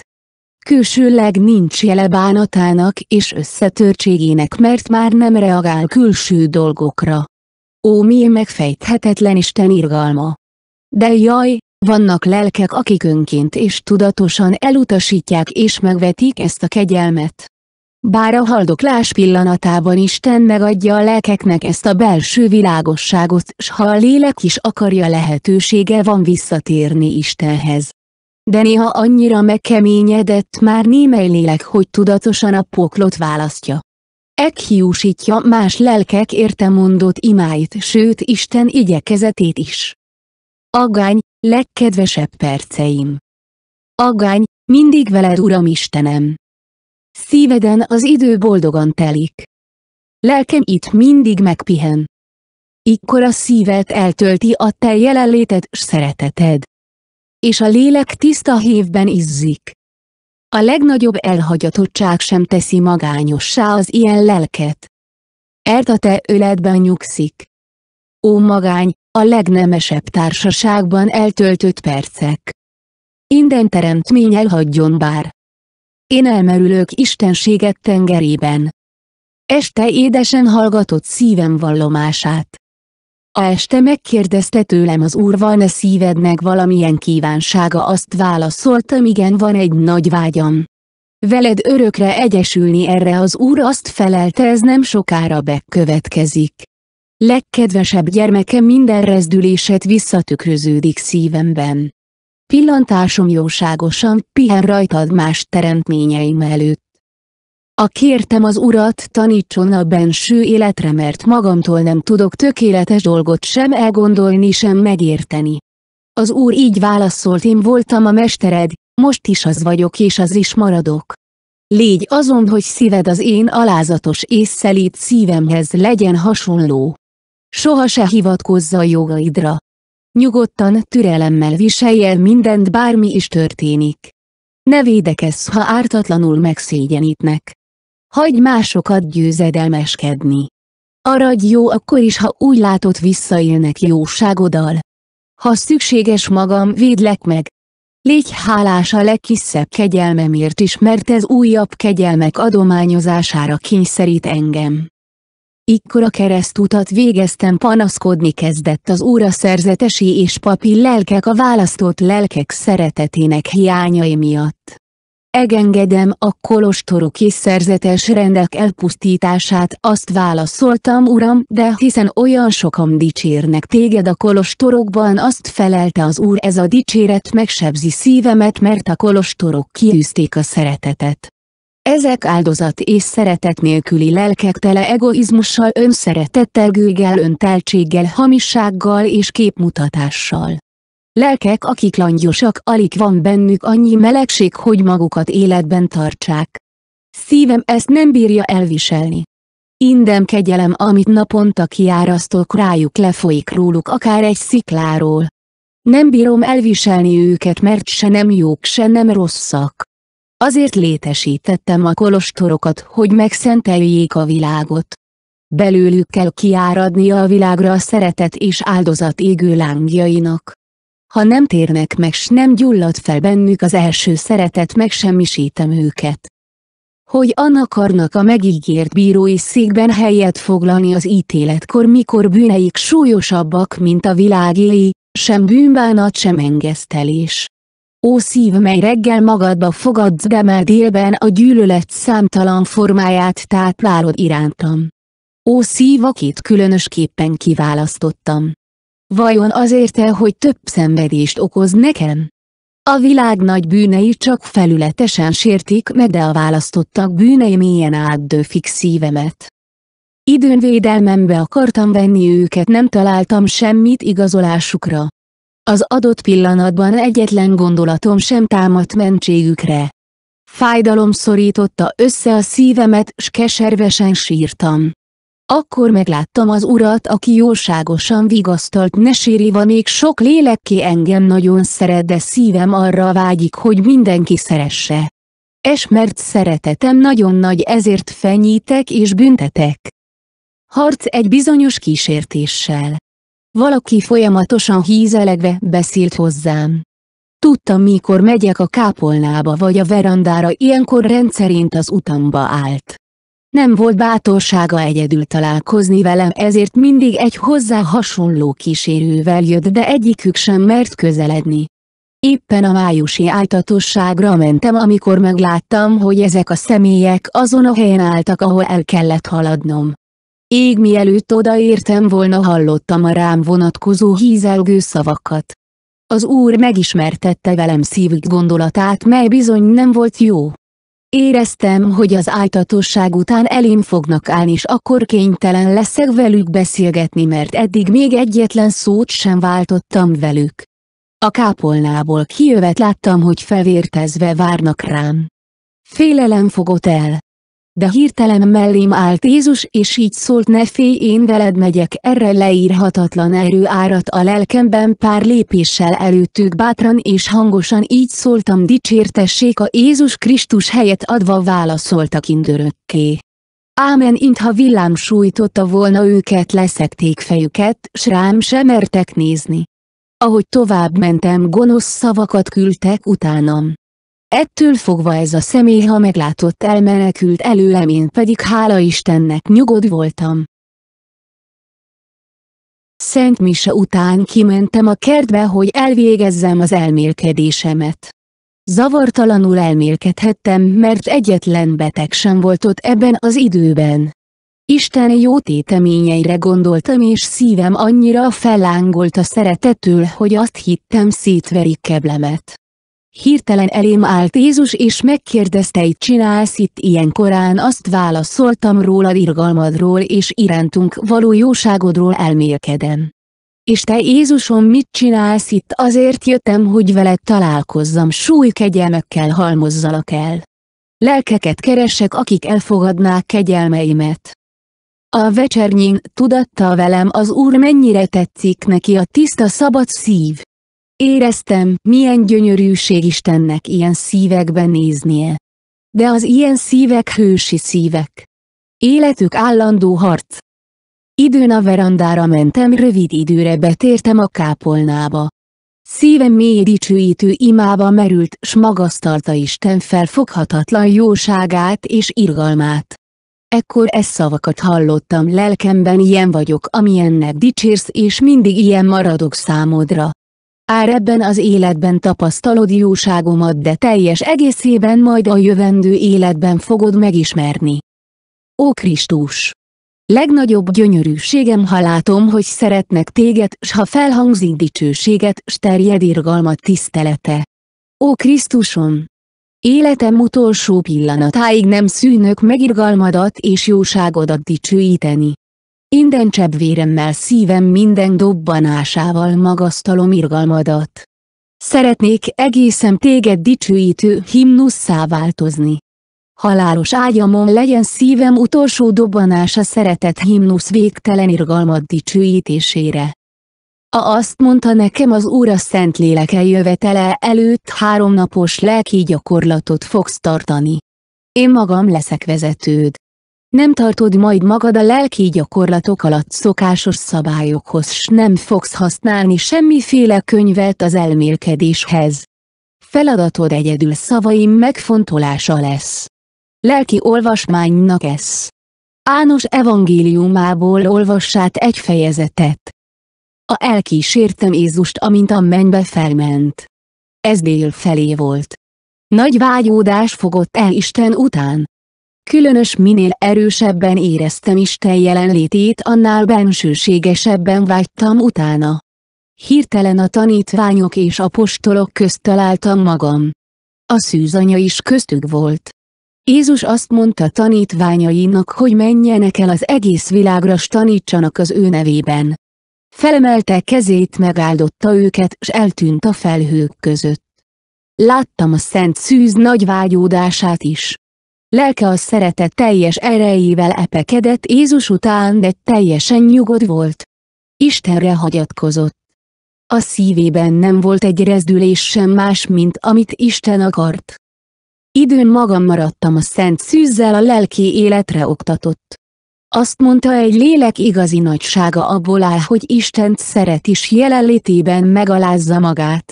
Külsőleg nincs jele bánatának és összetörtségének mert már nem reagál külső dolgokra. Ó mi megfejthetetlen Isten irgalma! De jaj, vannak lelkek akik önként és tudatosan elutasítják és megvetik ezt a kegyelmet. Bár a haldoklás pillanatában Isten megadja a lelkeknek ezt a belső világosságot s ha a lélek is akarja lehetősége van visszatérni Istenhez de néha annyira megkeményedett már némely lélek, hogy tudatosan a poklot választja. Meghiúsítja más lelkek érte mondott imáit, sőt Isten igyekezetét is. Agány, legkedvesebb perceim. Agány, mindig veled Uram Istenem. Szíveden az idő boldogan telik. Lelkem itt mindig megpihen. Ikkor a szívet eltölti a te jelenléted s szereteted és a lélek tiszta hívben izzik. A legnagyobb elhagyatottság sem teszi magányossá az ilyen lelket. Ert a te öledben nyugszik. Ó magány, a legnemesebb társaságban eltöltött percek. Inden teremtmény elhagyjon bár. Én elmerülök Istenséget tengerében. Este édesen hallgatott szívem vallomását. A este megkérdezte tőlem az úr van-e szívednek valamilyen kívánsága azt válaszoltam igen van egy nagy vágyam. Veled örökre egyesülni erre az úr azt felelte ez nem sokára bekövetkezik. Legkedvesebb gyermekem minden rezdüléset visszatükröződik szívemben. Pillantásom jóságosan pihen rajtad más teremtményeim előtt. A kértem az Urat tanítson a benső életre mert magamtól nem tudok tökéletes dolgot sem elgondolni sem megérteni. Az Úr így válaszolt én voltam a mestered, most is az vagyok és az is maradok. Légy azon, hogy szíved az én alázatos és szelít szívemhez legyen hasonló. Soha se hivatkozz a jogaidra. Nyugodtan türelemmel viselje mindent bármi is történik. Ne védekezz, ha ártatlanul megszégyenítnek. Hagy másokat győzedelmeskedni. Aradj jó akkor is, ha úgy látod visszaélnek jóságodal. Ha szükséges magam védlek meg. Légy hálás a legkisebb kegyelmemért is, mert ez újabb kegyelmek adományozására kényszerít engem. Ikkor a keresztutat végeztem panaszkodni kezdett az úra szerzetesi és papi lelkek a választott lelkek szeretetének hiányai miatt. Egengedem a kolostorok és szerzetes rendek elpusztítását azt válaszoltam uram de hiszen olyan sokan dicsérnek téged a kolostorokban azt felelte az úr ez a dicséret megsebzi szívemet mert a kolostorok kiűzték a szeretetet. Ezek áldozat és szeretet nélküli lelkek tele egoizmussal önszeretettel gőgel önteltséggel hamissággal és képmutatással. Lelkek akik langyosak, alig van bennük annyi melegség, hogy magukat életben tartsák. Szívem ezt nem bírja elviselni. Indem kegyelem, amit naponta kiárasztok rájuk lefolyik róluk akár egy szikláról. Nem bírom elviselni őket mert se nem jók se nem rosszak. Azért létesítettem a kolostorokat, hogy megszenteljék a világot. Belőlük kell kiáradnia a világra a szeretet és áldozat égő lángjainak ha nem térnek meg s nem gyullad fel bennük az első szeretet megsemmisítem őket. Hogy annak akarnak a megígért bírói székben helyet foglalni az ítéletkor mikor bűneik súlyosabbak mint a világéi, sem bűnbánat sem engesztelés. Ó szív, mely reggel magadba fogadsz, de már délben a gyűlölet számtalan formáját táplálod irántam. Ó szív, akit különösképpen kiválasztottam. Vajon azért-e, hogy több szenvedést okoz nekem? A világ nagy bűnei csak felületesen sértik meg de a választottak bűnei mélyen átdőfik szívemet. Időn védelmembe akartam venni őket nem találtam semmit igazolásukra. Az adott pillanatban egyetlen gondolatom sem támadt mentségükre. Fájdalom szorította össze a szívemet s keservesen sírtam. Akkor megláttam az urat, aki jóságosan vigasztalt ne sírva még sok ki engem nagyon szeret, de szívem arra vágyik, hogy mindenki szeresse. És mert szeretetem nagyon nagy ezért fenyítek és büntetek. Harc egy bizonyos kísértéssel. Valaki folyamatosan hízelegve beszélt hozzám. Tudtam mikor megyek a kápolnába vagy a verandára ilyenkor rendszerint az utamba állt. Nem volt bátorsága egyedül találkozni velem ezért mindig egy hozzá hasonló kísérővel jött de egyikük sem mert közeledni. Éppen a májusi áltatosságra mentem amikor megláttam hogy ezek a személyek azon a helyen álltak ahol el kellett haladnom. Ég mielőtt odaértem volna hallottam a rám vonatkozó hízelgő szavakat. Az úr megismertette velem szívük gondolatát mely bizony nem volt jó. Éreztem, hogy az áltatosság után elém fognak állni és akkor kénytelen leszek velük beszélgetni mert eddig még egyetlen szót sem váltottam velük. A kápolnából kijövet láttam hogy felvértezve várnak rám. Félelem fogott el, de hirtelen mellém állt Jézus és így szólt ne félj én veled megyek erre leírhatatlan erő árat a lelkemben pár lépéssel előttük bátran és hangosan így szóltam dicsértessék a Jézus Krisztus helyet adva válaszoltak indörökké. Ámen intha villám sújtotta volna őket leszekték fejüket, s rám sem mertek nézni. Ahogy tovább mentem gonosz szavakat küldtek utánam. Ettől fogva ez a személy ha meglátott elmenekült előlem én pedig hála Istennek nyugodt voltam. Szent Mise után kimentem a kertbe, hogy elvégezzem az elmélkedésemet. Zavartalanul elmélkedhettem, mert egyetlen beteg sem volt ott ebben az időben. Isten jó téteményeire gondoltam és szívem annyira fellángolt a szeretetől, hogy azt hittem szétverik keblemet. Hirtelen elém állt Jézus és megkérdezte itt csinálsz itt ilyen korán azt válaszoltam rólad irgalmadról és irántunk való jóságodról elmélkedem. És te Jézusom mit csinálsz itt azért jöttem hogy veled találkozzam súly kegyelmekkel halmozzalak el. Lelkeket keresek akik elfogadnák kegyelmeimet. A vecsernyén tudatta velem az Úr mennyire tetszik neki a tiszta szabad szív. Éreztem, milyen gyönyörűség Istennek ilyen szívekben néznie. De az ilyen szívek hősi szívek. Életük állandó harc. Időn a verandára mentem rövid időre betértem a kápolnába. Szívem mély dicsőítő imába merült, s magasztalta Isten felfoghatatlan jóságát és irgalmát. Ekkor e szavakat hallottam lelkemben ilyen vagyok, amilyennek dicsérsz és mindig ilyen maradok számodra. Ár ebben az életben tapasztalod jóságomat de teljes egészében majd a jövendő életben fogod megismerni. Ó Krisztus! Legnagyobb gyönyörűségem, ha látom, hogy szeretnek téged, s ha felhangzik dicsőséget, s terjed irgalmat tisztelete. Ó Krisztusom! Életem utolsó pillanatáig nem szűnök megirgalmadat és jóságodat dicsőíteni. Inden csebb véremmel szívem minden dobbanásával magasztalom irgalmadat. Szeretnék egészen téged dicsőítő himnusszá változni. Halálos ágyamon legyen szívem utolsó dobbanása szeretett himnusz végtelen irgalmad dicsőítésére. A azt mondta nekem az Úr a Szent Léleke jövetele előtt háromnapos lelki gyakorlatot fogsz tartani. Én magam leszek vezetőd. Nem tartod majd magad a lelki gyakorlatok alatt szokásos szabályokhoz s nem fogsz használni semmiféle könyvet az elmélkedéshez. Feladatod egyedül szavaim megfontolása lesz. Lelki olvasmánynak esz. Ános evangéliumából olvassát egy fejezetet. A elkísértem Jézust amint a mennybe felment. Ez dél felé volt. Nagy vágyódás fogott el Isten után. Különös minél erősebben éreztem Isten jelenlétét annál bensőségesebben vágytam utána. Hirtelen a tanítványok és apostolok közt találtam magam. A szűzanya is köztük volt. Jézus azt mondta tanítványainak, hogy menjenek el az egész világra s tanítsanak az ő nevében. Felemelte kezét megáldotta őket s eltűnt a felhők között. Láttam a szent szűz nagy vágyódását is. Lelke a szeretet teljes erejével epekedett Jézus után, de teljesen nyugodt volt. Istenre hagyatkozott. A szívében nem volt egy rezdülés sem más, mint amit Isten akart. Időn magam maradtam a szent szűzzel a lelki életre oktatott. Azt mondta egy lélek igazi nagysága abból áll, hogy Istent szeret is jelenlétében megalázza magát.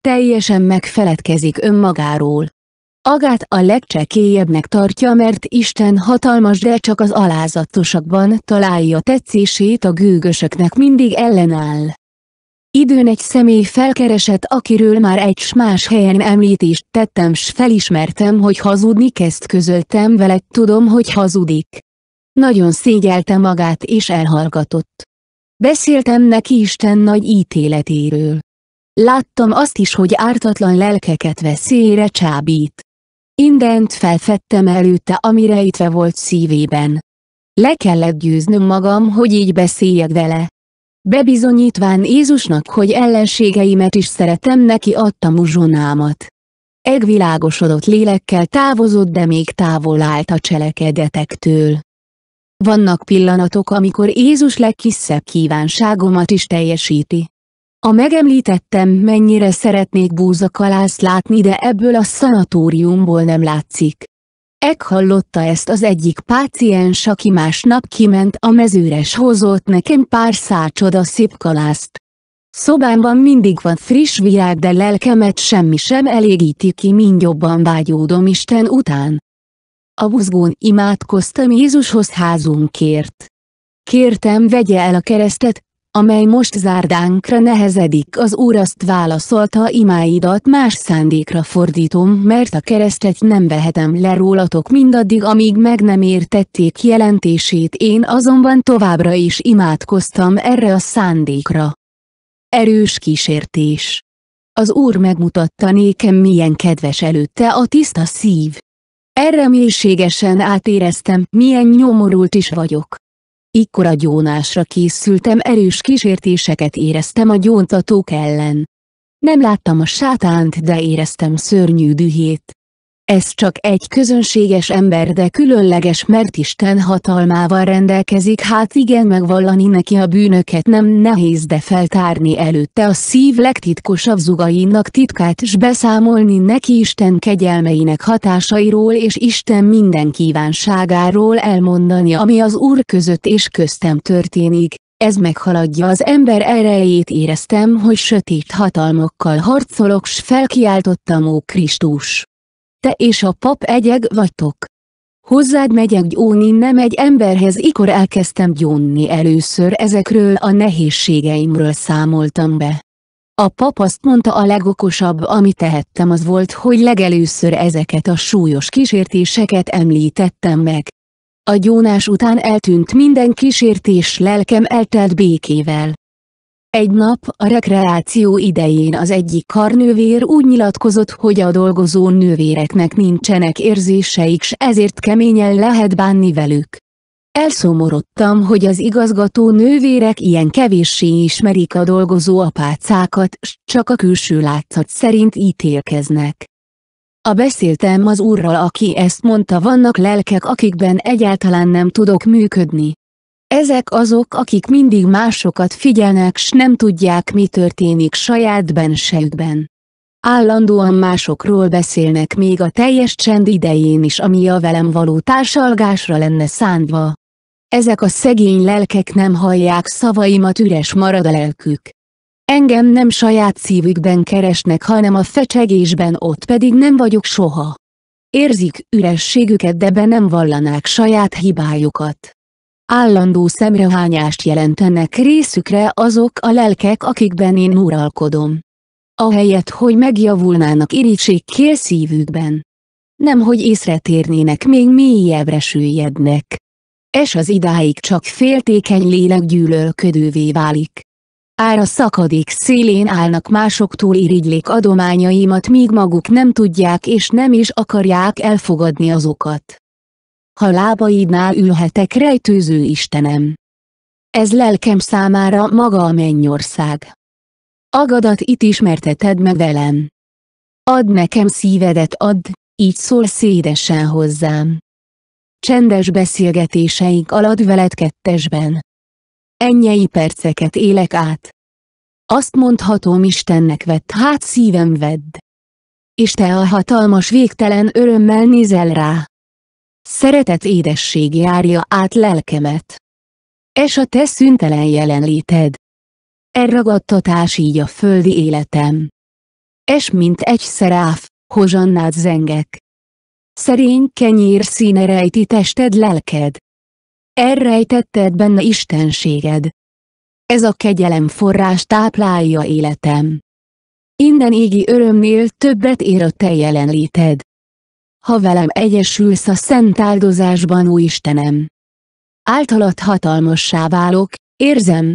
Teljesen megfeledkezik önmagáról. Agát a legcsekélyebbnek tartja mert Isten hatalmas de csak az alázatosakban találja tetszését a gőgösöknek mindig ellenáll. Időn egy személy felkeresett akiről már egy s más helyen említést tettem s felismertem hogy hazudni kezd közöltem veled tudom hogy hazudik. Nagyon szégyelte magát és elhallgatott. Beszéltem neki Isten nagy ítéletéről. Láttam azt is, hogy ártatlan lelkeket veszélyre csábít. Indent felfedtem előtte amire rejtve volt szívében. Le kellett győznöm magam, hogy így beszéljek vele. Bebizonyítván Jézusnak, hogy ellenségeimet is szeretem neki adtam uzsonámat. Egvilágosodott lélekkel távozott, de még távol állt a cselekedetektől. Vannak pillanatok, amikor Jézus legkisebb kívánságomat is teljesíti. A megemlítettem, mennyire szeretnék búzakalász látni, de ebből a szanatóriumból nem látszik. Ek hallotta ezt az egyik páciens, aki másnap kiment a mezőre s hozott nekem pár szál szép kalászt. Szobámban mindig van friss virág, de lelkemet semmi sem elégíti ki, mind jobban vágyódom Isten után. A buzgón imádkoztam Jézushoz házunkért. Kértem vegye el a keresztet, amely most zárdánkra nehezedik az Úr azt válaszolta imáidat más szándékra fordítom mert a keresztet nem vehetem le rólatok mindaddig amíg meg nem értették jelentését én azonban továbbra is imádkoztam erre a szándékra. Erős kísértés. Az Úr megmutatta nékem milyen kedves előtte a tiszta szív. Erre mélységesen átéreztem, milyen nyomorult is vagyok a gyónásra készültem erős kísértéseket éreztem a gyóntatók ellen. Nem láttam a sátánt de éreztem szörnyű dühét, ez csak egy közönséges ember de különleges mert Isten hatalmával rendelkezik hát igen megvallani neki a bűnöket nem nehéz de feltárni előtte a szív legtitkosabb zugainak titkát s beszámolni neki Isten kegyelmeinek hatásairól és Isten minden kívánságáról elmondani ami az Úr között és köztem történik. Ez meghaladja az ember erejét éreztem, hogy sötét hatalmokkal harcolok s felkiáltottam ó Krisztus te és a pap egyeg vagytok. Hozzád megyek gyóni nem egy emberhez, ikor elkezdtem gyónni először ezekről a nehézségeimről számoltam be. A pap azt mondta a legokosabb, ami tehettem az volt, hogy legelőször ezeket a súlyos kísértéseket említettem meg. A gyónás után eltűnt minden kísértés lelkem eltelt békével. Egy nap a rekreáció idején az egyik karnővér úgy nyilatkozott, hogy a dolgozó nővéreknek nincsenek érzéseik s ezért keményen lehet bánni velük. Elszomorodtam, hogy az igazgató nővérek ilyen kevéssé ismerik a dolgozó apácákat, s csak a külső látszat szerint ítélkeznek. A beszéltem az úrral aki ezt mondta vannak lelkek akikben egyáltalán nem tudok működni. Ezek azok, akik mindig másokat figyelnek s nem tudják mi történik saját bensejükben. Állandóan másokról beszélnek még a teljes csend idején is ami a velem való társalgásra lenne szántva. Ezek a szegény lelkek nem hallják szavaimat üres marad a lelkük. Engem nem saját szívükben keresnek hanem a fecsegésben ott pedig nem vagyok soha. Érzik ürességüket de be nem vallanák saját hibájukat. Állandó szemrehányást jelentenek részükre azok a lelkek akikben én uralkodom. Ahelyett, hogy megjavulnának irítség kél szívükben. hogy észre térnének még mélyebbre süllyednek. És az idáig csak féltékeny lélek gyűlölködővé válik. Ára szakadék szélén állnak másoktól irigylék adományaimat míg maguk nem tudják és nem is akarják elfogadni azokat ha lábaidnál ülhetek rejtőző Istenem. Ez lelkem számára maga a mennyország. Agadat itt ismerteted meg velem. Add nekem szívedet add, így szól szédesen hozzám. Csendes beszélgetéseink alatt veled kettesben. Ennyei perceket élek át. Azt mondhatom Istennek vett hát szívem vedd. És te a hatalmas végtelen örömmel nézel rá. Szeretet édesség járja át lelkemet. Es a te szüntelen jelenléted. Erragadtatás így a földi életem. Es mint egy szeráf, hozsannád zengek. Szerény kenyér színe rejti tested lelked. Elrejtetted benne istenséged. Ez a kegyelem forrás táplálja életem. Innen égi örömnél többet ér a te jelenléted ha velem egyesülsz a szent áldozásban Ó Istenem. Általad hatalmassá válok, érzem.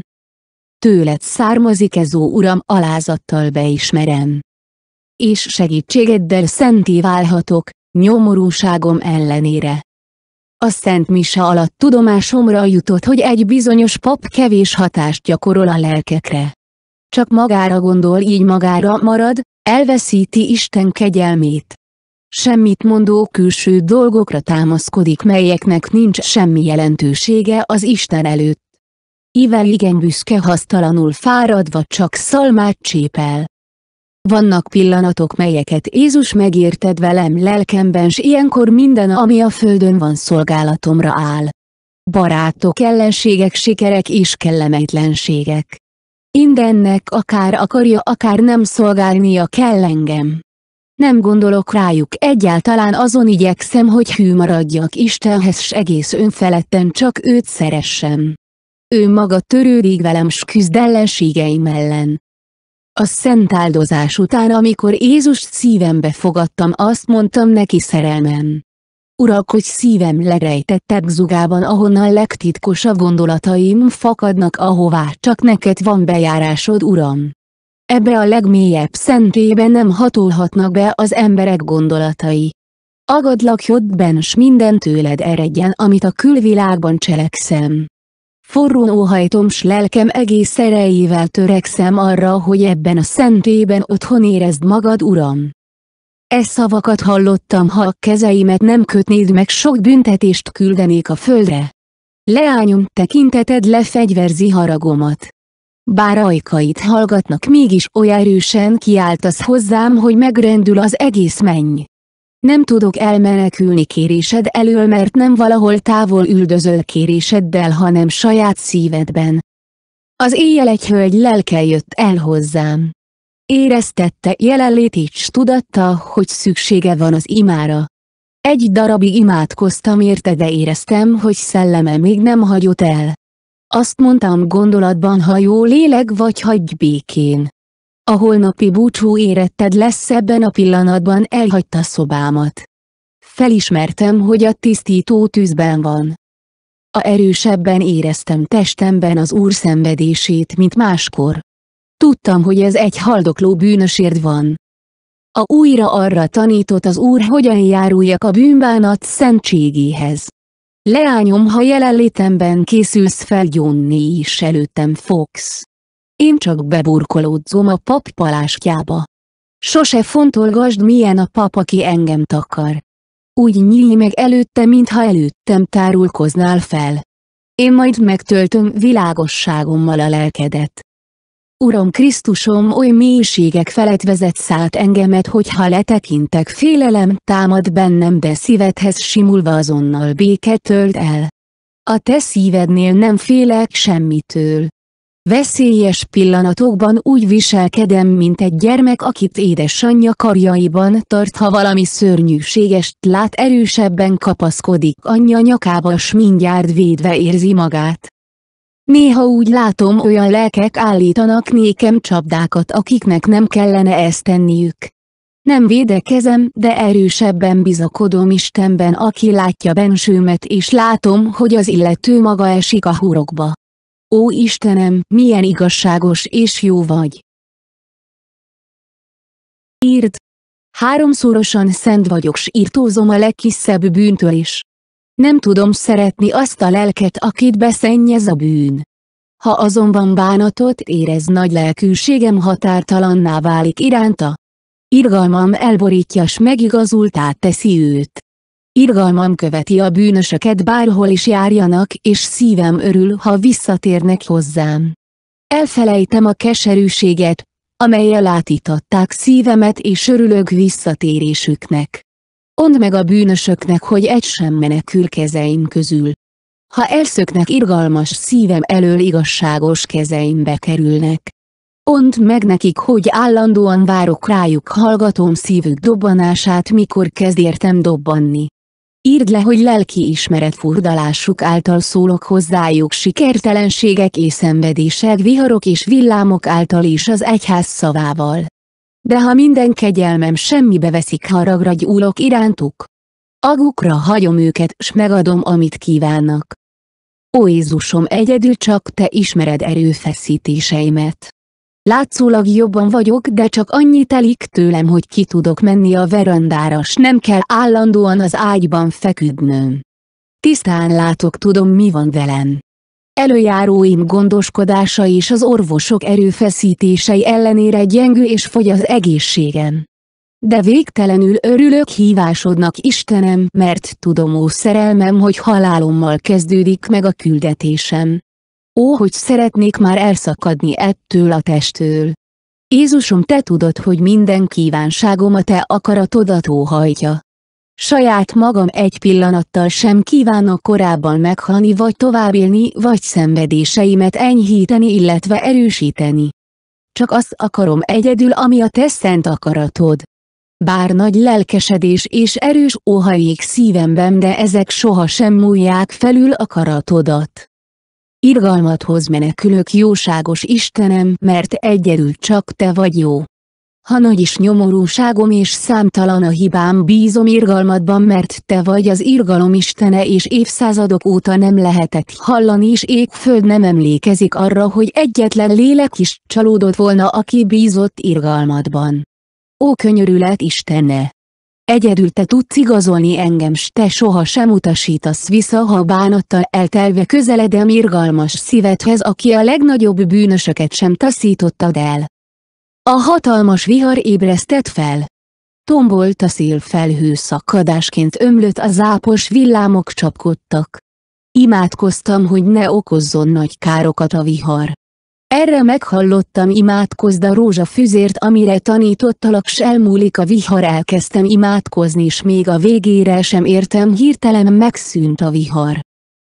Tőled származik ez Ó Uram alázattal beismerem. És segítségeddel szenté válhatok, nyomorúságom ellenére. A Szent mise alatt tudomásomra jutott, hogy egy bizonyos pap kevés hatást gyakorol a lelkekre. Csak magára gondol így magára marad, elveszíti Isten kegyelmét semmit mondó külső dolgokra támaszkodik melyeknek nincs semmi jelentősége az Isten előtt. Ivel igen büszke hasztalanul fáradva csak szalmát csépel. Vannak pillanatok melyeket Jézus megérted velem lelkemben s ilyenkor minden ami a földön van szolgálatomra áll. Barátok ellenségek sikerek és kellemetlenségek. Mindennek akár akarja akár nem szolgálnia kell engem. Nem gondolok rájuk egyáltalán azon igyekszem, hogy hű maradjak Istenhez s egész önfeletten csak őt szeressem. Ő maga törődik velem s küzd ellenségeim ellen. A szent áldozás után, amikor Jézust szívembe fogadtam, azt mondtam neki szerelmem. hogy szívem legrejtettebb zugában, ahonnan legtitkosabb gondolataim fakadnak, ahová csak neked van bejárásod, Uram. Ebbe a legmélyebb szentélybe nem hatolhatnak be az emberek gondolatai. Agadlakjodben s minden tőled eredjen, amit a külvilágban cselekszem. Forró óhajtom s lelkem egész erejével törekszem arra, hogy ebben a szentében otthon érezd magad Uram. E szavakat hallottam, ha a kezeimet nem kötnéd meg sok büntetést küldenék a földre. Leányom tekinteted lefegyverzi haragomat. Bár ajkait hallgatnak mégis olyan erősen kiáltasz hozzám, hogy megrendül az egész menny. Nem tudok elmenekülni kérésed elől, mert nem valahol távol üldözöl kéréseddel, hanem saját szívedben. Az éjjel egy hölgy lelke jött el hozzám. Éreztette jelenlétét s tudatta, hogy szüksége van az imára. Egy darabig imádkoztam érte, de éreztem, hogy szelleme még nem hagyott el. Azt mondtam gondolatban ha jó léleg vagy hagyj békén. A holnapi búcsú éretted lesz ebben a pillanatban elhagyta szobámat. Felismertem, hogy a tisztító tűzben van. A erősebben éreztem testemben az Úr szenvedését, mint máskor. Tudtam, hogy ez egy haldokló bűnösért van. A újra arra tanított az Úr, hogyan járuljak a bűnbánat szentségéhez. Leányom ha jelenlétemben készülsz felgyónni is előttem fogsz. Én csak beburkolódzom a pap paláskjába. Sose fontolgasd milyen a pap, aki engem takar. Úgy nyílj meg előtte, mintha előttem tárulkoznál fel. Én majd megtöltöm világosságommal a lelkedet. Uram Krisztusom oly mélységek felett vezet szállt engemet, hogyha letekintek félelem támad bennem, de szívedhez simulva azonnal béke tölt el. A te szívednél nem félek semmitől. Veszélyes pillanatokban úgy viselkedem, mint egy gyermek, akit édesanyja karjaiban tart, ha valami szörnyűségest lát erősebben kapaszkodik anyja nyakába s mindjárt védve érzi magát. Néha úgy látom olyan lelkek állítanak nékem csapdákat akiknek nem kellene ezt tenniük. Nem védekezem, de erősebben bizakodom Istenben aki látja bensőmet és látom, hogy az illető maga esik a hurokba. Ó Istenem, milyen igazságos és jó vagy! Írd! Háromszorosan szent vagyok s írtózom a legkisebb bűntől is. Nem tudom szeretni azt a lelket, akit beszennyez a bűn. Ha azonban bánatot érez nagy lelkűségem határtalanná válik iránta. Irgalmam elborítja s megigazult teszi őt. Irgalmam követi a bűnösöket bárhol is járjanak és szívem örül, ha visszatérnek hozzám. Elfelejtem a keserűséget, amelyel látították szívemet és örülök visszatérésüknek. Ond meg a bűnösöknek, hogy egy sem menekül kezeim közül. Ha elszöknek irgalmas szívem elől igazságos kezeimbe kerülnek. Ond meg nekik, hogy állandóan várok rájuk, hallgatom szívük dobbanását, mikor kezd értem dobbanni. Írd le, hogy lelki ismeret furdalásuk által szólok hozzájuk sikertelenségek és szenvedések viharok és villámok által is az egyház szavával de ha minden kegyelmem semmibe veszik haragra gyúlok irántuk. Agukra hagyom őket, s megadom, amit kívánnak. Ó Jézusom, egyedül csak Te ismered erőfeszítéseimet. Látszólag jobban vagyok, de csak annyi telik tőlem, hogy ki tudok menni a verandára, s nem kell állandóan az ágyban feküdnöm. Tisztán látok, tudom mi van velem. Előjáróim gondoskodása és az orvosok erőfeszítései ellenére gyengül és fogy az egészségen. De végtelenül örülök hívásodnak Istenem, mert tudom ó szerelmem, hogy halálommal kezdődik meg a küldetésem. Ó, hogy szeretnék már elszakadni ettől a testtől. Jézusom, Te tudod, hogy minden kívánságom a Te akaratodat óhajtja. Saját magam egy pillanattal sem kívánok korábban meghalni vagy továbbélni vagy szenvedéseimet enyhíteni illetve erősíteni. Csak azt akarom egyedül ami a te szent akaratod. Bár nagy lelkesedés és erős óhajék szívemben de ezek sohasem múlják felül akaratodat. Irgalmathoz menekülök jóságos Istenem, mert egyedül csak Te vagy jó ha nagy is nyomorúságom és számtalan a hibám bízom irgalmadban mert te vagy az irgalom istene és évszázadok óta nem lehetett hallani és égföld nem emlékezik arra hogy egyetlen lélek is csalódott volna aki bízott irgalmadban. Ó könyörület istene! Egyedül te tudsz igazolni engem s te soha sem utasítasz vissza ha bánattal eltelve közeledem irgalmas szívedhez aki a legnagyobb bűnösöket sem taszítottad el. A hatalmas vihar ébresztett fel. Tombolt a szél felhő szakadásként ömlött a zápos villámok csapkodtak. Imádkoztam, hogy ne okozzon nagy károkat a vihar. Erre meghallottam imádkozd a rózsafüzért, amire tanítottalak s elmúlik a vihar elkezdtem imádkozni és még a végére sem értem hirtelen megszűnt a vihar.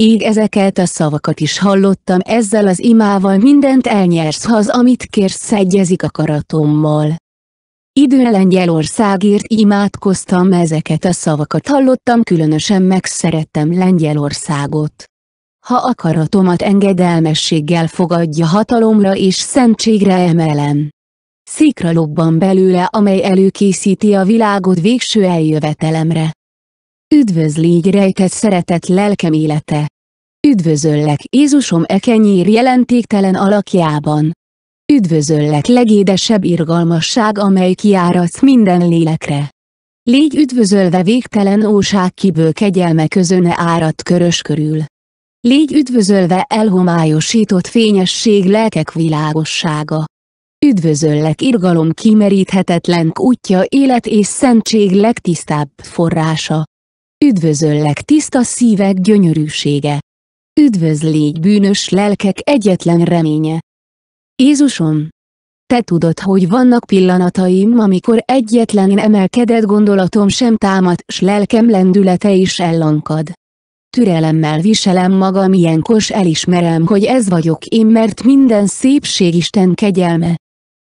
Így ezeket a szavakat is hallottam ezzel az imával mindent elnyersz ha az amit kérsz egyezik a karatommal. Idő Lengyelországért imádkoztam ezeket a szavakat hallottam különösen megszerettem Lengyelországot. Ha akaratomat engedelmességgel fogadja hatalomra és szentségre emelem. Szikra lobban belőle amely előkészíti a világot végső eljövetelemre. Üdvözlégy rejtett szeretett lelkem élete! Üdvözöllek Jézusom ekenyér jelentéktelen alakjában! Üdvözöllek legédesebb irgalmasság, amely kiárasz minden lélekre! Légy üdvözölve végtelen óság kiből kegyelme közöne árat körös körül! Légy üdvözölve elhomályosított fényesség lelkek világossága! Üdvözöllek irgalom kimeríthetetlen útja élet és szentség legtisztább forrása. Üdvözöllek tiszta szívek gyönyörűsége! Üdvözlégy bűnös lelkek egyetlen reménye! Jézusom! Te tudod, hogy vannak pillanataim, amikor egyetlen emelkedett gondolatom sem támad, s lelkem lendülete is ellankad. Türelemmel viselem magam ilyenkor s elismerem, hogy ez vagyok én, mert minden szépség Isten kegyelme.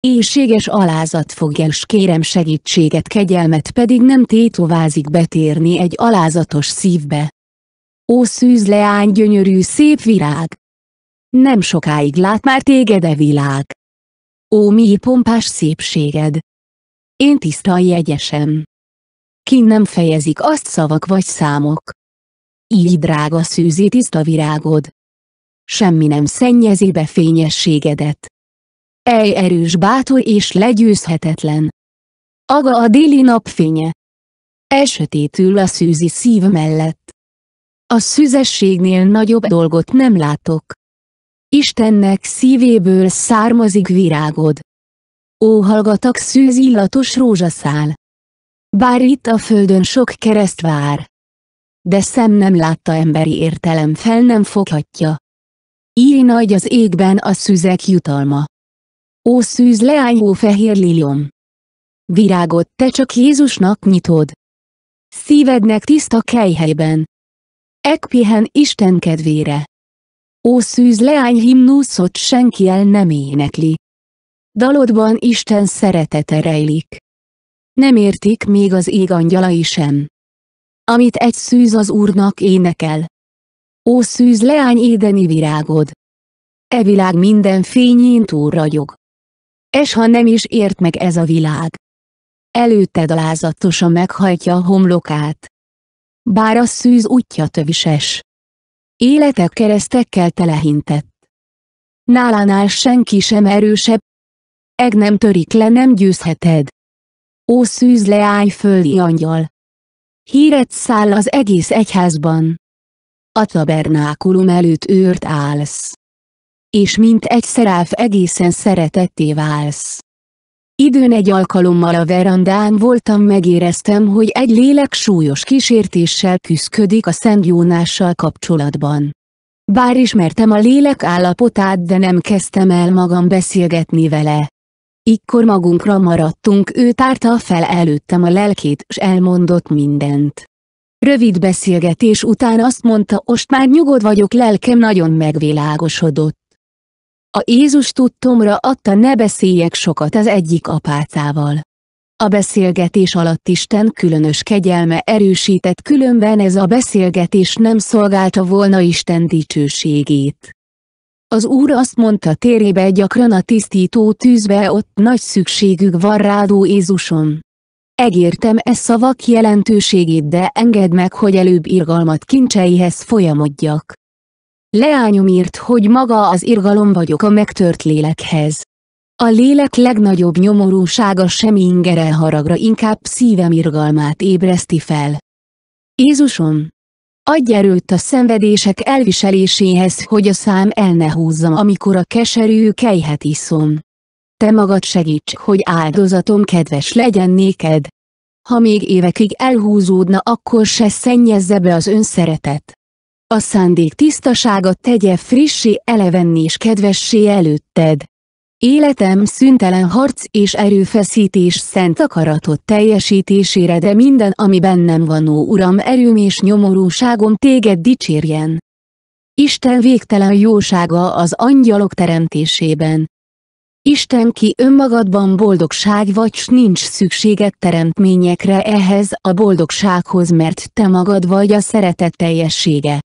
Éjséges alázat fogja s kérem segítséget kegyelmet pedig nem tétovázik betérni egy alázatos szívbe. Ó szűz leány gyönyörű szép virág! Nem sokáig lát már téged e világ. Ó mi pompás szépséged! Én tiszta jegyesem. Ki nem fejezik azt szavak vagy számok. Így drága szűzi tiszta virágod. Semmi nem szennyezi be fényességedet. Ej erős bátor és legyőzhetetlen. Aga a déli napfénye. Esötétül a szűzi szív mellett. A szüzességnél nagyobb dolgot nem látok. Istennek szívéből származik virágod. Ó hallgatak szűz illatos rózsaszál. Bár itt a földön sok kereszt vár. De szem nem látta emberi értelem fel nem foghatja. Így nagy az égben a szüzek jutalma. Ó szűz leány, ó fehér liliom! Virágot te csak Jézusnak nyitod. Szívednek tiszta kejhelyben. Ek pihen Isten kedvére. Ó szűz leány himnuszot senki el nem énekli. Dalodban Isten szeretete rejlik. Nem értik még az ég angyalai sem. Amit egy szűz az Úrnak énekel. Ó szűz leány édeni virágod! E világ minden fényén túl ragyog és ha nem is ért meg ez a világ. Előtte dalázatosan meghajtja a homlokát. Bár a szűz útja tövises. Élete keresztekkel telehintett. Nálánál senki sem erősebb. Eg nem törik le nem győzheted. Ó szűz leány földi angyal. Híret száll az egész egyházban. A tabernákulum előtt őrt állsz és mint egy szeráf egészen szeretetté válsz. Időn egy alkalommal a verandán voltam megéreztem, hogy egy lélek súlyos kísértéssel küszködik a Szent Jónással kapcsolatban. Bár ismertem a lélek állapotát de nem kezdtem el magam beszélgetni vele. Ikkor magunkra maradtunk ő tárta fel előttem a lelkét s elmondott mindent. Rövid beszélgetés után azt mondta, most már nyugod vagyok lelkem nagyon megvilágosodott. A Jézus tudtomra adta ne beszéljek sokat az egyik apácával. A beszélgetés alatt Isten különös kegyelme erősített különben ez a beszélgetés nem szolgálta volna Isten dicsőségét. Az Úr azt mondta térébe gyakran a tisztító tűzbe ott nagy szükségük van rádó Jézusom. Egértem e szavak jelentőségét de engedd meg hogy előbb irgalmat kincseihez folyamodjak. Leányom írt, hogy maga az irgalom vagyok a megtört lélekhez. A lélek legnagyobb nyomorúsága sem ingere haragra inkább szívem irgalmát ébreszti fel. Jézusom! Adj erőt a szenvedések elviseléséhez, hogy a szám el ne húzzam, amikor a keserű kejhet iszom. Te magad segíts, hogy áldozatom kedves legyen néked. Ha még évekig elhúzódna, akkor se szennyezze be az önszeretet a szándék tisztasága tegye frissé elevenni és kedvessé előtted. Életem szüntelen harc és erőfeszítés szent akaratot teljesítésére de minden ami bennem van ó Uram erőm és nyomorúságom téged dicsérjen. Isten végtelen jósága az angyalok teremtésében. Isten ki önmagadban boldogság vagy s nincs szükséged teremtményekre ehhez a boldogsághoz mert te magad vagy a szeretet teljessége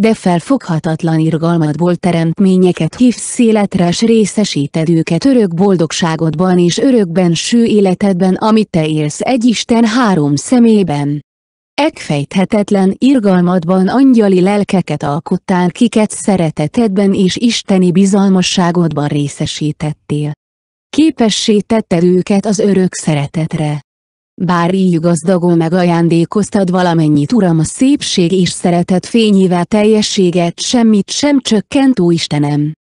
de felfoghatatlan irgalmadból teremtményeket hívsz életre s részesíted őket örök boldogságodban és örök benső életedben amit te élsz egy Isten három szemében. Ekfejthetetlen irgalmadban angyali lelkeket alkottál kiket szeretetedben és isteni bizalmasságodban részesítettél. Képessé tetted őket az örök szeretetre bár így gazdagon megajándékoztad valamennyit Uram a szépség és szeretet fényével teljességet semmit sem csökkent Ó Istenem.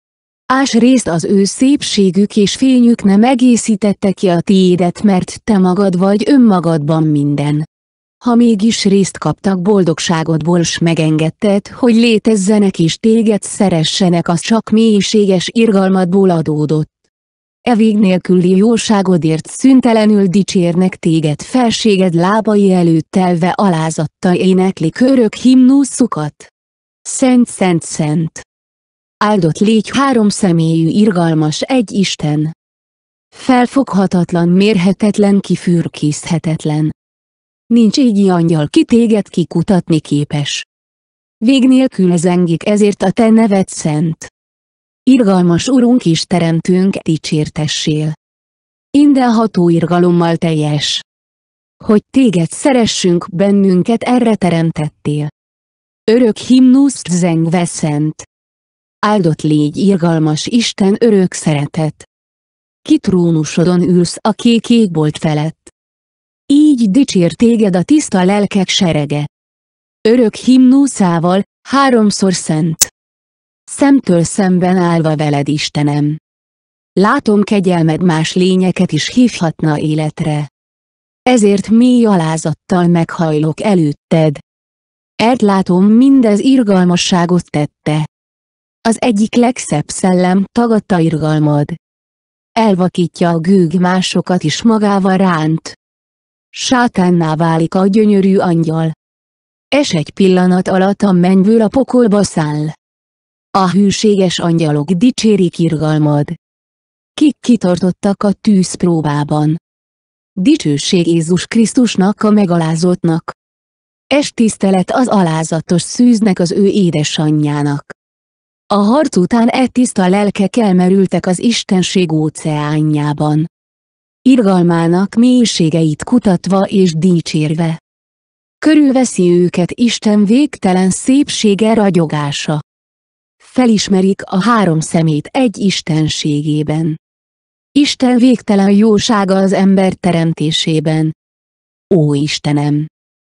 Ás részt az ő szépségük és fényük nem egészítette ki a tiédet mert te magad vagy önmagadban minden. Ha mégis részt kaptak boldogságodból s megengedted, hogy létezzenek és téged szeressenek az csak mélységes irgalmadból adódott e vég nélküli jóságodért szüntelenül dicsérnek téged felséged lábai előtt telve alázattal éneklik örök himnuszukat. Szent Szent Szent Áldott légy három személyű irgalmas egy Isten. Felfoghatatlan mérhetetlen kifürkészhetetlen. Nincs így angyal ki téged kikutatni képes. Vég nélkül zengik ezért a te neved szent. Irgalmas Urunk is teremtünk, dicsértessél. Indelható irgalommal teljes. Hogy téged szeressünk bennünket erre teremtettél. Örök himnuszt zengve szent. Áldott légy irgalmas Isten örök szeretet. Kitrónusodon ülsz a kék égbolt felett. Így dicsér téged a tiszta lelkek serege. Örök himnuszával, háromszor szent szemtől szemben állva veled Istenem. Látom kegyelmed más lényeket is hívhatna életre. Ezért mély alázattal meghajlok előtted. Erd látom mindez irgalmasságot tette. Az egyik legszebb szellem tagadta irgalmad. Elvakítja a gőg másokat is magával ránt. Sátánná válik a gyönyörű angyal. Es egy pillanat alatt a mennyből a pokolba száll. A hűséges angyalok dicsérik irgalmad. Kik kitartottak a tűz próbában. Dicsőség Jézus Krisztusnak a megalázottnak. Es tisztelet az alázatos szűznek az ő édesanyjának. A harc után e tiszta lelkek elmerültek az Istenség óceánjában. Irgalmának mélységeit kutatva és dicsérve. Körülveszi őket Isten végtelen szépsége ragyogása felismerik a három szemét egy istenségében. Isten végtelen jósága az ember teremtésében. Ó Istenem!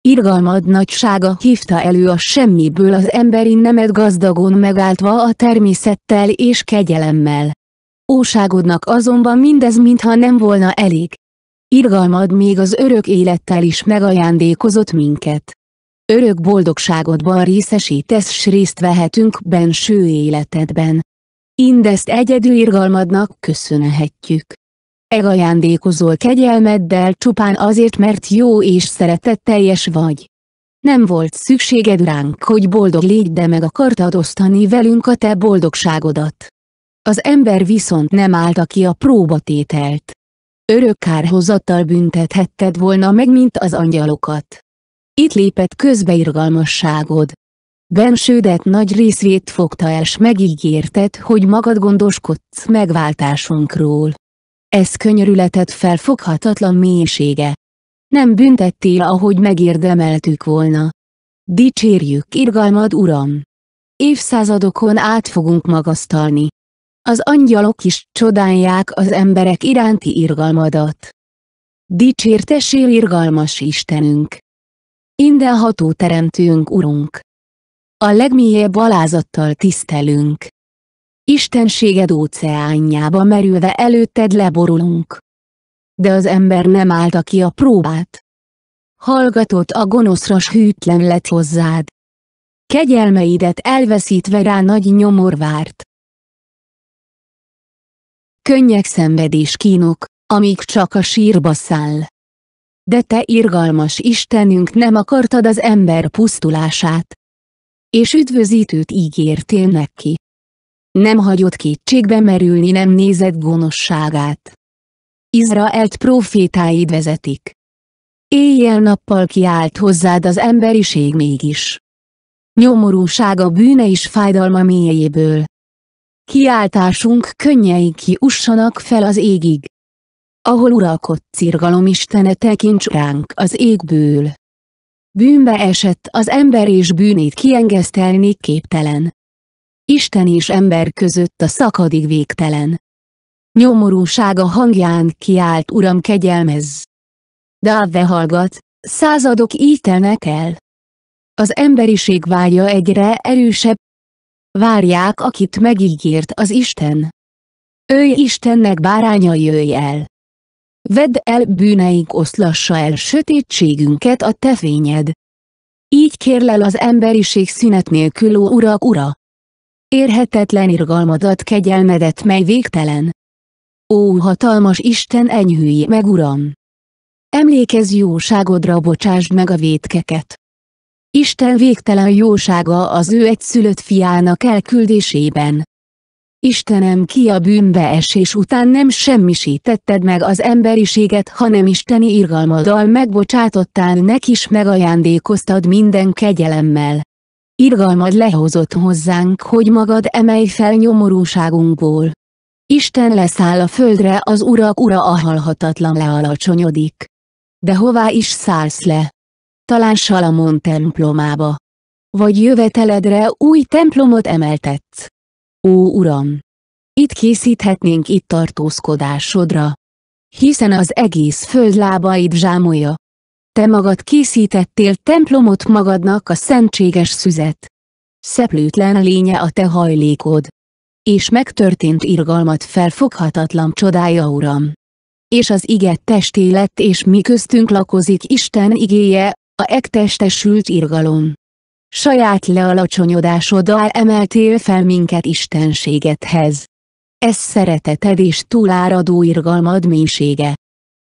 Irgalmad nagysága hívta elő a semmiből az emberi nemet gazdagon megáltva a természettel és kegyelemmel. Óságodnak azonban mindez mintha nem volna elég. Irgalmad még az örök élettel is megajándékozott minket. Örök boldogságodban részesítesz s részt vehetünk benső életedben. Indezt egyedül irgalmadnak köszönhetjük. Egajándékozol kegyelmeddel csupán azért mert jó és szeretetteljes vagy. Nem volt szükséged ránk, hogy boldog légy, de meg akartad osztani velünk a te boldogságodat. Az ember viszont nem állta ki a próbatételt. Örök kárhozattal büntethetted volna meg mint az angyalokat. Itt lépett közbe irgalmasságod. Bensődet nagy részvét fogta el s megígérted, hogy magad gondoskodsz megváltásunkról. Ez könyörületet felfoghatatlan mélysége. Nem büntettél, ahogy megérdemeltük volna. Dicsérjük irgalmad Uram! Évszázadokon át fogunk magasztalni. Az angyalok is csodálják az emberek iránti irgalmadat. Dicsértesél irgalmas Istenünk! Mindenható teremtőnk Urunk! A legmélyebb alázattal tisztelünk. Istenséged óceánjába merülve előtted leborulunk. De az ember nem állta ki a próbát. Hallgatott a gonoszra s hűtlen lett hozzád. Kegyelmeidet elveszítve rá nagy nyomor várt. Könnyek szenvedés kínok, amíg csak a sírba száll de te irgalmas Istenünk nem akartad az ember pusztulását. És üdvözítőt ígértél neki. Nem hagyott kétségbe merülni nem nézett gonoszságát. Izraelt profétáid vezetik. Éjjel-nappal kiált hozzád az emberiség mégis. Nyomorúsága bűne és fájdalma mélyéből. Kiáltásunk könnyei kiussanak fel az égig ahol uralkott cirgalom istene tekints ránk az égből. Bűnbe esett az ember és bűnét kiengesztelni képtelen. Isten és ember között a szakadig végtelen. Nyomorúsága hangján kiált Uram kegyelmez. Dávve hallgat, századok így telnek el. Az emberiség vágya egyre erősebb. Várják akit megígért az Isten. Őj Istennek báránya jöjj el! Vedd el bűneink oszlassa el sötétségünket a te fényed. Így kérlel az emberiség szünet nélkül ó Urak Ura! Érhetetlen irgalmadat kegyelmedet mely végtelen. Ó hatalmas Isten enyhülj meg Uram! Emlékezz jóságodra bocsásd meg a vétkeket. Isten végtelen jósága az ő egyszülött fiának elküldésében. Istenem ki a bűnbeesés után nem semmisítetted meg az emberiséget, hanem isteni irgalmaddal megbocsátottál neki is megajándékoztad minden kegyelemmel. Irgalmad lehozott hozzánk, hogy magad emelj fel nyomorúságunkból. Isten leszáll a földre az urak ura a halhatatlan lealacsonyodik. De hová is szállsz le? Talán Salamon templomába. Vagy jöveteledre új templomot emeltetsz. Ó Uram! Itt készíthetnénk itt tartózkodásodra, hiszen az egész föld lábaid zsámolja. Te magad készítettél templomot magadnak a szentséges szüzet. Szeplőtlen lénye a te hajlékod. És megtörtént irgalmat felfoghatatlan csodája Uram. És az iget testé lett és mi köztünk lakozik Isten igéje, a egtestesült irgalom saját lealacsonyodásoddal emeltél fel minket istenségethez. Ez szereteted és túláradó irgalmad mélysége.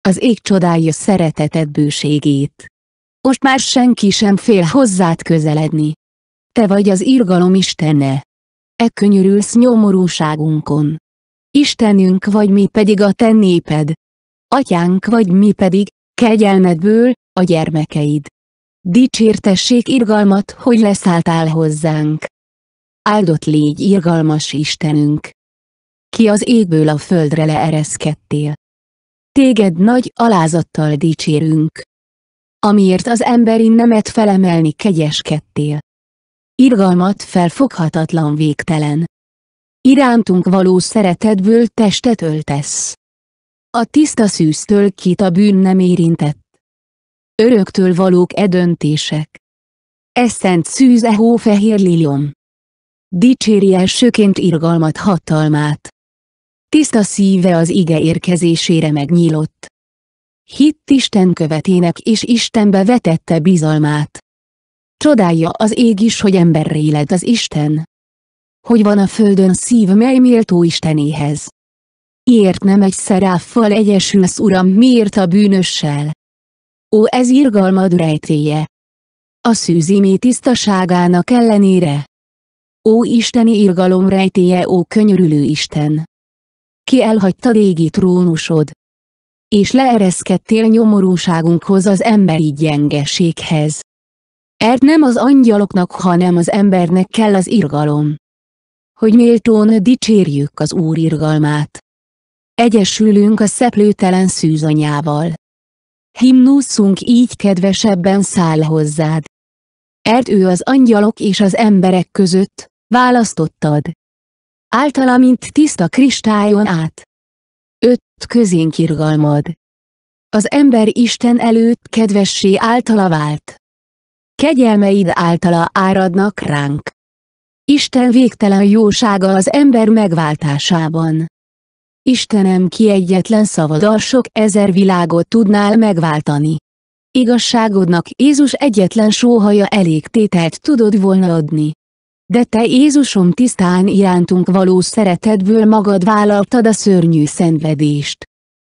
Az ég csodája szereteted bőségét. Most már senki sem fél hozzád közeledni. Te vagy az irgalom Istene. E könyörülsz nyomorúságunkon. Istenünk vagy mi pedig a te néped. Atyánk vagy mi pedig, kegyelmedből, a gyermekeid. Dicsértessék irgalmat, hogy leszálltál hozzánk. Áldott légy irgalmas Istenünk! Ki az égből a földre leereszkedtél. Téged nagy alázattal dicsérünk. Amiért az emberi nemet felemelni kegyeskedtél. Irgalmat felfoghatatlan végtelen. Irántunk való szeretetből testet öltesz. A tiszta szűztől kit a bűn nem érintett Öröktől valók e döntések. Eszent szűze hófehér liliom. Dicséri elsőként irgalmat hatalmát. Tiszta szíve az ige érkezésére megnyílott. Hitt Isten követének és Istenbe vetette bizalmát. Csodálja az ég is, hogy emberre élet az Isten. Hogy van a földön szív, mely méltó Istenéhez. Miért nem egy szeráffal egyesülsz Uram, miért a bűnössel? ó ez irgalmad rejtéje. A szűzimé tisztaságának ellenére. Ó isteni irgalom rejtéje, ó könyörülő Isten! Ki elhagyta régi trónusod, és leereszkedtél nyomorúságunkhoz az emberi gyengeséghez. Ert nem az angyaloknak, hanem az embernek kell az irgalom. Hogy méltón dicsérjük az Úr irgalmát. Egyesülünk a szeplőtelen szűzanyával. Himnuszunk így kedvesebben száll hozzád. Erd ő az angyalok és az emberek között, választottad. Általa mint tiszta kristályon át. Öt Közénk irgalmad. Az ember Isten előtt kedvessé általa vált. Kegyelmeid általa áradnak ránk. Isten végtelen jósága az ember megváltásában. Istenem ki egyetlen szavadal sok ezer világot tudnál megváltani. Igazságodnak Jézus egyetlen sóhaja elég tételt tudod volna adni. De te Jézusom tisztán irántunk való szeretetből magad vállaltad a szörnyű szenvedést.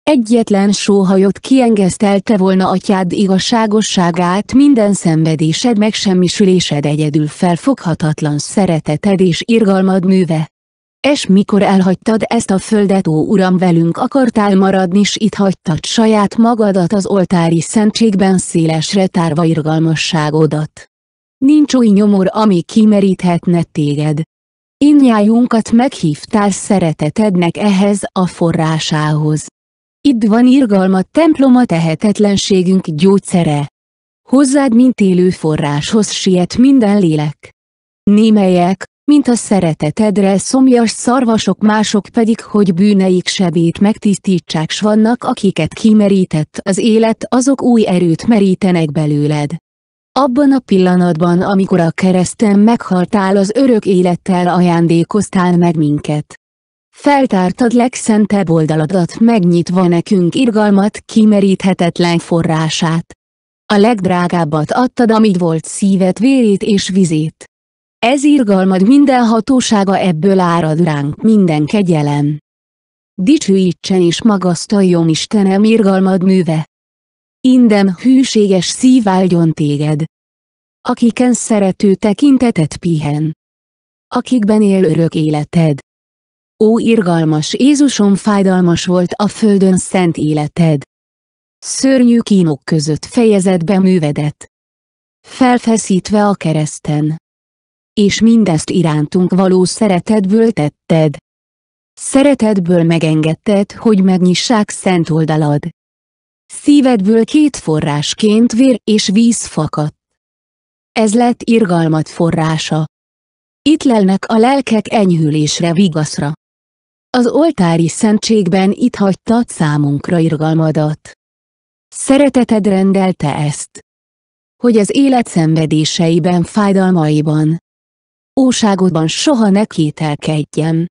Egyetlen sóhajot kiengesztelte volna atyád igazságosságát minden szenvedésed megsemmisülésed egyedül felfoghatatlan szereteted és irgalmad műve. És mikor elhagytad ezt a földet ó uram velünk akartál maradni s itt hagytad saját magadat az oltári szentségben szélesre tárva irgalmasságodat. Nincs új nyomor ami kimeríthetne téged. Innyájunkat meghívtál szeretetednek ehhez a forrásához. Itt van irgalmat temploma tehetetlenségünk gyógyszere. Hozzád mint élő forráshoz siet minden lélek. Némelyek, mint a szeretetedre szomjas szarvasok mások pedig, hogy bűneik sebét megtisztítsák s vannak akiket kimerített az élet, azok új erőt merítenek belőled. Abban a pillanatban, amikor a kereszten meghaltál az örök élettel ajándékoztál meg minket. Feltártad legszentebb oldaladat megnyitva nekünk irgalmat kimeríthetetlen forrását. A legdrágábbat adtad, amíg volt szívet, vérét és vizét. Ez irgalmad minden hatósága ebből árad ránk minden kegyelem. Dicsőítsen és magasztaljon Istenem irgalmad műve. Indem hűséges szív áldjon téged. Akiken szerető tekintetet pihen. Akikben él örök életed. Ó irgalmas Jézusom fájdalmas volt a földön szent életed. Szörnyű kínok között fejezed be művedet. Felfeszítve a kereszten és mindezt irántunk való szeretetből tetted. Szeretetből megengedted, hogy megnyissák szent oldalad. Szívedből két forrásként vér és víz fakadt. Ez lett irgalmat forrása. Itt lelnek a lelkek enyhülésre vigaszra. Az oltári szentségben itt hagytad számunkra irgalmadat. Szereteted rendelte ezt. Hogy az élet szenvedéseiben, fájdalmaiban, óságodban soha ne kételkedjem.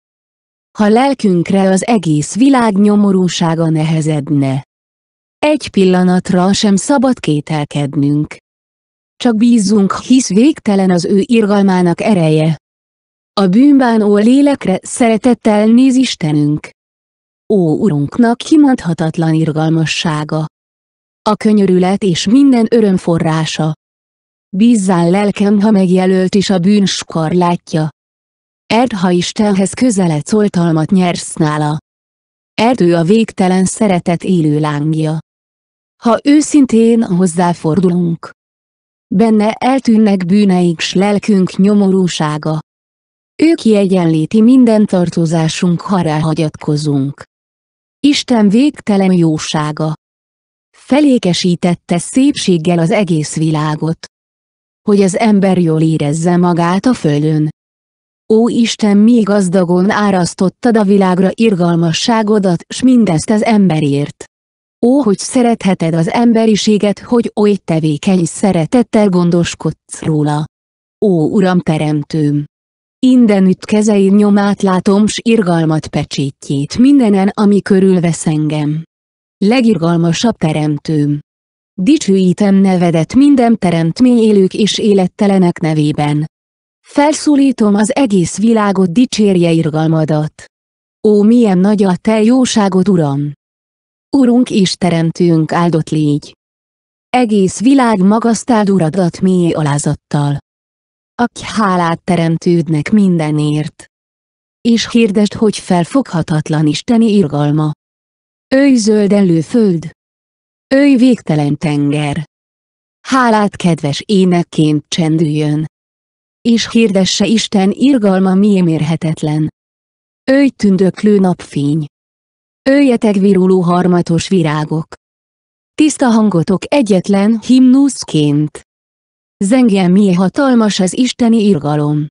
Ha lelkünkre az egész világ nyomorúsága nehezedne. Egy pillanatra sem szabad kételkednünk. Csak bízzunk, hisz végtelen az ő irgalmának ereje. A bűnbánó lélekre szeretettel néz Istenünk. Ó Urunknak kimondhatatlan irgalmassága! A könyörület és minden öröm forrása. Bízzál lelkem, ha megjelölt is a bűn látja. Erd, ha Istenhez közeledsz, oltalmat nyersz nála. Erdő a végtelen szeretet élő lángja. Ha őszintén hozzáfordulunk, benne eltűnnek bűneik, s lelkünk nyomorúsága. Ő kiegyenlíti minden tartozásunk, ha ráhagyatkozunk. Isten végtelen jósága. Felékesítette szépséggel az egész világot hogy az ember jól érezze magát a földön. Ó Isten mi gazdagon árasztottad a világra irgalmasságodat s mindezt az emberért. Ó, hogy szeretheted az emberiséget, hogy oly tevékeny szeretettel gondoskodsz róla. Ó Uram Teremtőm! Mindenütt kezeid nyomát látom s irgalmat pecsétjét mindenen, ami körülvesz engem. Legirgalmasabb Teremtőm! dicsőítem nevedet minden teremtmény élők és élettelenek nevében. Felszólítom az egész világot dicsérje irgalmadat. Ó milyen nagy a te jóságod Uram! Urunk és teremtőnk áldott légy! Egész világ magasztáld uradat mély alázattal. Aki hálát teremtődnek mindenért. És hirdest, hogy felfoghatatlan Isteni irgalma. Őj zöld előföld! Őj végtelen tenger! Hálát kedves énekként csendüljön! És hirdesse Isten irgalma mérhetetlen! Őj tündöklő napfény! Őjetek viruló harmatos virágok! Tiszta hangotok egyetlen himnuszként! Zengjen mi hatalmas az isteni irgalom!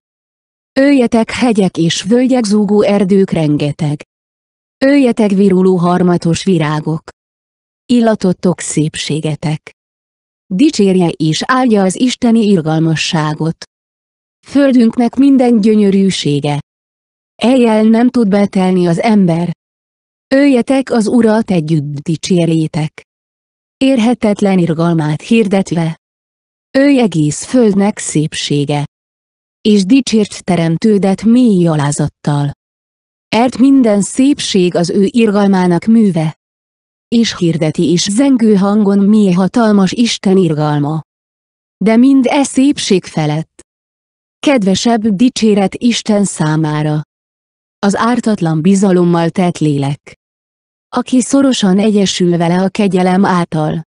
Őjetek hegyek és völgyek zúgó erdők rengeteg! Őjetek viruló harmatos virágok! illatotok szépségetek. Dicsérje és áldja az isteni irgalmasságot. Földünknek minden gyönyörűsége. Eljel nem tud betelni az ember. Öljetek az Urat együtt dicsérjétek. Érhetetlen irgalmát hirdetve. Ő egész földnek szépsége. És dicsért teremtődet mély alázattal. Ert minden szépség az ő irgalmának műve és hirdeti is zengő hangon mi hatalmas Isten irgalma. De mind e szépség felett. Kedvesebb dicséret Isten számára. Az ártatlan bizalommal tett lélek. Aki szorosan egyesül vele a kegyelem által.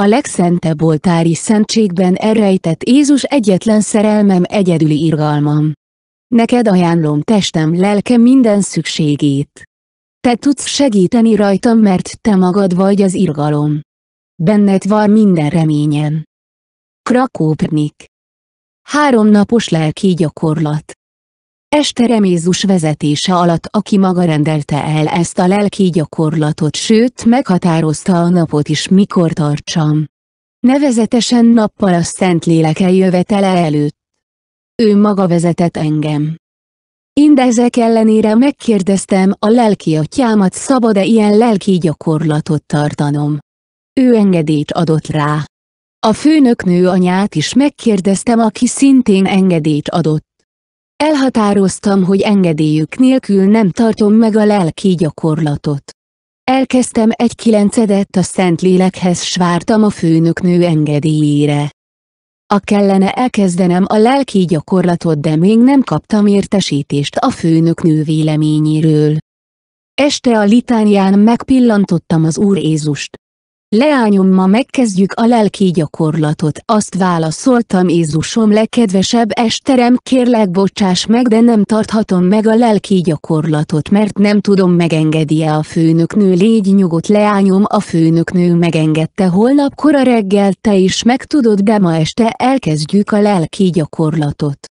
A legszentebb oltári szentségben errejtett Jézus egyetlen szerelmem egyedüli irgalmam. Neked ajánlom testem lelke minden szükségét. Te tudsz segíteni rajtam mert te magad vagy az irgalom. Benned van minden reményem. Krakópnik. Háromnapos lelki gyakorlat. Este Remézus vezetése alatt aki maga rendelte el ezt a lelki gyakorlatot sőt meghatározta a napot is mikor tartsam. Nevezetesen nappal a Szentlélek eljövetele előtt. Ő maga vezetett engem. Indezek ellenére megkérdeztem a lelki atyámat szabad-e ilyen lelki gyakorlatot tartanom. Ő engedélyt adott rá. A főnöknő anyát is megkérdeztem aki szintén engedélyt adott. Elhatároztam, hogy engedélyük nélkül nem tartom meg a lelki gyakorlatot. Elkezdtem egy kilencedet a Szentlélekhez s vártam a főnöknő engedélyére. A kellene elkezdenem a lelki gyakorlatot de még nem kaptam értesítést a főnök nő véleményéről. Este a litánián megpillantottam az Úr Jézust, Leányomma megkezdjük a lelki gyakorlatot. Azt válaszoltam Jézusom legkedvesebb esterem kérlek bocsáss meg de nem tarthatom meg a lelki gyakorlatot mert nem tudom megengedi-e a főnöknő légy nyugodt leányom a főnöknő megengedte holnap kora reggel te is meg tudod de ma este elkezdjük a lelki gyakorlatot.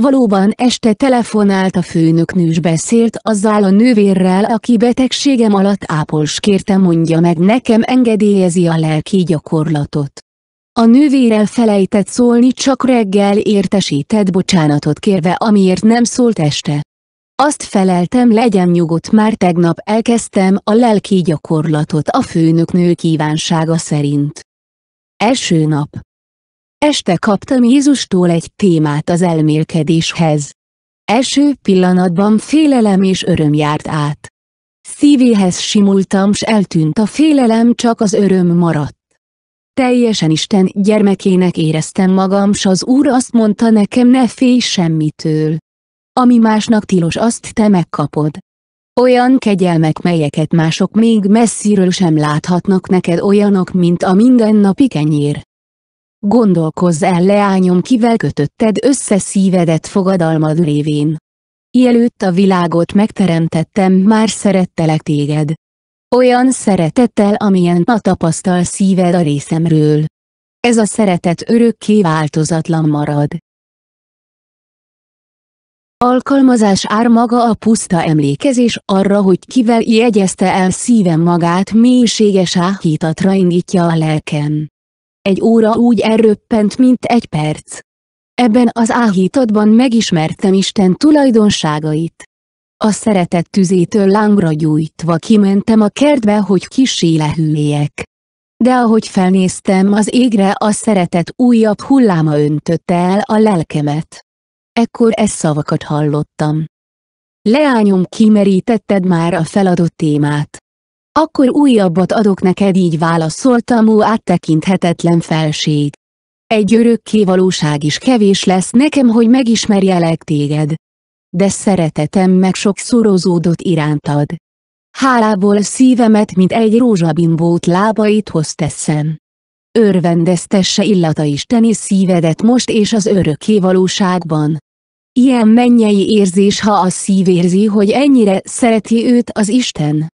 Valóban este telefonált a főnök nős beszélt azzal a nővérrel aki betegségem alatt ápols kérte mondja meg nekem engedélyezi a lelki gyakorlatot. A nővér elfelejtett szólni csak reggel értesített bocsánatot kérve amiért nem szólt este. Azt feleltem legyen nyugodt már tegnap elkezdtem a lelki gyakorlatot a nő kívánsága szerint. Első nap Este kaptam Jézustól egy témát az elmélkedéshez. Első pillanatban félelem és öröm járt át. Szívéhez simultam s eltűnt a félelem csak az öröm maradt. Teljesen Isten gyermekének éreztem magam s az Úr azt mondta nekem ne félj semmitől. Ami másnak tilos azt te megkapod. Olyan kegyelmek melyeket mások még messziről sem láthatnak neked olyanok mint a mindennapi kenyér gondolkozz el leányom kivel kötötted össze szívedet fogadalmad révén. Ielőtt a világot megteremtettem már szerettelek téged. Olyan szeretettel amilyen a tapasztal szíved a részemről. Ez a szeretet örökké változatlan marad. Alkalmazás ár maga a puszta emlékezés arra, hogy kivel jegyezte el szívem magát mélységes áhítatra indítja a lelkem egy óra úgy elröppent, mint egy perc. Ebben az áhítatban megismertem Isten tulajdonságait. A szeretett tüzétől lángra gyújtva kimentem a kertbe, hogy kisé lehűljek. De ahogy felnéztem az égre, a szeretet újabb hulláma öntötte el a lelkemet. Ekkor e szavakat hallottam. Leányom kimerítetted már a feladott témát. Akkor újabbat adok neked így válaszolta Mó áttekinthetetlen felség. Egy örökké valóság is kevés lesz nekem, hogy megismerjelek téged. De szeretetem meg sok szorozódott irántad. Hálából szívemet, mint egy rózsabimbót lábaithoz teszem. Örvendeztesse illata isteni szívedet most és az örökké valóságban. Ilyen mennyei érzés ha a szív érzi, hogy ennyire szereti őt az Isten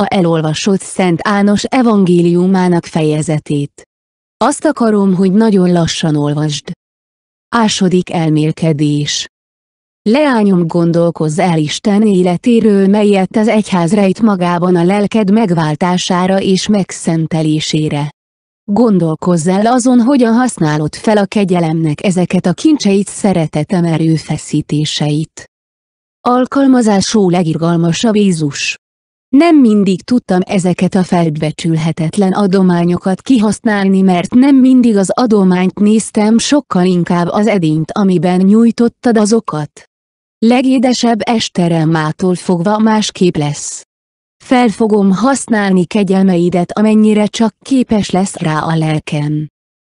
a elolvasott Szent Ános evangéliumának fejezetét. Azt akarom, hogy nagyon lassan olvasd. Ásodik elmélkedés. Leányom gondolkozz el Isten életéről melyet az egyház rejt magában a lelked megváltására és megszentelésére. Gondolkozz el azon, hogyan használod fel a kegyelemnek ezeket a kincseit szeretetem erőfeszítéseit. Alkalmazásó legirgalmasabb Jézus. Nem mindig tudtam ezeket a felbecsülhetetlen adományokat kihasználni mert nem mindig az adományt néztem sokkal inkább az edényt amiben nyújtottad azokat. Legédesebb esterem mától fogva másképp lesz. Fel fogom használni kegyelmeidet amennyire csak képes lesz rá a lelkem.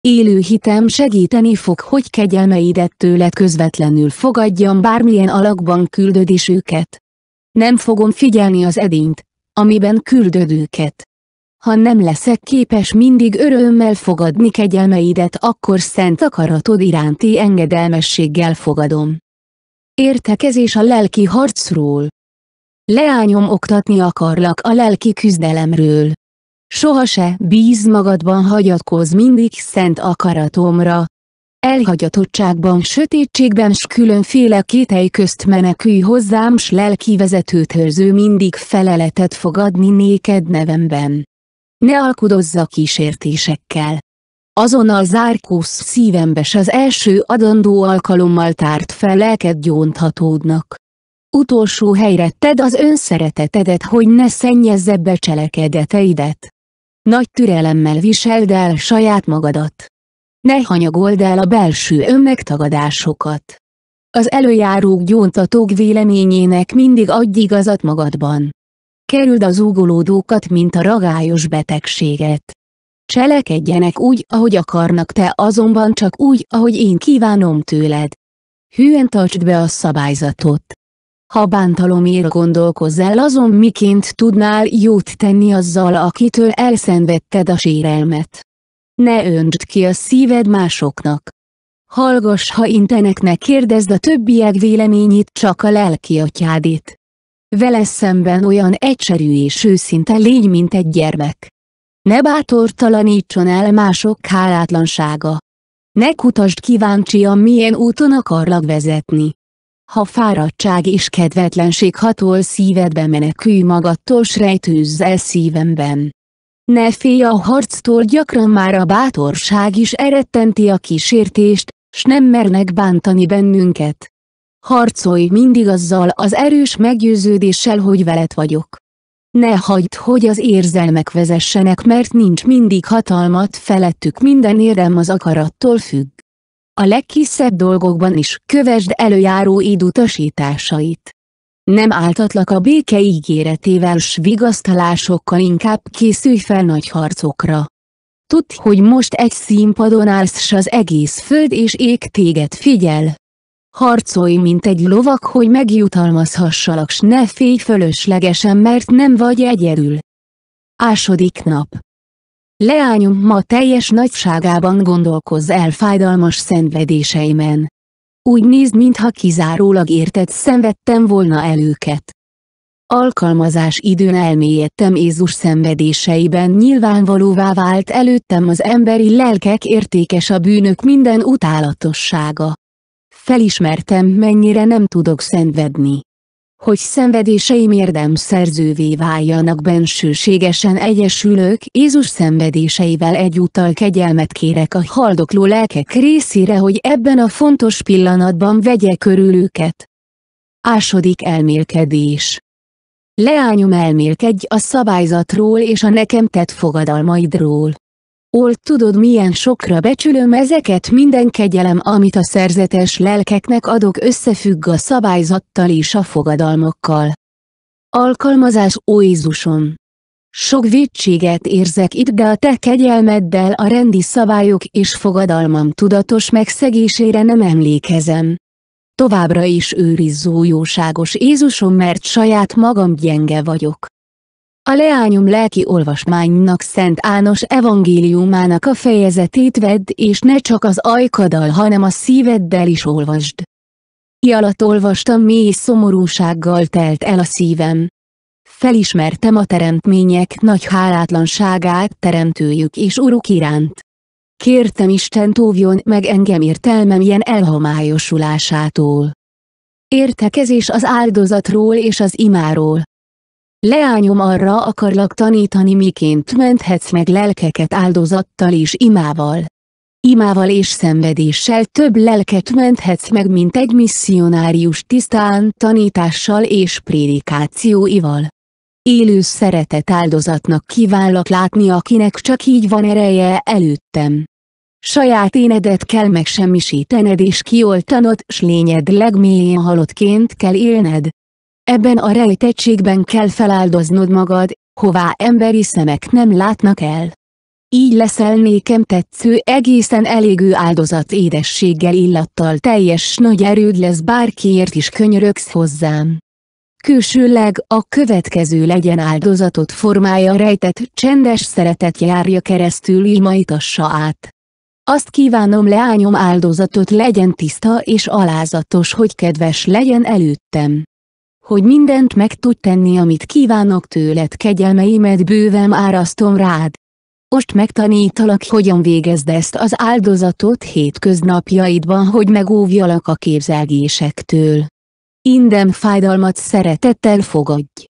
Élő hitem segíteni fog, hogy kegyelmeidet tőled közvetlenül fogadjam bármilyen alakban küldöd is őket. Nem fogom figyelni az edényt, amiben küldöd őket. Ha nem leszek képes mindig örömmel fogadni kegyelmeidet akkor szent akaratod iránti engedelmességgel fogadom. Értekezés a lelki harcról. Leányom oktatni akarlak a lelki küzdelemről. Soha se bíz magadban hagyatkoz mindig szent akaratomra, elhagyatottságban, sötétségben s különféle kétely közt menekülj hozzám s lelki vezetőtörző mindig feleletet fogadni néked nevemben. Ne alkudozza kísértésekkel. Azonnal zárkósz szívembe s az első adandó alkalommal tárt fel lelked gyónthatódnak. Utolsó helyre tedd az önszeretetedet, hogy ne szennyezze cselekedeteidet. Nagy türelemmel viseld el saját magadat ne hanyagold el a belső önmegtagadásokat. Az előjárók gyóntatók véleményének mindig adj igazat magadban. Kerüld az ugolódókat, mint a ragályos betegséget. Cselekedjenek úgy, ahogy akarnak te azonban csak úgy, ahogy én kívánom tőled. Hűen tartsd be a szabályzatot. Ha bántalomért gondolkozz el azon miként tudnál jót tenni azzal akitől elszenvedted a sérelmet. Ne öntsd ki a szíved másoknak. Hallgass, ha inteneknek kérdezd a többiek véleményét, csak a lelki atyádét. Vele szemben olyan egyszerű és őszinte légy, mint egy gyermek. Ne bátortalanítson el mások hálátlansága. Ne kutasd kíváncsian milyen úton akarlak vezetni. Ha fáradtság és kedvetlenség hatol szívedbe menekülj magadtól s rejtőzz el szívemben. Ne félj a harctól gyakran már a bátorság is erettenti a kísértést, s nem mernek bántani bennünket. Harcolj mindig azzal az erős meggyőződéssel, hogy veled vagyok. Ne hagyd, hogy az érzelmek vezessenek, mert nincs mindig hatalmat felettük, minden érdem az akarattól függ. A legkisebb dolgokban is kövesd előjáró id utasításait. Nem áltatlak a béke ígéretével s vigasztalásokkal inkább készülj fel nagy harcokra. Tudd, hogy most egy színpadon állsz s az egész föld és ég téged figyel. Harcolj, mint egy lovak, hogy megjutalmazhassalak s ne félj fölöslegesen, mert nem vagy egyedül. Ásodik nap. Leányom ma teljes nagyságában gondolkozz el fájdalmas szenvedéseimen. Úgy nézd mintha kizárólag érted szenvedtem volna el őket. Alkalmazás időn elmélyedtem Jézus szenvedéseiben nyilvánvalóvá vált előttem az emberi lelkek értékes a bűnök minden utálatossága. Felismertem mennyire nem tudok szenvedni hogy szenvedéseim szerzővé váljanak bensőségesen egyesülők, Jézus szenvedéseivel egyúttal kegyelmet kérek a haldokló lelkek részére, hogy ebben a fontos pillanatban vegye körül őket. Ásodik elmélkedés Leányom elmélkedj a szabályzatról és a nekem tett fogadalmaidról. Olt tudod milyen sokra becsülöm ezeket minden kegyelem amit a szerzetes lelkeknek adok összefügg a szabályzattal és a fogadalmokkal. Alkalmazás ó Jézusom! Sok védséget érzek itt de a te kegyelmeddel a rendi szabályok és fogadalmam tudatos megszegésére nem emlékezem. Továbbra is őrizzó jóságos Jézusom mert saját magam gyenge vagyok. A leányom lelki olvasmánynak Szent Ános evangéliumának a fejezetét vedd és ne csak az ajkadal, hanem a szíveddel is olvasd. I olvastam mély szomorúsággal telt el a szívem. Felismertem a teremtmények nagy hálátlanságát teremtőjük és uruk iránt. Kértem Isten tóvjon meg engem értelmem ilyen elhomályosulásától. Értekezés az áldozatról és az imáról. Leányom arra akarlak tanítani miként menthetsz meg lelkeket áldozattal és imával. Imával és szenvedéssel több lelket menthetsz meg mint egy misszionárius tisztán tanítással és prédikációival. Élő szeretet áldozatnak kívánlak látni akinek csak így van ereje előttem. Saját énedet kell megsemmisítened és kioltanod s lényed legmélyén halottként kell élned, Ebben a rejtettségben kell feláldoznod magad, hová emberi szemek nem látnak el. Így leszel nékem tetsző egészen elégő áldozat édességgel illattal teljes nagy erőd lesz bárkiért is könyörögsz hozzám. Külsőleg a következő legyen áldozatot formája rejtett csendes szeretet járja keresztül imaitassa át. Azt kívánom leányom áldozatot legyen tiszta és alázatos hogy kedves legyen előttem hogy mindent meg tud tenni amit kívánok tőled kegyelmeimet bővem árasztom rád. Most megtanítalak hogyan végezd ezt az áldozatot hétköznapjaidban hogy megóvjalak a képzelgésektől. Indem fájdalmat szeretettel fogadj.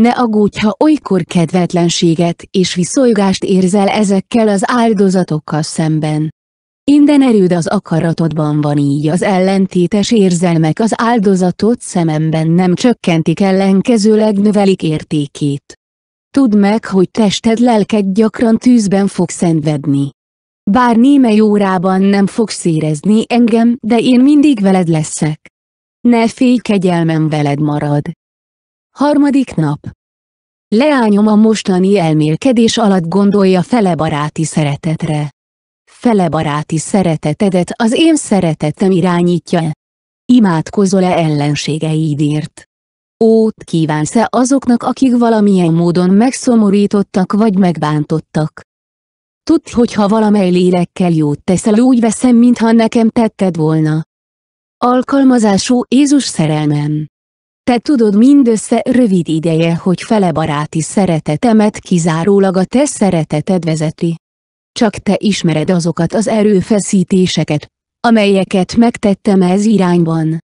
Ne aggódj ha olykor kedvetlenséget és viszolygást érzel ezekkel az áldozatokkal szemben. Inden erőd az akaratodban van így az ellentétes érzelmek az áldozatot szememben nem csökkentik ellenkezőleg növelik értékét. Tudd meg, hogy tested lelked gyakran tűzben fog szenvedni. Bár némely órában nem fogsz érezni engem, de én mindig veled leszek. Ne félj kegyelmem veled marad. Harmadik nap. Leányom a mostani elmélkedés alatt gondolja fele baráti szeretetre fele baráti szeretetedet az én szeretetem irányítja Imádkozol-e ellenségeidért? Ót kívánsz-e azoknak, akik valamilyen módon megszomorítottak vagy megbántottak? Tudd, hogy ha valamely lélekkel jót teszel, úgy veszem, mintha nekem tetted volna. Alkalmazású Jézus szerelmem. Te tudod mindössze rövid ideje, hogy fele baráti szeretetemet kizárólag a te szereteted vezeti. Csak te ismered azokat az erőfeszítéseket, amelyeket megtettem ez irányban.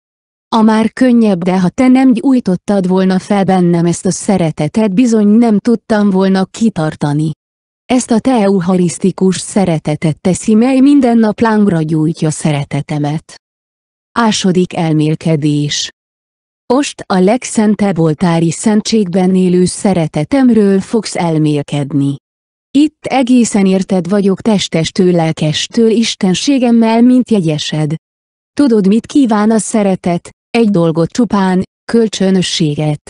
A már könnyebb de ha te nem gyújtottad volna fel bennem ezt a szeretetet bizony nem tudtam volna kitartani. Ezt a te euharisztikus szeretetet teszi mely minden nap lángra gyújtja szeretetemet. Ásodik elmélkedés Most a legszentebb oltári szentségben élő szeretetemről fogsz elmélkedni. Itt egészen érted vagyok testestől lelkestől istenségemmel, mint jegyesed. Tudod mit kíván a szeretet, egy dolgot csupán, kölcsönösséget.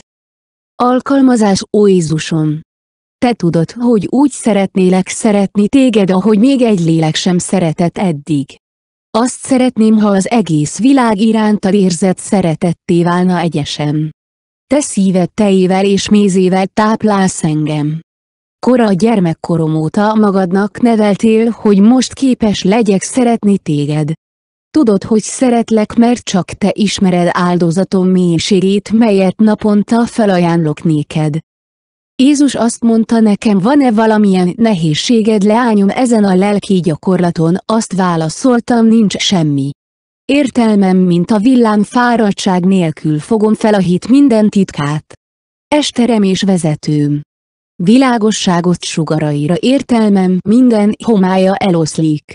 Alkalmazás, ó Jézusom! Te tudod, hogy úgy szeretnélek szeretni téged, ahogy még egy lélek sem szeretett eddig. Azt szeretném, ha az egész világ irántad érzett szeretetté válna egyesem. Te szíved tejével és mézével táplálsz engem kora gyermekkorom óta magadnak neveltél, hogy most képes legyek szeretni téged. Tudod, hogy szeretlek, mert csak te ismered áldozatom mélységét, melyet naponta felajánlok néked. Jézus azt mondta nekem van-e valamilyen nehézséged leányom ezen a lelki gyakorlaton, azt válaszoltam nincs semmi. Értelmem mint a villám fáradtság nélkül fogom fel a hit minden titkát. Esterem és vezetőm világosságot sugaraira értelmem minden homája eloszlik.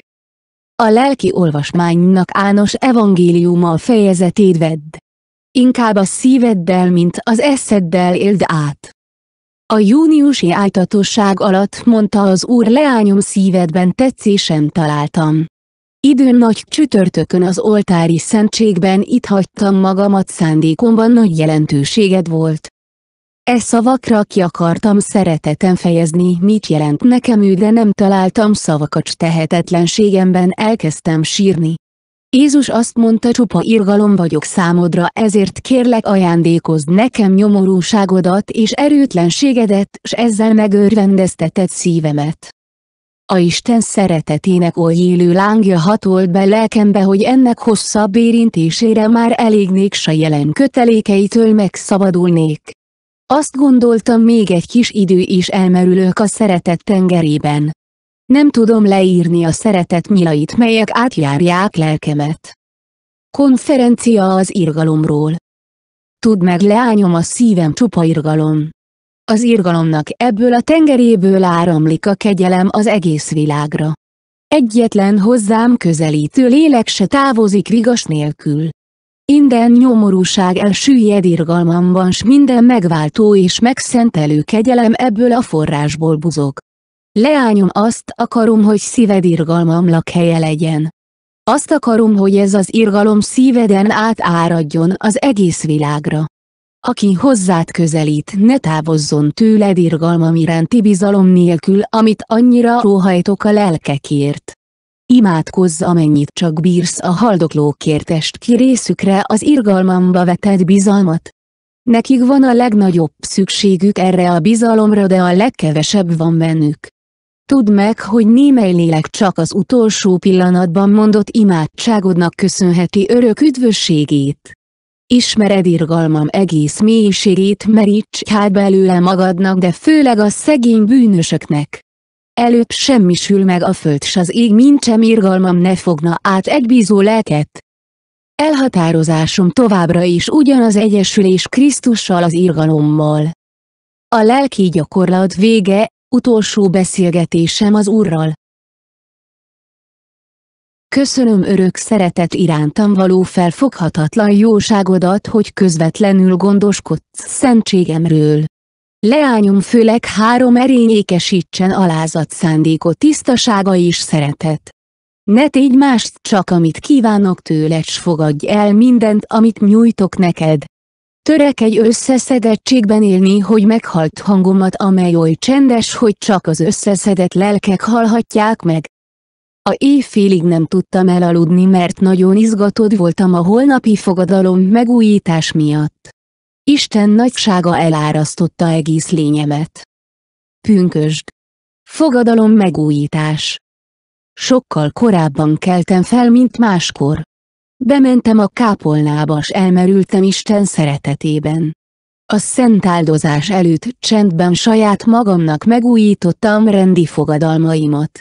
A lelki olvasmánynak Ános evangéliuma a fejezetét vedd. Inkább a szíveddel, mint az eszeddel éld át. A júniusi ájtatosság alatt mondta az úr leányom szívedben tetszésem találtam. Időn nagy csütörtökön az oltári szentségben itt hagytam magamat szándékomban nagy jelentőséged volt, E szavakra ki akartam szeretetem fejezni, mit jelent nekem ő, de nem találtam szavakat tehetetlenségemben elkezdtem sírni. Jézus azt mondta csupa irgalom vagyok számodra ezért kérlek ajándékozd nekem nyomorúságodat és erőtlenségedet s ezzel megörvendezteted szívemet. A Isten szeretetének oly élő lángja hatolt be lelkembe, hogy ennek hosszabb érintésére már elégnék se jelen kötelékeitől megszabadulnék. Azt gondoltam még egy kis idő is elmerülök a szeretet tengerében. Nem tudom leírni a szeretet nyilait melyek átjárják lelkemet. Konferencia az irgalomról. Tudd meg leányom a szívem csupa irgalom. Az irgalomnak ebből a tengeréből áramlik a kegyelem az egész világra. Egyetlen hozzám közelítő lélek se távozik rigas nélkül. Inden nyomorúság elsüllyed irgalmamban s minden megváltó és megszentelő kegyelem ebből a forrásból buzog. Leányom azt akarom, hogy szíved irgalmam lakhelye legyen. Azt akarom, hogy ez az irgalom szíveden át áradjon az egész világra. Aki hozzád közelít, ne távozzon tőled irgalmam iránti bizalom nélkül, amit annyira róhajtok a lelkekért. Imádkozz amennyit csak bírsz a haldoklókért est ki részükre az irgalmamba vetett bizalmat. Nekik van a legnagyobb szükségük erre a bizalomra de a legkevesebb van bennük. Tudd meg, hogy némely lélek csak az utolsó pillanatban mondott imádságodnak köszönheti örök üdvösségét. Ismered irgalmam egész mélységét meríts hát belőle magadnak de főleg a szegény bűnösöknek. Előbb semmi sül meg a föld s az ég mind sem irgalmam ne fogna át egy bízó lelket. Elhatározásom továbbra is ugyanaz egyesülés Krisztussal az irgalommal. A lelki gyakorlat vége, utolsó beszélgetésem az Úrral. Köszönöm örök szeretet irántam való felfoghatatlan jóságodat, hogy közvetlenül gondoskodsz szentségemről. Leányom főleg három erény ékesítsen alázat szándékot tisztasága is szeretet. Ne tégy mást csak amit kívánok tőled s fogadj el mindent amit nyújtok neked. Törekedj összeszedettségben élni, hogy meghalt hangomat, amely oly csendes, hogy csak az összeszedett lelkek hallhatják meg. A éjfélig nem tudtam elaludni, mert nagyon izgatott voltam a holnapi fogadalom megújítás miatt. Isten nagysága elárasztotta egész lényemet. Pünkösd. Fogadalom megújítás. Sokkal korábban keltem fel, mint máskor. Bementem a kápolnába s elmerültem Isten szeretetében. A szent áldozás előtt csendben saját magamnak megújítottam rendi fogadalmaimat.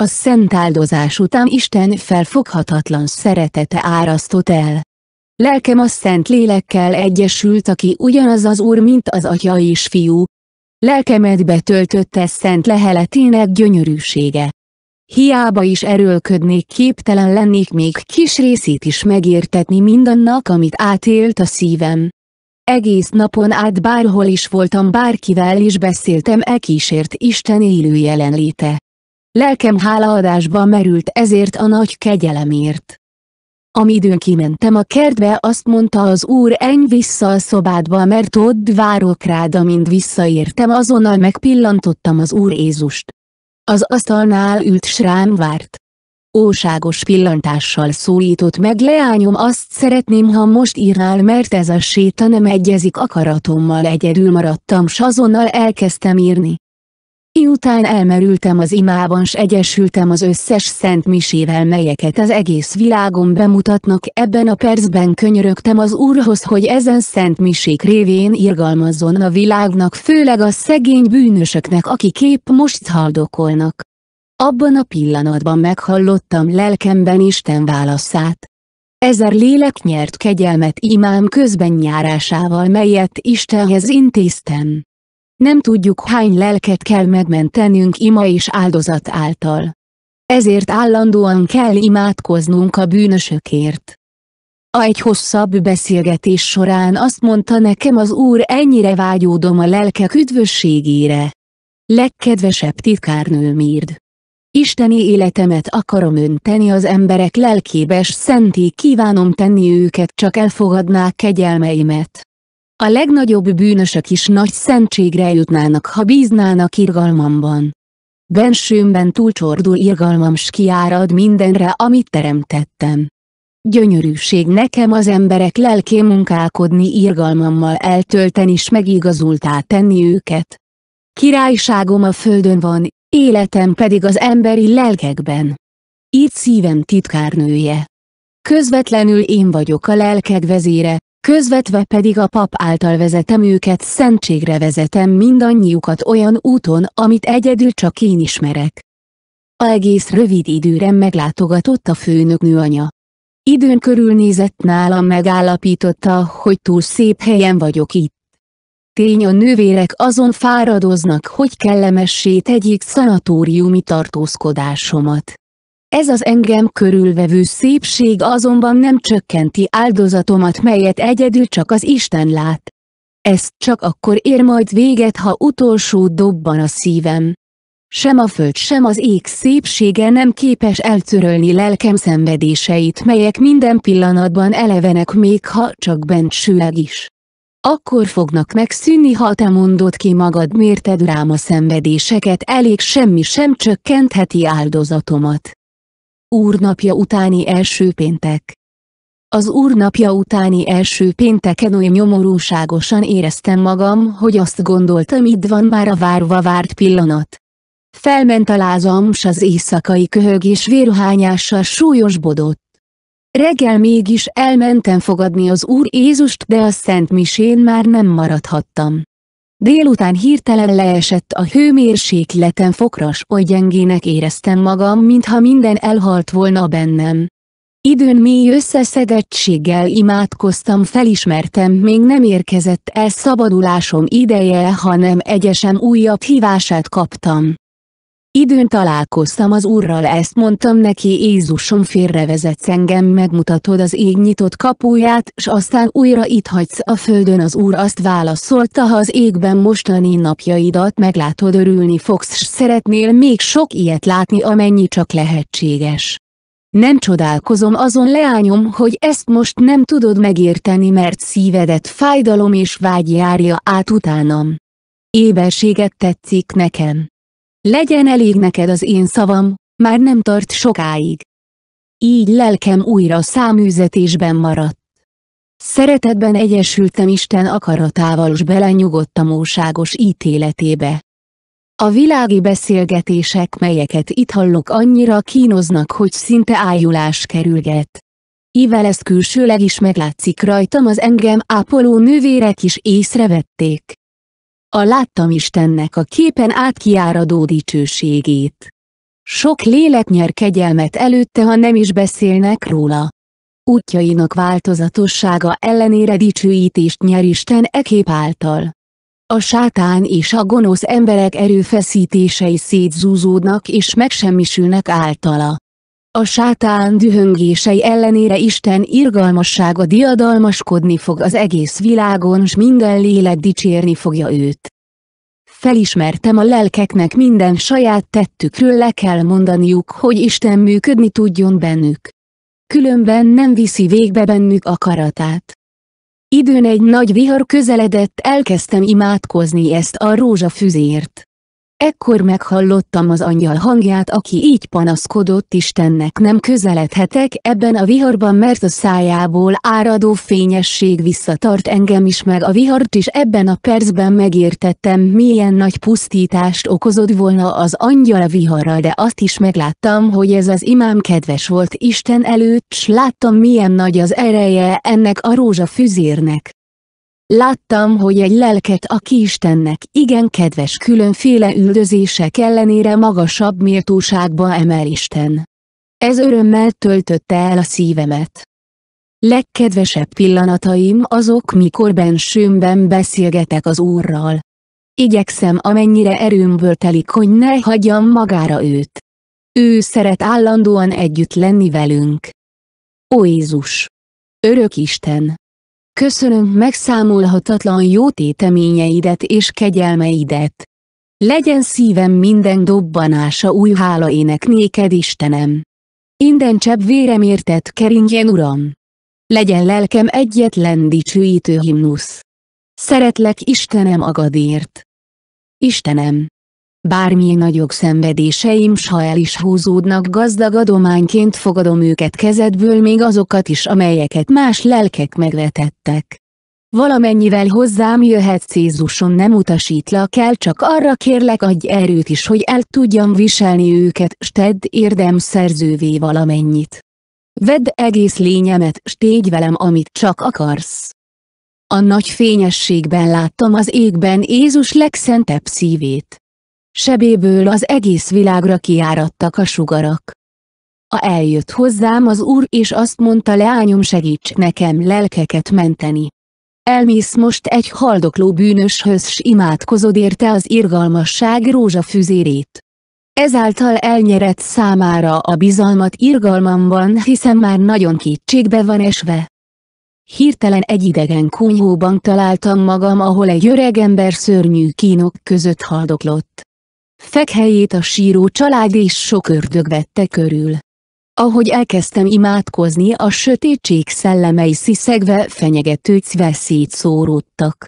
A szent áldozás után Isten felfoghatatlan szeretete árasztott el. Lelkem a szent lélekkel egyesült, aki ugyanaz az Úr, mint az Atya és Fiú. Lelkemet betöltötte szent leheletének gyönyörűsége. Hiába is erőlködnék képtelen lennék még kis részét is megértetni mindannak, amit átélt a szívem. Egész napon át bárhol is voltam bárkivel is beszéltem e kísért Isten élő jelenléte. Lelkem hálaadásba merült ezért a nagy kegyelemért. Amidőn kimentem a kertbe azt mondta az úr enj vissza a szobádba mert ott várok rád amint visszaértem azonnal megpillantottam az úr Jézust. Az asztalnál ült s rám várt. Óságos pillantással szólított meg leányom azt szeretném ha most írnál mert ez a séta nem egyezik akaratommal egyedül maradtam s azonnal elkezdtem írni. Miután elmerültem az imában s egyesültem az összes szent misével melyeket az egész világon bemutatnak, ebben a percben könyörögtem az Úrhoz, hogy ezen szent misék révén irgalmazzon a világnak főleg a szegény bűnösöknek akik épp most haldokolnak. Abban a pillanatban meghallottam lelkemben Isten válaszát. Ezer lélek nyert kegyelmet imám közben nyárásával melyet Istenhez intéztem. Nem tudjuk hány lelket kell megmentenünk ima és áldozat által. Ezért állandóan kell imádkoznunk a bűnösökért. A egy hosszabb beszélgetés során azt mondta nekem az Úr ennyire vágyódom a lelkek üdvösségére. Legkedvesebb titkárnőm írd. Isteni életemet akarom önteni az emberek lelkébes szenté kívánom tenni őket csak elfogadnák kegyelmeimet. A legnagyobb bűnösök is nagy szentségre jutnának ha bíznának irgalmamban. Bensőmben túlcsordul irgalmam s kiárad mindenre amit teremtettem. Gyönyörűség nekem az emberek lelkén munkálkodni irgalmammal eltölteni és megigazultá tenni őket. Királyságom a földön van, életem pedig az emberi lelkekben. Így szívem titkárnője. Közvetlenül én vagyok a lelkek vezére, közvetve pedig a pap által vezetem őket szentségre vezetem mindannyiukat olyan úton, amit egyedül csak én ismerek. A egész rövid időre meglátogatott a főnök nőanya. Időn körülnézett nálam megállapította, hogy túl szép helyen vagyok itt. Tény a nővérek azon fáradoznak, hogy kellemessé tegyék szanatóriumi tartózkodásomat. Ez az engem körülvevő szépség azonban nem csökkenti áldozatomat melyet egyedül csak az Isten lát. Ez csak akkor ér majd véget ha utolsó dobban a szívem. Sem a föld sem az ég szépsége nem képes elcörölni lelkem szenvedéseit melyek minden pillanatban elevenek még ha csak bensőleg is. Akkor fognak megszűnni ha te mondod ki magad mérted rám a szenvedéseket elég semmi sem csökkentheti áldozatomat. Úrnapja utáni első péntek Az úrnapja utáni első pénteken olyan nyomorúságosan éreztem magam, hogy azt gondoltam itt van már a várva várt pillanat. Felment a lázam s az éjszakai köhög és vérhányással bodott. Reggel mégis elmentem fogadni az Úr Jézust, de a Szent Misén már nem maradhattam. Délután hirtelen leesett a hőmérsékleten fokras, oly gyengének éreztem magam, mintha minden elhalt volna bennem. Időn mély összeszedettséggel imádkoztam felismertem még nem érkezett el szabadulásom ideje hanem egyesem újabb hívását kaptam. Időn találkoztam az Úrral ezt mondtam neki Jézusom félrevezetsz engem megmutatod az ég nyitott kapuját s aztán újra itt hagysz a földön az Úr azt válaszolta ha az égben mostani napjaidat meglátod örülni fogsz s szeretnél még sok ilyet látni amennyi csak lehetséges. Nem csodálkozom azon leányom, hogy ezt most nem tudod megérteni mert szívedet fájdalom és vágy járja át utánam. Éberséget tetszik nekem. Legyen elég neked az én szavam, már nem tart sokáig. Így lelkem újra száműzetésben maradt. Szeretetben egyesültem Isten akaratával s belenyugodtam óságos ítéletébe. A világi beszélgetések melyeket itt hallok annyira kínoznak, hogy szinte ájulás kerülget. Ivel ez külsőleg is meglátszik rajtam az engem ápoló nővérek is észrevették. A láttam Istennek a képen átkiáradó dicsőségét. Sok lélek nyer kegyelmet előtte, ha nem is beszélnek róla. Útjainak változatossága ellenére dicsőítést nyer Isten e kép által. A sátán és a gonosz emberek erőfeszítései szétzúzódnak és megsemmisülnek általa. A sátán dühöngései ellenére Isten irgalmassága diadalmaskodni fog az egész világon s minden lélek dicsérni fogja őt. Felismertem a lelkeknek minden saját tettükről le kell mondaniuk, hogy Isten működni tudjon bennük. Különben nem viszi végbe bennük akaratát. Időn egy nagy vihar közeledett elkezdtem imádkozni ezt a rózsafüzért. Ekkor meghallottam az angyal hangját, aki így panaszkodott Istennek nem közeledhetek ebben a viharban, mert a szájából áradó fényesség visszatart engem is meg a vihart is ebben a percben megértettem milyen nagy pusztítást okozott volna az angyal a viharral de azt is megláttam, hogy ez az imám kedves volt Isten előtt s láttam milyen nagy az ereje ennek a rózsafüzérnek. Láttam, hogy egy lelket a kiistennek igen kedves különféle üldözések ellenére magasabb méltóságba emel Isten. Ez örömmel töltötte el a szívemet. Legkedvesebb pillanataim azok, mikor bensőmben beszélgetek az Úrral. Igyekszem amennyire erőmből telik, hogy ne hagyjam magára őt. Ő szeret állandóan együtt lenni velünk. Ó Jézus! Örök Isten! Köszönöm megszámolhatatlan jó téteményeidet és kegyelmeidet. Legyen szívem minden dobbanása új ének néked Istenem. Inden csepp értett keringjen Uram. Legyen lelkem egyetlen dicsőítő himnusz. Szeretlek Istenem agadért. Istenem, bármi nagyok szenvedéseim ha el is húzódnak gazdag adományként fogadom őket kezedből még azokat is amelyeket más lelkek megvetettek. Valamennyivel hozzám jöhet Jézusom nem utasítlak el csak arra kérlek adj erőt is hogy el tudjam viselni őket s tedd szerzővé valamennyit. Vedd egész lényemet s tégy velem amit csak akarsz. A nagy fényességben láttam az égben Jézus legszentebb szívét sebéből az egész világra kiáradtak a sugarak. A eljött hozzám az úr és azt mondta leányom segíts nekem lelkeket menteni. Elmész most egy haldokló bűnöshöz s imádkozod érte az irgalmasság rózsafüzérét. Ezáltal elnyered számára a bizalmat irgalmamban hiszen már nagyon kétségbe van esve. Hirtelen egy idegen kunyhóban találtam magam ahol egy öreg ember szörnyű kínok között haldoklott. Fekhelyét a síró család és sok ördög vette körül. Ahogy elkezdtem imádkozni a sötétség szellemei sziszegve fenyegető veszélyt szóródtak.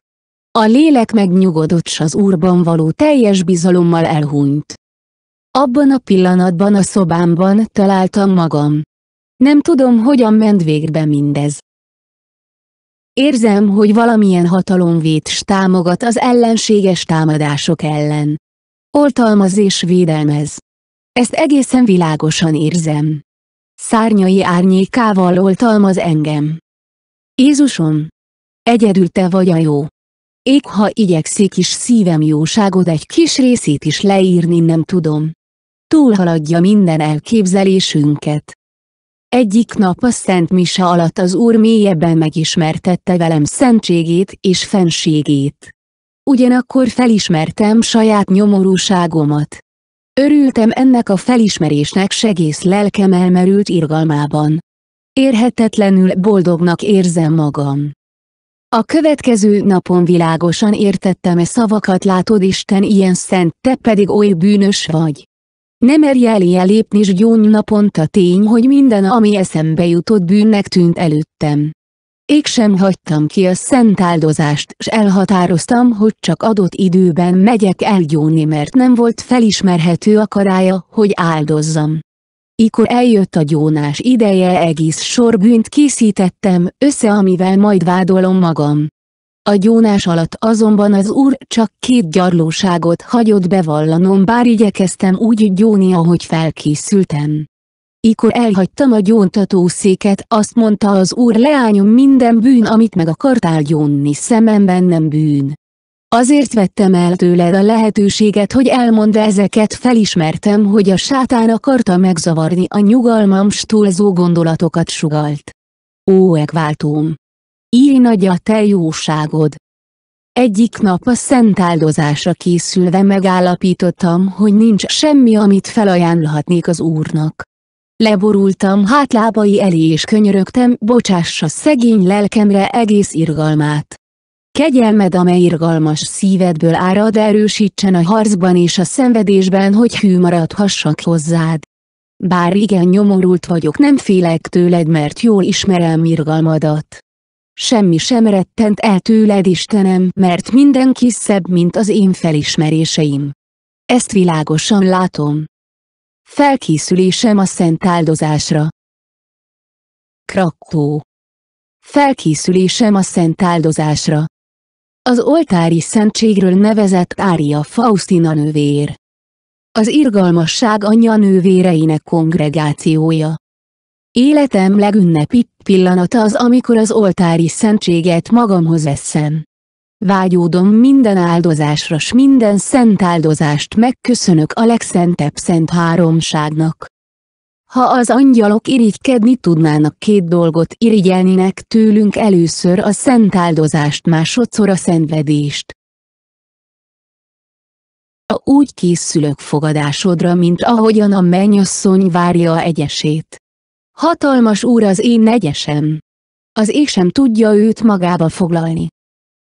A lélek megnyugodott s az úrban való teljes bizalommal elhunyt. Abban a pillanatban a szobámban találtam magam. Nem tudom, hogyan ment végbe mindez. Érzem, hogy valamilyen hatalomvét támogat az ellenséges támadások ellen. Oltalmaz és védelmez. Ezt egészen világosan érzem. Szárnyai árnyékával oltalmaz engem. Jézusom! Egyedül te vagy a jó. Ég ha igyekszik is szívem jóságod egy kis részét is leírni nem tudom. Túlhaladja minden elképzelésünket. Egyik nap a Szent Mise alatt az Úr mélyebben megismertette velem szentségét és fenségét ugyanakkor felismertem saját nyomorúságomat. Örültem ennek a felismerésnek segész lelkem elmerült irgalmában. Érhetetlenül boldognak érzem magam. A következő napon világosan értettem e szavakat látod Isten ilyen szent, te pedig oly bűnös vagy. Nem merj eléje lépni s gyóny naponta tény, hogy minden ami eszembe jutott bűnnek tűnt előttem. Ég sem hagytam ki a szent áldozást, s elhatároztam, hogy csak adott időben megyek elgyóni, mert nem volt felismerhető akarája, hogy áldozzam. Ikor eljött a gyónás ideje egész sor bűnt készítettem össze amivel majd vádolom magam. A gyónás alatt azonban az úr csak két gyarlóságot hagyott bevallanom bár igyekeztem úgy gyóni ahogy felkészültem. Ikor elhagytam a gyóntató széket. azt mondta az úr leányom minden bűn, amit meg akartál gyónni szememben nem bűn. Azért vettem el tőled a lehetőséget, hogy elmond ezeket felismertem, hogy a sátán akarta megzavarni a nyugalmam stúlzó gondolatokat sugalt. Ó ekváltóm! Így nagy a te jóságod! Egyik nap a szent áldozásra készülve megállapítottam, hogy nincs semmi, amit felajánlhatnék az Úrnak. Leborultam hát elé és könyörögtem, bocsássa szegény lelkemre egész irgalmát. Kegyelmed, amely irgalmas szívedből árad erősítsen a harcban és a szenvedésben, hogy hű maradhassak hozzád. Bár igen nyomorult vagyok nem félek tőled mert jól ismerem irgalmadat. Semmi sem rettent el tőled Istenem, mert minden szebb mint az én felismeréseim. Ezt világosan látom. Felkészülésem a szent áldozásra. Krakó. Felkészülésem a szent áldozásra. Az oltári szentségről nevezett Ária Faustina nővér. Az irgalmasság anyja nővéreinek kongregációja. Életem legünnepibb pillanata az amikor az oltári szentséget magamhoz veszem. Vágyódom minden áldozásra s minden szent áldozást megköszönök a legszentebb szent háromságnak. Ha az angyalok irigykedni tudnának két dolgot irigyelnének tőlünk először a szent áldozást másodszor a szentvedést. A Úgy készülök fogadásodra, mint ahogyan a mennyasszony várja a egyesét. Hatalmas úr az én negyesem. Az ég sem tudja őt magába foglalni.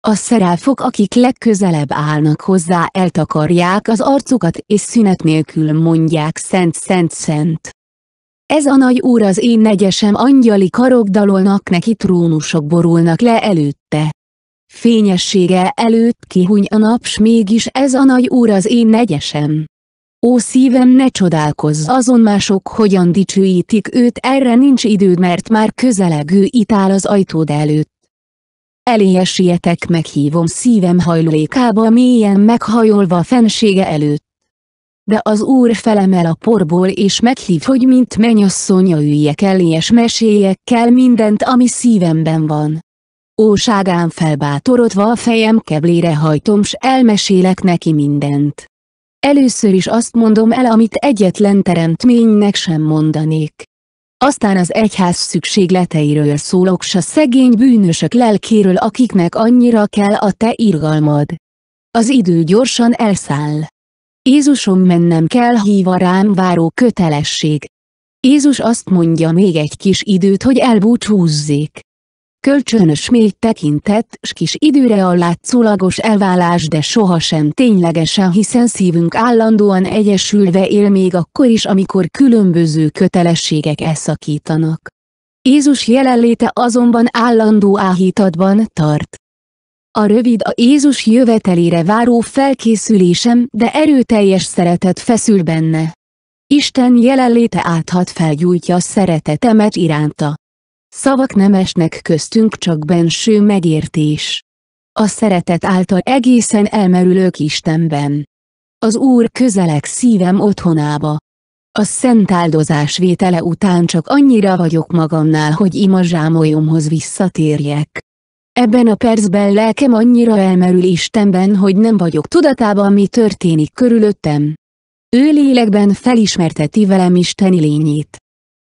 A szeráfok akik legközelebb állnak hozzá eltakarják az arcukat és szünet nélkül mondják Szent-Szent-Szent. Ez a nagy úr az én negyesem angyali karok dalolnak neki trónusok borulnak le előtte. Fényessége előtt kihuny a naps mégis ez a nagy úr az én negyesem. Ó szívem ne csodálkozz azon mások hogyan dicsőítik őt erre nincs időd mert már közelegő itál az ajtód előtt. Eléje sietek meghívom szívem hajlékába mélyen meghajolva fensége előtt. De az úr felemel a porból és meghív, hogy mint mennyasszonya üljek elé és meséljek kell mindent, ami szívemben van. Óságán felbátorodva a fejem keblére hajtom s elmesélek neki mindent. Először is azt mondom el, amit egyetlen teremtménynek sem mondanék. Aztán az egyház szükségleteiről szólok s a szegény bűnösök lelkéről akiknek annyira kell a te irgalmad. Az idő gyorsan elszáll. Jézusom mennem kell hív a rám váró kötelesség. Jézus azt mondja még egy kis időt hogy elbúcsúzzék kölcsönös mély tekintet s kis időre a látszólagos elválás de sohasem ténylegesen hiszen szívünk állandóan egyesülve él még akkor is amikor különböző kötelességek elszakítanak. Jézus jelenléte azonban állandó áhítatban tart. A rövid a Jézus jövetelére váró felkészülésem, de erőteljes szeretet feszül benne. Isten jelenléte áthat felgyújtja szeretetemet iránta. Szavak nem esnek köztünk csak benső megértés. A szeretet által egészen elmerülök Istenben. Az Úr közelek szívem otthonába. A szent áldozás vétele után csak annyira vagyok magamnál, hogy ima zsámolyomhoz visszatérjek. Ebben a percben lelkem annyira elmerül Istenben, hogy nem vagyok tudatában mi történik körülöttem. Ő lélekben felismerteti velem Isteni lényét.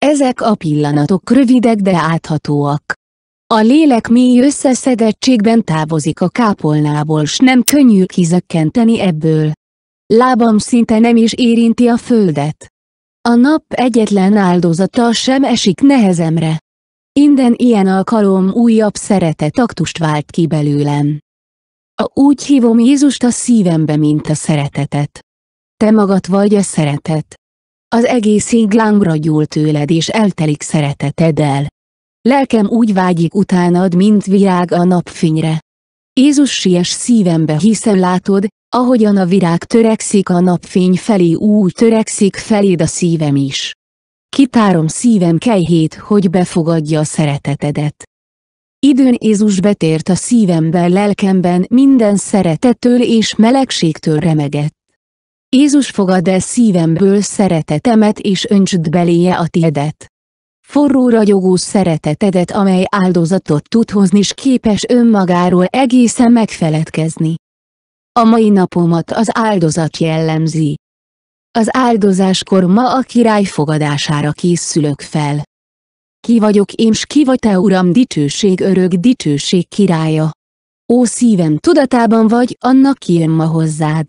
Ezek a pillanatok rövidek de áthatóak. A lélek mély összeszedettségben távozik a kápolnából s nem könnyű kizökkenteni ebből. Lábam szinte nem is érinti a földet. A nap egyetlen áldozata sem esik nehezemre. Inden ilyen alkalom újabb szeretet aktust vált ki belőlem. A úgy hívom Jézust a szívembe, mint a szeretetet. Te magad vagy a szeretet. Az egész ég lángra gyúl tőled és eltelik szereteteddel. Lelkem úgy vágyik utánad, mint virág a napfényre. Jézus siess szívembe hiszen látod, ahogyan a virág törekszik a napfény felé úgy törekszik feléd a szívem is. Kitárom szívem kejhét, hogy befogadja a szeretetedet. Időn Jézus betért a szívemben lelkemben minden szeretettől és melegségtől remegett. Jézus fogad el szívemből szeretetemet és öntsd beléje a tiedet. Forró ragyogó szeretetedet amely áldozatot tud hozni és képes önmagáról egészen megfeledkezni. A mai napomat az áldozat jellemzi. Az áldozáskor ma a király fogadására készülök fel. Ki vagyok én s ki vagy te uram dicsőség örök dicsőség királya. Ó szívem tudatában vagy annak jön ma hozzád.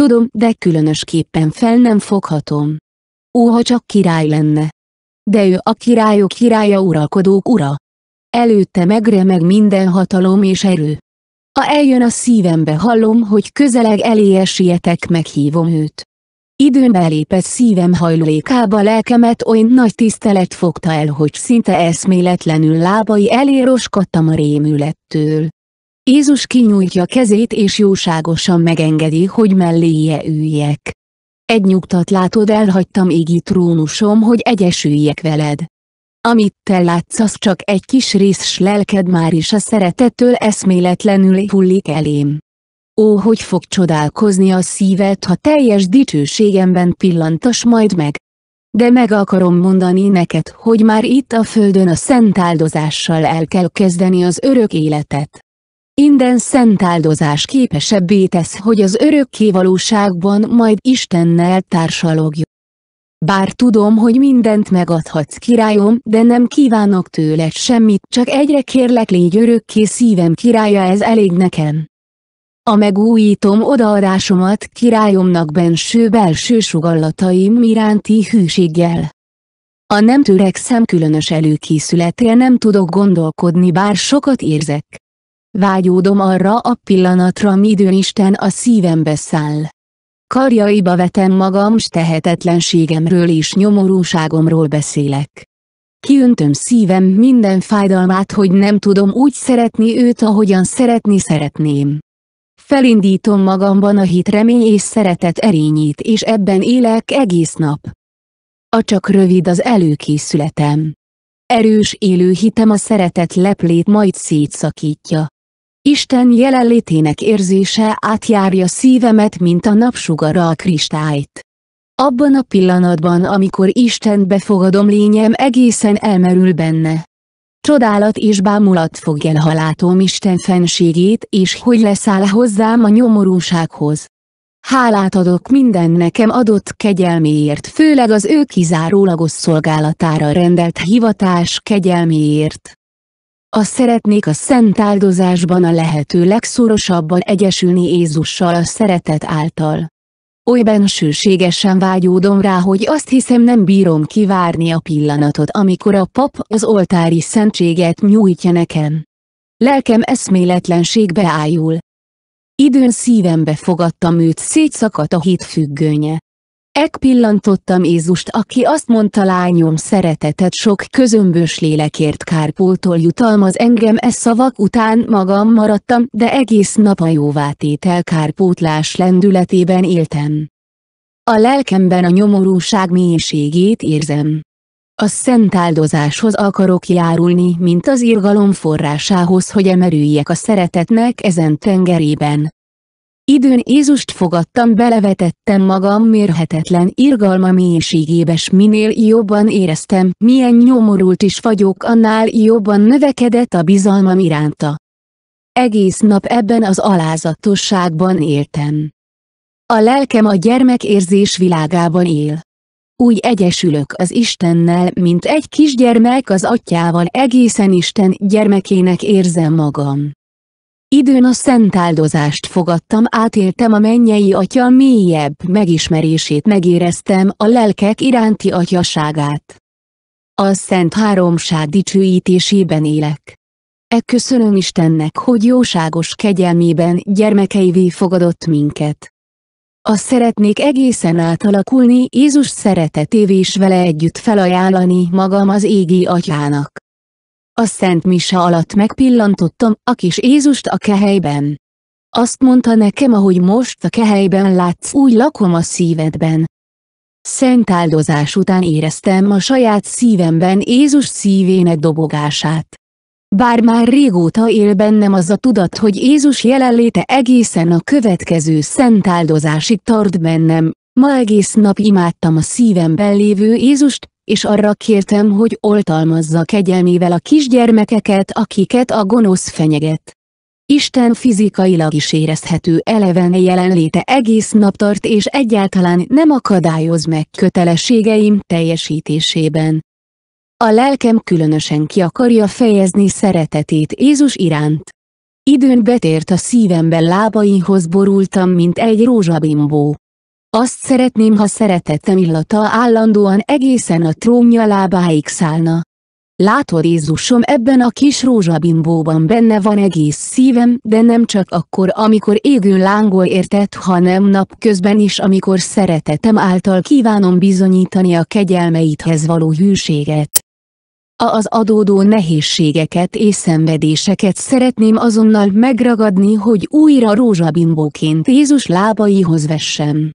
Tudom, de különösképpen fel nem foghatom. Ó, ha csak király lenne. De ő a királyok királya uralkodók ura. Előtte megremeg minden hatalom és erő. Ha eljön a szívembe hallom, hogy közeleg elé esietek, meghívom őt. Időn belépett szívem hajlékába lelkemet oly nagy tisztelet fogta el, hogy szinte eszméletlenül lábai elé roskadtam a rémülettől. Jézus kinyújtja kezét és jóságosan megengedi, hogy melléje üljek. Egy nyugtat látod elhagytam égi trónusom, hogy egyesüljek veled. Amit te látsz az csak egy kis rész s lelked már is a szeretettől eszméletlenül hullik elém. Ó, hogy fog csodálkozni a szíved, ha teljes dicsőségemben pillantas majd meg. De meg akarom mondani neked, hogy már itt a földön a szent áldozással el kell kezdeni az örök életet. Inden szent áldozás képesebbé tesz, hogy az örökké valóságban majd Istennel társalogjon. Bár tudom, hogy mindent megadhatsz királyom, de nem kívánok tőled semmit, csak egyre kérlek légy örökké szívem királya ez elég nekem. A megújítom odaadásomat királyomnak benső-belső sugallataim iránti hűséggel. A nem törekszem különös előkészületre nem tudok gondolkodni bár sokat érzek. Vágyódom arra a pillanatra midőn Isten a szívembe száll. Karjaiba vetem magam s tehetetlenségemről és nyomorúságomról beszélek. Kiöntöm szívem minden fájdalmát, hogy nem tudom úgy szeretni őt, ahogyan szeretni szeretném. Felindítom magamban a hit remény és szeretet erényét és ebben élek egész nap. A csak rövid az előkészületem. Erős élő hitem a szeretet leplét majd szétszakítja. Isten jelenlétének érzése átjárja szívemet, mint a napsugara a kristályt. Abban a pillanatban, amikor Isten befogadom lényem egészen elmerül benne. Csodálat és bámulat fog el Isten fenségét és hogy leszáll hozzám a nyomorúsághoz. Hálát adok minden nekem adott kegyelméért, főleg az ő kizárólagos szolgálatára rendelt hivatás kegyelméért. Azt szeretnék a szent áldozásban a lehető legszorosabban egyesülni Jézussal a szeretet által. Oly bensőségesen vágyódom rá, hogy azt hiszem nem bírom kivárni a pillanatot, amikor a pap az oltári szentséget nyújtja nekem. Lelkem eszméletlenségbe ájul. Időn szívembe fogadtam őt szétszakadt a hit függönye. Ek pillantottam Jézust, aki azt mondta lányom szeretetet sok közömbös lélekért kárpótól jutalmaz engem e szavak után magam maradtam, de egész nap a jóvátétel kárpótlás lendületében éltem. A lelkemben a nyomorúság mélységét érzem. A szent áldozáshoz akarok járulni, mint az irgalom forrásához, hogy emerüljek a szeretetnek ezen tengerében. Időn Jézust fogadtam belevetettem magam mérhetetlen irgalma mélységébes minél jobban éreztem, milyen nyomorult is vagyok annál jobban növekedett a bizalmam iránta. Egész nap ebben az alázatosságban éltem. A lelkem a gyermekérzés világában él. Úgy egyesülök az Istennel, mint egy kisgyermek az atyával egészen Isten gyermekének érzem magam. Időn a szent áldozást fogadtam, átéltem a mennyei atya mélyebb megismerését megéreztem a lelkek iránti atyaságát. A szent háromság dicsőítésében élek. E köszönöm Istennek, hogy jóságos kegyelmében gyermekeivé fogadott minket. A szeretnék egészen átalakulni Jézus szeretetévé is vele együtt felajánlani magam az égi atyának. A Szent Misa alatt megpillantottam a kis Jézust a kehelyben. Azt mondta nekem, ahogy most a kehelyben látsz, úgy lakom a szívedben. Szent áldozás után éreztem a saját szívemben Jézus szívének dobogását. Bár már régóta él bennem az a tudat, hogy Jézus jelenléte egészen a következő szent áldozásig tart bennem, ma egész nap imádtam a szívemben lévő Jézust, és arra kértem, hogy oltalmazza kegyelmével a kisgyermekeket, akiket a gonosz fenyeget. Isten fizikailag is érezhető eleven jelenléte egész nap tart és egyáltalán nem akadályoz meg kötelességeim teljesítésében. A lelkem különösen ki akarja fejezni szeretetét Jézus iránt. Időn betért a szívemben lábaihoz borultam, mint egy rózsabimbó. Azt szeretném, ha szeretetem illata állandóan egészen a trónja lábáig szállna. Látod Jézusom ebben a kis rózsabimbóban benne van egész szívem, de nem csak akkor, amikor égő lángol értett, hanem napközben is, amikor szeretetem által kívánom bizonyítani a kegyelmeidhez való hűséget. A az adódó nehézségeket és szenvedéseket szeretném azonnal megragadni, hogy újra rózsabimbóként Jézus lábaihoz vessem.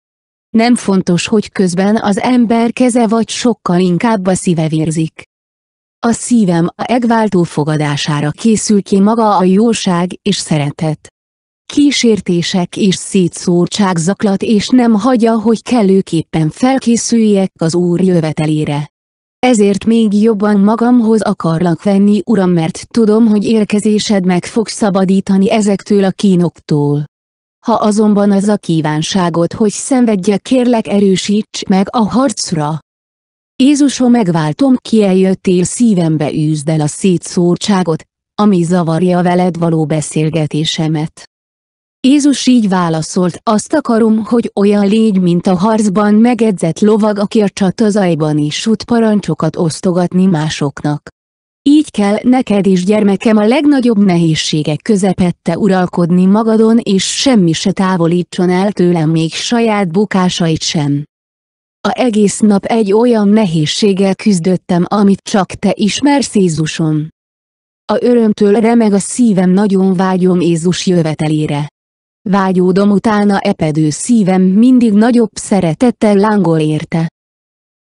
Nem fontos, hogy közben az ember keze vagy sokkal inkább a szíve vérzik. A szívem a egváltó fogadására készül ki maga a jóság és szeretet. Kísértések és szétszórtság zaklat és nem hagyja, hogy kellőképpen felkészüljek az Úr jövetelére. Ezért még jobban magamhoz akarlak venni Uram, mert tudom, hogy érkezésed meg fog szabadítani ezektől a kínoktól. Ha azonban az a kívánságot, hogy szenvedje, kérlek erősíts meg a harcra. Jézusom megváltom ki eljöttél szívembe űzd el a szétszórtságot, ami zavarja veled való beszélgetésemet. Jézus így válaszolt, azt akarom, hogy olyan légy, mint a harcban megedzett lovag, aki a csatazajban is út parancsokat osztogatni másoknak. Így kell neked is gyermekem a legnagyobb nehézségek közepette uralkodni magadon és semmi se távolítson el tőlem még saját bukásait sem. A egész nap egy olyan nehézséggel küzdöttem amit csak te ismersz Jézusom. A örömtől remeg a szívem nagyon vágyom Jézus jövetelére. Vágyódom utána epedő szívem mindig nagyobb szeretettel lángol érte.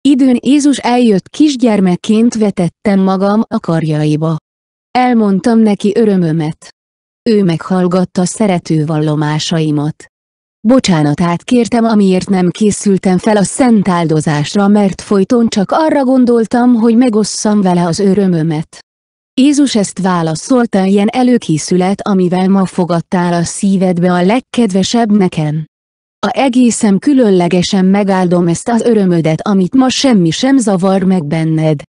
Időn Jézus eljött kisgyermekként vetettem magam a karjaiba. Elmondtam neki örömömet. Ő meghallgatta szerető vallomásaimat. Bocsánatát kértem amiért nem készültem fel a szent áldozásra mert folyton csak arra gondoltam, hogy megosszam vele az örömömet. Jézus ezt válaszolta ilyen előkészület amivel ma fogadtál a szívedbe a legkedvesebb nekem. A egészen különlegesen megáldom ezt az örömödet, amit ma semmi sem zavar meg benned.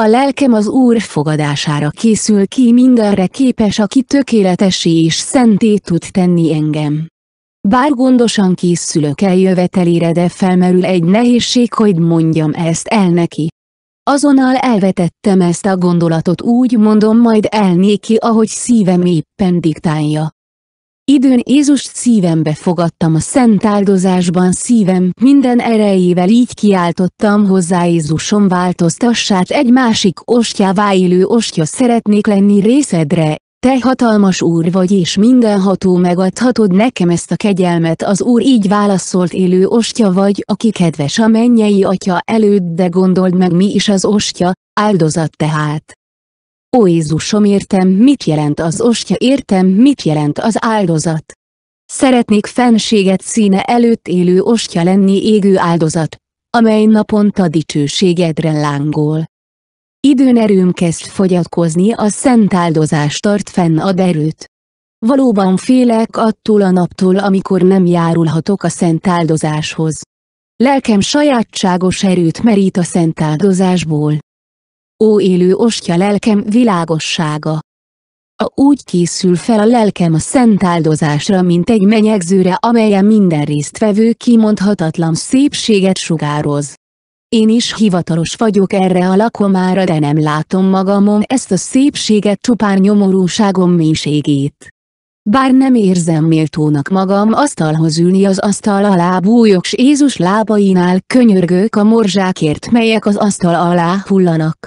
A lelkem az Úr fogadására készül ki mindenre képes, aki tökéletesé és szenté tud tenni engem. Bár gondosan készülök eljövetelére, de felmerül egy nehézség, hogy mondjam ezt el neki. Azonnal elvetettem ezt a gondolatot úgy mondom majd el néki, ahogy szívem éppen diktálja. Időn Jézust szívembe fogadtam a szent áldozásban szívem, minden erejével így kiáltottam hozzá Jézusom változtassát egy másik ostjává élő ostja szeretnék lenni részedre, te hatalmas Úr vagy és mindenható megadhatod nekem ezt a kegyelmet az Úr így válaszolt élő ostja vagy, aki kedves a mennyei atya előtt de gondold meg mi is az ostja, áldozat tehát. Ó Jézusom értem mit jelent az ostya értem mit jelent az áldozat. Szeretnék fenséget színe előtt élő ostya lenni égő áldozat, amely naponta dicsőségedre lángol. Időn erőm kezd fogyatkozni a szent áldozás tart fenn a erőt. Valóban félek attól a naptól amikor nem járulhatok a szent áldozáshoz. Lelkem sajátságos erőt merít a szent áldozásból. Ó élő ostya lelkem világossága! A úgy készül fel a lelkem a szent áldozásra, mint egy menyegzőre, amelyen minden résztvevő kimondhatatlan szépséget sugároz. Én is hivatalos vagyok erre a lakomára, de nem látom magamon ezt a szépséget csupán nyomorúságom mélységét. Bár nem érzem méltónak magam asztalhoz ülni az asztal alá bújok s Jézus lábainál könyörgök a morzsákért melyek az asztal alá hullanak.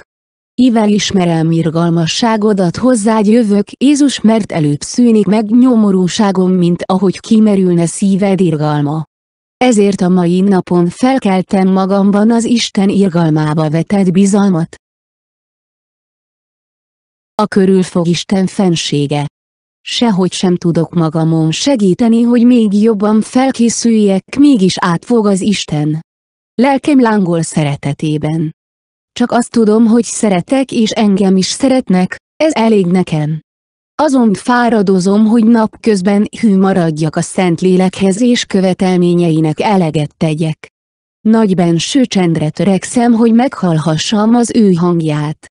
Ivel ismerem irgalmasságodat hozzád jövök Jézus mert előbb szűnik meg nyomorúságom mint ahogy kimerülne szíved irgalma. Ezért a mai napon felkeltem magamban az Isten irgalmába vetett bizalmat. A körülfog Isten fensége. Sehogy sem tudok magamon segíteni, hogy még jobban felkészüljek, mégis átfog az Isten. Lelkem lángol szeretetében. Csak azt tudom, hogy szeretek és engem is szeretnek, ez elég nekem. Azon fáradozom, hogy napközben hű maradjak a Szentlélekhez és követelményeinek eleget tegyek. Nagy benső csendre törekszem, hogy meghallhassam az ő hangját.